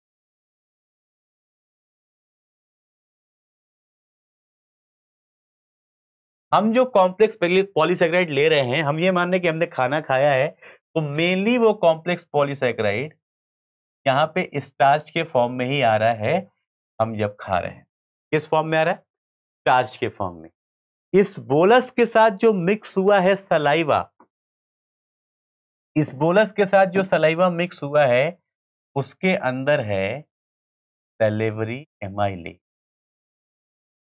हम जो कॉम्प्लेक्स पॉलीसेक्राइड ले रहे हैं हम ये मान रहे कि हमने खाना खाया है तो मेनली वो कॉम्प्लेक्स पॉलीसेक्राइड यहाँ पे स्टार्च के फॉर्म में ही आ रहा है हम जब खा रहे हैं किस फॉर्म में आ रहा है स्टार्च के फॉर्म में इस बोलस के साथ जो मिक्स हुआ है सलाइवा इस बोलस के साथ जो सलाइवा मिक्स हुआ है उसके अंदर है सलेवरी एमाइली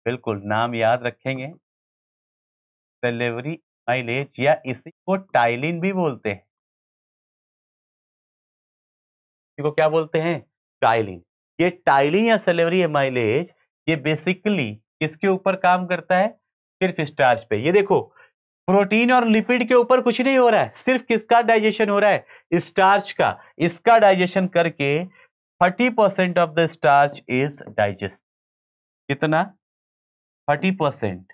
बिल्कुल नाम याद रखेंगे डिलीवरी माइलेज या इसी को टाइलिन भी बोलते हैं को क्या बोलते हैं टाइलिन ये टाइलिन या सेलेवरी माइलेज ये बेसिकली किसके ऊपर काम करता है सिर्फ स्टार्च पे ये देखो प्रोटीन और लिपिड के ऊपर कुछ नहीं हो रहा है सिर्फ किसका डाइजेशन हो रहा है स्टार्च का इसका डाइजेशन करके 30 percent of the starch is digest कितना 30 परसेंट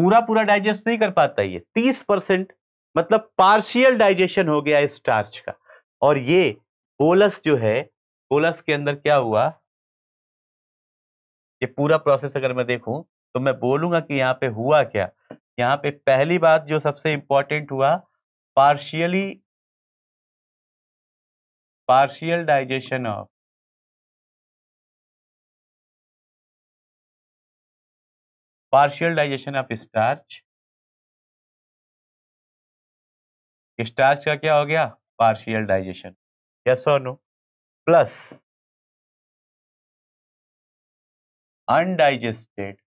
पूरा पूरा डाइजेस्ट नहीं कर पाता ये तीस परसेंट मतलब पार्शियल डाइजेशन हो गया स्टार्च का और ये बोलस जो है बोलस के अंदर क्या हुआ ये पूरा प्रोसेस अगर मैं देखूं तो मैं बोलूंगा कि यहाँ पे हुआ क्या यहाँ पे पहली बात जो सबसे इंपॉर्टेंट हुआ partially partial digestion of partial digestion of starch starch का क्या हो गया पार्शियल डाइजेशन यस और नो प्लस अनडाइजेस्टेड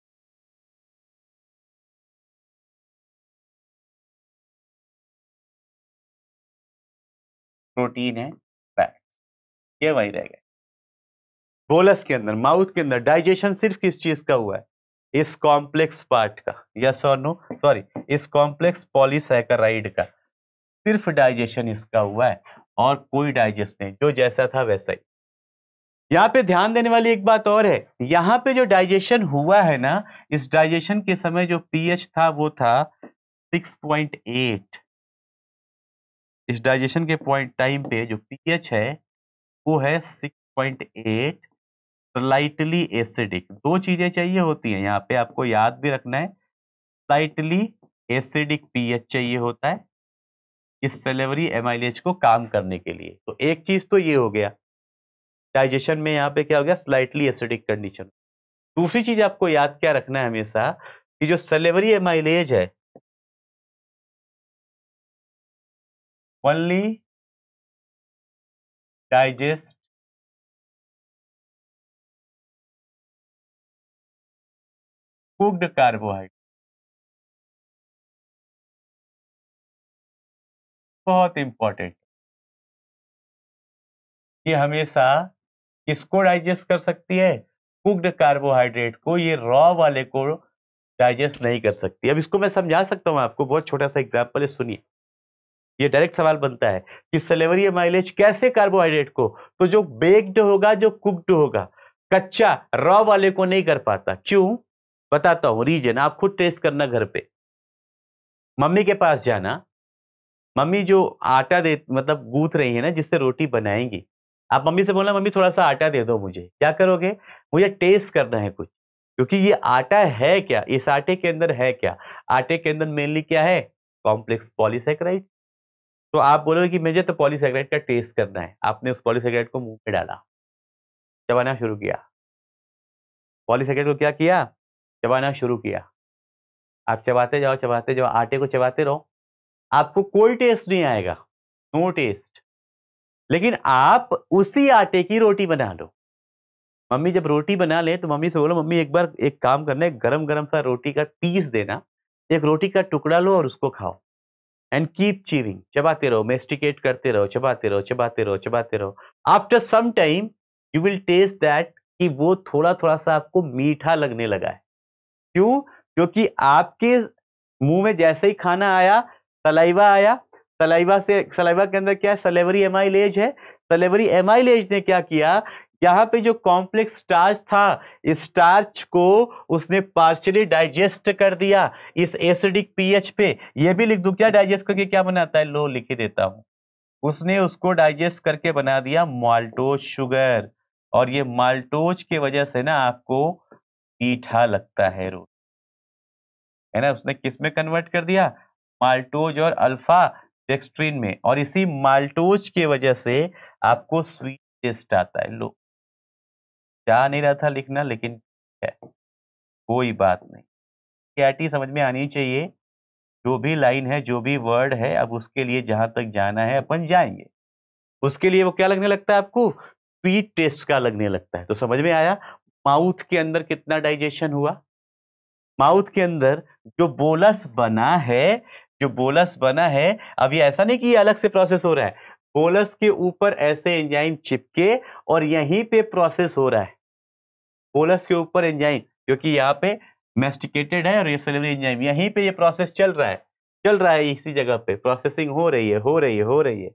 प्रोटीन है फैट ये वही रह गए बोलस के अंदर माउथ के अंदर डाइजेशन सिर्फ किस चीज का हुआ है इस कॉम्प्लेक्स पार्ट का यस और नो सॉरी इस कॉम्प्लेक्स पॉलीसैकराइड का सिर्फ डाइजेशन इसका हुआ है और कोई डाइजेस्ट नहीं जो जैसा था वैसा ही यहाँ पे ध्यान देने वाली एक बात और है यहाँ पे जो डाइजेशन हुआ है ना इस डाइजेशन के समय जो पीएच था वो था 6.8 इस डाइजेशन के पॉइंट टाइम पे जो पीएच है वो है 6.8 स्लाइटली एसिडिक दो चीजें चाहिए होती हैं यहाँ पे आपको याद भी रखना है स्लाइटली एसिडिक पीएच चाहिए होता है इस सेलेवरी एमाइलेज को काम करने के लिए तो एक चीज तो ये हो गया डाइजेशन में यहाँ पे क्या हो गया स्लाइटली एसिडिक कंडीशन दूसरी चीज आपको याद क्या रखना है हमेशा कि जो सेलेवरी एमाइलेज है ओनली डाइजेस्ट कुक्ड कार्बोहाइड्रेट बहुत इंपॉर्टेंट ये हमेशा किसको डाइजेस्ट कर सकती है कुक्ड कार्बोहाइड्रेट को ये रॉ वाले को डाइजेस्ट नहीं कर सकती अब इसको मैं समझा सकता हूं आपको बहुत छोटा सा एग्जाम्पल है सुनिए ये डायरेक्ट सवाल बनता है कि सलेवरी माइलेज कैसे कार्बोहाइड्रेट को तो जो बेक्ड होगा जो कुक्ड होगा कच्चा रॉ वाले को नहीं कर पाता क्यों बताता हूँ रीजन आप खुद टेस्ट करना घर पे मम्मी के पास जाना मम्मी जो आटा दे मतलब गूथ रही है ना जिससे रोटी बनाएंगी आप मम्मी से बोलना मम्मी थोड़ा सा आटा दे दो मुझे क्या करोगे मुझे टेस्ट करना है कुछ क्योंकि ये आटा है क्या इस आटे के अंदर है क्या आटे के अंदर मेनली क्या है कॉम्प्लेक्स पॉलीसेक्राइड तो आप बोलोगे कि मुझे तो पॉलीसेक्राइड का टेस्ट करना है आपने उस पॉलीसेक्राइड को मुंह में डाला चबाना शुरू किया पॉलीसेक्राइड को क्या किया चबाना शुरू किया आप चबाते जाओ चबाते जाओ आटे को चबाते रहो आपको कोई टेस्ट नहीं आएगा नो टेस्ट लेकिन आप उसी आटे की रोटी बना लो मम्मी जब रोटी बना ले तो मम्मी से बोलो मम्मी एक बार एक काम करना है गरम गरम सा रोटी का पीस देना एक रोटी का टुकड़ा लो और उसको खाओ एंड कीप चीविंग चबाते रहो मेस्टिकेट करते रहो चबाते रहो चबाते रहो चबाते रहो after some time you will taste that कि वो थोड़ा थोड़ा सा आपको मीठा लगने लगा है क्यों क्योंकि आपके मुंह में जैसे ही खाना आया सलाइवा आया सलाइवा से सलाइवा के अंदर क्या है सलेवरी एमाइलेज है सलेवरी एमाइलेज ने क्या किया यहाँ पे जो कॉम्प्लेक्स स्टार्च था स्टार्च को उसने पार्शली डाइजेस्ट कर दिया इस एसिडिक पीएच पे ये भी लिख दू क्या डाइजेस्ट करके क्या बनाता है लो लिख ही देता हूं उसने उसको डाइजेस्ट करके बना दिया माल्टोज शुगर और ये माल्टोज के वजह से ना आपको मीठा लगता है रोज है ना उसने किस में कन्वर्ट कर दिया माल्टोज और अल्फा डेक्सट्रीन में और इसी माल्टोज की वजह से आपको स्वीट टेस्ट आता है लो जा नहीं रहा था लिखना लेकिन है कोई बात नहीं क्लैरिटी समझ में आनी चाहिए जो भी लाइन है जो भी वर्ड है अब उसके लिए जहां तक जाना है अपन जाएंगे उसके लिए वो क्या लगने लगता है आपको स्वीट टेस्ट का लगने लगता है तो समझ में आया माउथ के अंदर कितना डाइजेशन हुआ माउथ के अंदर जो बोलस बना है जो बोलस बना है अब ये ऐसा नहीं कि ये अलग से प्रोसेस हो रहा है बोलस के ऊपर ऐसे एंजाइम चिपके और यहीं पे प्रोसेस हो रहा है बोलस के ऊपर एंजाइम क्योंकि यहाँ पे मेस्टिकेटेड है और ये सिलेवरी एंजाइम यहीं पे ये प्रोसेस चल रहा है चल रहा है इसी जगह पे प्रोसेसिंग हो रही है हो रही है हो रही है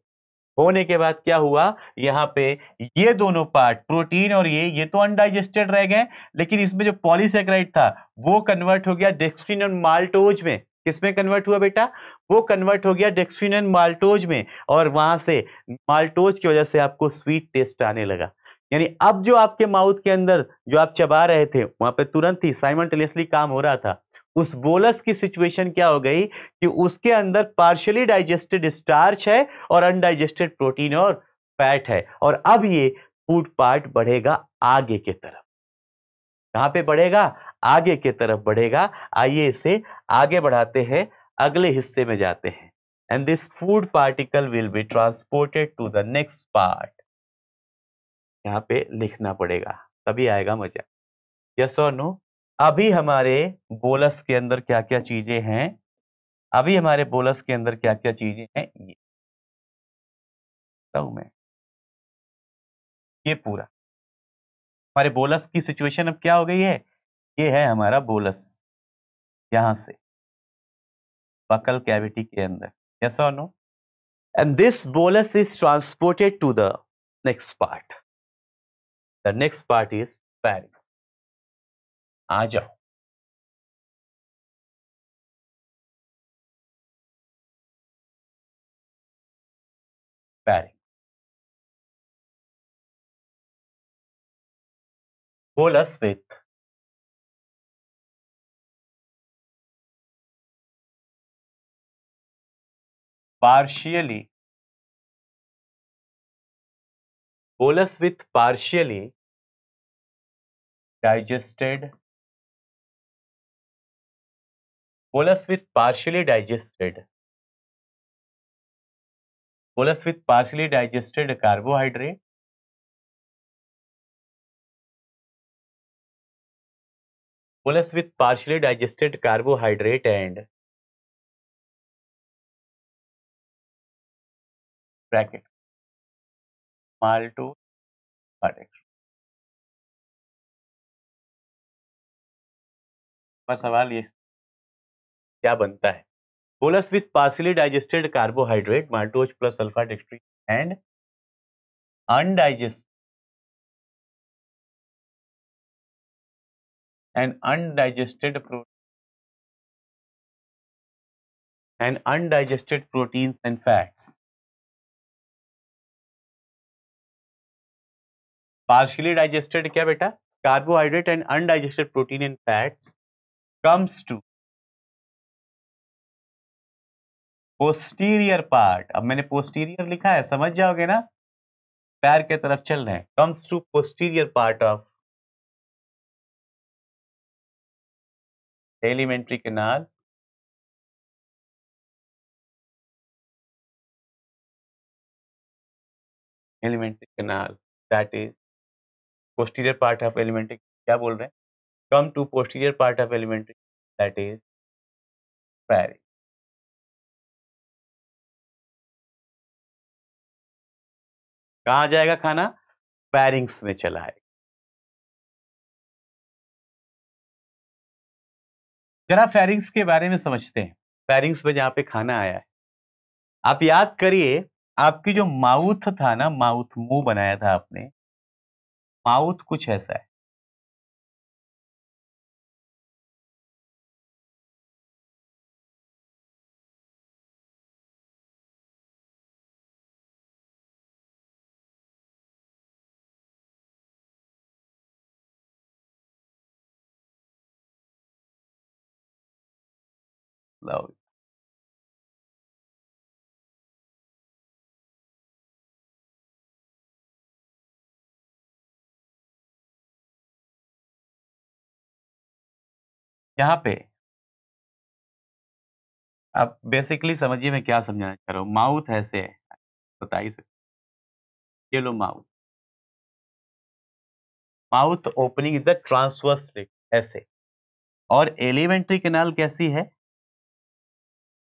होने के बाद क्या हुआ यहाँ पे ये दोनों पार्ट प्रोटीन और ये ये तो अनडाइजेस्टेड रह गए लेकिन इसमें जो पॉलीसेक्राइड था वो कन्वर्ट हो गया डेक्सट्रीन और माल्टोज में किसमें कन्वर्ट हुआ बेटा वो कन्वर्ट हो गया डेक्सट्रीन एंड माल्टोज में और वहां से माल्टोज की वजह से आपको स्वीट टेस्ट आने लगा यानी अब जो आपके माउथ के अंदर जो आप चबा रहे थे वहां पे तुरंत ही साइमल्टेनियसली काम हो रहा था उस बोलस की सिचुएशन क्या हो गई कि उसके अंदर पार्शियली डाइजेस्टेड स्टार्च है और अनडाइजेस्टेड प्रोटीन और फैट है और अब ये फूड पार्ट बढ़ेगा आगे की तरफ कहां पे बढ़ेगा आगे की तरफ बढ़ेगा आइए इसे आगे बढ़ाते हैं अगले हिस्से में जाते हैं and this food particle will be transported to the next part यहाँ पे लिखना पड़ेगा तभी आएगा मजा यस और नो अभी हमारे बोलस के अंदर क्या क्या चीजें हैं अभी हमारे बोलस के अंदर क्या क्या चीजें हैं ये तो मैं ये पूरा हमारे बोलस की सिचुएशन अब क्या हो गई है ये है हमारा बोलस यहां से बकल कैविटी के अंदर यस और no and this bolus is transported to the next part the next part is pharynx आ जाओ pharynx bolus partially bolus with partially digested Bolus with partially digested. Bolus with partially digested carbohydrate. Bolus with partially digested carbohydrate and bracket maltose correct पर सवाल ये क्या बनता है bolus with partially digested carbohydrate maltose plus alpha dextrin and undigest and undigested protein and undigested protein and fats partially digested क्या बेटा carbohydrate and undigested protein and fats comes to posterior part अब मैंने पोस्टीरियर लिखा है समझ जाओगे ना पैर के तरफ चल रहे हैं comes to posterior part of alimentary canal alimentary canal that is posterior part of alimentary क्या बोल रहे हैं come to posterior part of alimentary that is pharynx कहा जाएगा खाना पैरिंग्स में चला आएगा जरा फैरिंग्स के बारे में समझते हैं पैरिंग्स में जहां पे खाना आया है आप याद करिए आपकी जो माउथ था ना माउथ मुंह बनाया था आपने माउथ कुछ ऐसा है though यहां पे आप बेसिकली समझिए मैं क्या समझाना चाह रहा हूं माउथ ऐसे है बता सकते ये लो mouth mouth opening is the transverse ऐसे और एलिमेंट्री कैनाल कैसी है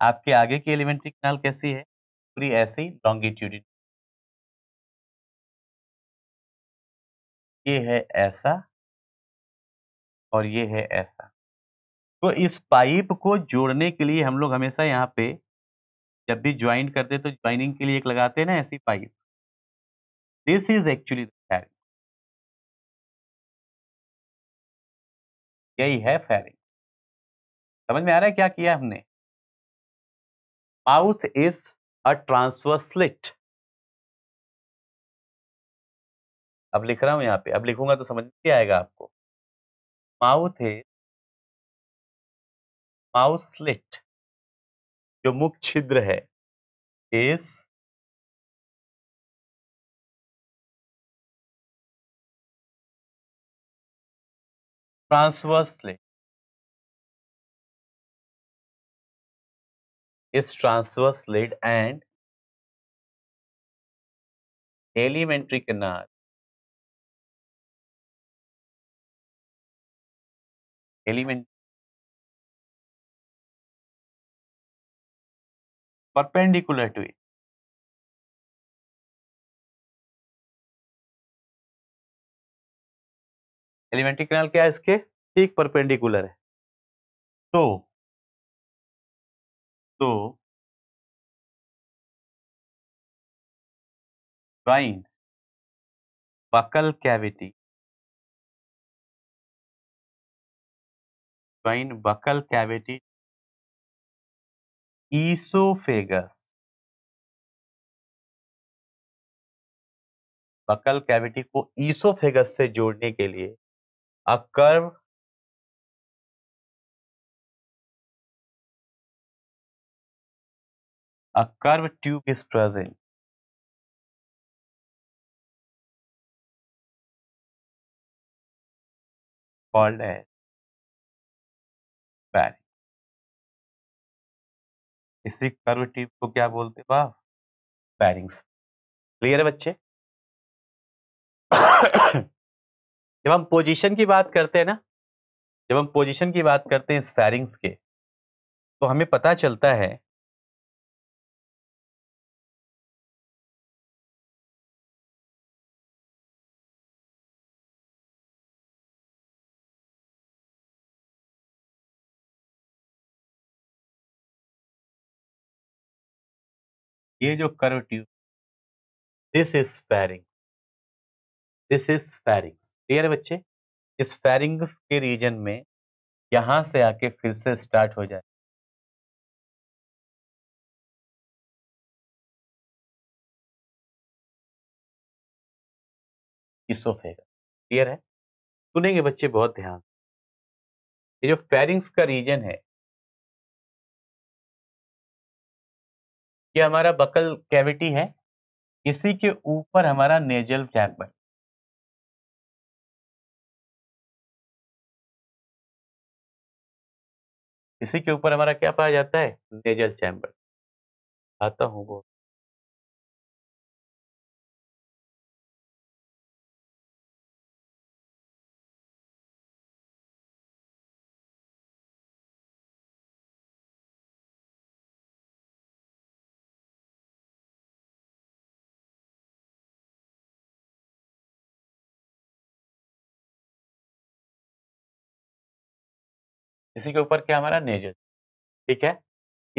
आपके आगे की एलिमेंट्री कैनाल कैसी है पूरी ऐसे ही लॉन्गिट्यूडिन ये है ऐसा और ये है ऐसा तो इस पाइप को जोड़ने के लिए हम लोग हमेशा यहाँ पे जब भी ज्वाइन करते तो ज्वाइनिंग के लिए एक लगाते हैं ना ऐसी pipe this is actually pharynx यही है फैरिंग समझ में आ रहा है क्या किया हमने mouth is a transverse slit अब लिख रहा हूं यहां पे अब लिखूंगा तो समझ नहीं आएगा आपको माउथ इज माउथ स्लिट जो मुख छिद्र है is transverse slit is transverse slit and elementary canal element perpendicular to it alimentary canal क्या है इसके ठीक परपेंडिकुलर है तो तो grind buccal cavity grind buccal cavity oesophagus buccal cavity को ईसोफेगस से जोड़ने के लिए a curve A curved tube is present. called a pharynx इसी कर्व ट्यूब को क्या बोलते हैं बाप बैरिंग्स क्लियर है बच्चे जब हम पोजीशन की बात करते हैं ना जब हम पोजीशन की बात करते हैं इस फेरिंग्स के तो हमें पता चलता है ये जो curve tube this is pharynx this is pharynx clear है बच्चे इस फेरिंग के रीजन में यहां से आके फिर से स्टार्ट हो जाए क्लियर है सुनेंगे बच्चे बहुत ध्यान ये जो फेरिंग्स का रीजन है ये हमारा बकल कैविटी है इसी के ऊपर हमारा नेजल फ्लैप बन इसी के ऊपर हमारा क्या पाया जाता है नेजल चैम्बर आता हूं वो इसी के ऊपर क्या हमारा नेजल ठीक है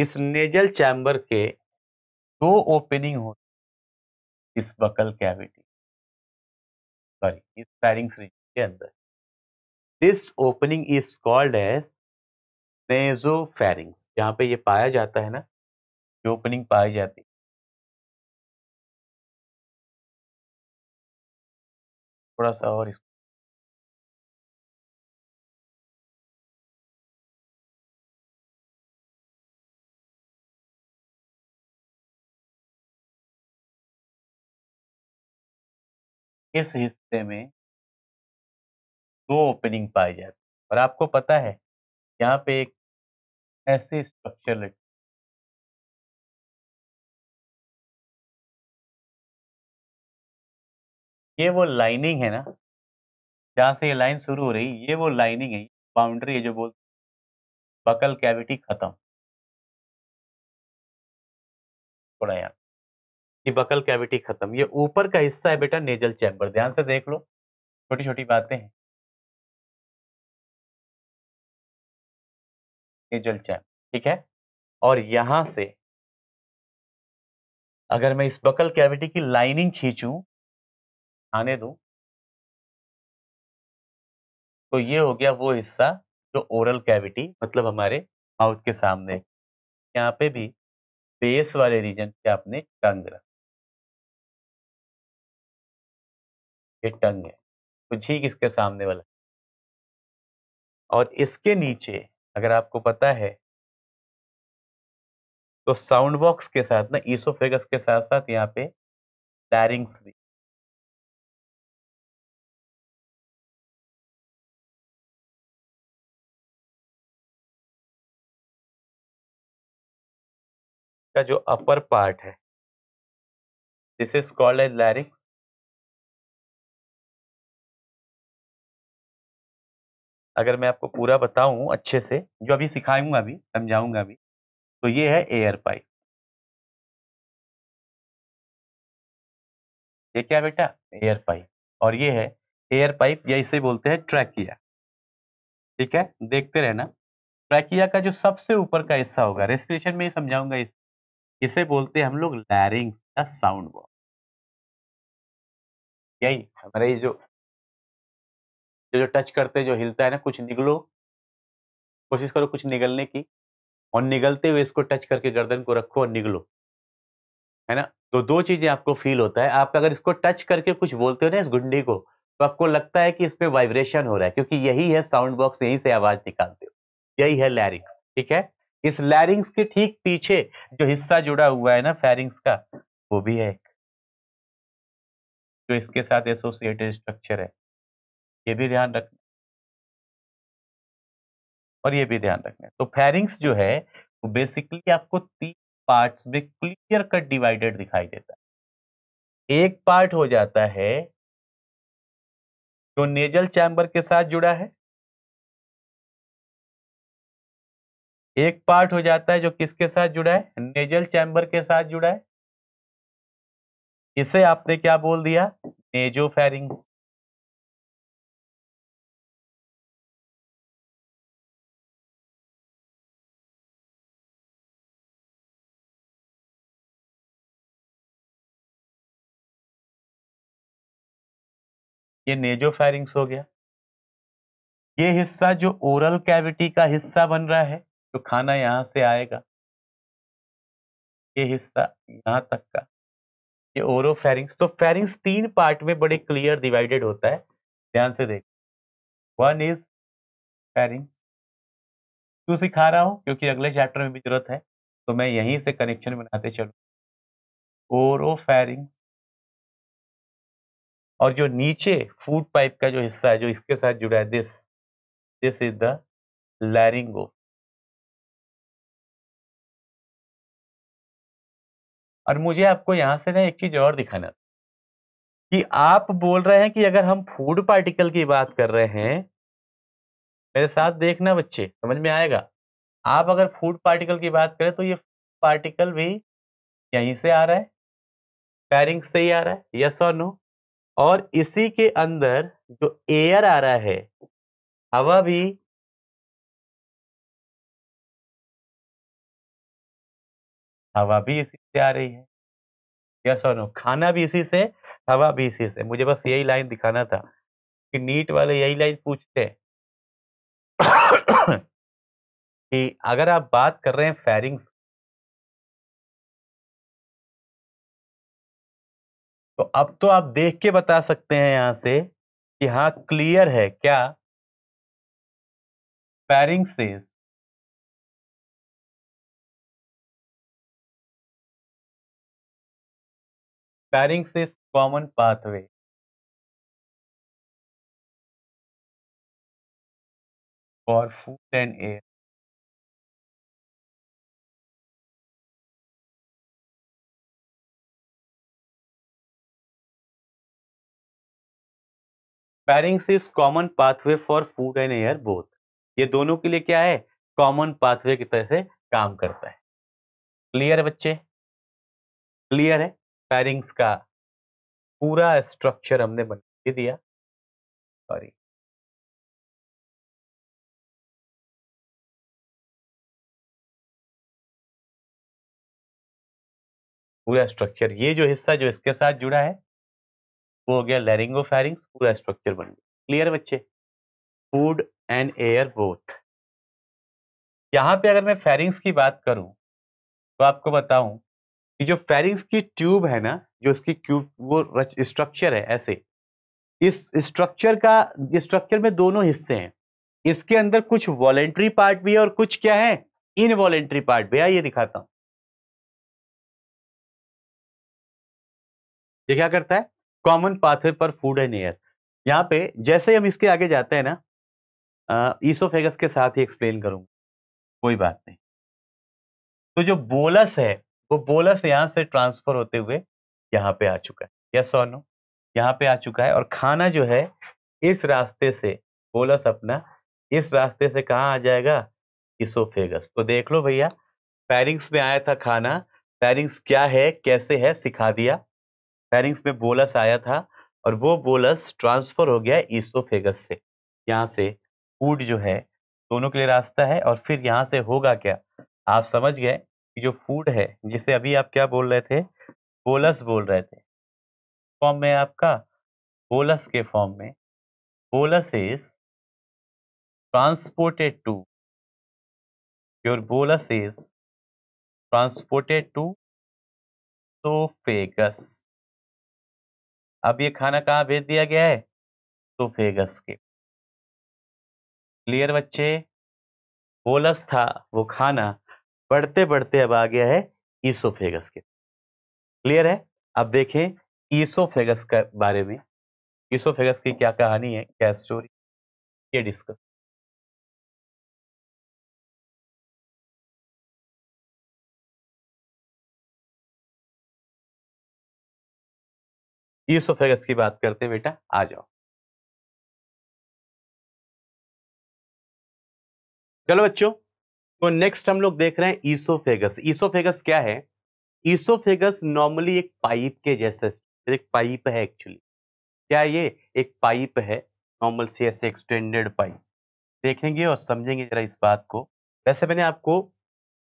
इस नेजल चैम्बर के दो ओपनिंग होती इस बकल कैविटी सॉरी इस पैरिंग के अंदर this opening is called as naso nasopharynx जहां पे ये पाया जाता है ना ये ओपनिंग पाई जाती थोड़ा सा और इसको इस हिस्से में दो ओपनिंग पाई जाती है और आपको पता है यहाँ पे एक ऐसे स्ट्रक्चर ये वो लाइनिंग है ना जहाँ से ये लाइन शुरू हो रही ये वो लाइनिंग है बाउंड्री है जो बोल बकल कैविटी खत्म थोड़ा यहाँ कि बकल कैविटी खत्म ये ऊपर का हिस्सा है बेटा नेजल चैम्बर ध्यान से देख लो छोटी छोटी बातें हैं नेजल चैम्बर ठीक है और यहां से अगर मैं इस बकल कैविटी की लाइनिंग खींचू आने दूं तो ये हो गया वो हिस्सा जो ओरल कैविटी मतलब हमारे माउथ के सामने यहाँ पे भी बेस वाले रीजन पे आपने टंग रखा ये टंग है तो झीक इसके सामने वाला और इसके नीचे अगर आपको पता है तो साउंड बॉक्स के साथ ना ईसोफेगस के साथ साथ यहाँ पे लैरिंग्स भी का जो अपर पार्ट है this is called as larynx अगर मैं आपको पूरा बताऊं अच्छे से जो अभी सिखाऊंगा भी समझाऊंगा भी तो ये है एयर पाइप ये क्या बेटा एयर पाइप और ये है एयर पाइप या इसे बोलते हैं ट्रैकिया ठीक है देखते रहना ट्रैकिया का जो सबसे ऊपर का हिस्सा होगा रेस्पिरेशन में ही समझाऊंगा इस, इसे बोलते हैं हम लोग लैरिंग्स या साउंड बॉक्स यही हमारे जो जो जो टच करते जो हिलता है ना कुछ निगलो कोशिश करो कुछ निगलने की और निगलते हुए इसको टच करके गर्दन को रखो और निगलो है ना तो दो चीजें आपको फील होता है आप अगर इसको टच करके कुछ बोलते हो ना इस गुंडी को तो आपको लगता है कि इस पर वाइब्रेशन हो रहा है क्योंकि यही है साउंड बॉक्स यहीं से आवाज निकालते हो यही है लैरिंग्स ठीक है इस लैरिंग्स के ठीक पीछे जो हिस्सा जुड़ा हुआ है ना फैरिंग्स का वो भी है एक जो इसके साथ एसोसिएटेड स्ट्रक्चर है ये भी ध्यान रखना और ये भी ध्यान रखना तो फेरिंग्स जो है वो तो बेसिकली आपको तीन पार्ट्स में क्लियर कट डिवाइडेड दिखाई देता है एक पार्ट हो जाता है जो नेजल चैम्बर के साथ जुड़ा है एक पार्ट हो जाता है जो किसके साथ जुड़ा है नेजल चैम्बर के साथ जुड़ा है इसे आपने क्या बोल दिया नेजो फेरिंग्स ये नेजो फायरिंग्स हो गया ये हिस्सा जो ओरल कैविटी का हिस्सा बन रहा है तो खाना यहां से आएगा ये हिस्सा यहां तक का ये ओरो फेरिंग्स तो फेरिंग्स तीन पार्ट में बड़े क्लियर डिवाइडेड होता है ध्यान से देख वन इज फेरिंग्स क्यों सिखा रहा हूं क्योंकि अगले चैप्टर में भी जरूरत है तो मैं यहीं से कनेक्शन बनाते चलू ओरो फेरिंग्स और जो नीचे फूड पाइप का जो हिस्सा है जो इसके साथ जुड़ा है this this is the larynx और मुझे आपको यहां से ना एक चीज और दिखाना कि आप बोल रहे हैं कि अगर हम फूड पार्टिकल की बात कर रहे हैं मेरे साथ देखना बच्चे समझ में आएगा आप अगर फूड पार्टिकल की बात करें तो ये पार्टिकल भी यहीं से आ रहा है पैरिंग से ही आ रहा है यस और नो और इसी के अंदर जो एयर आ रहा है हवा भी हवा भी इसी से आ रही है यस और खाना भी इसी से हवा भी इसी से मुझे बस यही लाइन दिखाना था कि नीट वाले यही लाइन पूछते हैं कि अगर आप बात कर रहे हैं फेरिंग्स तो अब तो आप देख के बता सकते हैं यहां से कि हाँ क्लियर है क्या पैरिंग पैरिंग से common pathway for food and air pharynx is common pathway for food and air both ये दोनों के लिए क्या है कॉमन पाथवे की तरह से काम करता है क्लियर है बच्चे क्लियर है पैरिंग्स का पूरा स्ट्रक्चर हमने बना दिया सॉरी पूरा स्ट्रक्चर ये जो हिस्सा जो इसके साथ जुड़ा है वो हो गया लेरिंगो फैरिंग्स पूरा स्ट्रक्चर बन गया क्लियर बच्चे फूड एंड एयर बोथ यहां पे अगर मैं फेरिंग्स की बात करूं तो आपको बताऊं कि जो फेरिंग्स की ट्यूब है ना जो उसकी क्यूब वो स्ट्रक्चर है ऐसे इस स्ट्रक्चर का स्ट्रक्चर में दोनों हिस्से हैं इसके अंदर कुछ वॉलेंट्री पार्ट भी है और कुछ क्या है इनवॉलेंट्री पार्ट भी है ये दिखाता हूं ये क्या करता है कॉमन पाथवे पर फूड एंड एयर यहाँ पे जैसे हम इसके आगे जाते हैं ना ईसोफेगस के साथ ही एक्सप्लेन करूंगा कोई बात नहीं तो जो बोलस है वो बोलस यहाँ से ट्रांसफर होते हुए यहाँ पे आ चुका है यस सोनो नो यहाँ पे आ चुका है और खाना जो है इस रास्ते से बोलस अपना इस रास्ते से कहाँ आ जाएगा ईसोफेगस तो देख लो भैया पैरिंग्स में आया था खाना पैरिंग्स क्या है कैसे है सिखा दिया फेरिंग्स में बोलस आया था और वो बोलस ट्रांसफर हो गया ईसोफेगस से यहाँ से फूड जो है दोनों के लिए रास्ता है और फिर यहाँ से होगा क्या आप समझ गए कि जो फूड है जिसे अभी आप क्या बोल रहे थे बोलस बोल रहे थे फॉर्म में आपका बोलस के फॉर्म में bolus is transported to your bolus is transported to oesophagus अब ये खाना कहाँ भेज दिया गया है सोफेगस के क्लियर बच्चे बोलस था वो खाना बढ़ते बढ़ते अब आ गया है ईसोफेगस के क्लियर है अब देखें ईसोफेगस के बारे में ईसोफेगस की क्या कहानी है क्या स्टोरी ये डिस्कस ईसोफेगस की बात करते हैं बेटा आ जाओ चलो बच्चों तो नेक्स्ट हम लोग देख रहे हैं ईसोफेगस ईसोफेगस क्या है ईसोफेगस नॉर्मली एक पाइप के जैसे एक पाइप है एक्चुअली क्या ये एक पाइप है नॉर्मल सी ऐसे एक्सटेंडेड पाइप देखेंगे और समझेंगे जरा इस बात को वैसे मैंने आपको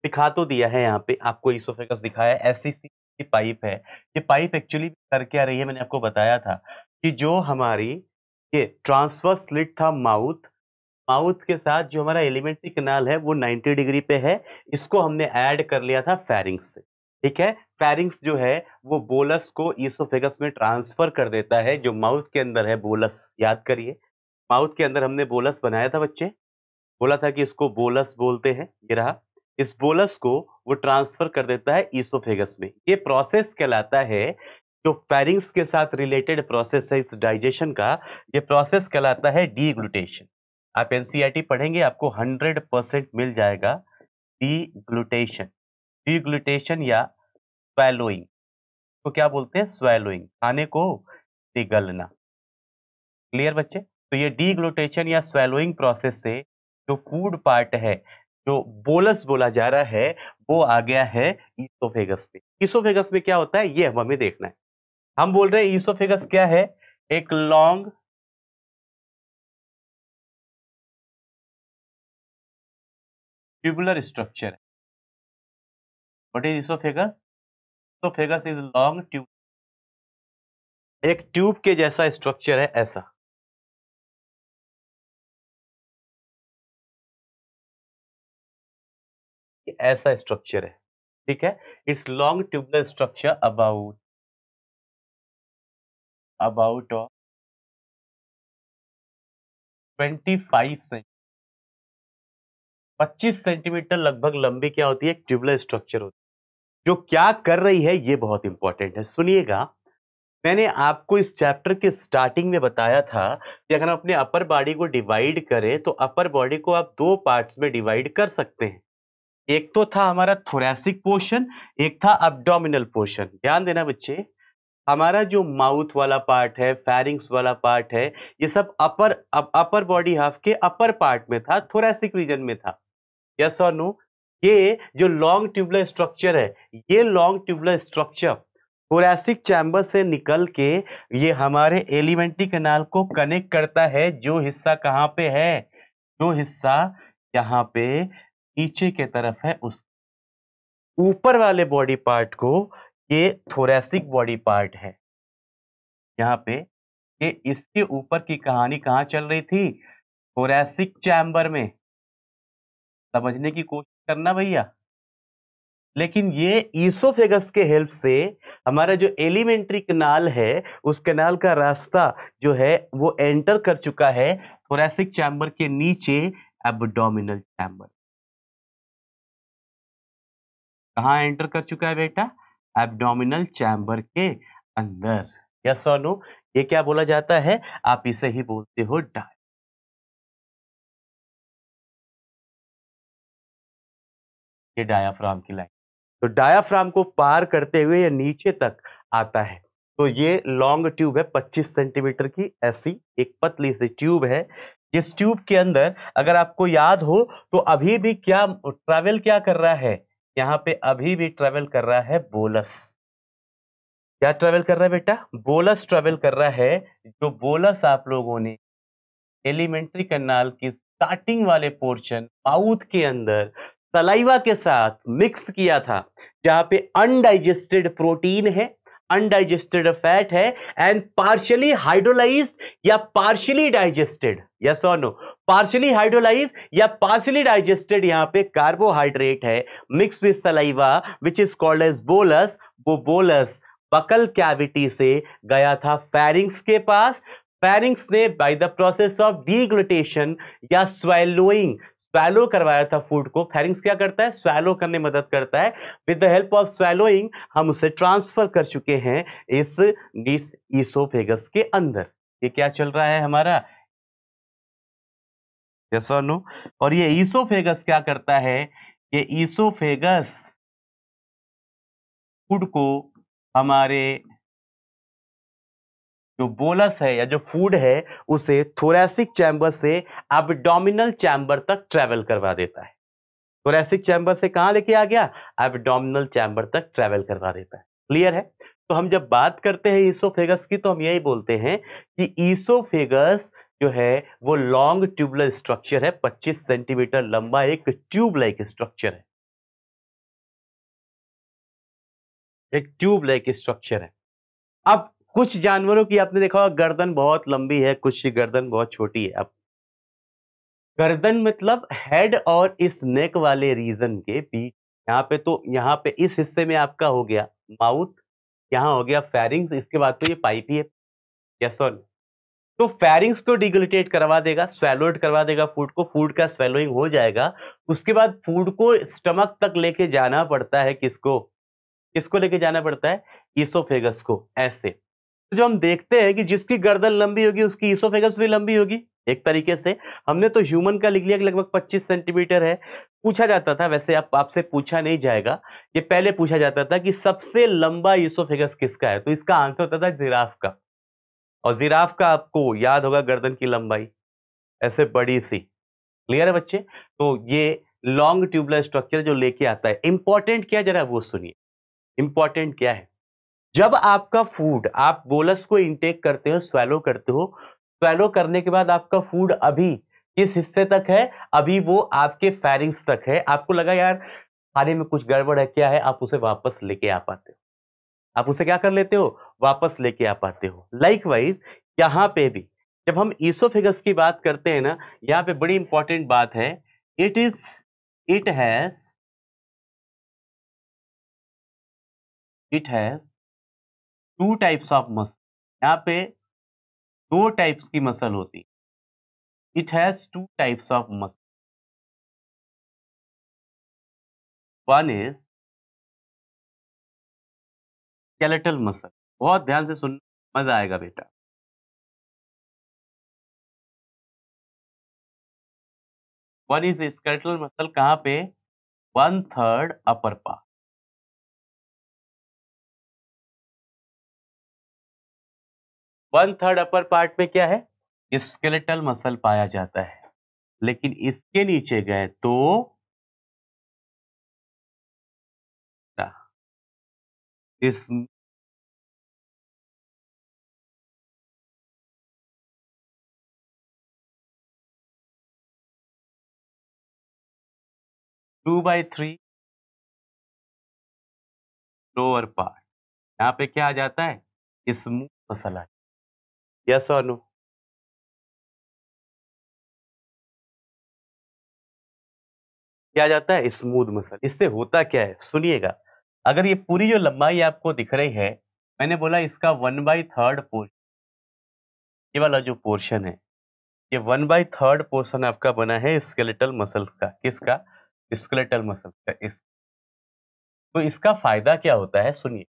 दिखा तो दिया है यहाँ पे आपको ईसोफेगस दिखाया ऐसी सी ये पाइप है ये पाइप एक्चुअली कर क्या रही है मैंने आपको बताया था कि जो हमारी ये ट्रांसफर स्लिट था माउथ माउथ के साथ जो हमारा एलिमेंट्री कनाल है वो 90 डिग्री पे है इसको हमने ऐड कर लिया था फेरिंग्स से ठीक है फेरिंग्स जो है वो बोलस को ईसोफेगस में ट्रांसफर कर देता है जो माउथ के अंदर है बोलस याद करिए माउथ के अंदर हमने बोलस बनाया था बच्चे बोला था कि इसको बोलस बोलते हैं ये रहा इस बोलस को वो ट्रांसफर कर देता है ईसोफेगस में ये प्रोसेस कहलाता है जो फेरिंग्स के साथ रिलेटेड प्रोसेस है इस डाइजेशन का ये प्रोसेस कहलाता है डी ग्लूटेशन आप एनसीईआरटी पढ़ेंगे आपको 100 परसेंट मिल जाएगा डी ग्लूटेशन डी ग्लूटेशन या स्वैलोइंग तो क्या बोलते हैं स्वैलोइंग खाने को निगलना क्लियर बच्चे तो ये डी ग्लूटेशन या स्वैलोइंग प्रोसेस से जो फूड पार्ट है जो बोलस बोला जा रहा है वो आ गया है ईसोफेगस पे ईसोफेगस में क्या होता है ये हम हमें देखना है हम बोल रहे हैं ईसोफेगस क्या है एक लॉन्ग ट्यूबुलर स्ट्रक्चर है what is oesophagus oesophagus is long tube एक ट्यूब के जैसा स्ट्रक्चर है ऐसा ऐसा स्ट्रक्चर है ठीक है it's long tubular structure about about of twenty five centimetre पच्चीस सेंटीमीटर लगभग लंबी क्या होती है ट्यूबुलर स्ट्रक्चर होती है जो क्या कर रही है ये बहुत इंपॉर्टेंट है सुनिएगा मैंने आपको इस चैप्टर के स्टार्टिंग में बताया था कि अगर हम अपने अपर बॉडी को डिवाइड करें तो अपर बॉडी को आप दो पार्ट्स में डिवाइड कर सकते हैं एक तो था हमारा थोरैसिक पोर्शन एक था अब्डोमिनल पोर्शन ध्यान देना बच्चे हमारा जो माउथ वाला पार्ट है फैरिंग्स वाला पार्ट है ये सब upper up, upper body half के अपर पार्ट में था थोरैसिक रीजन में था यस और नो ये जो लॉन्ग ट्यूबुलर स्ट्रक्चर है ये long tubular structure thoracic chamber से निकल के ये हमारे एलिमेंट्री कैनाल को कनेक्ट करता है जो हिस्सा कहाँ पे है जो हिस्सा यहाँ पे नीचे के तरफ है उस ऊपर वाले बॉडी पार्ट को ये थोरेसिक बॉडी पार्ट है यहाँ पे ये इसके ऊपर की कहानी कहाँ चल रही थी थोरेसिक चैम्बर में समझने की कोशिश करना भैया लेकिन ये ईसोफेगस के हेल्प से हमारा जो एलिमेंट्री कनाल है उस कनाल का रास्ता जो है वो एंटर कर चुका है थोरेसिक चैम्बर के नीचे एबडोमिनल चैम्बर कहा एंटर कर चुका है बेटा एबडोमिनल चैम्बर के अंदर यस और नो ये क्या बोला जाता है आप इसे ही बोलते हो डाय ये डायाफ्राम की लाइन तो डायाफ्राम को पार करते हुए या नीचे तक आता है तो ये लॉन्ग ट्यूब है 25 सेंटीमीटर की ऐसी एक पतली सी ट्यूब है इस ट्यूब के अंदर अगर आपको याद हो तो अभी भी क्या ट्रैवल क्या कर रहा है यहाँ पे अभी भी ट्रेवल कर रहा है बोलस क्या ट्रेवल कर रहा है बेटा बोलस ट्रेवल कर रहा है जो बोलस आप लोगों ने एलिमेंट्री कनाल की स्टार्टिंग वाले पोर्शन माउथ के अंदर सलाइवा के साथ मिक्स किया था जहां पे अनडाइजेस्टेड प्रोटीन है अनडाइजेस्टेड फैट है एंड पार्शियली हाइड्रोलाइज या पार्शियली डाइजेस्टेड यस और नो पार्शियली हाइड्रोलाइज या पार्शियली डाइजेस्टेड यहां पे कार्बोहाइड्रेट है mix with saliva which is called as bolus वो बोलस बकल कैविटी से गया था फेरिंग्स के पास फेरिंग्स ने by the process of deglutition या स्वेलोइंग स्वेलो करवाया था फूड को फेरिंग्स क्या करता है स्वेलो करने मदद करता है with the help of swallowing हम उसे ट्रांसफर कर चुके हैं इस डिस ईसोफेगस के अंदर ये क्या चल रहा है हमारा यस और नो और ये ईसोफेगस क्या करता है ये ईसोफेगस फूड को हमारे जो बोलस है या जो फूड है उसे थोरेसिक चैम्बर से एबडोमिनल चैम्बर तक ट्रैवल करवा देता है थोरेसिक चैम्बर से कहां लेके आ गया एबडोमिनल चैम्बर तक ट्रेवल करवा देता है क्लियर है तो हम जब बात करते हैं ईसोफेगस की तो हम यही बोलते हैं कि ईसोफेगस जो है वो लॉन्ग ट्यूबुलर स्ट्रक्चर है 25 सेंटीमीटर लंबा एक ट्यूब लाइक स्ट्रक्चर है एक ट्यूब लाइक स्ट्रक्चर है अब कुछ जानवरों की आपने देखा होगा गर्दन बहुत लंबी है कुछ की गर्दन बहुत छोटी है अब गर्दन मतलब हेड और इस नेक वाले रीजन के बीच यहाँ पे तो यहाँ पे इस हिस्से में आपका हो गया माउथ यहाँ हो गया फेरिंग्स इसके बाद तो ये पाइप ही है यस और तो फेरिंग्स को डिगुलेटेट करवा देगा स्वेलोड करवा देगा फूड को फूड का स्वेलोइंग हो जाएगा उसके बाद फूड को स्टमक तक लेके जाना पड़ता है किसको किसको लेके जाना पड़ता है इसोफेगस को ऐसे जो हम देखते हैं कि जिसकी गर्दन लंबी होगी उसकी ईसोफेगस भी लंबी होगी एक तरीके से हमने तो ह्यूमन का लिख लिया कि लगभग 25 सेंटीमीटर है पूछा जाता था वैसे अब आपसे पूछा नहीं जाएगा ये पहले पूछा जाता था कि सबसे लंबा ईसोफेगस किसका है तो इसका आंसर होता था जिराफ का और जिराफ का आपको याद होगा गर्दन की लंबाई ऐसे बड़ी सी क्लियर है बच्चे तो ये लॉन्ग ट्यूबलेस स्ट्रक्चर जो लेके आता है इंपॉर्टेंट क्या जरा वो सुनिए इंपॉर्टेंट क्या है जब आपका फूड आप बोलस को इंटेक करते हो स्वेलो करते हो स्वेलो करने के बाद आपका फूड अभी किस हिस्से तक है अभी वो आपके फैरिंग्स तक है आपको लगा यार खाने में कुछ गड़बड़ है क्या है आप उसे वापस लेके आ पाते हो आप उसे क्या कर लेते हो वापस लेके आ पाते हो लाइक वाइज यहाँ पे भी जब हम ईसोफिगस की बात करते हैं ना यहाँ पे बड़ी इंपॉर्टेंट बात है it is it has it has two types of muscle यहाँ पे दो टाइप्स की मसल होती है it has two types of muscle one is skeletal muscle बहुत ध्यान से सुन मजा आएगा बेटा वन इज स्केलेटल मसल कहाँ पे one third upper part one third upper part में क्या है स्केलेटल मसल पाया जाता है लेकिन इसके नीचे गए तो इस two by three lower part यहां पे क्या आ जाता है स्मूथ मसल आ यस और नो क्या जाता है स्मूथ मसल इससे होता क्या है सुनिएगा अगर ये पूरी जो लंबाई आपको दिख रही है मैंने बोला इसका वन बाई थर्ड पोर्शन ये वाला जो पोर्शन है ये वन बाई थर्ड पोर्शन आपका बना है स्केलेटल मसल का किसका स्केलेटल मसल का इस तो इसका फायदा क्या होता है सुनिए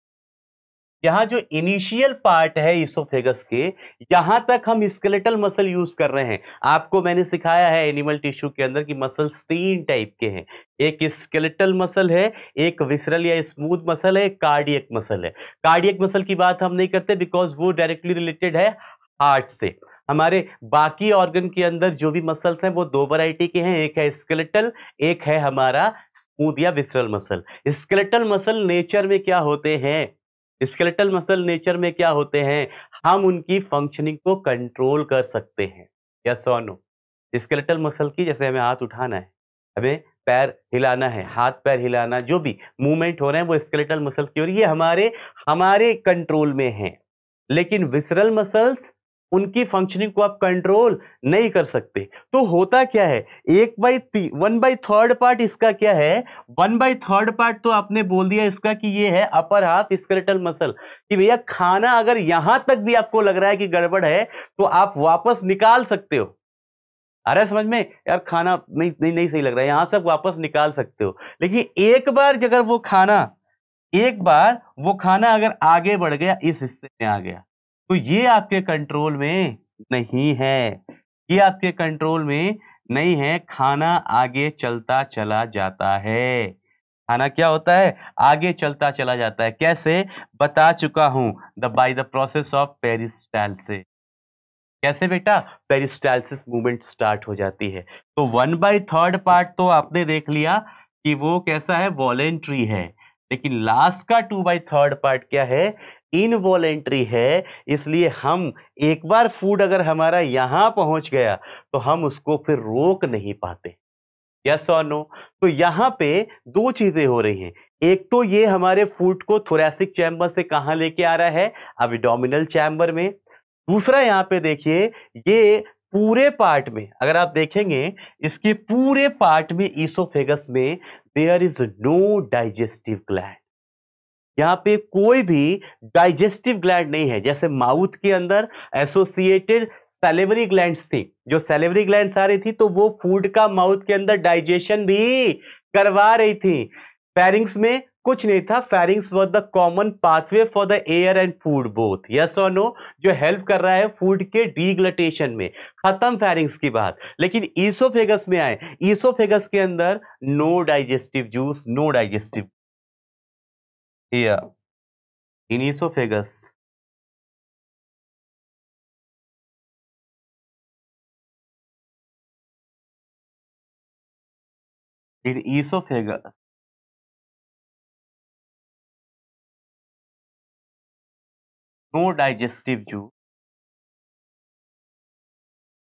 यहाँ जो इनिशियल पार्ट है इसोफेगस के यहां तक हम स्केलेटल मसल यूज कर रहे हैं आपको मैंने सिखाया है एनिमल टिश्यू के अंदर की मसल तीन टाइप के हैं एक स्केलेटल मसल है एक विसरल या स्मूथ मसल है कार्डियक मसल है कार्डियक मसल की बात हम नहीं करते बिकॉज वो डायरेक्टली रिलेटेड है हार्ट से हमारे बाकी ऑर्गन के अंदर जो भी मसल्स हैं वो दो वैरायटी के हैं एक है स्केलेटल एक है हमारा स्मूथ या visceral muscle skeletal muscle nature में क्या होते हैं स्केलेटल मसल नेचर में क्या होते हैं हम उनकी फंक्शनिंग को कंट्रोल कर सकते हैं या सोनो स्केलेटल मसल की जैसे हमें हाथ उठाना है हमें पैर हिलाना है हाथ पैर हिलाना जो भी मूवमेंट हो रहे हैं वो स्केलेटल मसल की और ये हमारे हमारे कंट्रोल में है लेकिन विसरल मसल्स उनकी फंक्शनिंग को आप कंट्रोल नहीं कर सकते तो होता क्या है एक by one by third part इसका क्या है वन बाई थर्ड पार्ट तो आपने बोल दिया इसका कि ये है अपर हाफ स्केलेटल मसल कि भैया खाना अगर यहां तक भी आपको लग रहा है कि गड़बड़ है तो आप वापस निकाल सकते हो अरे समझ में यार खाना नहीं नहीं, नहीं सही लग रहा है यहां से वापस निकाल सकते हो लेकिन एक बार अगर वो खाना एक बार वो खाना अगर आगे बढ़ गया इस हिस्से में आ गया तो ये आपके कंट्रोल में नहीं है ये आपके कंट्रोल में नहीं है खाना आगे चलता चला जाता है खाना क्या होता है आगे चलता चला जाता है कैसे बता चुका हूं the by the process of peristalsis कैसे बेटा पेरिस्टाइलिस मूवमेंट स्टार्ट हो जाती है तो वन बाई थर्ड पार्ट तो आपने देख लिया कि वो कैसा है वॉलेंट्री है लेकिन लास्ट का टू बाई थर्ड पार्ट क्या है इनवॉलेंट्री है इसलिए हम एक बार फूड अगर हमारा यहां पहुंच गया तो हम उसको फिर रोक नहीं पाते यस और नो तो यहां पे दो चीज़ें हो रही हैं एक तो ये हमारे फूड को थोरेसिक चैम्बर से कहां लेके आ रहा है अबिडोमिनल चैम्बर में दूसरा यहां पे देखिए ये पूरे पार्ट में अगर आप देखेंगे इसके पूरे पार्ट में ईसोफेगस में there is no digestive gland यहाँ पे कोई भी डाइजेस्टिव ग्लैंड नहीं है जैसे माउथ के अंदर एसोसिएटेड सेलेवरी ग्लैंड थी जो सेलेवरी ग्लैंड आ रही थी तो वो फूड का माउथ के अंदर डाइजेशन भी करवा रही थी फेरिंग्स में कुछ नहीं था pharynx was the common pathway for the air and food both yes और नो जो हेल्प कर रहा है फूड के डीग्लटेशन में खत्म फेरिंग्स की बात लेकिन ईसोफेगस में आए ईसोफेगस के अंदर no digestive juice no digestive here in esophagus in esophagus no digestive juice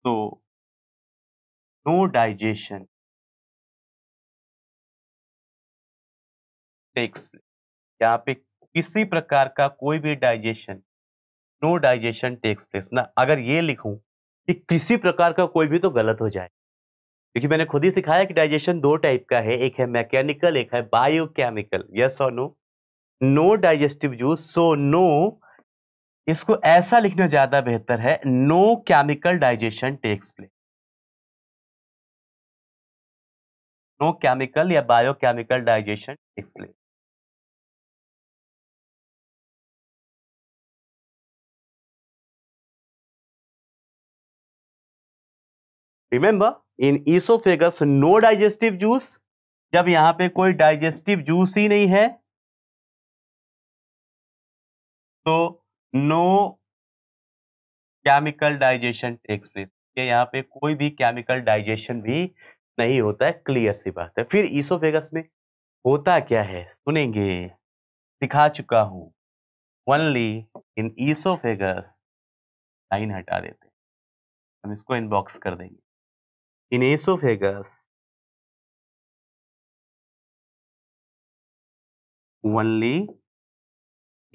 so no digestion takes place यहाँ पे किसी प्रकार का कोई भी digestion no digestion takes place ना अगर ये लिखूं कि किसी प्रकार का कोई भी तो गलत हो जाए क्योंकि मैंने खुद ही सिखाया कि डाइजेशन दो टाइप का है एक है मैकेनिकल एक है बायोकेमिकल यस और no no digestive juice so no इसको ऐसा लिखना ज्यादा बेहतर है no chemical digestion takes place no chemical या biochemical digestion takes place remember in oesophagus no digestive juice जब यहां पे कोई डाइजेस्टिव जूस ही नहीं है तो no chemical digestion takes place यहाँ पे कोई भी केमिकल डाइजेशन भी नहीं होता है क्लियर सी बात है फिर ईसोफेगस में होता क्या है सुनेंगे दिखा चुका हूं ओनली इन ईसोफेगस लाइन हटा देते हम इसको इनबॉक्स कर देंगे in esophagus only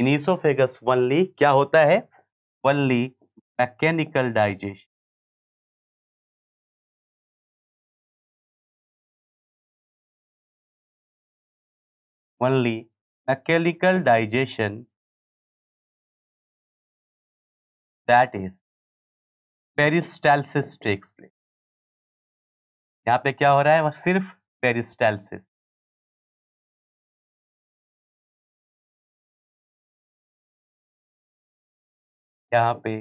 in esophagus only क्या होता है only mechanical digestion only mechanical digestion that is peristalsis takes place यहाँ पे क्या हो रहा है वह सिर्फ पेरिस्टाइलिस यहाँ पे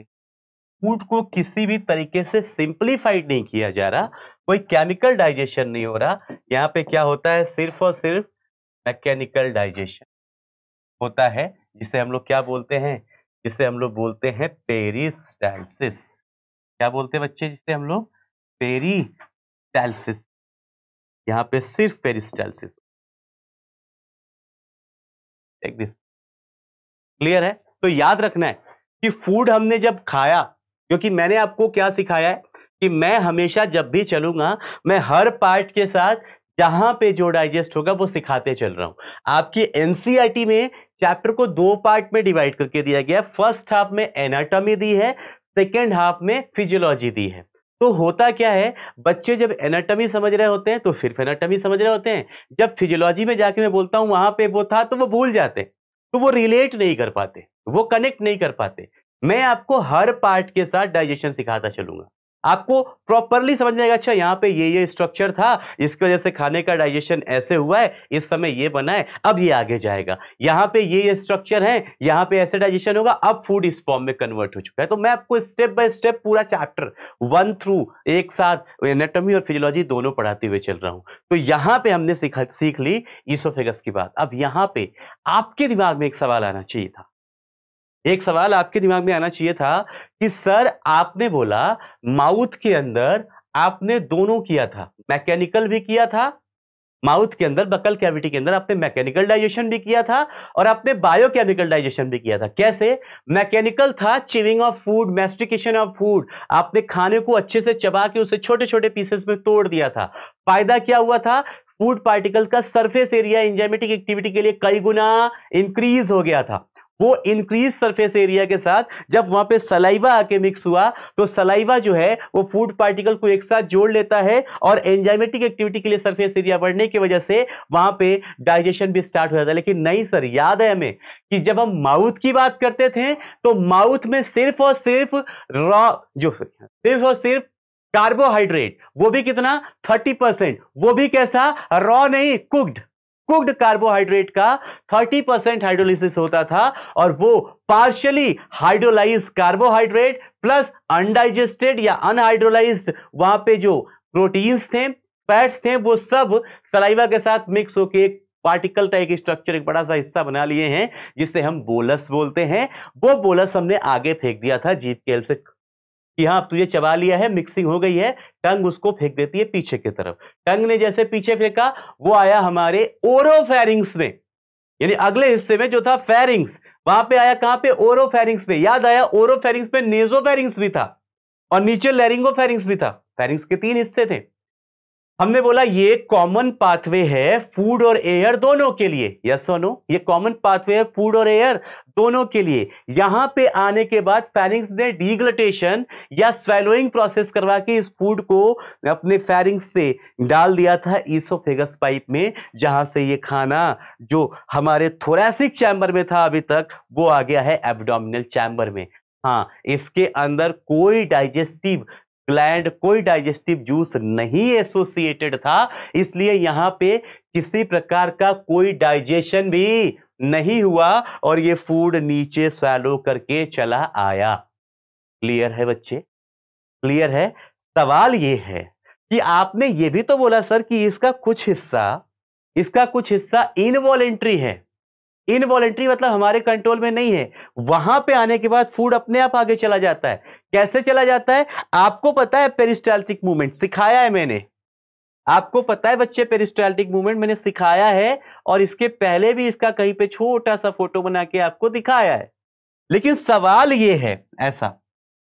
फूड को किसी भी तरीके से सिंप्लीफाइड नहीं किया जा रहा कोई केमिकल डाइजेशन नहीं हो रहा यहाँ पे क्या होता है सिर्फ और सिर्फ मैकेनिकल डाइजेशन होता है जिसे हम लोग क्या बोलते हैं जिसे हम लोग बोलते हैं पेरिस्टाइलिस क्या बोलते हैं बच्चे जिसे हम लोग पेरी पेरिस्टालसिस यहां पे सिर्फ पेरिस्टालसिस क्लियर है तो याद रखना है कि फूड हमने जब खाया क्योंकि मैंने आपको क्या सिखाया है कि मैं हमेशा जब भी चलूंगा मैं हर पार्ट के साथ जहां पे जो डाइजेस्ट होगा वो सिखाते चल रहा हूं आपकी एनसीईआरटी e में चैप्टर को दो पार्ट में डिवाइड करके दिया गया फर्स्ट हाफ में एनाटॉमी दी है सेकेंड हाफ में फिजियोलॉजी दी है तो होता क्या है बच्चे जब एनाटॉमी समझ रहे होते हैं तो सिर्फ एनाटॉमी समझ रहे होते हैं जब फिजियोलॉजी में जाके मैं बोलता हूं वहां पे वो था तो वो भूल जाते तो वो रिलेट नहीं कर पाते वो कनेक्ट नहीं कर पाते मैं आपको हर पार्ट के साथ डाइजेशन सिखाता चलूंगा आपको प्रॉपरली समझ में आएगा अच्छा यहाँ पे ये ये स्ट्रक्चर था इसकी वजह से खाने का डाइजेशन ऐसे हुआ है इस समय ये बना है अब ये आगे जाएगा यहाँ पे ये ये स्ट्रक्चर है यहाँ पे ऐसे डाइजेशन होगा अब फूड इस फॉर्म में कन्वर्ट हो चुका है तो मैं आपको स्टेप बाय स्टेप पूरा चैप्टर वन थ्रू एक साथ एनेटोमी और फिजियोलॉजी दोनों पढ़ाते हुए चल रहा हूँ तो यहाँ पे हमने सीख ली ईसोफेगस की बात अब यहाँ पे आपके दिमाग में एक सवाल आना चाहिए था एक सवाल आपके दिमाग में आना चाहिए था कि सर आपने बोला माउथ के अंदर आपने दोनों किया था मैकेनिकल भी किया था माउथ के अंदर बकल कैविटी के अंदर आपने मैकेनिकल डाइजेशन भी किया था और आपने बायोकेमिकल डाइजेशन भी किया था कैसे मैकेनिकल था chewing of food mastication of food आपने खाने को अच्छे से चबा के उसे छोटे छोटे पीसेस में तोड़ दिया था फायदा क्या हुआ था फूड पार्टिकल का सरफेस एरिया एंजाइमेटिक एक्टिविटी के लिए कई गुना इंक्रीज हो गया था वो इंक्रीज सरफेस एरिया के साथ जब वहां पे सलाइवा आके मिक्स हुआ तो सलाइवा जो है वो फूड पार्टिकल को एक साथ जोड़ लेता है और एंजाइमेटिक एक्टिविटी के लिए सरफेस एरिया बढ़ने की वजह से वहां पे डाइजेशन भी स्टार्ट हो जाता है लेकिन नहीं सर याद है हमें कि जब हम माउथ की बात करते थे तो माउथ में सिर्फ और सिर्फ रॉ जो सिर्फ और सिर्फ कार्बोहाइड्रेट वो भी कितना थर्टी परसेंट वो भी कैसा रॉ नहीं कुक्ड कुक्ड कार्बोहाइड्रेट का 30 परसेंट हाइड्रोलिसिस होता था और वो partially hydrolyse carbohydrate plus undigested या अनहाइड्रोलाइज वहां पे जो प्रोटीन्स थे फैट्स थे वो सब सलाइवा के साथ मिक्स होके एक पार्टिकल टाइप स्ट्रक्चर एक बड़ा सा हिस्सा बना लिए हैं जिसे हम बोलस बोलते हैं वो बोलस हमने आगे फेंक दिया था जीप के हेल्प से कि हाँ तुझे चबा लिया है मिक्सिंग हो गई है टंग उसको फेंक देती है पीछे की तरफ टंग ने जैसे पीछे फेंका वो आया हमारे ओरो फेरिंग्स में यानी अगले हिस्से में जो था फेरिंग्स वहां पे आया कहां पे ओरो फेरिंग्स पे याद आया ओरो ओरोफेरिंग्स पे फेरिंग्स भी था और नीचे लेरिंगो फेरिंग्स भी था फेरिंग्स के तीन हिस्से थे हमने बोला ये कॉमन पाथवे है फूड और एयर दोनों के लिए यस और नो ये कॉमन पाथवे है फूड और एयर दोनों के लिए यहां पे आने के बाद फैरिंग्स ने डीग्लटेशन या स्वेलोइंग प्रोसेस करवा के इस फूड को अपने फैरिंग्स से डाल दिया था ईसोफेगस पाइप में जहां से ये खाना जो हमारे थोरेसिक चैम्बर में था अभी तक वो आ गया है एबडोमिनल चैम्बर में हाँ इसके अंदर कोई डाइजेस्टिव ग्लैंड कोई डाइजेस्टिव जूस नहीं एसोसिएटेड था इसलिए यहाँ पे किसी प्रकार का कोई डाइजेशन भी नहीं हुआ और ये फूड नीचे स्वैलो करके चला आया क्लियर है बच्चे क्लियर है सवाल ये है कि आपने ये भी तो बोला सर कि इसका कुछ हिस्सा इसका कुछ हिस्सा इनवॉलेंट्री है इनवॉलेंट्री मतलब हमारे कंट्रोल में नहीं है वहां पे आने के बाद फूड अपने आप आगे चला जाता है कैसे चला जाता है आपको पता है पेरिस्टाल्टिक मूवमेंट सिखाया है मैंने आपको पता है बच्चे पेरिस्टाल्टिक मूवमेंट मैंने सिखाया है और इसके पहले भी इसका कहीं पे छोटा सा फोटो बना के आपको दिखाया है लेकिन सवाल ये है ऐसा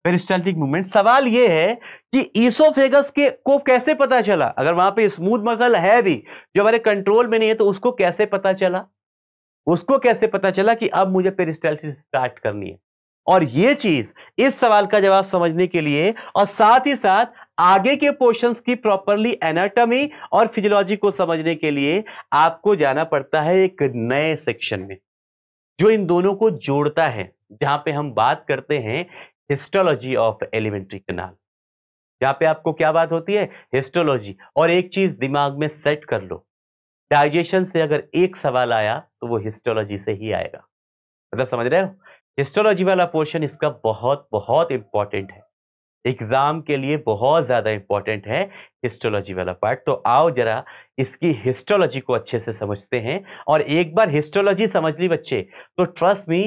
पेरिस्टाल्टिक मूवमेंट सवाल ये है कि ईसोफेगस के को कैसे पता चला अगर वहां पे स्मूथ मसल है भी जो हमारे कंट्रोल में नहीं है तो उसको कैसे पता चला उसको कैसे पता चला कि अब मुझे पेरिस्टाल्टिस स्टार्ट करनी है और ये चीज इस सवाल का जवाब समझने के लिए और साथ ही साथ आगे के पोर्शंस की प्रॉपरली एनाटॉमी और फिजियोलॉजी को समझने के लिए आपको जाना पड़ता है एक नए सेक्शन में जो इन दोनों को जोड़ता है जहां पे हम बात करते हैं हिस्टोलॉजी ऑफ एलिमेंट्री कनाल यहां पे आपको क्या बात होती है हिस्टोलॉजी और एक चीज दिमाग में सेट कर लो डाइजेशन से अगर एक सवाल आया तो वो हिस्टोलॉजी से ही आएगा मतलब समझ रहे हो हिस्टोलॉजी वाला पोर्शन इसका बहुत बहुत इंपॉर्टेंट है एग्जाम के लिए बहुत ज़्यादा इंपॉर्टेंट है हिस्टोलॉजी वाला पार्ट तो आओ जरा इसकी हिस्टोलॉजी को अच्छे से समझते हैं और एक बार हिस्टोलॉजी समझ ली बच्चे तो ट्रस्ट मी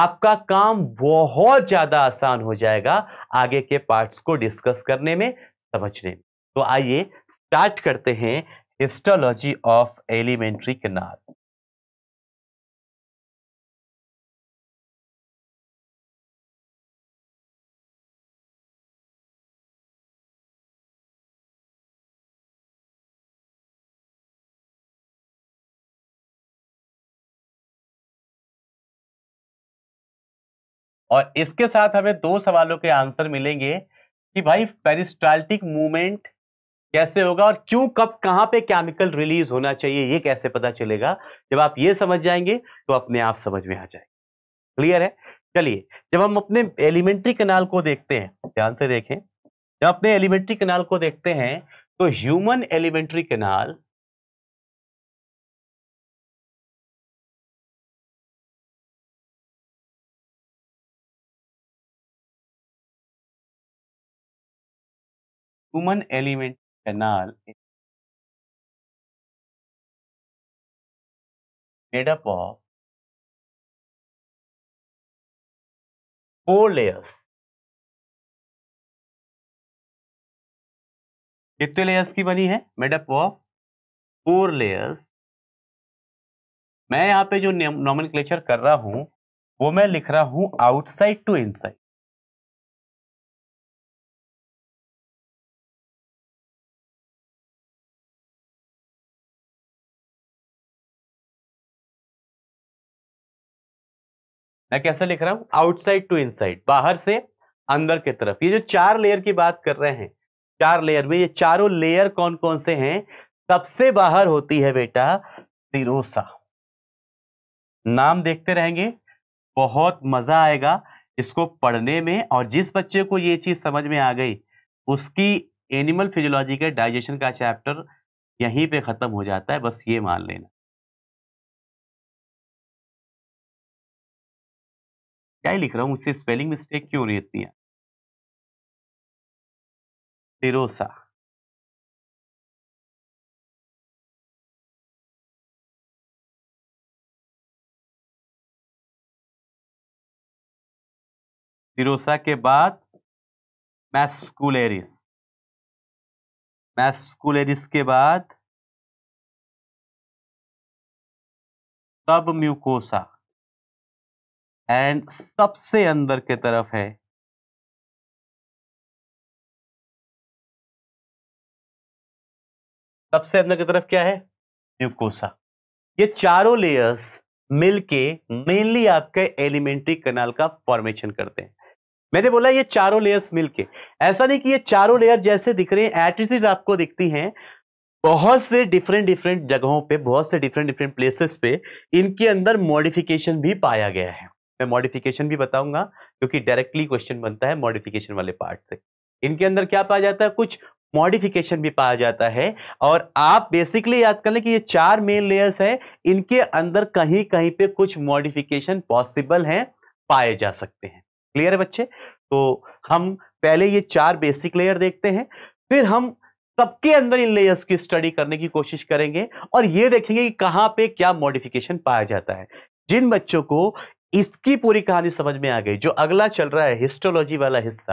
आपका काम बहुत ज़्यादा आसान हो जाएगा आगे के पार्ट्स को डिस्कस करने में समझने में तो आइए स्टार्ट करते हैं हिस्टोलॉजी ऑफ एलिमेंट्री कनाल और इसके साथ हमें दो सवालों के आंसर मिलेंगे कि भाई पेरिस्टाल्टिक मूवमेंट कैसे होगा और क्यों कब कहां पे केमिकल रिलीज होना चाहिए ये कैसे पता चलेगा जब आप ये समझ जाएंगे तो अपने आप समझ में आ जाए क्लियर है चलिए जब हम अपने एलिमेंट्री कनाल को देखते हैं ध्यान से देखें जब अपने एलिमेंट्री कनाल को देखते हैं तो human alimentary canal human alimentary canal made up of four layers कितने लेयर्स की बनी है अप ऑफ फोर लेयर्स मैं यहाँ पे जो नॉमन क्लेचर कर रहा हूं वो मैं लिख रहा हूं आउटसाइड टू इनसाइड मैं कैसे लिख रहा हूं आउटसाइड टू इनसाइड बाहर से अंदर की तरफ ये जो चार लेयर की बात कर रहे हैं चार लेयर में ये चारों लेयर कौन कौन से हैं सबसे बाहर होती है बेटा सिरोसा नाम देखते रहेंगे बहुत मजा आएगा इसको पढ़ने में और जिस बच्चे को ये चीज समझ में आ गई उसकी एनिमल फिजियोलॉजी के डाइजेशन का चैप्टर यहीं पे खत्म हो जाता है बस ये मान लेना क्या ही लिख रहा हूं उससे स्पेलिंग मिस्टेक क्यों हो रही है तिरोसा तिरोसा के बाद मैस्कुलेरिस मैस्कुलेरिस के बाद सब म्यूकोसा एंड सबसे अंदर के तरफ है सबसे अंदर की तरफ क्या है म्यूकोसा ये चारों लेयर्स मिलके मेनली आपके एलिमेंट्री कनाल का फॉर्मेशन करते हैं मैंने बोला ये चारों लेयर्स मिलके ऐसा नहीं कि ये चारों लेयर जैसे दिख रहे हैं एट्रिसीज आपको दिखती हैं बहुत से डिफरेंट डिफरेंट जगहों पे बहुत से डिफरेंट डिफरेंट प्लेसेस पे इनके अंदर मॉडिफिकेशन भी पाया गया है मैं मॉडिफिकेशन भी बताऊंगा क्योंकि डायरेक्टली क्वेश्चन बनता है मॉडिफिकेशन वाले पार्ट से इनके अंदर क्या पाया जाता है कुछ मॉडिफिकेशन भी पाया जाता है और आप बेसिकली याद कर लें कि ये चार मेन लेयर्स हैं इनके अंदर कहीं कहीं पे कुछ मॉडिफिकेशन पॉसिबल हैं पाए जा सकते हैं क्लियर है बच्चे तो हम पहले ये चार बेसिक लेयर देखते हैं फिर हम सबके अंदर इन लेयर्स की स्टडी करने की कोशिश करेंगे और ये देखेंगे कि कहाँ पे क्या मॉडिफिकेशन पाया जाता है जिन बच्चों को इसकी पूरी कहानी समझ में आ गई जो अगला चल रहा है हिस्टोलॉजी वाला हिस्सा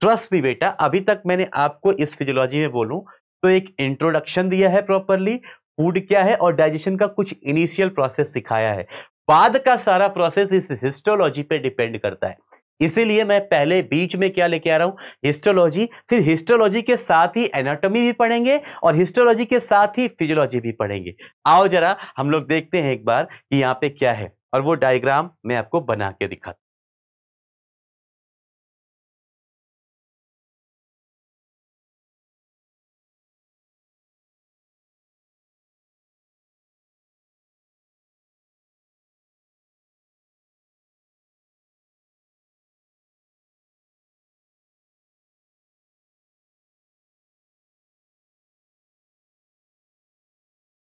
ट्रस्ट भी बेटा अभी तक मैंने आपको इस फिजियोलॉजी में बोलूं तो एक इंट्रोडक्शन दिया है प्रॉपरली फूड क्या है और डाइजेशन का कुछ इनिशियल प्रोसेस सिखाया है बाद का सारा प्रोसेस इस हिस्टोलॉजी पे डिपेंड करता है इसीलिए मैं पहले बीच में क्या लेके आ रहा हूं हिस्टोलॉजी फिर हिस्टोलॉजी के साथ ही एनाटॉमी भी पढ़ेंगे और हिस्टोलॉजी के साथ ही फिजियोलॉजी भी पढ़ेंगे आओ जरा हम लोग देखते हैं एक बार कि यहाँ पे क्या है और वो डायग्राम मैं आपको बना के दिखाता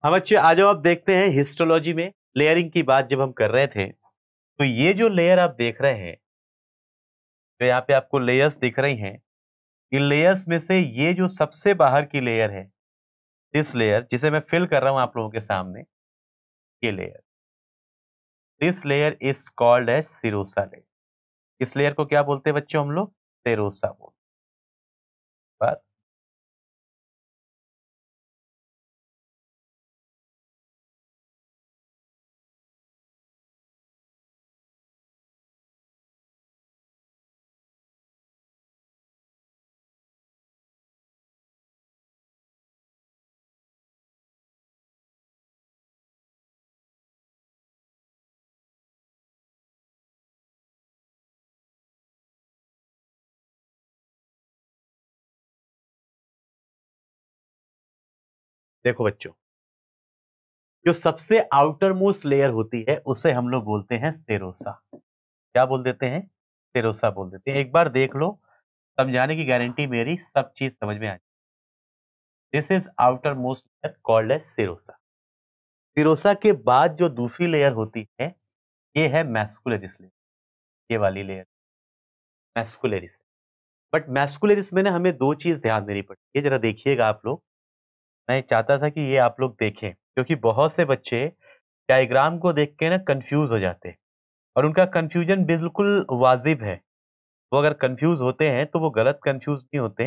हाँ बच्चे आज आप देखते हैं हिस्टोलॉजी में लेयरिंग की बात जब हम कर रहे थे तो ये जो लेयर आप देख रहे हैं तो यहाँ पे आपको लेयर्स दिख रही हैं इन लेयर्स में से ये जो सबसे बाहर की लेयर है दिस लेयर जिसे मैं फिल कर रहा हूँ आप लोगों के सामने ये layer this layer is called as serosa layer इस लेयर को क्या बोलते हैं बच्चों हम लोग सेरोसा बोलते देखो बच्चों जो सबसे आउटर मोस्ट लेयर होती है उसे हम लोग बोलते हैं सेरोसा क्या बोल देते हैं सेरोसा बोल देते हैं एक बार देख लो समझाने की गारंटी मेरी सब चीज समझ में आ जाए this is outermost layer called as serosa serosa के बाद जो दूसरी लेयर होती है ये है मैस्कुलरिस लेयर ये वाली लेयर मैस्कुलरिस बट मैस्कुलरिस में ना हमें दो चीज ध्यान देनी पड़ती है जरा देखिएगा आप लोग मैं चाहता था कि ये आप लोग देखें क्योंकि बहुत से बच्चे डायग्राम को देख के ना कन्फ्यूज हो जाते हैं और उनका कन्फ्यूजन बिल्कुल वाजिब है वो अगर कन्फ्यूज होते हैं तो वो गलत कन्फ्यूज नहीं होते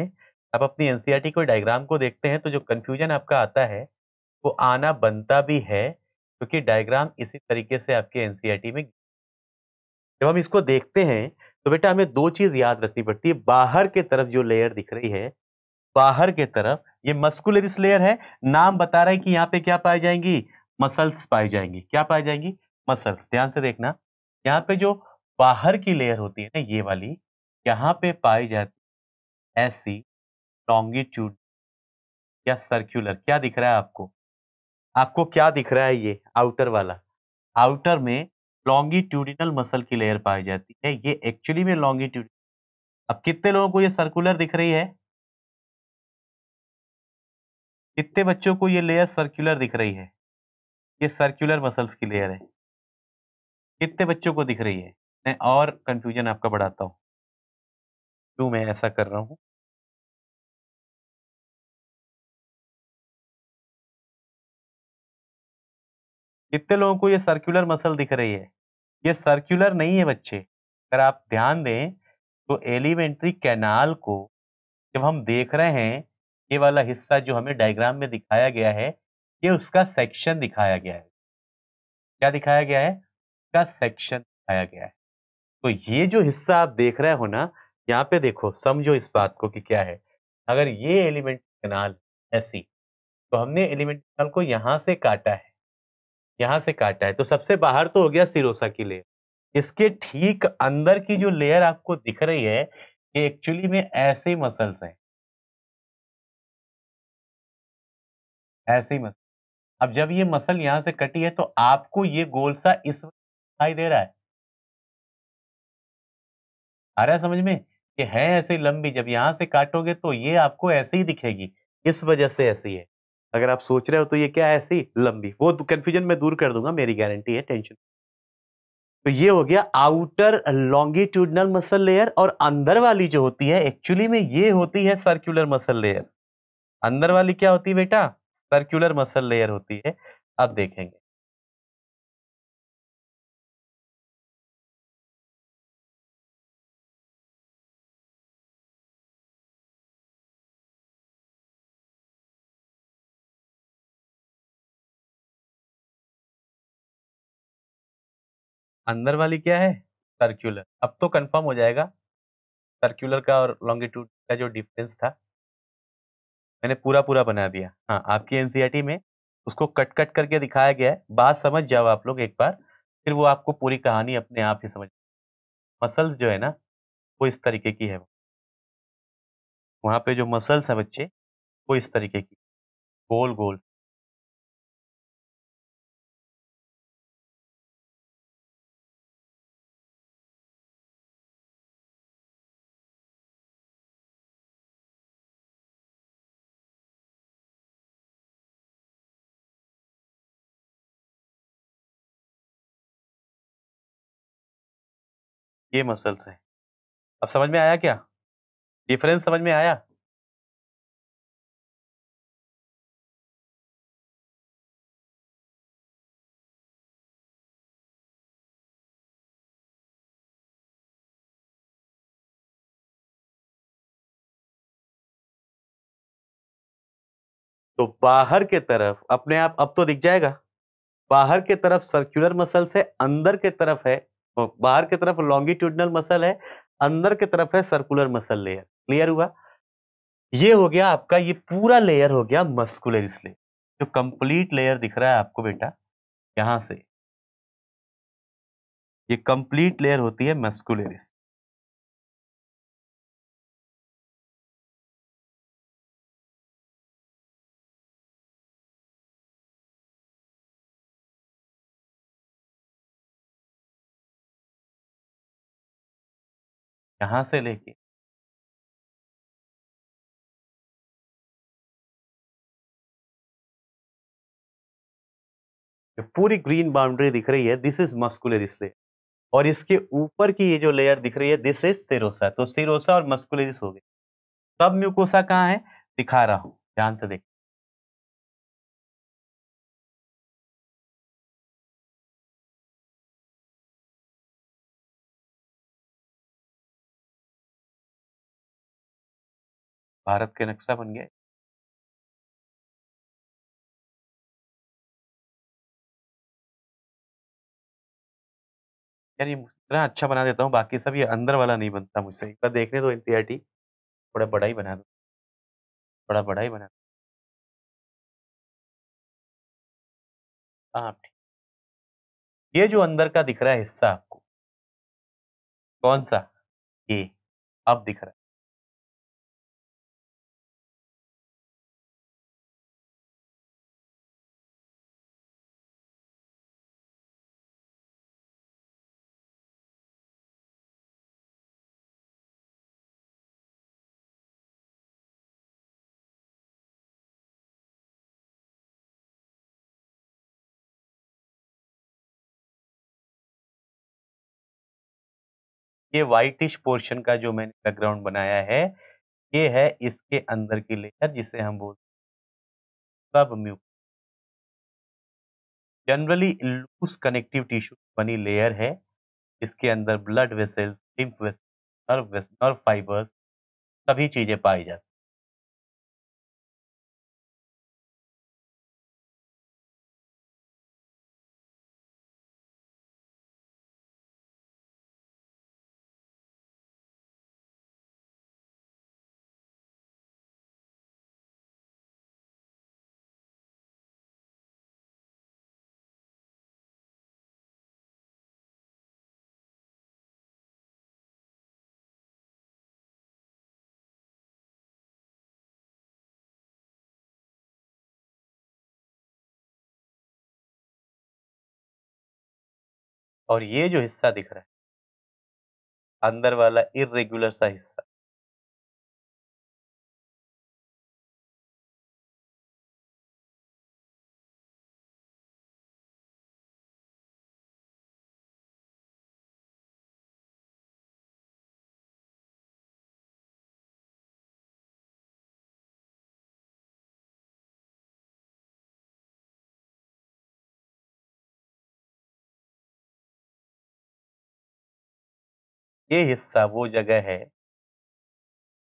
आप अपनी एन को डायग्राम को देखते हैं तो जो कन्फ्यूजन आपका आता है वो आना बनता भी है क्योंकि डायग्राम इसी तरीके से आपके एन में जब हम इसको देखते हैं तो बेटा हमें दो चीज़ याद रखनी पड़ती है बाहर के तरफ जो लेयर दिख रही है बाहर के तरफ ये मस्कुलरिस लेयर है नाम बता रहा है कि यहाँ पे क्या पाई जाएंगी मसल्स पाई जाएंगी क्या पाई जाएंगी मसल्स ध्यान से देखना यहाँ पे जो बाहर की लेयर होती है ना ये वाली यहाँ पे पाई जाती ऐसी लॉन्गिट्यूड या सर्क्यूलर क्या दिख रहा है आपको आपको क्या दिख रहा है ये आउटर वाला आउटर में लॉन्गिट्यूडिनल मसल की लेयर पाई जाती है ये एक्चुअली में लॉन्गिट्यूड अब कितने लोगों को ये सर्कुलर दिख रही है कितने बच्चों को ये लेयर सर्कुलर दिख रही है ये सर्कुलर मसल्स की लेयर है कितने बच्चों को दिख रही है मैं और कंफ्यूजन आपका बढ़ाता हूँ क्यों मैं ऐसा कर रहा हूँ कितने लोगों को ये सर्कुलर मसल दिख रही है ये सर्कुलर नहीं है बच्चे अगर आप ध्यान दें तो एलिमेंट्री कैनाल को जब हम देख रहे हैं ये वाला हिस्सा जो हमें डायग्राम में दिखाया गया है ये उसका सेक्शन दिखाया गया है क्या दिखाया गया है उसका सेक्शन दिखाया गया है तो ये जो हिस्सा आप देख रहे हो ना यहाँ पे देखो समझो इस बात को कि क्या है अगर ये एलिमेंट कनाल ऐसी तो हमने एलिमेंट कनाल को यहाँ से काटा है यहाँ से काटा है तो सबसे बाहर तो हो गया सिरोसा की लेयर इसके ठीक अंदर की जो लेयर आपको दिख रही है ये एक्चुअली में ऐसे मसल्स हैं ऐसे ही मसल अब जब ये मसल यहां से कटी है तो आपको ये गोल सा इस दिखाई दे रहा है आ रहा है समझ में कि है ऐसे लंबी जब यहां से काटोगे तो ये आपको ऐसे ही दिखेगी इस वजह से ऐसी है अगर आप सोच रहे हो तो ये क्या है ऐसी लंबी वो कंफ्यूजन तो मैं दूर कर दूंगा मेरी गारंटी है टेंशन तो ये हो गया आउटर लॉन्गिट्यूडनल मसल लेयर और अंदर वाली जो होती है एक्चुअली में ये होती है सर्कुलर मसल लेयर अंदर वाली क्या होती है बेटा सर्क्यूलर मसल लेयर होती है आप देखेंगे अंदर वाली क्या है सर्क्यूलर अब तो कंफर्म हो जाएगा सर्क्यूलर का और लॉन्गिट्यूड का जो डिफरेंस था मैंने पूरा पूरा बना दिया हाँ आपकी एनसीईआरटी में उसको कट कट करके दिखाया गया है बात समझ जाओ आप लोग एक बार फिर वो आपको पूरी कहानी अपने आप ही समझ मसल्स जो है ना वो इस तरीके की है वहाँ पे जो मसल्स हैं बच्चे वो इस तरीके की गोल गोल ये मसल्स हैं अब समझ में आया क्या डिफरेंस समझ में आया तो बाहर के तरफ अपने आप अब तो दिख जाएगा बाहर के तरफ सर्कुलर मसल्स है अंदर के तरफ है तो बाहर की तरफ लॉन्गिट्यूडनल मसल है अंदर की तरफ है सर्कुलर मसल लेयर क्लियर हुआ ये हो गया आपका ये पूरा लेयर हो गया मस्कुलर इसलिए जो कंप्लीट लेयर दिख रहा है आपको बेटा यहां से ये कंप्लीट लेयर होती है मस्कुलरिस यहां से लेके पूरी ग्रीन बाउंड्री दिख रही है दिस इज मस्कुलरिस लेयर और इसके ऊपर की ये जो लेयर दिख रही है दिस इज स्टेरोसा तो सिरोसा और मस्कुलरिस हो गई सब म्यूकोसा कहाँ है दिखा रहा हूं ध्यान से देख भारत के नक्शा बन गया यार ये इतना अच्छा बना देता हूँ बाकी सब ये अंदर वाला नहीं बनता मुझसे एक बार देखने दो तो एन e थोड़ा बड़ा ही बना दो थोड़ा बड़ा ही बना दो हाँ ये जो अंदर का दिख रहा है हिस्सा आपको कौन सा ये अब दिख रहा है ये वाइटिश पोर्शन का जो मैंने बैकग्राउंड बनाया है ये है इसके अंदर की लेयर जिसे हम बोलते हैं submucosa generally loose connective tissue बनी लेयर है इसके अंदर blood vessels lymph vessels nerve nerve fibres सभी चीज़ें पाई जाती और ये जो हिस्सा दिख रहा है अंदर वाला इरेगुलर सा हिस्सा ये हिस्सा वो जगह है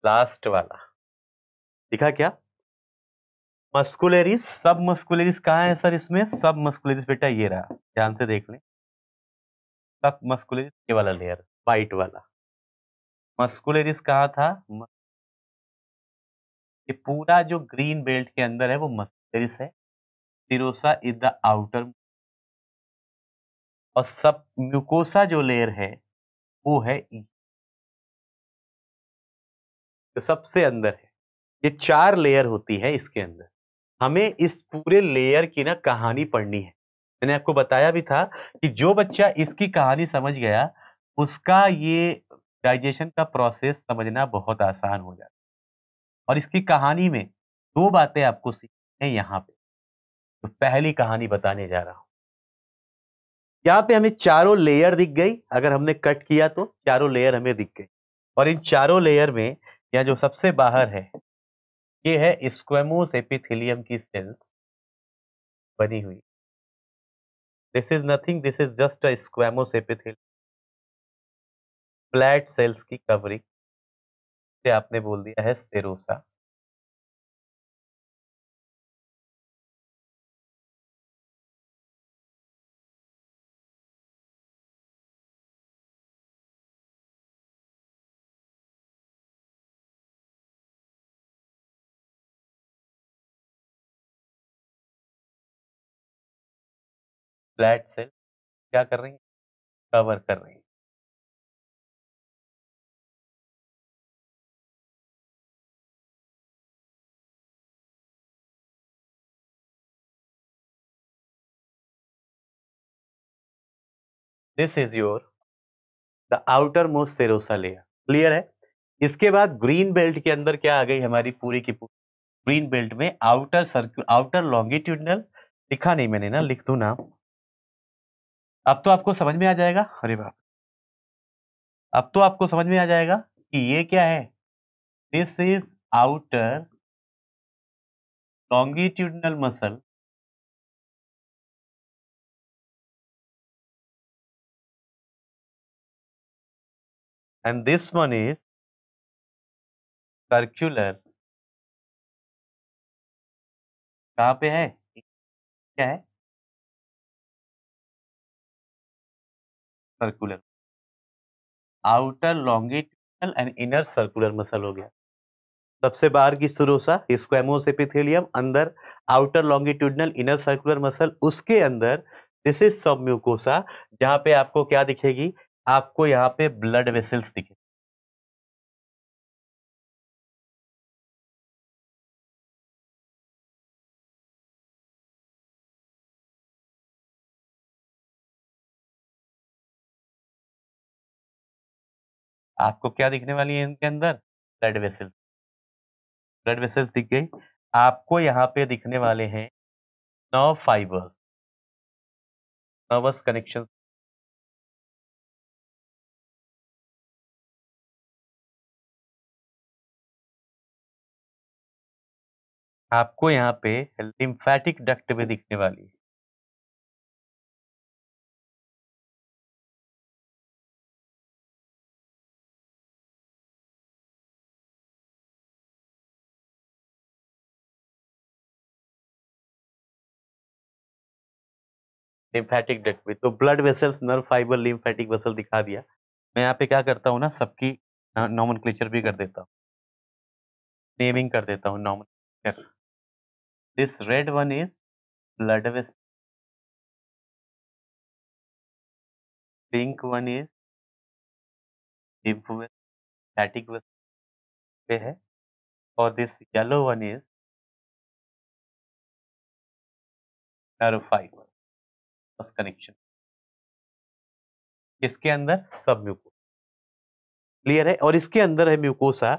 लास्ट वाला दिखा क्या मस्कुलरिस सब मस्कुलरिस कहा है सर इसमें सब मस्कुलरिस बेटा ये रहा ध्यान से देख लें सब मस्कुलरिस ये वाला लेयर वाइट वाला मस्कुलरिस कहा था ये पूरा जो ग्रीन बेल्ट के अंदर है वो मस्कुलरिस है सिरोसा इज द आउटर और सब म्यूकोसा जो लेयर है वो है ई जो सबसे अंदर है ये चार लेयर होती है इसके अंदर हमें इस पूरे लेयर की ना कहानी पढ़नी है मैंने आपको बताया भी था कि जो बच्चा इसकी कहानी समझ गया उसका ये डाइजेशन का प्रोसेस समझना बहुत आसान हो जाता है और इसकी कहानी में दो बातें आपको सीखनी है यहाँ पे तो पहली कहानी बताने जा रहा हूं यहाँ पे हमें चारों लेयर दिख गई अगर हमने कट किया तो चारों लेयर हमें दिख गई और इन चारों लेयर में या जो सबसे बाहर है ये है स्क्वेमोस एपिथिलियम की सेल्स बनी हुई this is nothing this is just a squamous epithelium flat cells की कवरिंग से आपने बोल दिया है सेरोसा फ्लैट सेल क्या कर रही है कवर कर रही है this is your the outermost serosa layer clear है इसके बाद ग्रीन बेल्ट के अंदर क्या आ गई हमारी पूरी की पूरी ग्रीन बेल्ट में आउटर सर्कुल आउटर लॉन्गिट्यूडनल लिखा नहीं मैंने ना लिख दू ना अब तो आपको समझ में आ जाएगा अरे बाप अब तो आपको समझ में आ जाएगा कि ये क्या है this is outer longitudinal muscle and this one is circular कहां पे है क्या है circular outer longitudinal and inner circular muscle हो गया सबसे बाहर की सुरोसा स्क्वेमोस एपिथेलियम अंदर outer longitudinal inner circular muscle उसके अंदर दिस इज सब म्यूकोसा जहाँ पे आपको क्या दिखेगी आपको यहाँ पे ब्लड वेसल्स दिखेगी आपको क्या दिखने वाली है इनके अंदर ब्लड वेसल ब्लड वेसल्स दिख गई आपको यहाँ पे दिखने वाले हैं नर्व फाइबर्स नर्वस कनेक्शन आपको यहाँ पे लिम्फेटिक डक्ट भी दिखने वाली है लिम्फेटिक डक्ट पे तो blood vessels nerve fibre lymphatic vessel दिखा दिया मैं यहाँ पे क्या करता हूँ ना सबकी नॉमन भी कर देता हूँ नेमिंग कर देता हूँ नॉमन this red one is blood vessel pink one is lymphatic vessel पे है और this yellow one is nerve fibre बस कनेक्शन इसके अंदर सब म्यूको क्लियर है और इसके अंदर है म्यूकोसा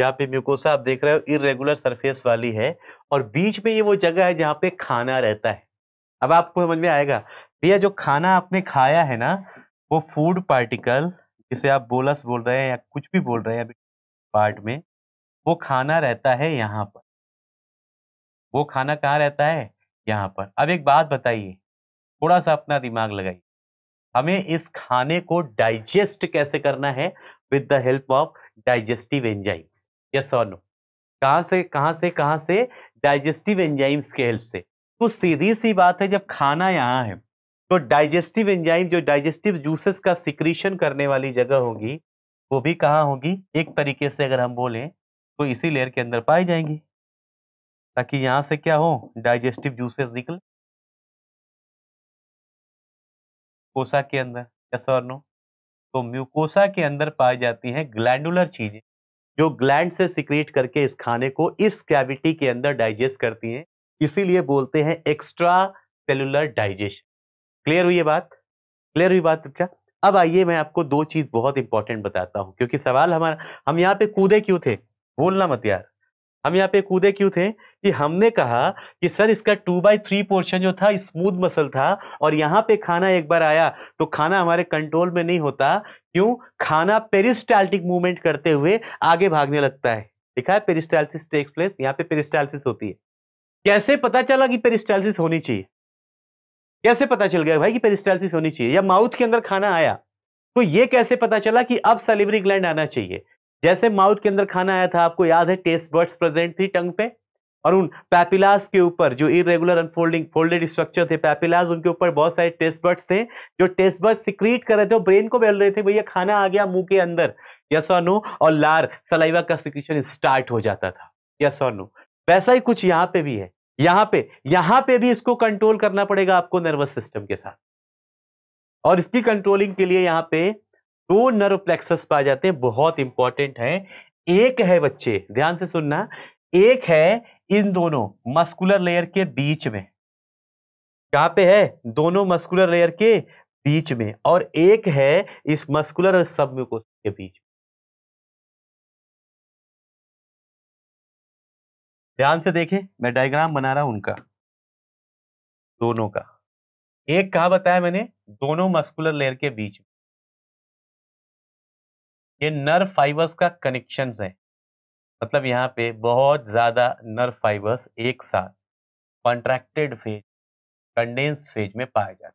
जहाँ पे म्यूकोसा आप देख रहे हो इरेगुलर सरफेस वाली है और बीच में ये वो जगह है जहाँ पे खाना रहता है अब आपको समझ में आएगा भैया जो खाना आपने खाया है ना वो फूड पार्टिकल जिसे आप बोलस बोल रहे हैं या कुछ भी बोल रहे हैं अभी पार्ट में वो खाना रहता है यहाँ पर वो खाना कहाँ रहता है यहाँ पर अब एक बात बताइए थोड़ा सा अपना दिमाग लगाइए हमें इस खाने को डाइजेस्ट कैसे करना है with the help of digestive enzymes yes और नो कहां से कहां से कहां से डाइजेस्टिव एंजाइम्स के हेल्प से तो सीधी सी बात है जब खाना यहाँ है तो डाइजेस्टिव एंजाइम जो डाइजेस्टिव जूसेस का सिक्रीशन करने वाली जगह होगी वो भी कहाँ होगी एक तरीके से अगर हम बोलें तो इसी लेयर के अंदर पाई जाएंगी ताकि यहाँ से क्या हो डाइजेस्टिव जूसेस निकले म्यूकोसा के अंदर यस और नो तो म्यूकोसा के अंदर पाई जाती हैं ग्लैंडुलर चीजें जो ग्लैंड से सिक्रेट करके इस खाने को इस कैविटी के अंदर डाइजेस्ट करती हैं इसीलिए बोलते हैं एक्स्ट्रा सेलुलर डाइजेशन क्लियर हुई है बात क्लियर हुई बात क्या अब आइए मैं आपको दो चीज बहुत इंपॉर्टेंट बताता हूँ क्योंकि सवाल हमारा हम यहाँ पे कूदे क्यों थे बोलना मत यार हम यहाँ पे कूदे क्यों थे कि हमने कहा कि सर इसका टू बाई थ्री पोर्शन जो था स्मूथ मसल था और यहाँ पे खाना एक बार आया तो खाना हमारे कंट्रोल में नहीं होता क्यों खाना पेरिस्टाल्टिक मूवमेंट करते हुए आगे भागने लगता है लिखा है पेरिस्टाइलिस टेक्स प्लेस यहाँ पे पेरिस्टाइलिस होती है कैसे पता चला कि पेरिस्टाइलिस होनी चाहिए कैसे पता चल गया भाई कि पेरिस्टाइलिस होनी चाहिए या माउथ के अंदर खाना आया तो ये कैसे पता चला कि अब सेलिवरी ग्लैंड आना चाहिए जैसे माउथ के अंदर खाना आया था आपको याद है टेस्ट बर्ड्स प्रेजेंट थी टंग पे और उन पैपिलास के ऊपर जो इरेगुलर अनफोल्डिंग फोल्डेड स्ट्रक्चर थे पैपिलास उनके ऊपर बहुत सारे टेस्ट बर्ड्स थे जो टेस्ट बर्ड्स सिक्रीट कर रहे थे और ब्रेन को बेल रहे थे भैया खाना आ गया मुंह के अंदर यस और नो और लार सलाइवा का सिक्रीशन स्टार्ट हो जाता था यस और नो वैसा ही कुछ यहाँ पे भी है यहाँ पे यहाँ पे भी इसको कंट्रोल करना पड़ेगा आपको नर्वस सिस्टम के साथ और इसकी कंट्रोलिंग के लिए यहाँ पे दो नर्व प्लेक्सस पाए जाते हैं बहुत इंपॉर्टेंट है एक है बच्चे ध्यान से सुनना एक है इन दोनों मस्कुलर लेयर के बीच में कहां पे है दोनों मस्कुलर लेयर के बीच में और एक है इस मस्कुलर और सबम्यूकोस के बीच में ध्यान से देखें मैं डायग्राम बना रहा हूं उनका दोनों का एक कहा बताया मैंने दोनों मस्कुलर लेयर के बीच में ये नर्व फाइबर्स का कनेक्शन है मतलब यहाँ पे बहुत ज़्यादा नर्व फाइबर्स एक साथ कॉन्ट्रैक्टेड फेज कंडेंस फेज में पाए जाते हैं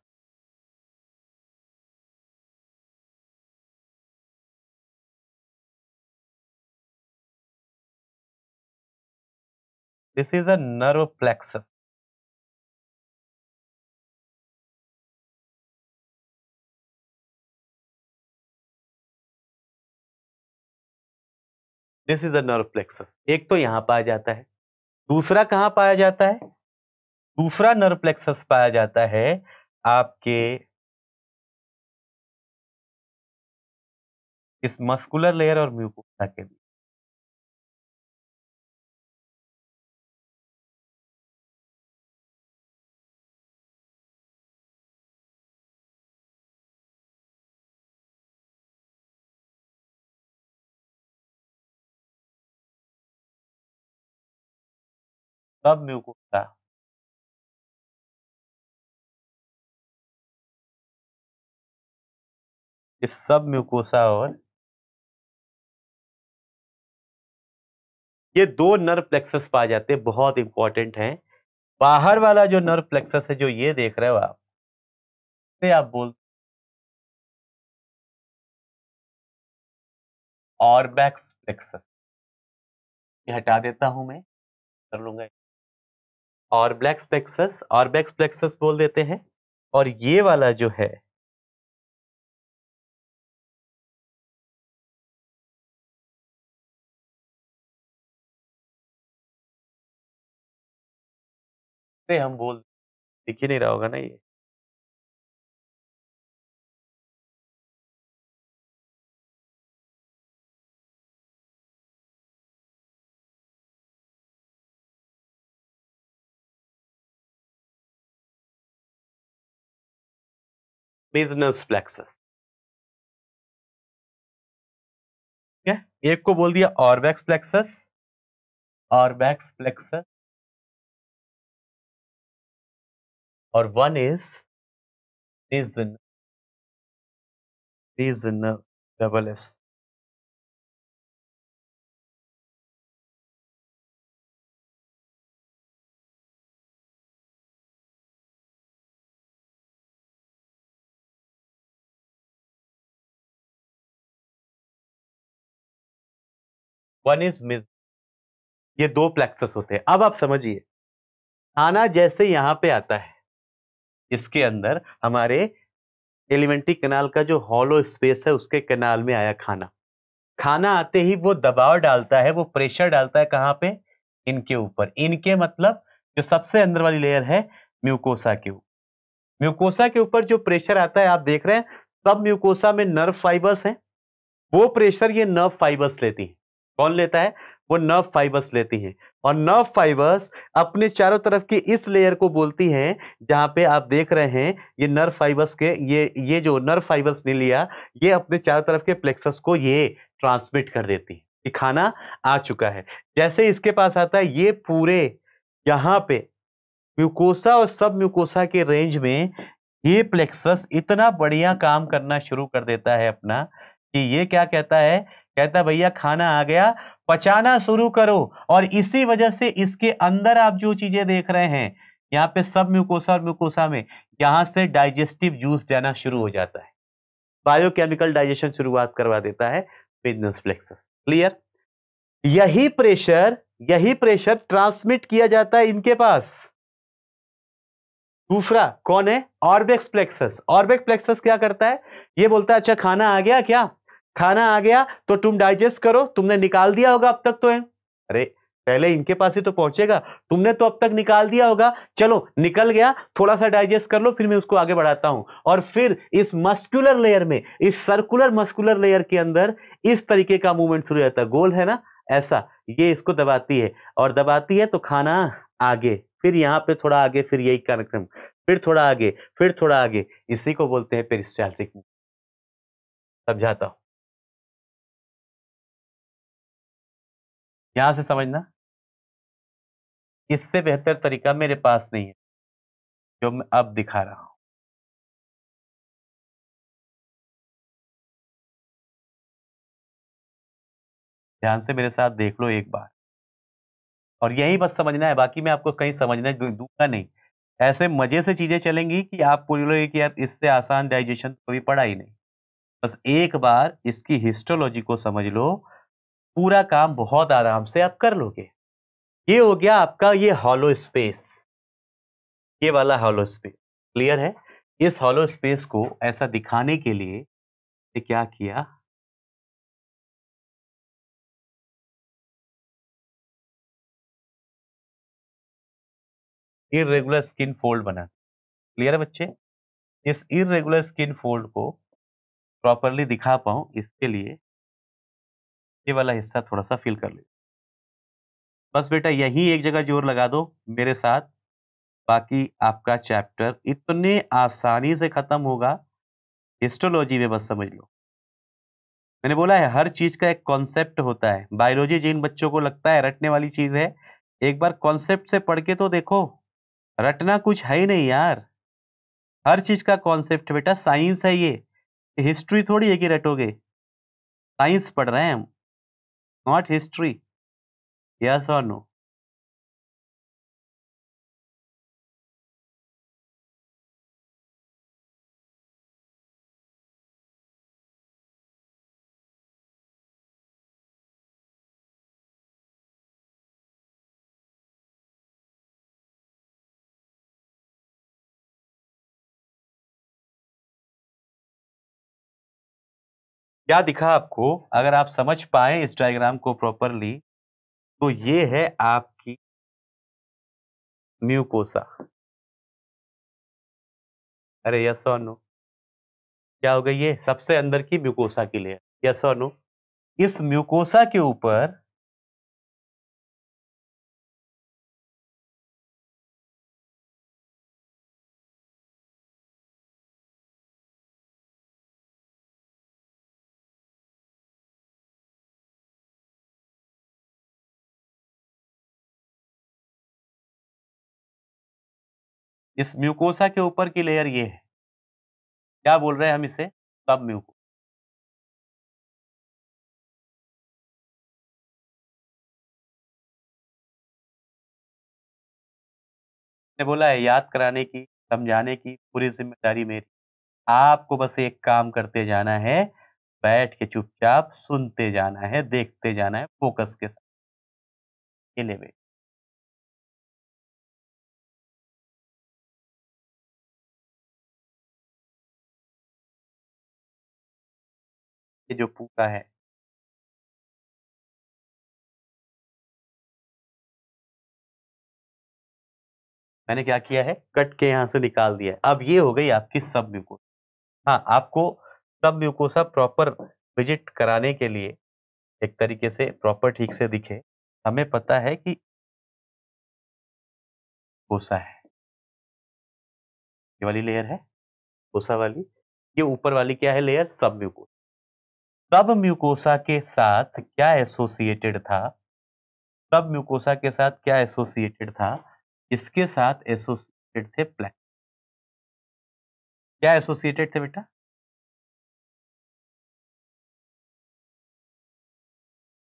is is a nerve this is the nerve plexus एक तो यहां पाया जाता है दूसरा कहाँ पाया जाता है दूसरा नर्व प्लेक्सस पाया जाता है आपके इस मस्कुलर लेयर और म्यूकोसा के बीच कब बेवकूफ था इस सब म्यूकोसा और ये दो नर्व प्लेक्सस पाए जाते हैं बहुत इंपॉर्टेंट हैं बाहर वाला जो नर्व प्लेक्सस है जो ये देख रहे हो आप से आप बोल और बैक्स प्लेक्सस ये हटा देता हूं मैं कर लूंगा ऑर्ब्लैक्स प्लेक्सस ऑर्बैक्स प्लेक्सस बोल देते हैं और ये वाला जो है हम बोल दिख ही नहीं रहा होगा ना ये बिजनेस फ्लेक्सेस ठीक है एक को बोल दिया ऑर्बैक्स फ्लेक्सस ऑर्बैक्स फ्लेक्सस और one is Meissner's Meissner's double S one is miss ये दो प्लेक्सस होते हैं अब आप समझिए आना जैसे यहाँ पे आता है इसके अंदर हमारे एलिमेंट्री कनाल का जो हॉलो स्पेस है उसके कनाल में आया खाना खाना आते ही वो दबाव डालता है वो प्रेशर डालता है कहाँ पे इनके ऊपर इनके मतलब जो सबसे अंदर वाली लेयर है म्यूकोसा के ऊपर म्यूकोसा के ऊपर जो प्रेशर आता है आप देख रहे हैं सब म्यूकोसा में नर्व फाइबर्स हैं वो प्रेशर ये नर्व फाइबर्स लेती हैं कौन लेता है वो नर्व फाइबर्स लेती हैं और नर्व फाइबर्स अपने चारों तरफ की इस लेयर को बोलती हैं जहाँ पे आप देख रहे हैं ये नर्व फाइबर्स के ये ये जो नर्व फाइबर्स ने लिया ये अपने चारों तरफ के प्लेक्सस को ये ट्रांसमिट कर देती है कि खाना आ चुका है जैसे इसके पास आता है ये पूरे यहाँ पे म्यूकोसा और सब म्यूकोसा के रेंज में ये प्लेक्सस इतना बढ़िया काम करना शुरू कर देता है अपना कि ये क्या कहता है कहता है भैया खाना आ गया पचाना शुरू करो और इसी वजह से इसके अंदर आप जो चीजें देख रहे हैं यहाँ पे सब म्यूकोसा और म्यूकोसा में यहां से डाइजेस्टिव जूस जाना शुरू हो जाता है बायोकेमिकल डाइजेशन शुरुआत करवा देता है बिजनेस फ्लेक्सस क्लियर यही प्रेशर यही प्रेशर ट्रांसमिट किया जाता है इनके पास दूसरा कौन है ऑर्बेक्स प्लेक्सस ऑर्बेक्स प्लेक्सस क्या करता है ये बोलता है अच्छा खाना आ गया क्या खाना आ गया तो तुम डाइजेस्ट करो तुमने निकाल दिया होगा अब तक तो है अरे पहले इनके पास ही तो पहुंचेगा तुमने तो अब तक निकाल दिया होगा चलो निकल गया थोड़ा सा डाइजेस्ट कर लो फिर मैं उसको आगे बढ़ाता हूं और फिर इस मस्कुलर लेयर में इस सर्कुलर मस्कुलर लेयर के अंदर इस तरीके का मूवमेंट शुरू होता है गोल है ना ऐसा ये इसको दबाती है और दबाती है तो खाना आगे फिर यहाँ पे थोड़ा आगे फिर यही कार्यक्रम फिर थोड़ा आगे फिर थोड़ा आगे इसी को बोलते हैं फिर समझाता हूं यहां से समझना इससे बेहतर तरीका मेरे पास नहीं है जो मैं अब दिखा रहा हूं ध्यान से मेरे साथ देख लो एक बार और यही बस समझना है बाकी मैं आपको कहीं समझने दूंगा नहीं ऐसे मजे से चीजें चलेंगी कि आप बोलोगे कि यार इससे आसान डाइजेशन तो कभी पड़ा ही नहीं बस एक बार इसकी हिस्टोलॉजी को समझ लो पूरा काम बहुत आराम से आप कर लोगे ये हो गया आपका ये हॉलो स्पेस ये वाला हॉलो स्पेस क्लियर है इस हॉलो स्पेस को ऐसा दिखाने के लिए क्या किया इरेगुलर स्किन फोल्ड बना क्लियर है बच्चे इस इरेगुलर स्किन फोल्ड को प्रॉपरली दिखा पाऊं इसके लिए ये वाला हिस्सा थोड़ा सा फिल कर ले बस बेटा यही एक जगह जोर लगा दो मेरे साथ बाकी आपका चैप्टर इतने आसानी से ख़त्म होगा हिस्टोलॉजी में बस समझ लो मैंने बोला है हर चीज़ का एक कॉन्सेप्ट होता है बायोलॉजी जिन बच्चों को लगता है रटने वाली चीज़ है एक बार कॉन्सेप्ट से पढ़ के तो देखो रटना कुछ है ही नहीं यार हर चीज़ का कॉन्सेप्ट बेटा साइंस है ये हिस्ट्री थोड़ी है कि रटोगे साइंस पढ़ रहे हैं हम not history yes or no क्या दिखा आपको अगर आप समझ पाए इस डायग्राम को प्रॉपरली तो ये है आपकी म्यूकोसा अरे यस और नो क्या हो गई ये सबसे अंदर की म्यूकोसा की लेयर यस और नो इस म्यूकोसा के ऊपर इस म्यूकोसा के ऊपर की लेयर ये है क्या बोल रहे हैं हम इसे सब म्यूको ने बोला है याद कराने की समझाने की पूरी जिम्मेदारी मेरी आपको बस एक काम करते जाना है बैठ के चुपचाप सुनते जाना है देखते जाना है फोकस के साथ ये से जो पूरा है मैंने क्या किया है कट के यहां से निकाल दिया अब ये हो गई आपकी सब म्यूकोसा हाँ आपको सब म्यूकोसा प्रॉपर विजिट कराने के लिए एक तरीके से प्रॉपर ठीक से दिखे हमें पता है कि कोसा है ये वाली लेयर है कोसा वाली ये ऊपर वाली क्या है लेयर सब म्यूकोस सब म्यूकोसा के साथ क्या एसोसिएटेड था सब म्यूकोसा के साथ क्या एसोसिएटेड था इसके साथ एसोसिएटेड थे प्लैक क्या एसोसिएटेड थे बेटा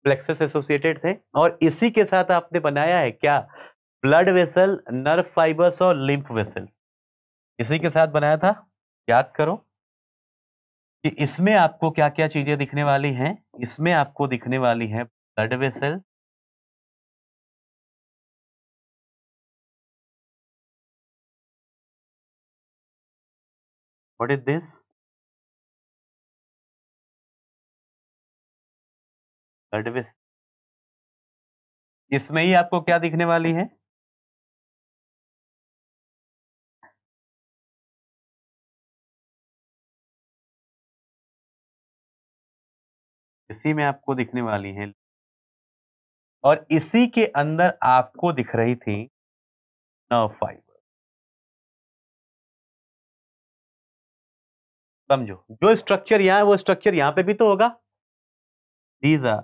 प्लेक्सस एसोसिएटेड थे और इसी के साथ आपने बनाया है क्या ब्लड वेसल नर्व फाइबर्स और लिम्फ वेसल्स इसी के साथ बनाया था याद करो कि इसमें आपको क्या क्या चीजें दिखने वाली हैं इसमें आपको दिखने वाली है blood vessel what is this blood vessel इसमें ही आपको क्या दिखने वाली है इसी में आपको दिखने वाली है और इसी के अंदर आपको दिख रही थी नर्व फाइबर समझो जो स्ट्रक्चर यहां है वो स्ट्रक्चर यहां पे भी तो होगा दीज आर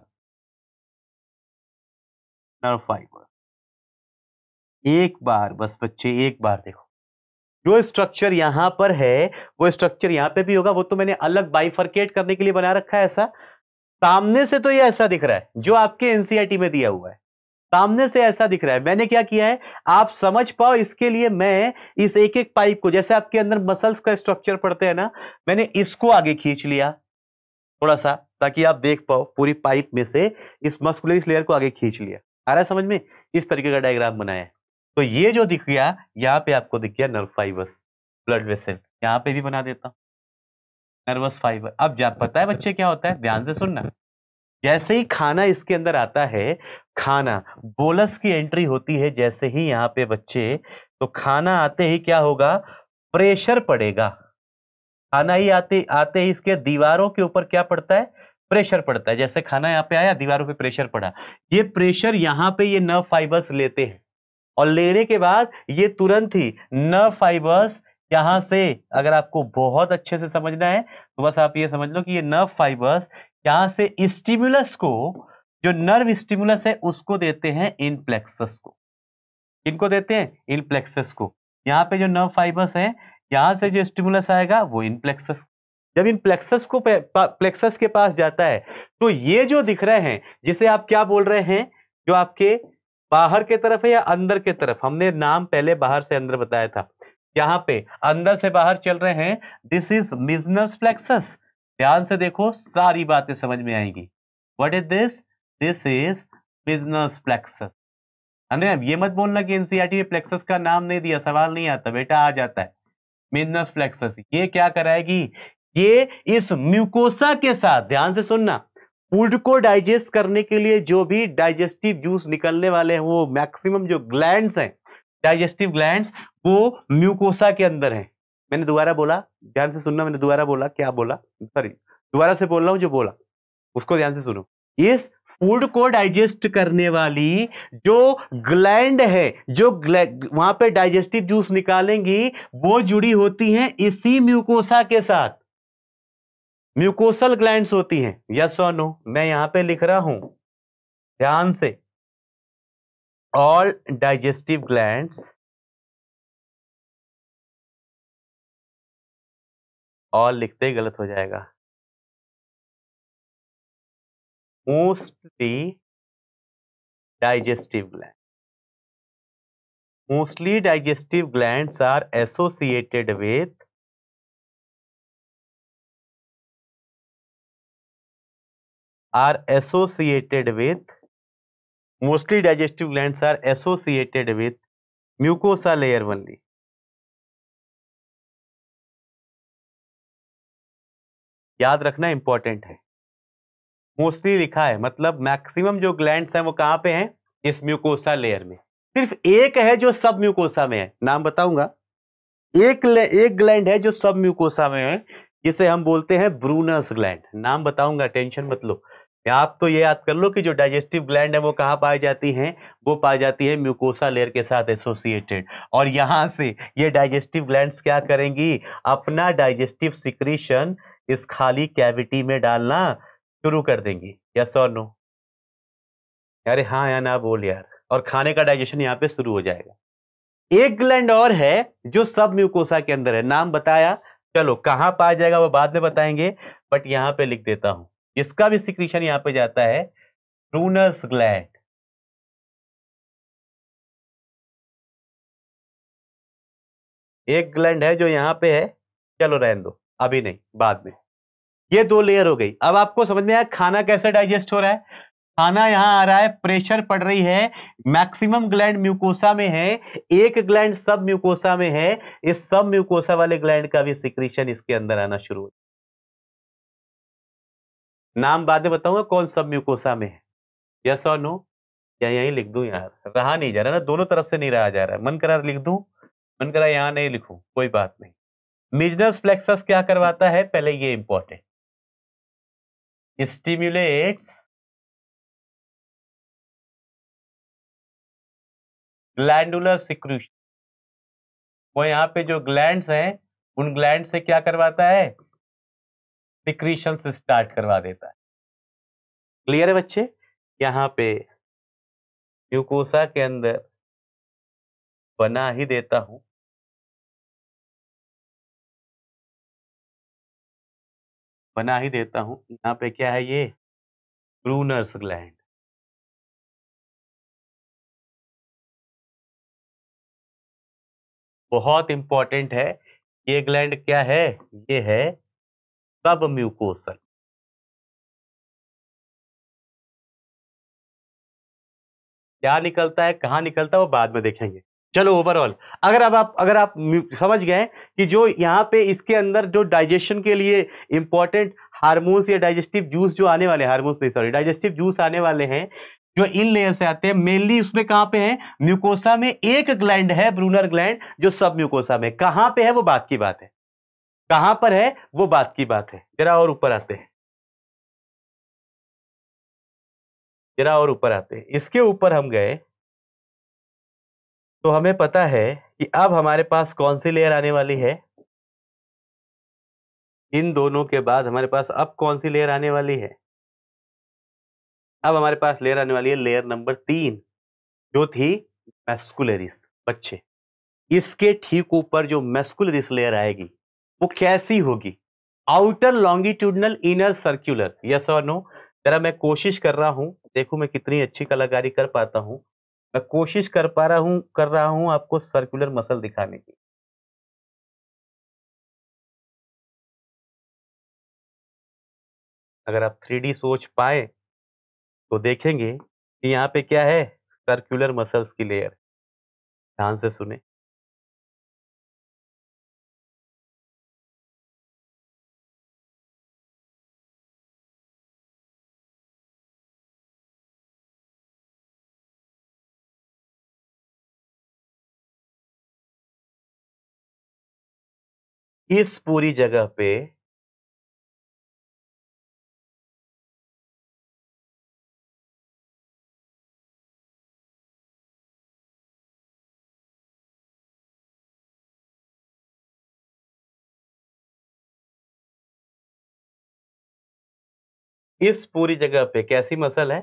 नर्व फाइबर एक बार बस बच्चे एक बार देखो जो स्ट्रक्चर यहां पर है वो स्ट्रक्चर यहां पे भी होगा वो तो मैंने अलग बाइफर्केट करने के लिए बना रखा है ऐसा सामने से तो ये ऐसा दिख रहा है जो आपके एनसीआरटी e में दिया हुआ है सामने से ऐसा दिख रहा है मैंने क्या किया है आप समझ पाओ इसके लिए मैं इस एक एक पाइप को जैसे आपके अंदर मसल्स का स्ट्रक्चर पड़ते हैं ना मैंने इसको आगे खींच लिया थोड़ा सा ताकि आप देख पाओ पूरी पाइप में से इस मस्कुलर लेयर को आगे खींच लिया आ रहा है समझ में इस तरीके का डायग्राम बनाया तो ये जो दिख गया यहाँ पे आपको दिख गया नर्व फाइबर्स ब्लड वेसल्स यहाँ पे भी बना देता हूँ नर्वस फाइबर अब जान पता है बच्चे क्या होता है ध्यान से सुनना जैसे ही खाना इसके अंदर आता है खाना बोलस की एंट्री होती है जैसे ही यहाँ पे बच्चे तो खाना आते ही क्या होगा प्रेशर पड़ेगा खाना ही आते आते ही इसके दीवारों के ऊपर क्या पड़ता है प्रेशर पड़ता है जैसे खाना यहाँ पे आया दीवारों पे प्रेशर पड़ा ये प्रेशर यहाँ पे ये नर्व फाइबर्स लेते हैं और लेने के बाद ये तुरंत ही नर्व फाइबर्स यहां से अगर आपको बहुत अच्छे से समझना है तो बस आप ये समझ लो कि ये नर्व फाइबर्स यहां से स्टिमुलस को जो नर्व स्टिमुलस है उसको देते हैं इनप्लेक्सस को इनको देते हैं इनप्लेक्सस को यहाँ पे जो नर्व फाइबर्स है यहां से जो स्टिमुलस आएगा वो इनप्लेक्सस जब इन प्लेक्सस को प्लेक्सस के पास जाता है तो ये जो दिख रहे हैं जिसे आप क्या बोल रहे हैं जो आपके बाहर के तरफ है या अंदर के तरफ हमने नाम पहले बाहर से अंदर बताया था यहाँ पे अंदर से बाहर चल रहे हैं दिस इज मिजनस फ्लेक्सस ध्यान से देखो सारी बातें समझ में आएंगी what is this this is Meissner's plexus ये मत बोलना कि एनसीईआरटी ने फ्लेक्सस का नाम नहीं दिया सवाल नहीं आता बेटा आ जाता है मिजनस फ्लेक्सस ये क्या कराएगी ये इस म्यूकोसा के साथ ध्यान से सुनना फूड को डाइजेस्ट करने के लिए जो भी डाइजेस्टिव जूस निकलने वाले हैं वो मैक्सिमम जो ग्लैंड्स हैं डाइजेस्टिव ग्लैंड वो म्यूकोसा के अंदर है मैंने दोबारा बोला ध्यान से सुनना मैंने दोबारा बोला क्या बोला सॉरी दोबारा से बोल रहा हूँ जो बोला उसको ध्यान से सुनो इस फूड को डाइजेस्ट करने वाली जो ग्लैंड है जो वहां पे डाइजेस्टिव जूस निकालेंगी वो जुड़ी होती हैं इसी म्यूकोसा के साथ म्यूकोसल ग्लैंड्स होती हैं यस और नो मैं यहां पे लिख रहा हूं ध्यान से all digestive glands और लिखते ही गलत हो जाएगा mostly digestive gland. Mostly digestive glands are associated with are associated with mostly digestive glands are associated with mucosa layer only. याद रखना इंपॉर्टेंट है मोस्टली लिखा है मतलब मैक्सिमम जो ग्लैंड्स हैं वो कहां पे हैं इस म्यूकोसा लेयर में सिर्फ एक है जो सब म्यूकोसा में है नाम बताऊंगा एक एक ग्लैंड है जो सब म्यूकोसा में है जिसे हम बोलते हैं ब्रूनस ग्लैंड नाम बताऊंगा टेंशन मत लो आप तो ये याद कर लो कि जो डाइजेस्टिव ग्लैंड है वो कहाँ पाई जाती है वो पाई जाती है म्यूकोसा लेयर के साथ एसोसिएटेड और यहाँ से ये डाइजेस्टिव ग्लैंड्स क्या करेंगी अपना डाइजेस्टिव सिक्रीशन इस खाली कैविटी में डालना शुरू कर देंगी यस और नो अरे हाँ या ना बोल यार और खाने का डाइजेशन यहाँ पे शुरू हो जाएगा एक ग्लैंड और है जो सब म्यूकोसा के अंदर है नाम बताया चलो कहाँ पाया जाएगा वो बाद में बताएंगे बट यहाँ पे लिख देता हूँ इसका भी सिक्रीशन यहां पे जाता है ट्रूनस ग्लैंड एक ग्लैंड है जो यहां पे है चलो रहने दो अभी नहीं बाद में ये दो लेयर हो गई अब आपको समझ में आया खाना कैसे डाइजेस्ट हो रहा है खाना यहां आ रहा है प्रेशर पड़ रही है मैक्सिमम ग्लैंड म्यूकोसा में है एक ग्लैंड सब म्यूकोसा में है इस सब म्यूकोसा वाले ग्लैंड का भी सिक्रीशन इसके अंदर आना शुरू हो नाम बाद में बताऊंगा कौन सब म्यूकोसा में है यस और नो या यहीं लिख दूं यार रहा नहीं जा रहा ना दोनों तरफ से नहीं रहा जा रहा मन करा लिख दूं मन करा यहाँ नहीं लिखूं कोई बात नहीं मिजनस फ्लेक्सस क्या करवाता है पहले ये इंपॉर्टेंट स्टिम्युलेट्स ग्लैंडुलर सिक्रूशन वो यहाँ पे जो ग्लैंड्स हैं उन ग्लैंड से क्या करवाता है सिक्रीशन से स्टार्ट करवा देता है क्लियर है बच्चे यहाँ पे म्यूकोसा के अंदर बना ही देता हूं बना ही देता हूं यहाँ पे क्या है ये ब्रूनर्स ग्लैंड बहुत इंपॉर्टेंट है ये ग्लैंड क्या है ये है कब म्यूकोसल क्या निकलता है कहां निकलता है वो बाद में देखेंगे चलो ओवरऑल अगर अब आप अगर आप समझ गए कि जो यहाँ पे इसके अंदर जो डाइजेशन के लिए इंपॉर्टेंट हार्मोन्स या डाइजेस्टिव जूस जो आने वाले हार्मोन्स नहीं सॉरी डाइजेस्टिव जूस आने वाले हैं जो इन लेयर से आते हैं मेनली उसमें कहां पे है म्यूकोसा में एक ग्लैंड है ब्रूनर ग्लैंड जो सब म्यूकोसा में कहां पे है वो बात की बात है कहां पर है वो बात की बात है जरा और ऊपर आते हैं जरा और ऊपर आते हैं इसके ऊपर हम गए तो हमें पता है कि अब हमारे पास कौन सी लेयर आने वाली है इन दोनों के बाद हमारे पास अब कौन सी लेयर आने वाली है अब हमारे पास लेयर आने वाली है लेयर नंबर तीन जो थी मैस्कुलरिस बच्चे इसके ठीक ऊपर जो मैस्कुलरिस लेयर आएगी वो कैसी होगी outer longitudinal inner circular yes और नो जरा मैं कोशिश कर रहा हूँ देखो मैं कितनी अच्छी कलाकारी कर पाता हूँ मैं कोशिश कर पा रहा हूँ कर रहा हूँ आपको सर्कुलर मसल दिखाने की अगर आप थ्री सोच पाए तो देखेंगे कि यहाँ पे क्या है सर्कुलर मसल्स की लेयर ध्यान से सुने इस पूरी जगह पे इस पूरी जगह पे कैसी मसल है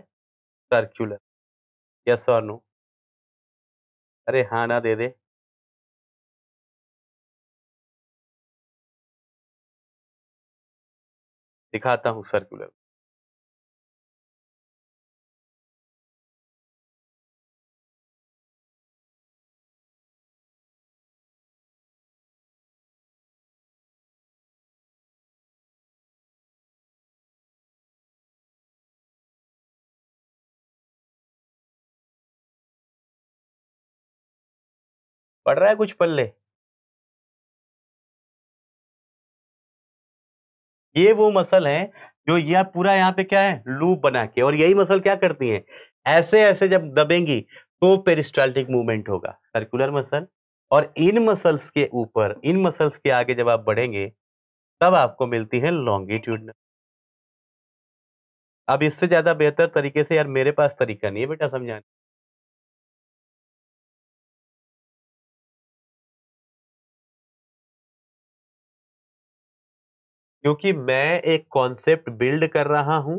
सर्क्यूलर यस और नो अरे हाँ ना दे दे दिखाता हूं सर्कुलर पढ़ रहा है कुछ पल्ले ये वो मसल है जो यह पूरा यहाँ पे क्या है लूप बना के और यही मसल क्या करती है ऐसे ऐसे जब दबेंगी तो पेरिस्टाल्टिक मूवमेंट होगा सर्कुलर मसल और इन मसल्स के ऊपर इन मसल्स के आगे जब आप बढ़ेंगे तब आपको मिलती है लॉन्गिट्यूडनल अब इससे ज़्यादा बेहतर तरीके से यार मेरे पास तरीका नहीं है बेटा समझाने क्योंकि मैं एक कॉन्सेप्ट बिल्ड कर रहा हूं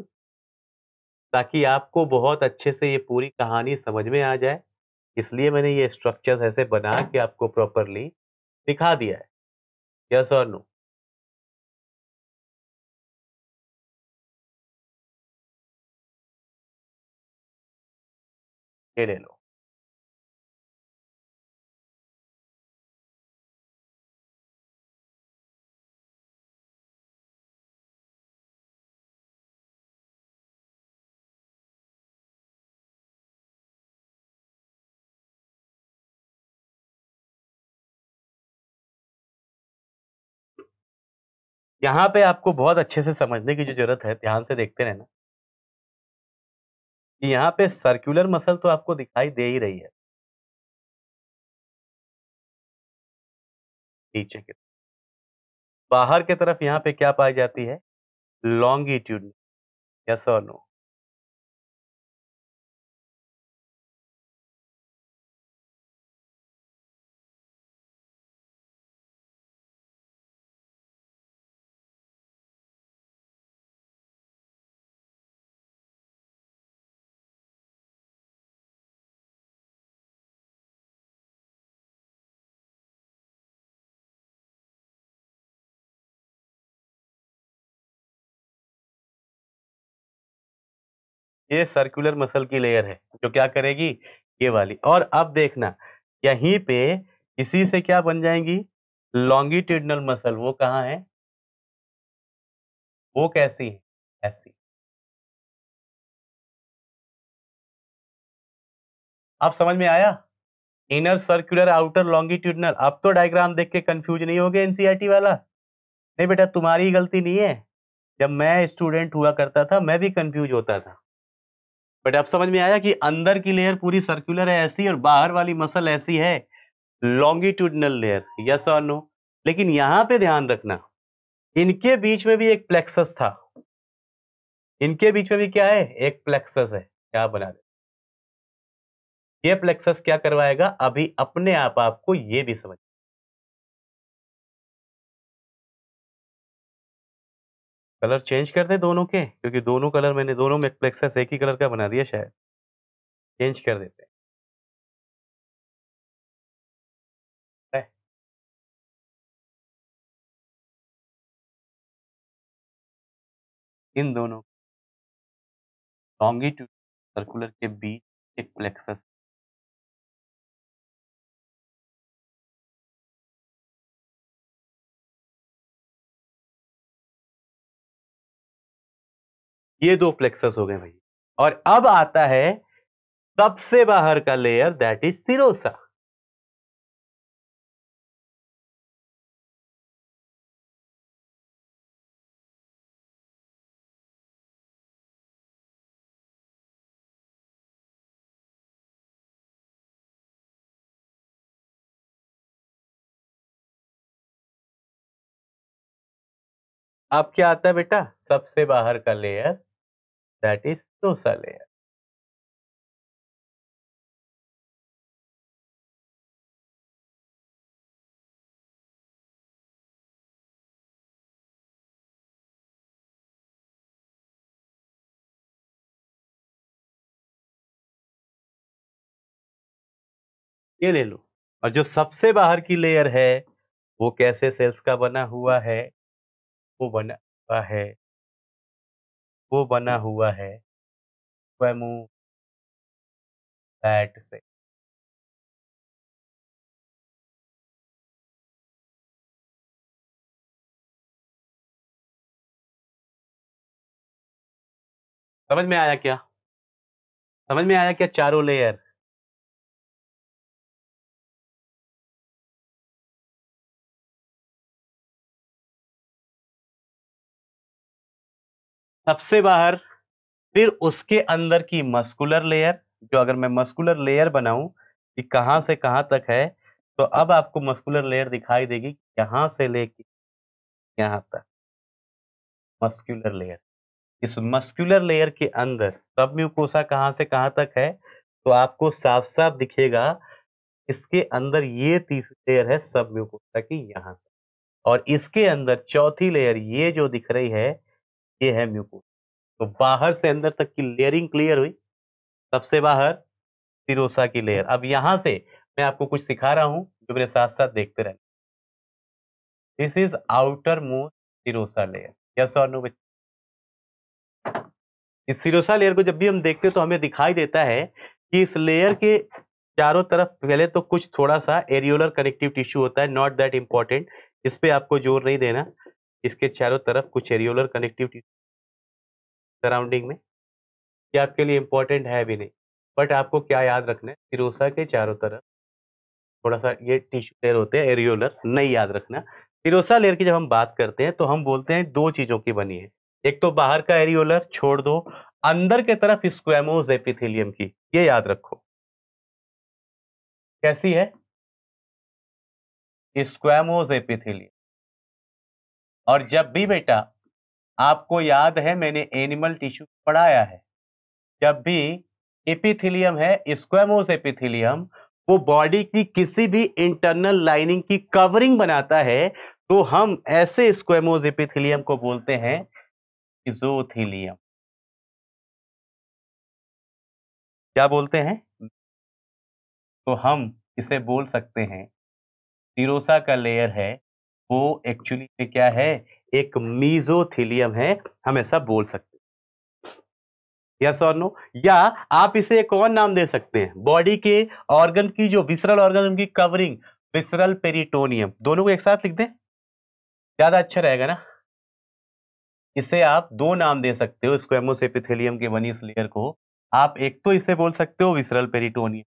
ताकि आपको बहुत अच्छे से ये पूरी कहानी समझ में आ जाए इसलिए मैंने ये स्ट्रक्चर्स ऐसे बना कि आपको प्रॉपरली दिखा दिया है यस और नो ये ले लो यहाँ पे आपको बहुत अच्छे से समझने की जो जरूरत है ध्यान से देखते रहना कि यहाँ पे सर्कुलर मसल तो आपको दिखाई दे ही रही है नीचे की बाहर की तरफ यहाँ पे क्या पाई जाती है लॉन्गिट्यूड यस और नो ये सर्कुलर मसल की लेयर है जो क्या करेगी ये वाली और अब देखना यहीं पे इसी से क्या बन जाएंगी लॉन्गिट्यूडनल मसल वो कहाँ है वो कैसी है ऐसी आप समझ में आया इनर सर्कुलर आउटर लॉन्गिट्यूडनल अब तो डायग्राम देख के कंफ्यूज नहीं हो गए एनसीईआरटी वाला नहीं बेटा तुम्हारी गलती नहीं है जब मैं स्टूडेंट हुआ करता था मैं भी कंफ्यूज होता था बट अब समझ में आया कि अंदर की लेयर पूरी सर्कुलर है ऐसी और बाहर वाली मसल ऐसी है लॉन्गिट्यूडनल लेयर यस और नो लेकिन यहां पे ध्यान रखना इनके बीच में भी एक प्लेक्सस था इनके बीच में भी क्या है एक प्लेक्सस है क्या बना दे ये प्लेक्सस क्या करवाएगा अभी अपने आप आपको ये भी समझ कलर चेंज कर दें दोनों के क्योंकि दोनों कलर मैंने दोनों में प्लेक्सस एक ही कलर का बना दिया शायद चेंज कर देते हैं इन दोनों लॉन्गिट्यूड सर्कुलर के बीच एक प्लेक्सस ये दो फ्लेक्सस हो गए भाई और अब आता है सबसे बाहर का लेयर दैट इज सिरोसा अब क्या आता है बेटा सबसे बाहर का लेयर that is dosa तो layer. ये ले लो और जो सबसे बाहर की लेयर है वो कैसे सेल्स का बना हुआ है वो बना हुआ है वो बना हुआ है स्वयं बैट से समझ में आया क्या समझ में आया क्या चारों लेयर सबसे बाहर फिर उसके अंदर की मस्कुलर लेयर जो अगर मैं मस्कुलर लेयर बनाऊं कि कहां से कहां तक है तो अब आपको मस्कुलर लेयर दिखाई देगी यहां से लेके यहाँ तक मस्कुलर लेयर इस मस्कुलर लेयर के अंदर सब म्यूकोसा कहां से कहां तक है तो आपको साफ साफ दिखेगा इसके अंदर ये तीसरी लेयर है सब म्यूकोसा की यहाँ तक और इसके अंदर चौथी लेयर ये जो दिख रही है ये है म्यूकोस तो बाहर से अंदर तक की लेयरिंग क्लियर हुई सबसे बाहर सिरोसा की लेयर अब यहां से मैं आपको कुछ सिखा रहा हूं जो मेरे साथ साथ देखते रहना this is outermost serosa layer yes और नो बच्चे इस सिरोसा लेयर को जब भी हम देखते हैं तो हमें दिखाई देता है कि इस लेयर के चारों तरफ पहले तो कुछ थोड़ा सा एरियोलर कनेक्टिव टिश्यू होता है नॉट दैट इम्पॉर्टेंट इस पर आपको जोर नहीं देना इसके चारों तरफ कुछ एरियोलर कनेक्टिविटी सराउंडिंग में ये आपके लिए इम्पोर्टेंट है भी नहीं बट आपको क्या याद रखना है सिरोसा के चारों तरफ थोड़ा सा ये टिश्यू लेयर होते हैं एरियोलर नहीं याद रखना सिरोसा लेयर की जब हम बात करते हैं तो हम बोलते हैं दो चीज़ों की बनी है एक तो बाहर का एरियोलर छोड़ दो अंदर के तरफ स्क्वेमोज एपिथेलियम की ये याद रखो कैसी है स्क्वेमोज एपिथेलियम और जब भी बेटा आपको याद है मैंने एनिमल टिश्यू पढ़ाया है जब भी एपिथिलियम है स्क्वेमोस एपिथिलियम वो बॉडी की किसी भी इंटरनल लाइनिंग की कवरिंग बनाता है तो हम ऐसे स्क्वेमोज एपिथिलियम को बोलते हैं जोथिलियम क्या बोलते हैं तो हम इसे बोल सकते हैं सिरोसा का लेयर है वो एक्चुअली में क्या है एक मीजोथिलियम है हम ऐसा बोल सकते यस और नो या आप इसे एक और नाम दे सकते हैं बॉडी के ऑर्गन की जो विसरल ऑर्गन उनकी कवरिंग विसरल पेरिटोनियम दोनों को एक साथ लिख दें ज्यादा अच्छा रहेगा ना इसे आप दो नाम दे सकते हो स्क्वेमोस एपिथेलियम के बनी इस लेयर को आप एक तो इसे बोल सकते हो विसरल पेरिटोनियम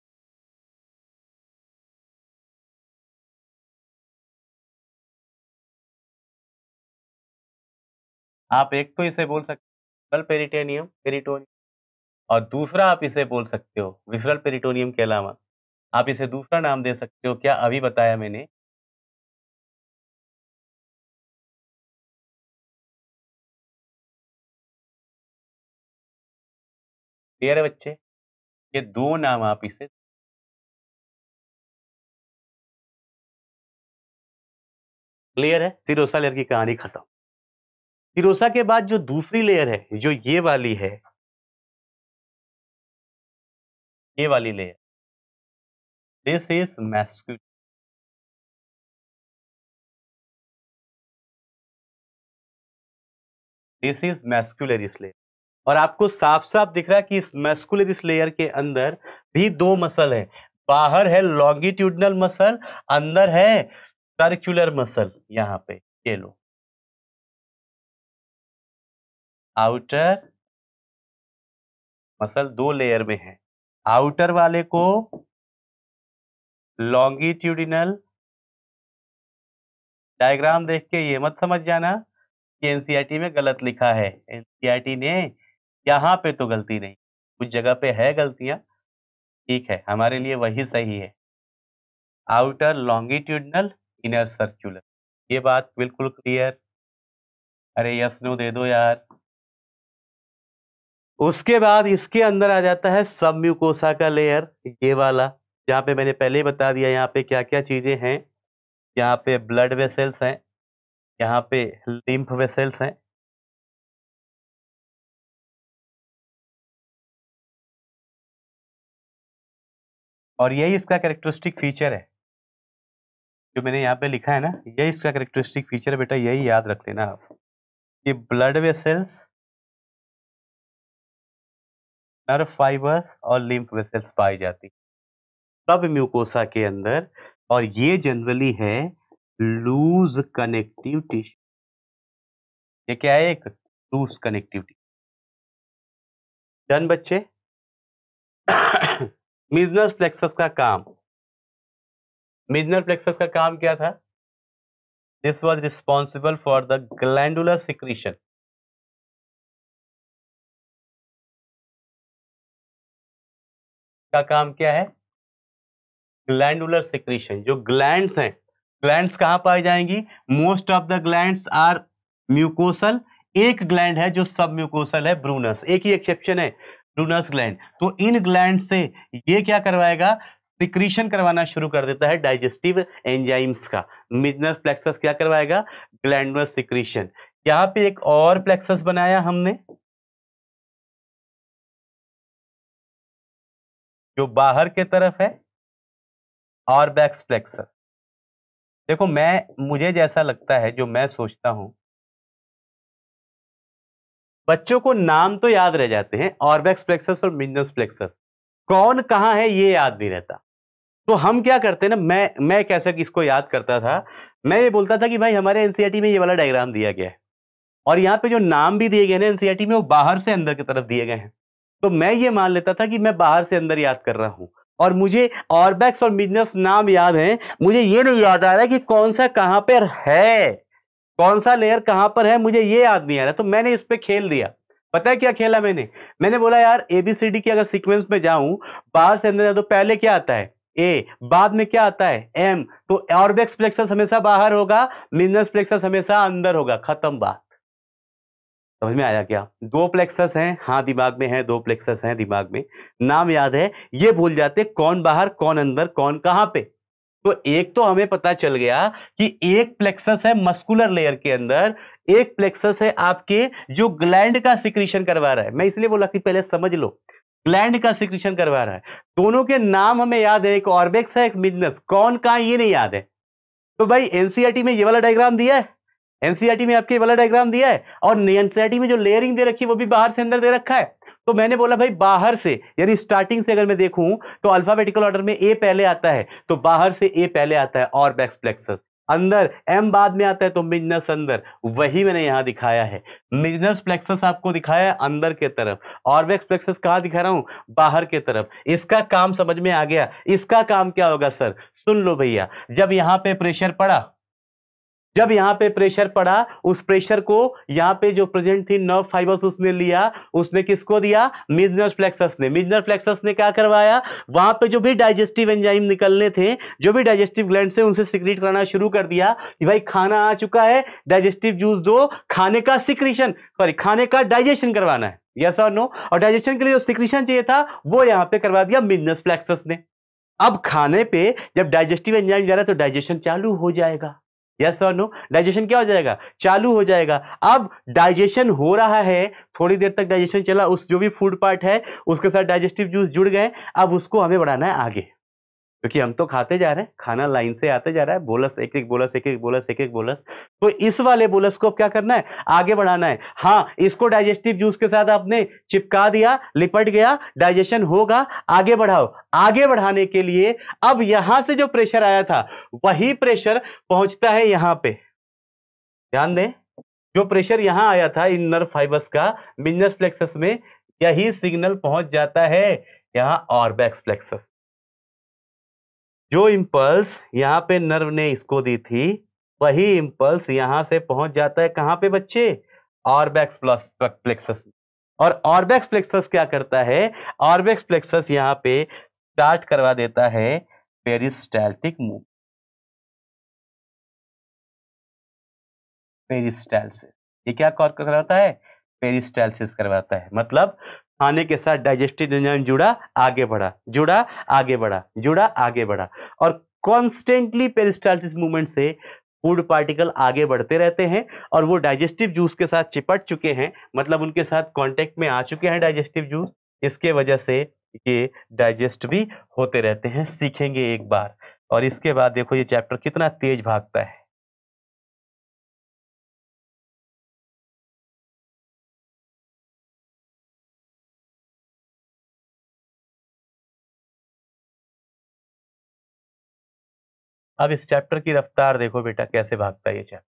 आप एक तो इसे बोल सकते हो पेरिटेनियम पेरिटोनियम और दूसरा आप इसे बोल सकते हो विसरल पेरिटोनियम के अलावा आप इसे दूसरा नाम दे सकते हो क्या अभी बताया मैंने क्लियर है बच्चे ये दो नाम आप इसे क्लियर है फिर उस की कहानी खत्म सिरोसा के बाद जो दूसरी लेयर है जो ये वाली है ये वाली layer this is muscularis this is muscularis layer और आपको साफ साफ दिख रहा है कि इस मैस्कुलरिस लेयर के अंदर भी दो मसल है बाहर है लॉन्गिट्यूडनल मसल अंदर है सर्क्यूलर मसल यहाँ पे ये लो आउटर मसल दो लेयर में है आउटर वाले को लॉन्गिट्यूडिनल डायग्राम देख के ये मत समझ जाना कि एनसीआरटी e में गलत लिखा है एनसीआरटी e ने यहां पे तो गलती नहीं कुछ जगह पे है गलतियां ठीक है हमारे लिए वही सही है आउटर लॉन्गिट्यूडनल इनर सर्कुलर ये बात बिल्कुल क्लियर अरे यस नो दे दो यार उसके बाद इसके अंदर आ जाता है सब म्यूकोसा का लेयर ये वाला जहाँ पे मैंने पहले ही बता दिया यहाँ पे क्या क्या चीज़ें हैं यहाँ पे ब्लड वेसल्स हैं यहाँ पे लिम्फ वेसल्स हैं और यही इसका कैरेक्टरिस्टिक फीचर है जो मैंने यहाँ पे लिखा है ना यही इसका कैरेक्टरिस्टिक फीचर है बेटा यही याद रख लेना आप कि ब्लड वेसल्स नर्व फाइबर्स और लिम्फ वेसल्स पाई जाती सब म्यूकोसा के अंदर और ये जनरली है लूज कनेक्टिव टिश्यू ये क्या है एक लूज कनेक्टिव टिश्यू डन बच्चे मिजनल फ्लेक्सस का काम मिजनल फ्लेक्सस का काम क्या था this was responsible for the glandular secretion का काम क्या है ग्लैंडुलर सिक्रीशन जो ग्लैंड्स हैं ग्लैंड्स कहां पाई जाएंगी most of the glands are mucosal एक ग्लैंड है जो सब म्यूकोसल है ब्रूनस एक ही एक्सेप्शन है ब्रूनस ग्लैंड तो इन ग्लैंड से ये क्या करवाएगा सिक्रीशन करवाना शुरू कर देता है डाइजेस्टिव एंजाइम्स का मिजनस प्लेक्सस क्या करवाएगा ग्लैंडुलर सिक्रीशन यहां पे एक और प्लेक्सस बनाया हमने जो बाहर के तरफ है और बैक्स फ्लेक्सर देखो मैं मुझे जैसा लगता है जो मैं सोचता हूं बच्चों को नाम तो याद रह जाते हैं ऑर्बेक्स फ्लेक्सर और मिजनस फ्लेक्सर कौन कहाँ है ये याद नहीं रहता तो हम क्या करते हैं ना मैं मैं कैसे इसको याद करता था मैं ये बोलता था कि भाई हमारे एनसीईआरटी e में ये वाला डायग्राम दिया गया है और यहाँ पे जो नाम भी दिए गए हैं एनसीईआरटी e में वो बाहर से अंदर की तरफ दिए गए हैं तो मैं ये मान लेता था कि मैं बाहर से अंदर याद कर रहा हूँ और मुझे ऑरबैक्स और मिजनस नाम याद हैं मुझे ये नहीं याद आ रहा है कि कौन सा कहाँ पर है कौन सा लेयर कहाँ पर है मुझे ये याद नहीं आ रहा तो मैंने इस पर खेल दिया पता है क्या खेला मैंने मैंने बोला यार एबीसीडी की अगर सीक्वेंस में जाऊं बाहर से अंदर तो पहले क्या आता है ए बाद में क्या आता है एम तो ऑर्बेक्स प्लेक्सस हमेशा बाहर होगा मिनस प्लेक्सस हमेशा अंदर होगा खत्म बात समझ में आया क्या दो प्लेक्सस हैं हाँ दिमाग में है दो प्लेक्सस हैं दिमाग में नाम याद है ये भूल जाते कौन बाहर कौन अंदर कौन कहाँ पे तो एक तो हमें पता चल गया कि एक प्लेक्सस है मस्कुलर लेयर के अंदर एक प्लेक्सस है आपके जो ग्लैंड का सिक्रीशन करवा रहा है मैं इसलिए बोला कि पहले समझ लो ग्लैंड का सिक्रीशन करवा रहा है दोनों के नाम हमें याद है एक ऑर्बेक्स है एक मिजनस कौन कहा ये नहीं याद है तो भाई एनसीआरटी e में ये वाला डायग्राम दिया है एनसीआरटी में आपके वाला डायग्राम दिया है और एनसीआरटी में जो लेयरिंग दे रखी है वो भी बाहर से अंदर दे रखा है तो मैंने बोला भाई बाहर से यानी स्टार्टिंग से अगर मैं देखूं तो अल्फाबेटिकल ऑर्डर में ए पहले आता है तो बाहर से ए पहले आता है और बैक्स प्लेक्सस अंदर एम बाद में आता है तो मिजनस अंदर वही मैंने यहां दिखाया है मिजनस प्लेक्सस आपको दिखाया है अंदर के तरफ ऑर्बेक्स प्लेक्सस कहां दिखा रहा हूं बाहर के तरफ इसका काम समझ में आ गया इसका काम क्या होगा सर सुन लो भैया जब यहां पे प्रेशर पड़ा जब यहाँ पे प्रेशर पड़ा उस प्रेशर को यहाँ पे जो प्रेजेंट थी नर्व फाइबर्स उसने लिया उसने किसको दिया मिजनर फ्लेक्सस ने मिजनर फ्लेक्सस ने क्या करवाया वहां पे जो भी डाइजेस्टिव एंजाइम निकलने थे जो भी डाइजेस्टिव ग्लैंड से उनसे सिक्रीट करना शुरू कर दिया कि भाई खाना आ चुका है डाइजेस्टिव जूस दो खाने का सिक्रीशन सॉरी खाने का डाइजेशन करवाना है यस और नो और डाइजेशन के लिए जो सिक्रीशन चाहिए था वो यहाँ पे करवा दिया मिजनस फ्लेक्सस ने अब खाने पे जब डाइजेस्टिव एंजाइम जा रहा है तो डाइजेशन चालू हो जाएगा यस और नो डाइजेशन क्या हो जाएगा चालू हो जाएगा अब डाइजेशन हो रहा है थोड़ी देर तक डाइजेशन चला उस जो भी फूड पार्ट है उसके साथ डाइजेस्टिव जूस जुड़ गए अब उसको हमें बढ़ाना है आगे क्योंकि हम तो खाते जा रहे हैं खाना लाइन से आते जा रहा है बोलस एक एक बोलस एक एक बोलस एक एक बोलस तो इस वाले बोलस को अब क्या करना है आगे बढ़ाना है हाँ इसको डाइजेस्टिव जूस के साथ आपने चिपका दिया लिपट गया डाइजेशन होगा आगे बढ़ाओ आगे बढ़ाने के लिए अब यहां से जो प्रेशर आया था वही प्रेशर पहुंचता है यहां पर ध्यान दें जो प्रेशर यहां आया था इन नर्व फाइबर्स का मिनस फ्लेक्सस में यही सिग्नल पहुंच जाता है यहां और बैक्स फ्लेक्सस जो इम्पल्स यहाँ पे नर्व ने इसको दी थी वही इम्पल्स यहाँ से पहुंच जाता है कहाँ पे बच्चे ऑर्बेक्स प्लस प्लेक्सस में और ऑर्बेक्स प्लेक्सस क्या करता है ऑर्बेक्स प्लेक्सस यहाँ पे स्टार्ट करवा देता है पेरिस्टैल्टिक मूव पेरिस्टैल्सिस ये क्या करवाता है पेरिस्टैल्सिस करवाता है मतलब खाने के साथ डाइजेस्टिव एंजाइम जुड़ा आगे बढ़ा जुड़ा आगे बढ़ा जुड़ा आगे बढ़ा और कॉन्स्टेंटली पेरिस्टाइटिस मूवमेंट से फूड पार्टिकल आगे बढ़ते रहते हैं और वो डाइजेस्टिव जूस के साथ चिपट चुके हैं मतलब उनके साथ कॉन्टेक्ट में आ चुके हैं डाइजेस्टिव जूस इसके वजह से ये डाइजेस्ट भी होते रहते हैं सीखेंगे एक बार और इसके बाद देखो ये चैप्टर कितना तेज भागता है अब इस चैप्टर की रफ्तार देखो बेटा कैसे भागता है ये चैप्टर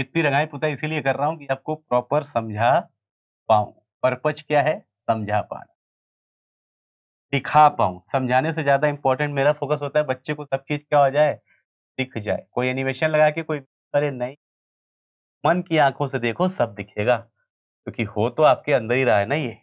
इतनी रंगाई पुता इसीलिए कर रहा हूं कि आपको प्रॉपर समझा पाऊं परपज क्या है समझा पाना दिखा पाऊं समझाने से ज्यादा इंपॉर्टेंट मेरा फोकस होता है बच्चे को सब चीज क्या हो जाए दिख जाए कोई एनिमेशन लगा के कोई अरे नहीं मन की आंखों से देखो सब दिखेगा क्योंकि हो तो आपके अंदर ही रहा है ना ये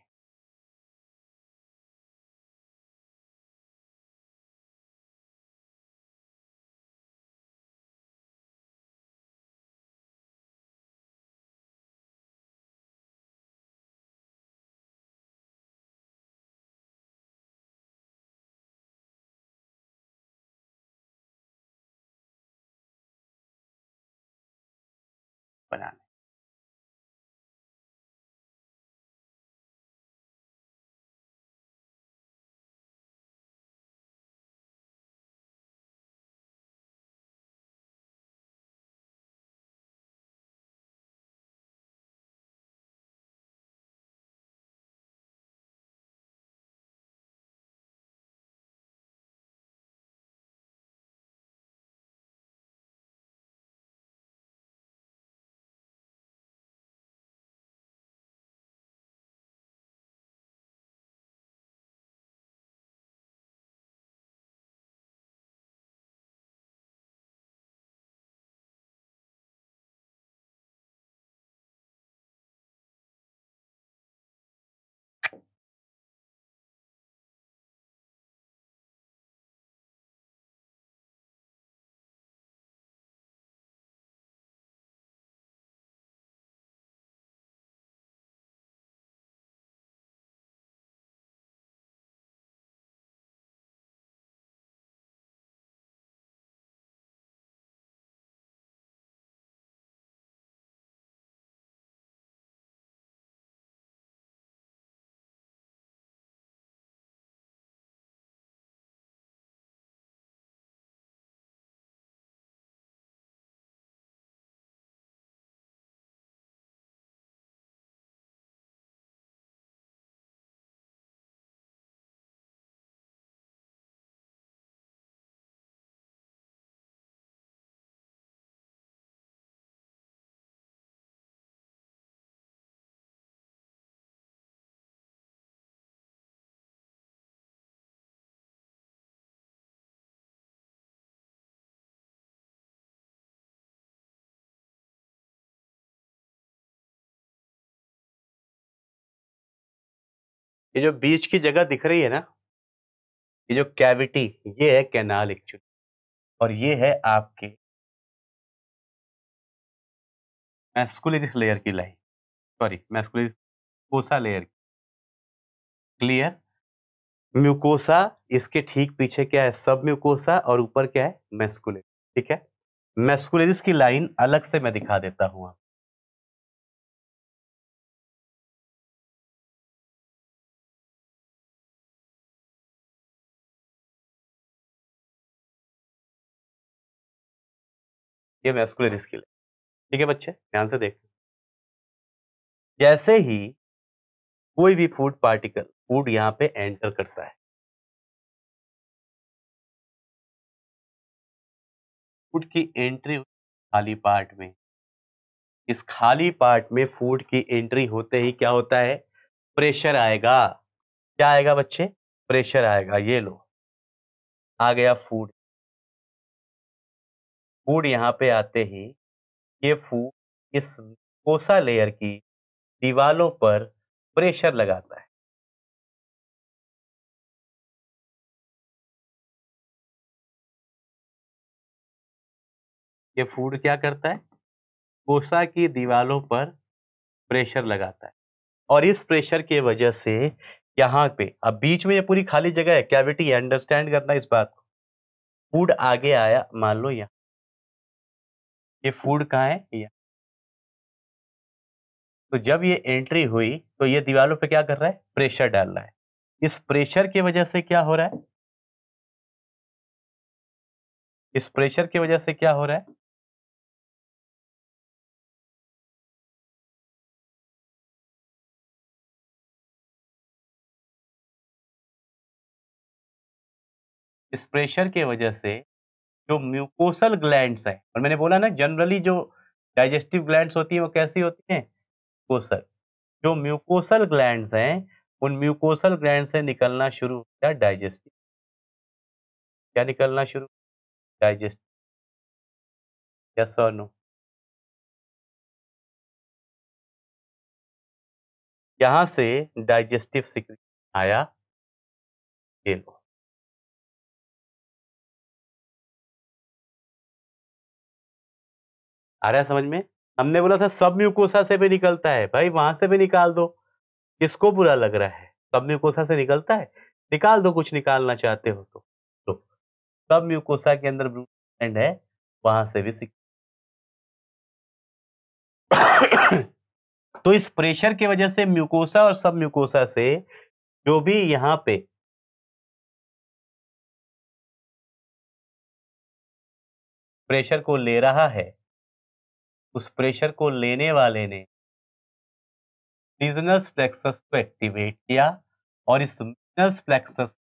ये जो बीच की जगह दिख रही है ना ये जो कैविटी ये है कैनाल एक्चुअली और ये है आपके मैस्कुलिस लेयर की line sorry muscularis mucosa layer की क्लियर म्यूकोसा इसके ठीक पीछे क्या है सब म्यूकोसा और ऊपर क्या है मैस्कुलिस ठीक है मैस्कुलरिस की लाइन अलग से मैं दिखा देता हूं आप ये मैस्कुलर स्किल है ठीक है बच्चे ध्यान से देखें जैसे ही कोई भी फूड पार्टिकल फूड यहाँ पे एंटर करता है फूड की एंट्री खाली पार्ट में इस खाली पार्ट में फूड की एंट्री होते ही क्या होता है प्रेशर आएगा क्या आएगा बच्चे प्रेशर आएगा ये लो आ गया फूड फूड यहाँ पे आते ही ये फूड इस कोसा लेयर की दीवालों पर प्रेशर लगाता है ये फूड क्या करता है कोसा की दीवालों पर प्रेशर लगाता है और इस प्रेशर के वजह से यहाँ पे अब बीच में ये पूरी खाली जगह है कैविटी है अंडरस्टैंड करना इस बात को फूड आगे आया मान लो यहाँ ये फूड कहाँ है ये तो जब ये एंट्री हुई तो ये दीवारों पे क्या कर रहा है प्रेशर डाल रहा है इस प्रेशर की वजह से क्या हो रहा है इस प्रेशर की वजह से क्या हो रहा है इस प्रेशर की वजह से जो म्यूकोसल ग्लैंड हैं और मैंने बोला ना जनरली जो डाइजेस्टिव ग्लैंड होती है वो कैसी होती है म्यूकोसल जो म्यूकोसल ग्लैंड हैं उन म्यूकोसल ग्लैंड से निकलना शुरू होता है डाइजेस्टिव क्या निकलना शुरू डाइजेस्टिव यस और नो यहां से डाइजेस्टिव सिक्रीशन आया ये लो आ रहा है समझ में हमने बोला था सब म्यूकोसा से भी निकलता है भाई वहां से भी निकाल दो किसको बुरा लग रहा है सब म्यूकोसा से निकलता है निकाल दो कुछ निकालना चाहते हो तो, तो सब म्यूकोसा के अंदर एंड है वहां से भी तो इस प्रेशर की वजह से म्यूकोसा और सब म्यूकोसा से जो भी यहां पे प्रेशर को ले रहा है उस प्रेशर को लेने वाले ने बिजनेस फ्लेक्सस को एक्टिवेट किया और इस बिजनेस फ्लेक्सस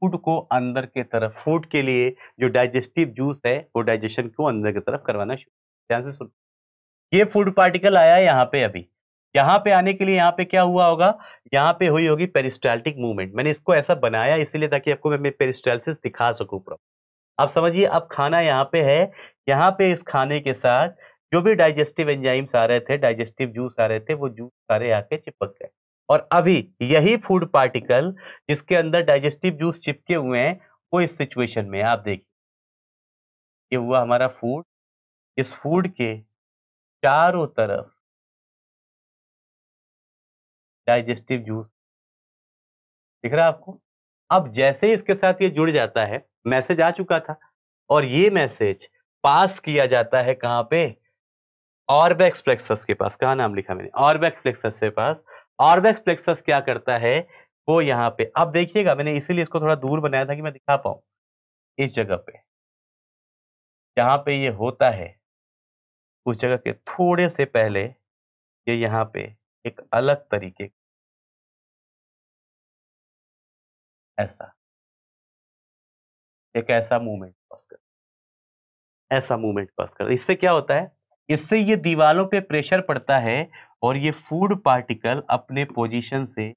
फूड को अंदर के तरफ फूड के लिए जो डाइजेस्टिव जूस है वो डाइजेशन को अंदर की तरफ करवाना शुरू ध्यान से सुन ये फूड पार्टिकल आया यहाँ पे अभी यहाँ पे आने के लिए यहाँ पे क्या हुआ होगा यहाँ पे हुई होगी पेरिस्टाल्टिक मूवमेंट मैंने इसको ऐसा बनाया इसलिए ताकि आपको मैं पेरिस्टालसिस दिखा सकूँ प्रॉपर आप समझिए अब खाना यहाँ पे है यहाँ पे इस खाने के साथ जो भी डाइजेस्टिव एंजाइम्स आ रहे थे डाइजेस्टिव जूस आ रहे थे वो जूस सारे आके चिपक गए और अभी यही फूड पार्टिकल जिसके अंदर डाइजेस्टिव जूस चिपके हुए हैं वो इस सिचुएशन में आप देखिए ये हुआ हमारा फूड इस फूड के चारों तरफ डाइजेस्टिव जूस दिख रहा है आपको अब जैसे ही इसके साथ ये जुड़ जाता है मैसेज आ चुका था और ये मैसेज पास किया जाता है कहां पे ऑर्बेक्स प्लेक्सस के पास कहा नाम लिखा मैंने ऑर्बेक्स प्लेक्सस के पास ऑर्बेक्स प्लेक्सस क्या करता है वो यहाँ पे अब देखिएगा मैंने इसीलिए इसको थोड़ा दूर बनाया था कि मैं दिखा पाऊँ इस जगह पे जहाँ पे ये होता है उस जगह के थोड़े से पहले ये यहाँ पे एक अलग तरीके ऐसा एक ऐसा मूवमेंट पास कर ऐसा मूवमेंट पास कर इससे क्या होता है इससे ये दीवालों पे प्रेशर पड़ता है और ये फूड पार्टिकल अपने पोजीशन से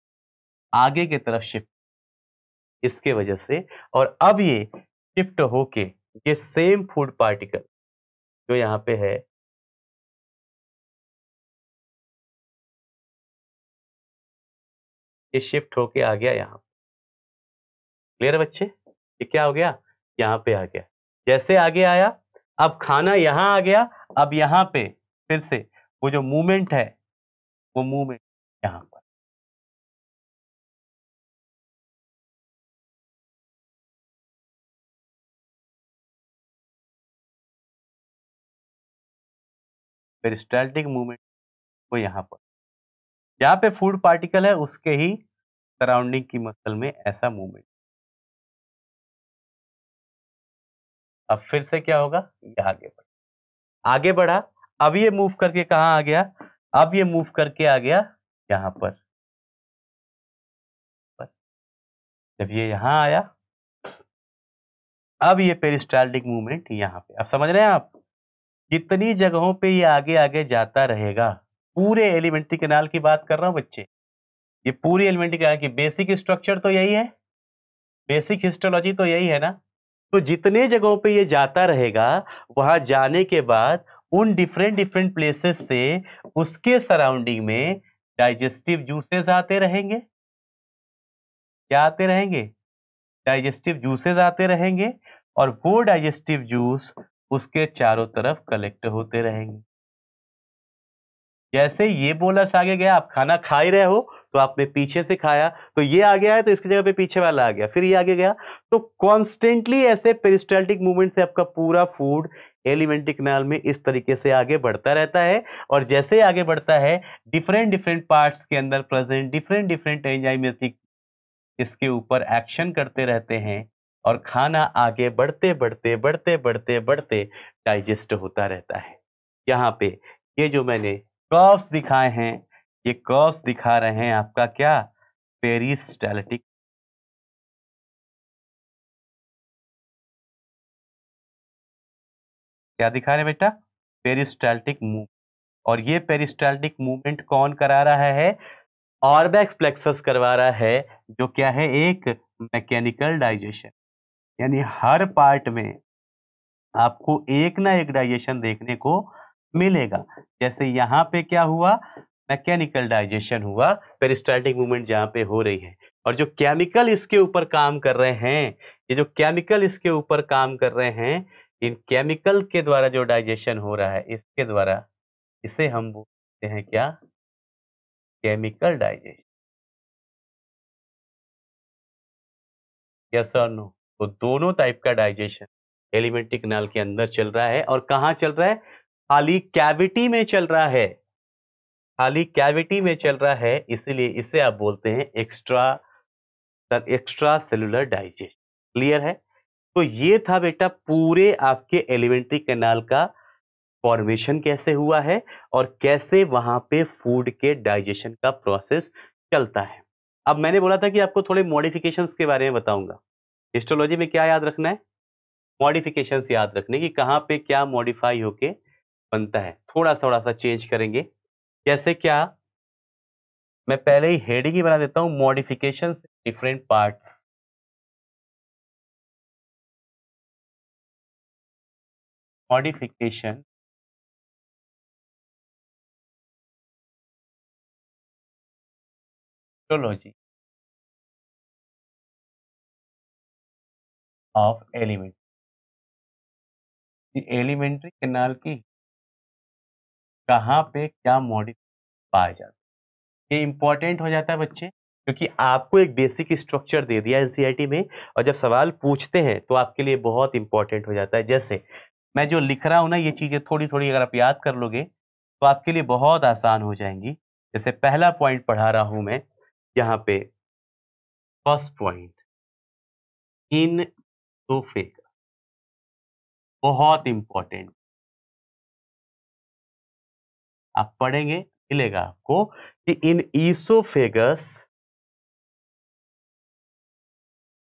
आगे की तरफ शिफ्ट इसके वजह से और अब ये शिफ्ट होके ये सेम फूड पार्टिकल जो यहाँ पे है ये शिफ्ट होके आ गया यहाँ क्लियर बच्चे ये क्या हो गया यहाँ पे आ गया जैसे आगे आया अब खाना यहाँ आ गया अब यहां पे फिर से वो जो मूवमेंट है वो मूवमेंट यहां पर पेरिस्टैल्टिक मूवमेंट वो यहां पर यहां पे फूड पार्टिकल है उसके ही सराउंडिंग की मसल में ऐसा मूवमेंट अब फिर से क्या होगा ये आगे बढ़ आगे बढ़ा अब ये मूव करके कहा आ गया अब ये मूव करके आ गया यहां पर जब ये यहां आया अब ये पेरिस्टाइल्टिक मूवमेंट यहां पे अब समझ रहे हैं आप जितनी जगहों पे ये आगे आगे जाता रहेगा पूरे एलिमेंट्री कैनाल की बात कर रहा हूं बच्चे ये पूरी एलिमेंट्री कैनाल की बेसिक स्ट्रक्चर तो यही है बेसिक हिस्टोलॉजी तो यही है ना तो जितने जगहों पे ये जाता रहेगा वहां जाने के बाद उन डिफरेंट डिफरेंट प्लेसेस से उसके सराउंडिंग में डाइजेस्टिव जूसेस आते रहेंगे क्या आते रहेंगे डाइजेस्टिव जूसेस आते रहेंगे और वो डाइजेस्टिव जूस उसके चारों तरफ कलेक्ट होते रहेंगे जैसे ये बोलस आगे गया आप खाना खा ही रहे हो तो आपने पीछे से खाया तो ये आ गया है तो इसकी जगह पे पीछे वाला आ गया फिर ये आगे गया तो कॉन्स्टेंटली ऐसे पेरिस्टाल्टिक मूवमेंट से आपका पूरा फूड एलिमेंटिक नाल में इस तरीके से आगे बढ़ता रहता है और जैसे आगे बढ़ता है डिफरेंट डिफरेंट पार्ट्स के अंदर प्रेजेंट डिफरेंट डिफरेंट एंजाइमेटिक इसके ऊपर एक्शन करते रहते हैं और खाना आगे बढ़ते बढ़ते बढ़ते बढ़ते बढ़ते डाइजेस्ट होता रहता है यहाँ पे ये जो मैंने कर्व्स दिखाए हैं ये कर्व्स दिखा रहे हैं आपका क्या पेरिस्टैलिटिक क्या दिखा रहे बेटा पेरिस्टैल्टिक मूव और ये पेरिस्टैल्टिक मूवमेंट कौन करा रहा है ऑर्बेक्स प्लेक्सस करवा रहा है जो क्या है एक मैकेनिकल डाइजेशन यानी हर पार्ट में आपको एक ना एक डाइजेशन देखने को मिलेगा जैसे यहाँ पे क्या हुआ मैकेनिकल डाइजेशन हुआ पेरिस्टाइटिक मूवमेंट जहाँ पे हो रही है और जो केमिकल इसके ऊपर काम कर रहे हैं ये जो केमिकल इसके ऊपर काम कर रहे हैं इन केमिकल के द्वारा जो डाइजेशन हो रहा है इसके द्वारा इसे हम बोलते हैं क्या केमिकल डाइजेशन यस और नो तो दोनों टाइप का डाइजेशन एलिमेंटिक नाल के अंदर चल रहा है और कहाँ चल रहा है खाली कैविटी में चल रहा है खाली कैविटी में चल रहा है इसीलिए इसे आप बोलते हैं extra extra cellular digest clear है तो ये था बेटा पूरे आपके एलिमेंट्री कैनाल का फॉर्मेशन कैसे हुआ है और कैसे वहां पे फूड के डाइजेशन का प्रोसेस चलता है अब मैंने बोला था कि आपको थोड़े मॉडिफिकेशंस के बारे में बताऊंगा हिस्टोलॉजी में क्या याद रखना है मॉडिफिकेशंस याद रखने की कहाँ पे क्या मॉडिफाई होके बनता है थोड़ा सा थोड़ा सा चेंज करेंगे जैसे क्या मैं पहले ही हेडिंग ही बना देता हूं मॉडिफिकेशन डिफरेंट पार्ट्स मॉडिफिकेशन टोलॉजी ऑफ एलिमेंट एलिमेंट्री कैनाल की कहाँ पे क्या मॉडल पाया जाता है ये इंपॉर्टेंट हो जाता है बच्चे क्योंकि आपको एक बेसिक स्ट्रक्चर दे दिया एन में और जब सवाल पूछते हैं तो आपके लिए बहुत इंपॉर्टेंट हो जाता है जैसे मैं जो लिख रहा हूँ ना ये चीज़ें थोड़ी थोड़ी अगर आप याद कर लोगे तो आपके लिए बहुत आसान हो जाएंगी जैसे पहला पॉइंट पढ़ा रहा हूँ मैं यहाँ पे फर्स्ट पॉइंट इन सोफे का बहुत इंपॉर्टेंट आप पढ़ेंगे मिलेगा आपको कि in oesophagus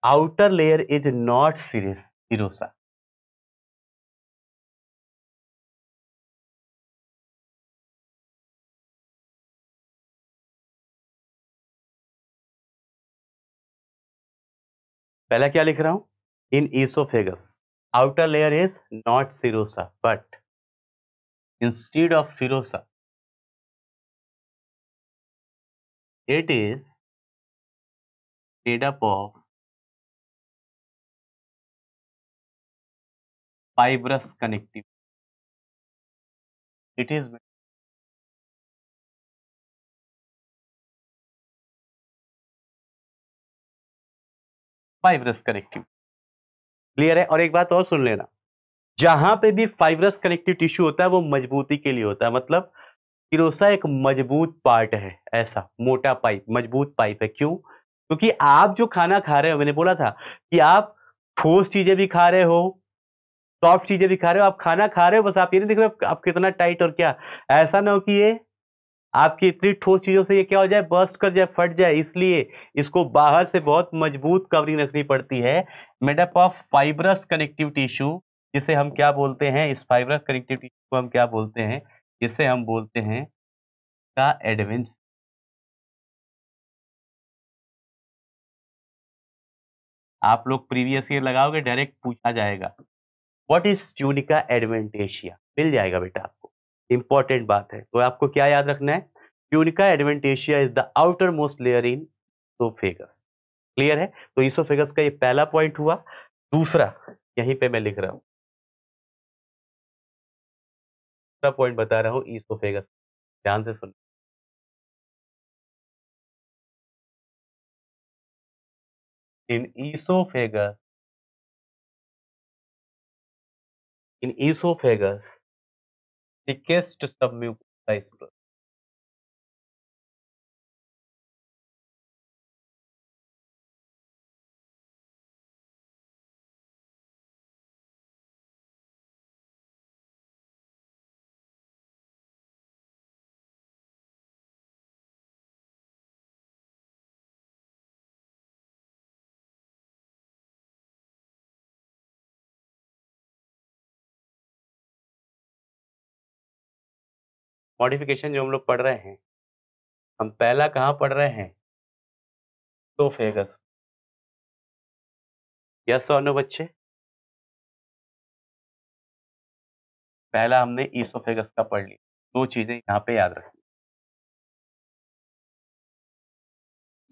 outer layer is not serious serosa पहला क्या लिख रहा हूं in oesophagus outer layer is not serosa but instead of Firosa. It is made up of fibrous connective It is fibrous connective clear है और एक बात और सुन लेना जहां पे भी फाइबरस कनेक्टिव टिश्यू होता है वो मजबूती के लिए होता है मतलब किरोसा एक मजबूत पार्ट है ऐसा मोटा पाइप मजबूत पाइप है क्यों क्योंकि आप जो खाना खा रहे हो मैंने बोला था कि आप ठोस चीजें भी खा रहे हो सॉफ्ट चीजें भी खा रहे हो आप खाना खा रहे हो बस आप ये नहीं देख रहे हो आप कितना टाइट और क्या ऐसा ना हो कि ये आपकी इतनी ठोस चीजों से ये क्या हो जाए बस्ट कर जाए फट जाए इसलिए इसको बाहर से बहुत मजबूत कवरिंग रखनी पड़ती है made up of fibrous connective tissue जिसे हम क्या बोलते हैं इस फाइबर कनेक्टिविटी को हम क्या बोलते हैं जिसे हम बोलते हैं का एडवेंस आप लोग प्रीवियस ईयर लगाओगे डायरेक्ट पूछा जाएगा व्हाट इज ट्यूनिका एडवेंटेशिया मिल जाएगा बेटा आपको इंपॉर्टेंट बात है तो आपको क्या याद रखना है tunica adventitia is the outermost layer in oesophagus clear है तो इसोफेगस का ये पहला पॉइंट हुआ दूसरा यहीं पे मैं लिख रहा हूं दूसरा पॉइंट बता रहा हूँ ईसोफेगस ध्यान से सुन in oesophagus in oesophagus thickest submucosa growth modification जो हम लोग पढ़ रहे हैं हम पहला कहाँ पढ़ रहे हैं तो फेगस यस और नो बच्चे पहला हमने ईसोफेगस का पढ़ लिया दो चीजें यहाँ पे याद रखनी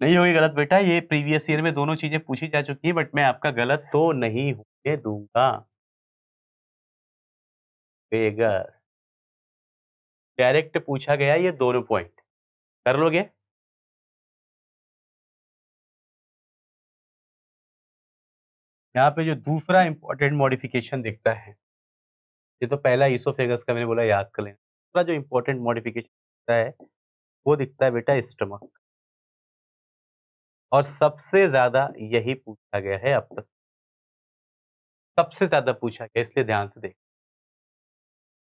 नहीं होगी गलत बेटा ये प्रीवियस ईयर में दोनों चीजें पूछी जा चुकी है बट मैं आपका गलत तो नहीं होने दूंगा फेगस डायरेक्ट पूछा गया ये दोनों पॉइंट कर लोगे यहाँ पे जो दूसरा इंपॉर्टेंट मॉडिफिकेशन दिखता है ये तो पहला ईसोफेगस का मैंने बोला याद कर लेना दूसरा जो इंपॉर्टेंट मॉडिफिकेशन दिखता है वो दिखता है बेटा स्टमक और सबसे ज्यादा यही पूछा गया है अब तक सबसे ज्यादा पूछा गया इसलिए ध्यान से देख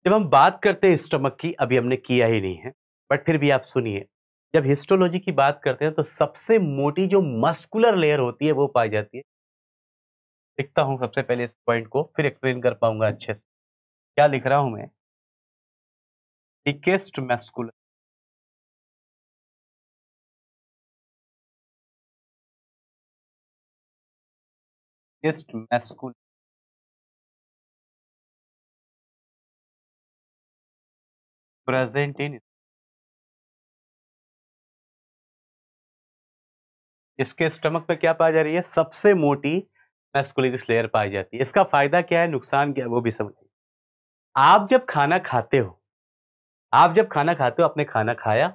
जब हम बात करते हैं स्टमक की अभी हमने किया ही नहीं है बट फिर भी आप सुनिए जब हिस्टोलॉजी की बात करते हैं तो सबसे मोटी जो मस्कुलर लेयर होती है वो पाई जाती है लिखता हूं सबसे पहले इस पॉइंट को फिर एक्सप्लेन कर पाऊंगा अच्छे से क्या लिख रहा हूं मैं thickest muscular thickest muscular present in इसके स्टमक पे क्या पाई जा रही है सबसे मोटी मैस्कुलिनिस लेयर पाई जाती है इसका फायदा क्या है नुकसान क्या है वो भी समझिए आप जब खाना खाते हो आप जब खाना खाते हो आपने खाना खाया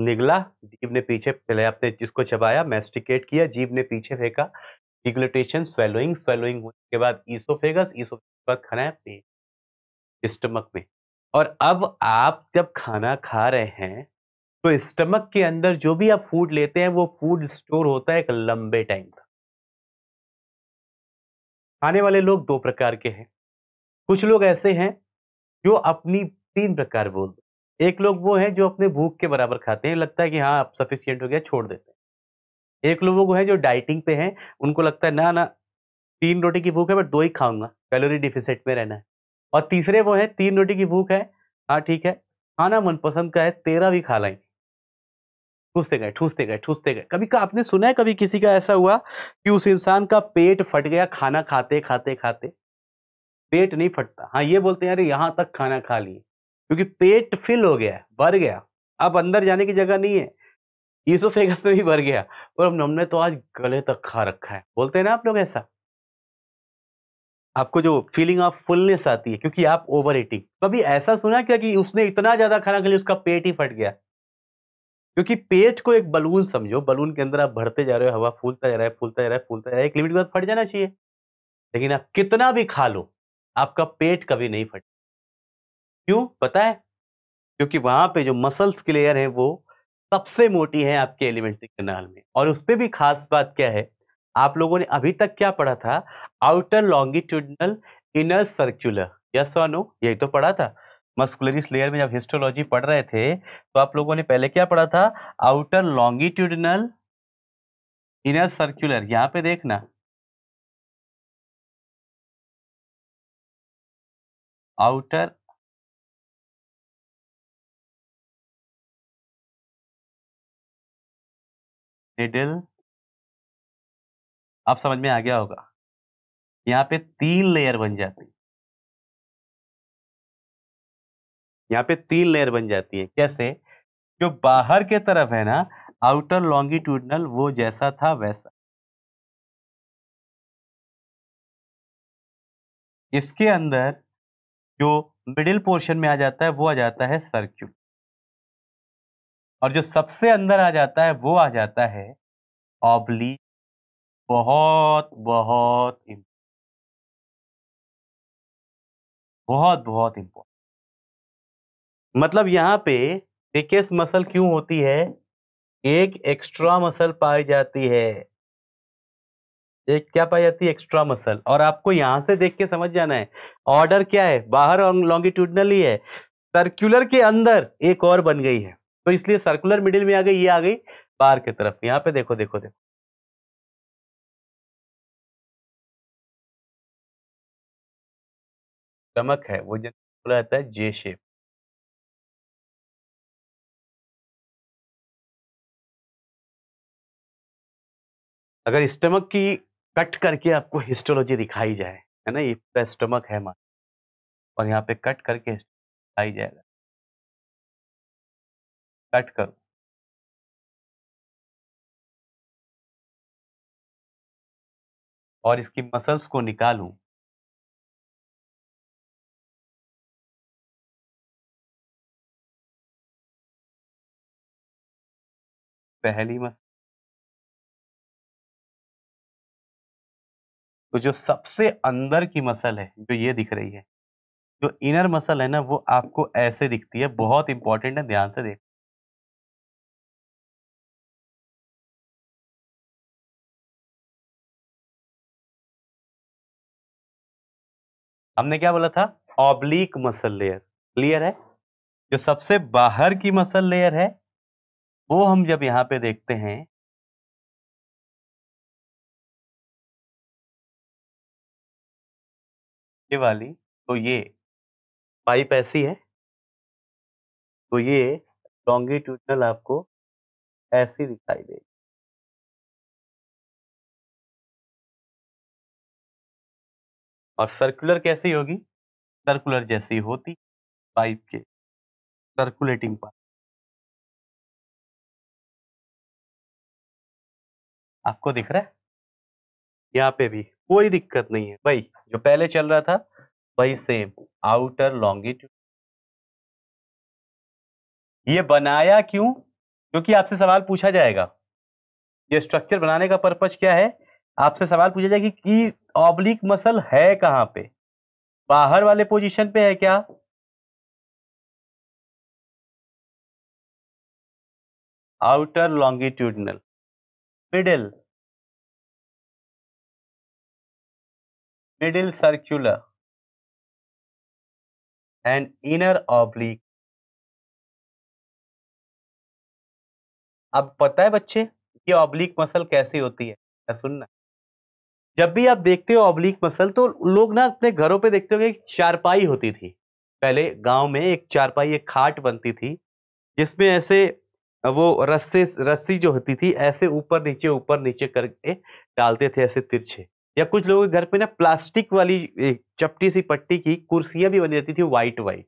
निगला जीव ने पीछे पहले आपने जिसको चबाया मैस्टिकेट किया जीव ने पीछे फेंका डिग्लोटेशन स्वेलोइंग स्वेलोइंग होने के बाद ईसोफेगस ईसोफेगस के बाद खाना है पेट स्टमक में और अब आप जब खाना खा रहे हैं तो स्टमक के अंदर जो भी आप फूड लेते हैं वो फूड स्टोर होता है एक लंबे टाइम तक खाने वाले लोग दो प्रकार के हैं कुछ लोग ऐसे हैं जो अपनी तीन प्रकार बोल दो एक लोग वो हैं जो अपने भूख के बराबर खाते हैं लगता है कि हाँ अब सफिशियंट हो गया छोड़ देते हैं एक लोग वो है जो डाइटिंग पे हैं उनको लगता है ना ना तीन रोटी की भूख है बट दो ही खाऊंगा कैलोरी डिफिसिट में रहना है और तीसरे वो है तीन रोटी की भूख है हाँ ठीक है खाना मनपसंद का है तेरा भी खा लाएंगे ठूसते गए ठूसते गए ठूसते गए कभी का आपने सुना है कभी किसी का ऐसा हुआ कि उस इंसान का पेट फट गया खाना खाते खाते खाते पेट नहीं फटता हाँ ये बोलते हैं अरे यहाँ तक खाना खा लिए क्योंकि पेट फिल हो गया भर गया अब अंदर जाने की जगह नहीं है ईसोफेगस तो में भी भर गया और हमने तो आज गले तक खा रखा है बोलते हैं ना आप लोग ऐसा आपको जो फीलिंग ऑफ फुलनेस आती है क्योंकि आप ओवर ईटिंग कभी ऐसा सुना क्या कि उसने इतना ज्यादा खाना खा लिया उसका पेट ही फट गया क्योंकि पेट को एक बलून समझो बलून के अंदर आप भरते जा रहे हो हवा फूलता जा रहा है फूलता जा रहा है फूलता जा रहा है एक लिमिट के बाद फट जाना चाहिए लेकिन आप कितना भी खा लो आपका पेट कभी नहीं फट क्यों पता है क्योंकि वहां पे जो मसल्स क्लियर है वो सबसे मोटी है आपके एलिमेंट्री कनाल में और उस पर भी खास बात क्या है आप लोगों ने अभी तक क्या पढ़ा था outer longitudinal inner circular yes no यही तो पढ़ा था मस्कुलरिस लेयर में जब हिस्टोलॉजी पढ़ रहे थे तो आप लोगों ने पहले क्या पढ़ा था आउटर लॉन्गिट्यूडनल इनर सर्क्यूलर यहां पे देखना आउटर मिडिल अब समझ में आ गया होगा यहां पे तीन लेयर बन जाती है यहां पे तीन लेयर बन जाती है कैसे जो बाहर के तरफ है ना आउटर लॉन्गिट्यूडनल वो जैसा था वैसा इसके अंदर जो मिडिल पोर्शन में आ जाता है वो आ जाता है सर्क्यूल और जो सबसे अंदर आ जाता है वो आ जाता है ऑब्लिक बहुत बहुत बहुत बहुत इम्पोर्टेंट मतलब यहाँ पे पेकेस मसल क्यों होती है एक एक्स्ट्रा मसल पाई जाती है एक क्या पाई जाती है एक्स्ट्रा मसल और आपको यहां से देख के समझ जाना है ऑर्डर क्या है बाहर लॉन्गिट्यूडनली है सर्कुलर के अंदर एक और बन गई है तो इसलिए सर्कुलर मिडिल में आ गई ये आ गई बाहर की तरफ यहाँ पे देखो देखो देखो स्टमक है वो जनरली बोला जाता है जे शेप अगर स्टमक की कट करके आपको हिस्टोलॉजी दिखाई जाए है ना ये पूरा स्टमक है मान और यहाँ पे कट करके दिखाई जाएगा कट करो और इसकी मसल्स को निकालूं पहली मस्त तो जो सबसे अंदर की मसल है जो ये दिख रही है जो इनर मसल है ना वो आपको ऐसे दिखती है बहुत इंपॉर्टेंट है ध्यान से देख हमने क्या बोला था ऑब्लिक मसल लेयर क्लियर है जो सबसे बाहर की मसल लेयर है वो हम जब यहां पे देखते हैं ये वाली तो ये पाइप ऐसी है तो ये लॉन्गिट्यूडनल आपको ऐसी दिखाई देगी और सर्कुलर कैसी होगी सर्कुलर जैसी होती पाइप के सर्कुलेटिंग पाइप आपको दिख रहा है यहाँ पे भी कोई दिक्कत नहीं है भाई जो पहले चल रहा था वही सेम आउटर लॉन्गिट्यूड ये बनाया क्यों क्योंकि आपसे सवाल पूछा जाएगा ये स्ट्रक्चर बनाने का पर्पज क्या है आपसे सवाल पूछा जाएगा कि ऑब्लिक मसल है कहां पे बाहर वाले पोजीशन पे है क्या outer longitudinal middle middle circular and inner oblique अब पता है बच्चे ये ऑब्लिक मसल कैसी होती है सुनना जब भी आप देखते हो ऑब्लिक मसल तो लोग ना अपने घरों पे देखते हो कि चारपाई होती थी पहले गांव में एक चारपाई एक खाट बनती थी जिसमें ऐसे वो रस्से रस्सी जो होती थी ऐसे ऊपर नीचे ऊपर नीचे करके डालते थे ऐसे तिरछे या कुछ लोगों के घर पे ना प्लास्टिक वाली चपटी सी पट्टी की कुर्सियां भी बनी रहती थी वाइट वाइट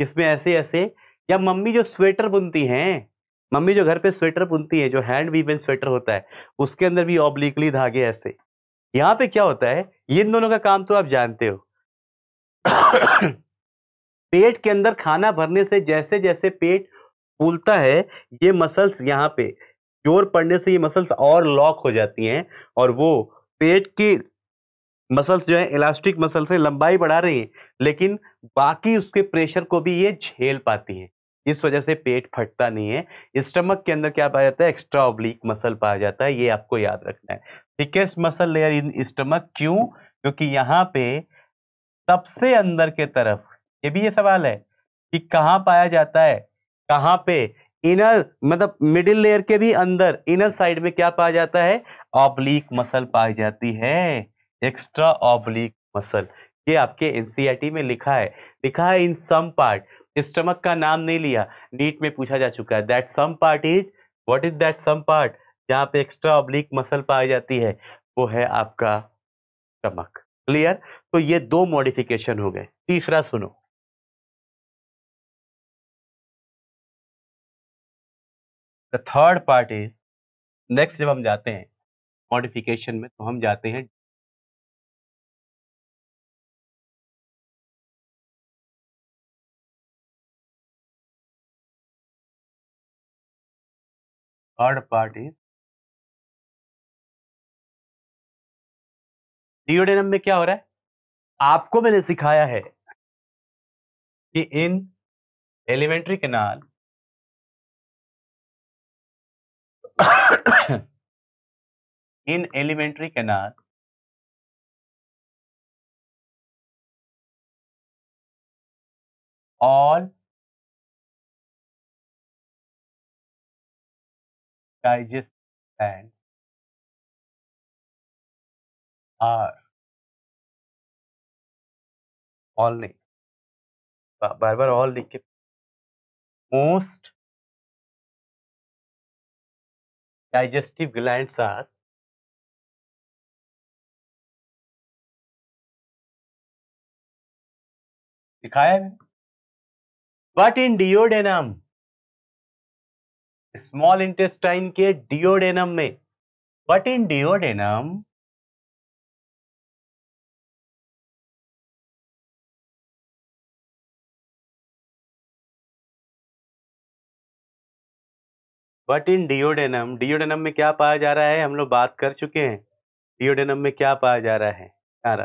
जिसमें ऐसे ऐसे या मम्मी जो स्वेटर बुनती हैं मम्मी जो घर पे स्वेटर बुनती है जो हैंड वीवन स्वेटर होता है उसके अंदर भी ऑब्लिकली धागे ऐसे यहाँ पे क्या होता है ये इन दोनों का काम तो आप जानते हो पेट के अंदर खाना भरने से जैसे जैसे पेट फूलता है ये मसल्स यहाँ पे जोर पड़ने से ये मसल्स और लॉक हो जाती हैं और वो पेट की मसल्स जो है इलास्टिक मसल्स है लंबाई बढ़ा रही हैं लेकिन बाकी उसके प्रेशर को भी ये झेल पाती हैं इस वजह से पेट फटता नहीं है स्टमक के अंदर क्या पाया जाता है एक्स्ट्रा ओब्लिक मसल पाया जाता है ये आपको याद रखना है thickest muscle layer in stomach क्यों क्योंकि यहाँ पे सबसे अंदर के तरफ ये भी ये सवाल है कि कहाँ पाया जाता है कहाँ पे इनर मतलब मिडिल लेयर के भी अंदर इनर साइड में क्या पाया जाता है ऑब्लिक मसल पाई जाती है एक्स्ट्रा ऑब्लिक मसल ये आपके एनसीईआरटी e में लिखा है लिखा है इन सम पार्ट स्टमक का नाम नहीं लिया नीट में पूछा जा चुका है that some part is what is that some part जहाँ पे एक्स्ट्रा ऑब्लिक मसल पाई जाती है वो है आपका स्टमक क्लियर तो ये दो मॉडिफिकेशन हो गए तीसरा सुनो the third part is next जब हम जाते हैं मॉडिफिकेशन में तो हम जाते हैं थर्ड पार्ट इज डिओडेनम में क्या हो रहा है आपको मैंने सिखाया है कि in alimentary canal in alimentary canal all digest and are all नहीं बार बार ऑल लिख के मोस्ट डाइजेस्टिव ग्लैंड are दिखाया but in duodenum small intestine के डिओडेनम में but in duodenum but in duodenum duodenum में क्या पाया जा रहा है हम लोग बात कर चुके हैं डिओडेनम में क्या पाया जा रहा है सारा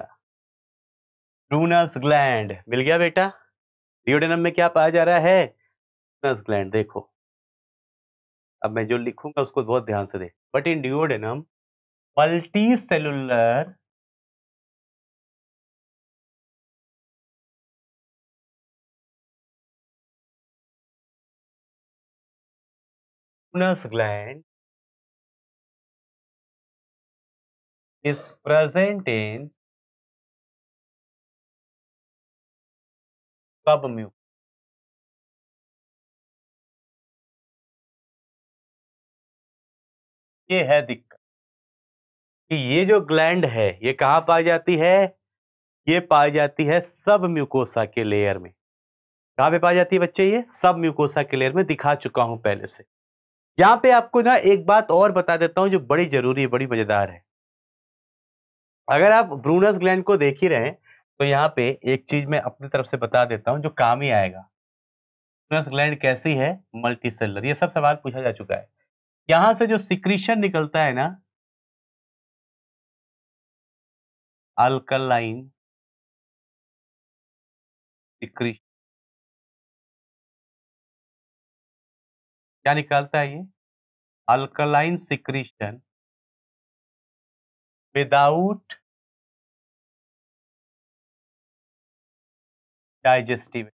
रूनस ग्लैंड मिल गया बेटा डिओडेनम में क्या पाया जा रहा है रूनस ग्लैंड देखो अब मैं जो लिखूंगा उसको बहुत ध्यान से देख but in duodenum multi cellular Pruner's gland is present in submucous ये है दिक्कत कि ये जो ग्लैंड है ये कहां पाई जाती है ये पाई जाती है सब म्यूकोसा के लेयर में कहां पे पाई जाती है बच्चे ये सब म्यूकोसा के लेयर में दिखा चुका हूं पहले से यहां पे आपको ना एक बात और बता देता हूं जो बड़ी जरूरी है बड़ी मजेदार है अगर आप ब्रूनस ग्लैंड को देख ही रहे तो यहाँ पे एक चीज मैं अपनी तरफ से बता देता हूँ जो काम ही आएगा ब्रूनस ग्लैंड कैसी है मल्टी सेलर यह सब सवाल पूछा जा चुका है यहां से जो सिक्रीशन निकलता है ना अल्कलाइन सिक्रीशन क्या निकालता है ये अल्कलाइन सिक्रीशन विदाउट डाइजेस्टिव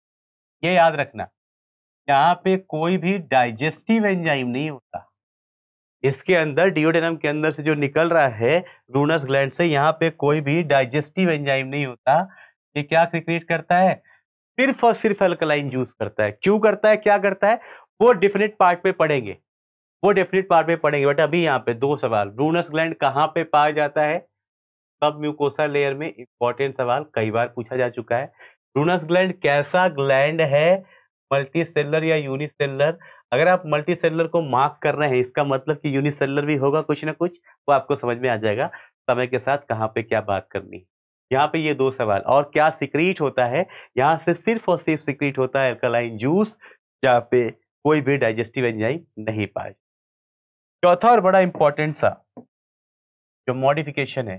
ये याद रखना यहां पे कोई भी डाइजेस्टिव एंजाइम नहीं होता इसके अंदर डिओडेनम के अंदर से जो निकल रहा है रूनस ग्लैंड से यहाँ पे कोई भी डाइजेस्टिव एंजाइम नहीं होता ये क्या क्रिकेट करता है सिर्फ और सिर्फ अल्कलाइन जूस करता है क्यों करता है क्या करता है वो डेफिनेट पार्ट पे पढ़ेंगे वो डेफिनेट पार्ट पे पढ़ेंगे बट अभी यहाँ पे दो सवाल ब्रूनस ग्लैंड कहाँ पे पाया जाता है सब म्यूकोसा लेयर में इंपॉर्टेंट सवाल कई बार पूछा जा चुका है ब्रूनस ग्लैंड कैसा ग्लैंड है मल्टी सेलर या यूनिसेलर अगर आप मल्टी सेलर को मार्क कर रहे हैं इसका मतलब कि यूनिसेलर भी होगा कुछ ना कुछ वो आपको समझ में आ जाएगा समय के साथ कहाँ पे क्या बात करनी यहाँ पे ये दो सवाल और क्या सिक्रीट होता है यहाँ से सिर्फ और सिर्फ सिक्रीट होता है अल्कलाइन जूस या पे कोई भी डाइजेस्टिव एंजाइम नहीं पाए चौथा और बड़ा इंपॉर्टेंट सा जो मॉडिफिकेशन है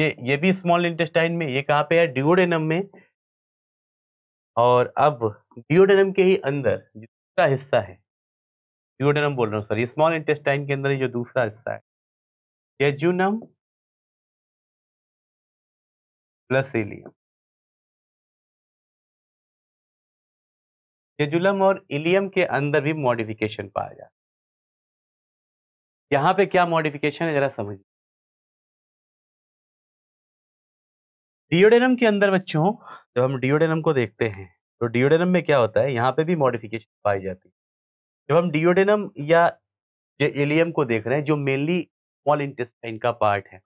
ये ये भी स्मॉल इंटेस्टाइन में ये कहाँ पे है डिओडेनम में और अब डिओडेनम के ही अंदर दूसरा हिस्सा है डिओडेनम बोल रहा हूँ ये स्मॉल इंटेस्टाइन के अंदर जो दूसरा हिस्सा है यजूनम प्लस एलियम जेजुलम और इलियम के अंदर भी मॉडिफिकेशन पाया जाता है यहाँ पे क्या मॉडिफिकेशन है जरा समझिए डिओडेनम के अंदर बच्चों जब हम डिओडेनम को देखते हैं तो डिओडेनम में क्या होता है यहाँ पे भी मॉडिफिकेशन पाई जाती है जब हम डिओडेनम या एलियम को देख रहे हैं जो मेनली स्मॉल इंटेस्टाइन का पार्ट है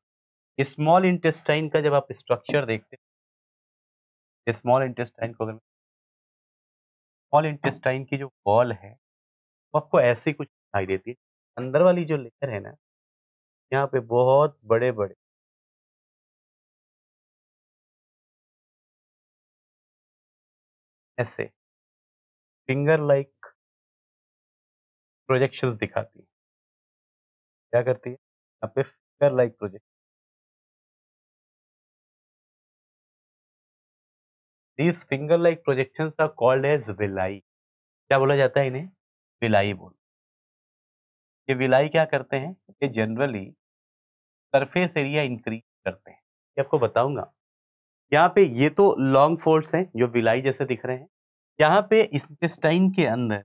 स्मॉल इंटेस्टाइन का जब आप स्ट्रक्चर देखते हैं स्मॉल इंटेस्टाइन को अगर स्मॉल इंटेस्टाइन की जो वॉल है वो आपको ऐसे कुछ दिखाई देती है अंदर वाली जो लेयर है ना यहाँ पे बहुत बड़े बड़े ऐसे फिंगर लाइक प्रोजेक्शंस दिखाती है क्या करती है यहाँ पे finger like projection this finger like projection are called as villi क्या बोला जाता है इन्हें विलाई बोल ये विलाई क्या करते हैं ये जनरली सरफेस एरिया इंक्रीज करते हैं ये आपको बताऊंगा यहाँ पे ये तो लॉन्ग फोल्ड्स हैं जो विलाई जैसे दिख रहे हैं यहाँ पे इंटेस्टाइन के अंदर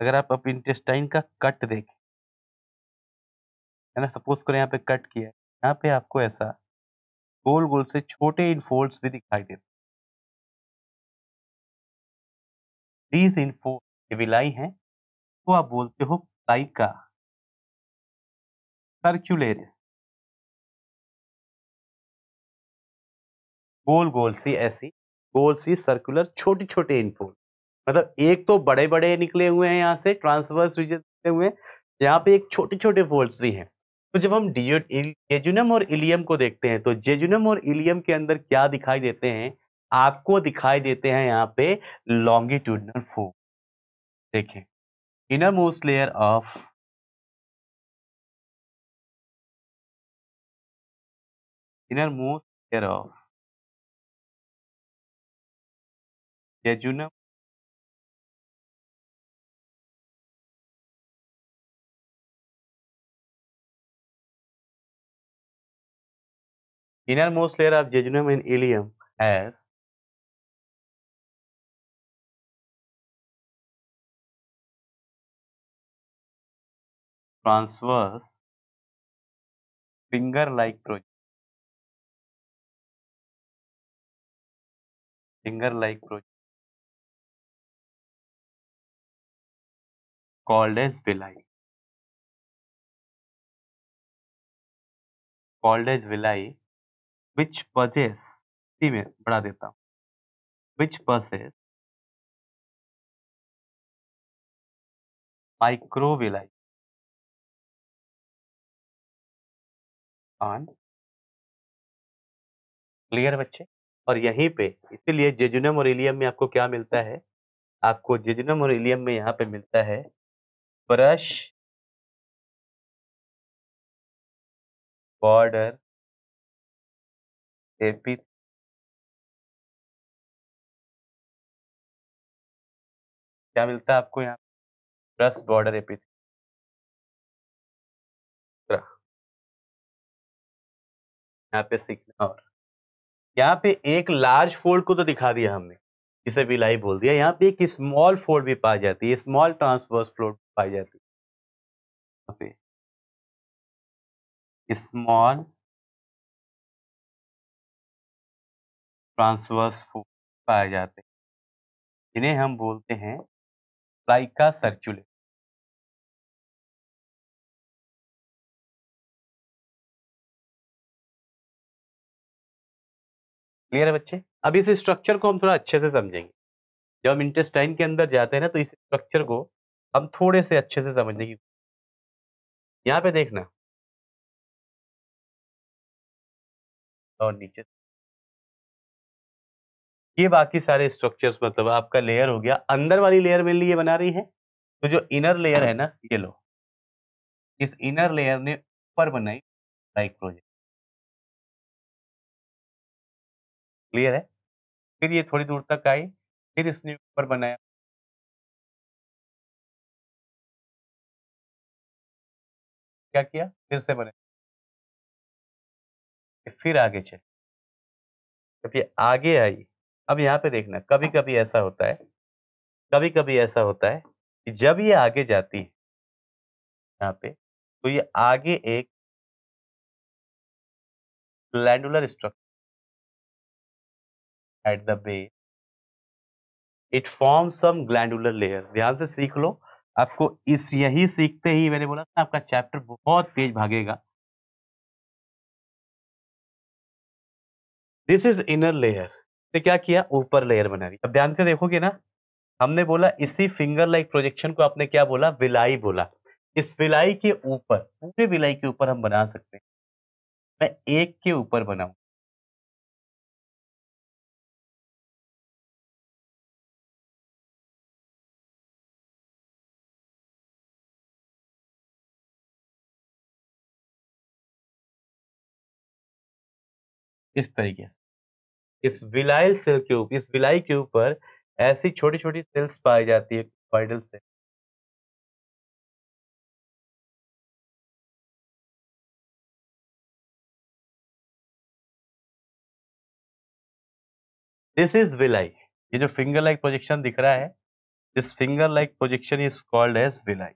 अगर आप अपने इंटेस्टाइन का कट देखें है ना सपोज करें यहाँ पे कट किया है यहाँ पे आपको ऐसा गोल गोल से छोटे फोल्ड्स भी दिखाई देते दीज इनफो विलाई हैं तो आप बोलते हो काइका सर्क्यूलेरिस गोल गोल सी ऐसी गोल सी सर्कुलर छोटे छोटे इनफोल्ड मतलब एक तो बड़े बड़े निकले हुए हैं यहाँ से ट्रांसवर्स निकले हुए हैं यहाँ पे एक छोटे छोटे फोल्ड्स भी हैं तो जब हम जेजुनम और इलियम को देखते हैं तो जेजुनम और इलियम के अंदर क्या दिखाई देते हैं आपको दिखाई देते हैं यहाँ पे लॉन्गिट्यूडनल फोर देखिए innermost layer of innermost layer of jejunum innermost layer of jejunum and ileum as transverse finger like projection finger like projection called as villi called as villi which पजेस सी में बढ़ा देता हूं विच पजेस microvilli क्लियर बच्चे और यहीं पे इसीलिए जेजुनम और इलियम में आपको क्या मिलता है आपको जेजुनम और इलियम में यहाँ पे मिलता है ब्रश बॉर्डर एपी क्या मिलता है आपको यहाँ प्लस बॉर्डर एपी यहाँ पे सीखना और यहाँ पे एक लार्ज फोल्ड को तो दिखा दिया हमने इसे विलाई बोल दिया यहाँ पे एक स्मॉल फोल्ड भी पाई जाती है स्मॉल ट्रांसवर्स फोल्ड पाई जाती है स्मॉल ट्रांसवर्स फोर्स पाए जाते हैं जिन्हें हम बोलते हैं लाइका सर्कुलेट क्लियर है बच्चे अब इस स्ट्रक्चर को हम थोड़ा अच्छे से समझेंगे जब हम इंटेस्टाइन के अंदर जाते हैं ना तो इस स्ट्रक्चर को हम थोड़े से अच्छे से समझने की यहां पे देखना और नीचे ये बाकी सारे स्ट्रक्चर्स मतलब आपका लेयर हो गया अंदर वाली लेयर मेरे लिए बना रही है तो जो इनर लेयर है ना ये लो इस इनर लेयर ने ऊपर बनाई लाइक प्रोजेक्ट क्लियर है फिर ये थोड़ी दूर तक आई फिर इसने ऊपर बनाया क्या किया फिर से बनाया फिर आगे चले जब ये आगे आई अब यहाँ पे देखना कभी कभी ऐसा होता है कभी कभी ऐसा होता है कि जब ये आगे जाती है यहाँ पे तो ये आगे एक glandular structure at the base it form some glandular layer ध्यान से सीख लो आपको इस यही सीखते ही मैंने बोला ना आपका चैप्टर बहुत तेज भागेगा दिस इज इनर लेयर ने क्या किया ऊपर लेयर बना दी अब ध्यान से देखोगे ना हमने बोला इसी फिंगर लाइक प्रोजेक्शन को आपने क्या बोला विलाई बोला इस विलाई के ऊपर पूरे विलाई के ऊपर हम बना सकते हैं मैं एक के ऊपर बनाऊ इस तरीके से इस विलाइल सेल के ऊपर इस विलाई के ऊपर ऐसी छोटी छोटी सेल्स पाई जाती है वाइडल सेल दिस इज विलाई ये जो फिंगर लाइक प्रोजेक्शन दिख रहा है this finger like projection is called as villi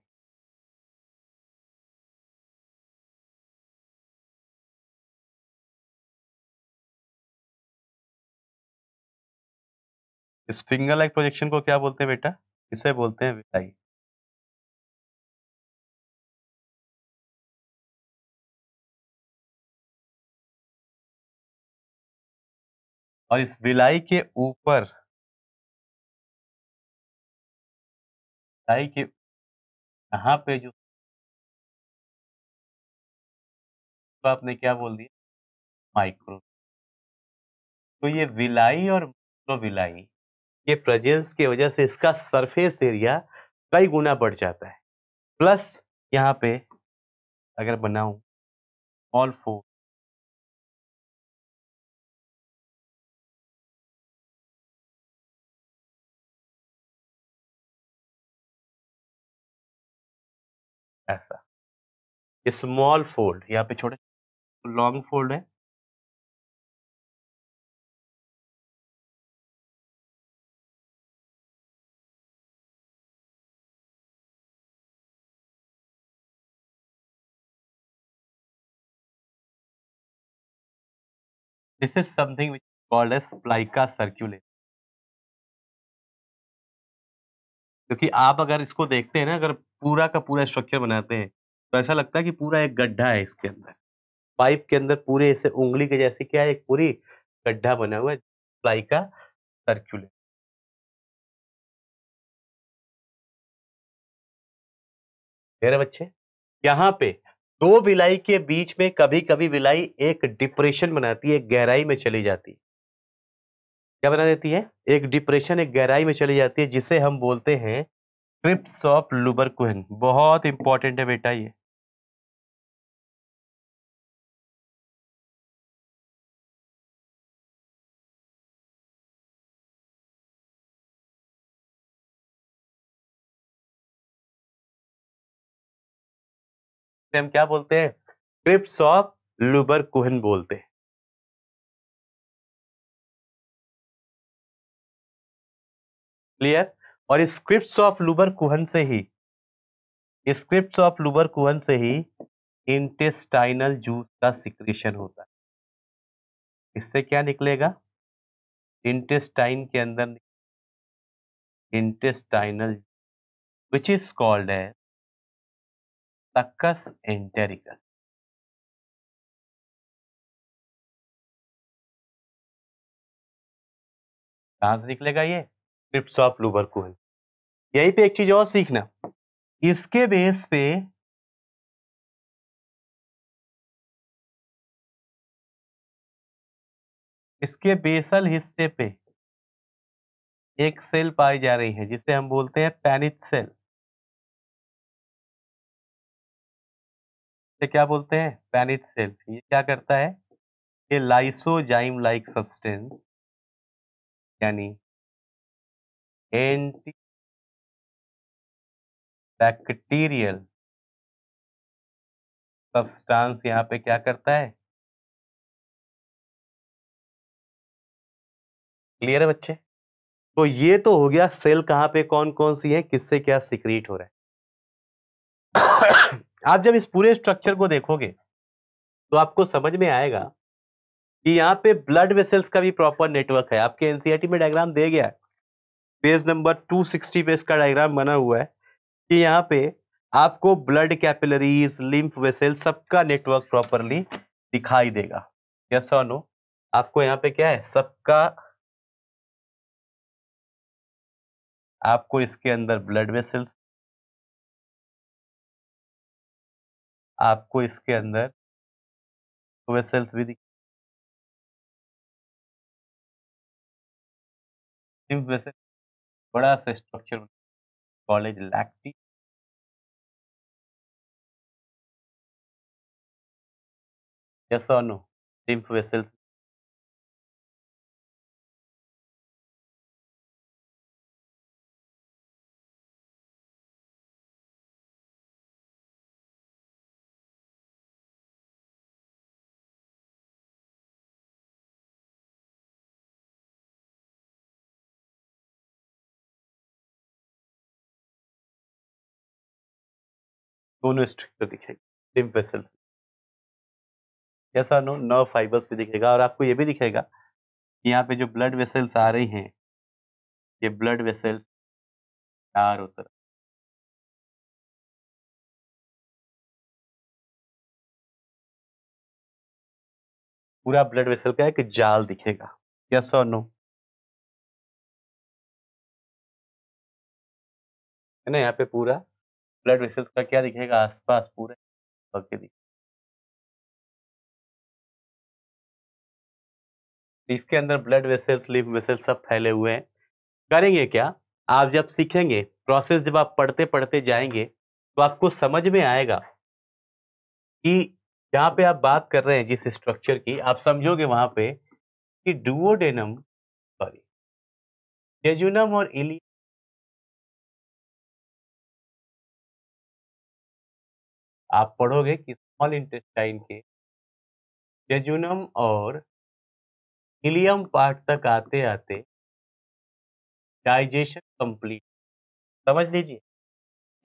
इस फिंगर लाइक प्रोजेक्शन को क्या बोलते हैं बेटा इसे बोलते हैं विलाई और इस विलाई के ऊपर विलाई के यहां पे जो आपने क्या बोल दिया माइक्रो तो ये विलाई और माइक्रो विलाई ये प्रेजेंस के वजह से इसका सरफेस एरिया कई गुना बढ़ जाता है प्लस यहाँ पे अगर बनाऊं ऑल फोर ऐसा स्मॉल फोल्ड यहाँ पे छोटे लॉन्ग फोल्ड है This is something which is called as splica circulation. क्योंकि आप अगर इसको देखते हैं ना अगर पूरा का पूरा स्ट्रक्चर बनाते हैं तो ऐसा लगता है कि पूरा एक गड्ढा है इसके अंदर पाइप के अंदर पूरे ऐसे उंगली के जैसे क्या है एक पूरी गड्ढा बना हुआ है प्लाई का सर्कुलर मेरे बच्चे यहाँ पे दो विलाई के बीच में कभी कभी विलाई एक डिप्रेशन बनाती है गहराई में चली जाती है क्या बना देती है एक डिप्रेशन एक गहराई में चली जाती है जिसे हम बोलते हैं क्रिप्स ऑफ लुबरकुहन बहुत इंपॉर्टेंट है बेटा ये हम क्या बोलते हैं क्रिप्स ऑफ लुबर कुहन बोलते हैं क्लियर और स्क्रिप्ट ऑफ लुबर कुहन से ही स्क्रिप्ट ऑफ लुबर कुहन से ही इंटेस्टाइनल जूस का सिक्रेशन होता है इससे क्या निकलेगा इंटेस्टाइन के अंदर इंटेस्टाइनल विच इज कॉल्ड है Succus entericus. कहां से निकलेगा ये लूबर कोहल यही पे एक चीज और सीखना इसके बेस पे इसके बेसल हिस्से पे एक सेल पाई जा रही है जिसे हम बोलते हैं पैनिथ सेल इसे क्या बोलते हैं पैनिथ इट सेल्फ ये क्या करता है ये लाइसोजाइम लाइक सब्सटेंस यानी एंटी बैक्टीरियल सब्सटेंस यहाँ पे क्या करता है क्लियर है बच्चे तो ये तो हो गया सेल कहाँ पे कौन कौन सी है किससे क्या सिक्रीट हो रहा है आप जब इस पूरे स्ट्रक्चर को देखोगे तो आपको समझ में आएगा कि यहाँ पे ब्लड वेसल्स का भी प्रॉपर नेटवर्क है आपके एनसीईआरटी e में डायग्राम दे गया है पेज नंबर 260 पे इसका डायग्राम बना हुआ है कि यहाँ पे आपको ब्लड कैपिलरीज लिम्फ वेसल सबका नेटवर्क प्रॉपरली दिखाई देगा यस और नो आपको यहाँ पे क्या है सबका आपको इसके अंदर ब्लड वेसल्स आपको इसके अंदर वेसल्स भी दिख वैसे बड़ा सा स्ट्रक्चर कॉलेज लैक्टी यस और नो lymph वेसल्स दोनों स्ट्रक्चर दिखेगा लिम्फ वेसल्स कैसा नो नर्व फाइबर्स भी दिखेगा और आपको ये भी दिखेगा कि यहाँ पे जो ब्लड वेसल्स आ रही हैं ये ब्लड वेसल्स चार तरफ पूरा ब्लड वेसल का एक जाल दिखेगा यस और नो है ना यहाँ पे पूरा ब्लड वेसल्स का क्या दिखेगा आसपास पूरे भग के इसके अंदर ब्लड वेसल्स लिफ वेसल्स सब फैले हुए हैं करेंगे क्या आप जब सीखेंगे प्रोसेस जब आप पढ़ते पढ़ते जाएंगे तो आपको समझ में आएगा कि जहाँ पे आप बात कर रहे हैं जिस स्ट्रक्चर की आप समझोगे वहां पे कि डुओडेनम सॉरी जेजुनम और इली आप पढ़ोगे कि स्मॉल इंटेस्टाइन के जेजुनम और इलियम पार्ट तक आते आते डाइजेशन कंप्लीट समझ लीजिए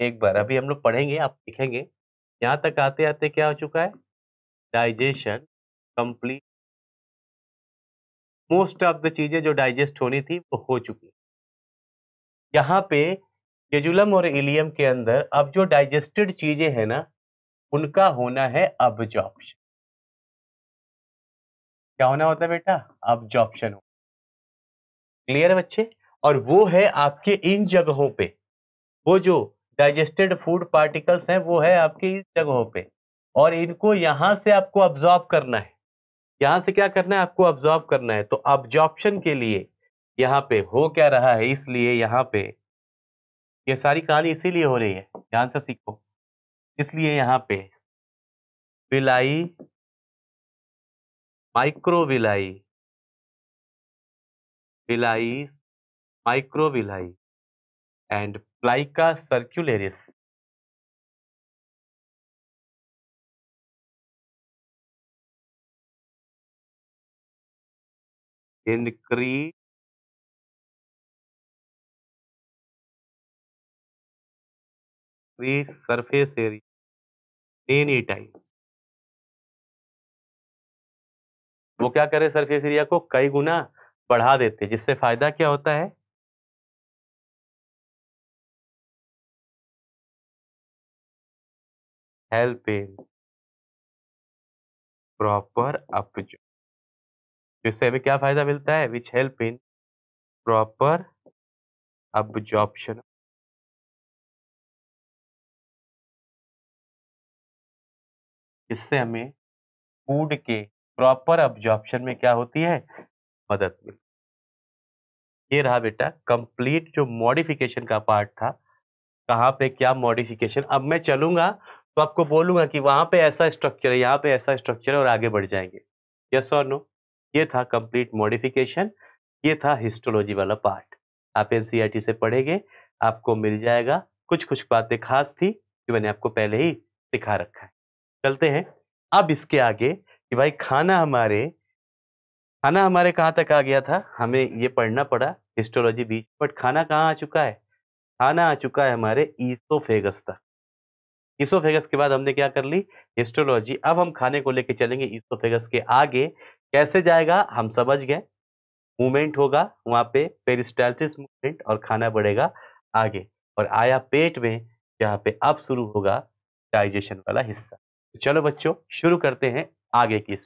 एक बार अभी हम लोग पढ़ेंगे आप लिखेंगे यहाँ तक आते आते क्या हो चुका है digestion complete most of the चीजें जो डाइजेस्ट होनी थी वो हो चुकी यहाँ पे जेजुलम और इलियम के अंदर अब जो डाइजेस्टेड चीजें हैं ना उनका होना है अब्जॉर्प्शन क्या होना होता है बेटा अब्जॉर्प्शन क्लियर है बच्चे और वो है आपके इन जगहों पे वो जो डाइजेस्टेड फूड पार्टिकल्स हैं वो है आपके इन जगहों पे और इनको यहां से आपको अब्जॉर्ब करना है यहां से क्या करना है आपको अब्जॉर्ब करना है तो अब्जॉर्प्शन के लिए यहाँ पे हो क्या रहा है इसलिए यहाँ पे ये यह सारी कहानी इसीलिए हो रही है ध्यान से सीखो इसलिए यहां पे villi microvilli villi microvilli and plicae circulares increase waste surface area many times. वो क्या करे सरफेस एरिया को कई गुना बढ़ा देते जिससे फायदा क्या होता है हेल्प इन प्रॉपर अपजॉर्ब जिससे हमें क्या फायदा मिलता है which help in proper absorption इससे हमें फूड के प्रॉपर ऑब्जॉर्प्शन में क्या होती है मदद मिलती ये रहा बेटा कंप्लीट जो मॉडिफिकेशन का पार्ट था कहाँ पे क्या मॉडिफिकेशन अब मैं चलूंगा तो आपको बोलूंगा कि वहां पे ऐसा स्ट्रक्चर है यहाँ पे ऐसा स्ट्रक्चर है और आगे बढ़ जाएंगे यस और नो ये था कंप्लीट मॉडिफिकेशन ये था हिस्टोलॉजी वाला पार्ट आप एनसीईआरटी e से पढ़ेंगे आपको मिल जाएगा कुछ कुछ बातें खास थी जो मैंने आपको पहले ही दिखा रखा है चलते हैं अब इसके आगे कि भाई खाना हमारे खाना हमारे कहाँ तक आ गया था हमें ये पढ़ना पड़ा हिस्टोलॉजी बीच बट खाना कहाँ आ चुका है खाना आ चुका है हमारे ईसोफेगस तक ईसोफेगस के बाद हमने क्या कर ली हिस्टोलॉजी अब हम खाने को लेके चलेंगे ईसोफेगस के आगे कैसे जाएगा हम समझ गए मूवमेंट होगा वहाँ पे पेरिस्टाइलिस मूवमेंट और खाना बढ़ेगा आगे और आया पेट में जहाँ पे अब शुरू होगा डाइजेशन वाला हिस्सा चलो बच्चों शुरू करते हैं आगे की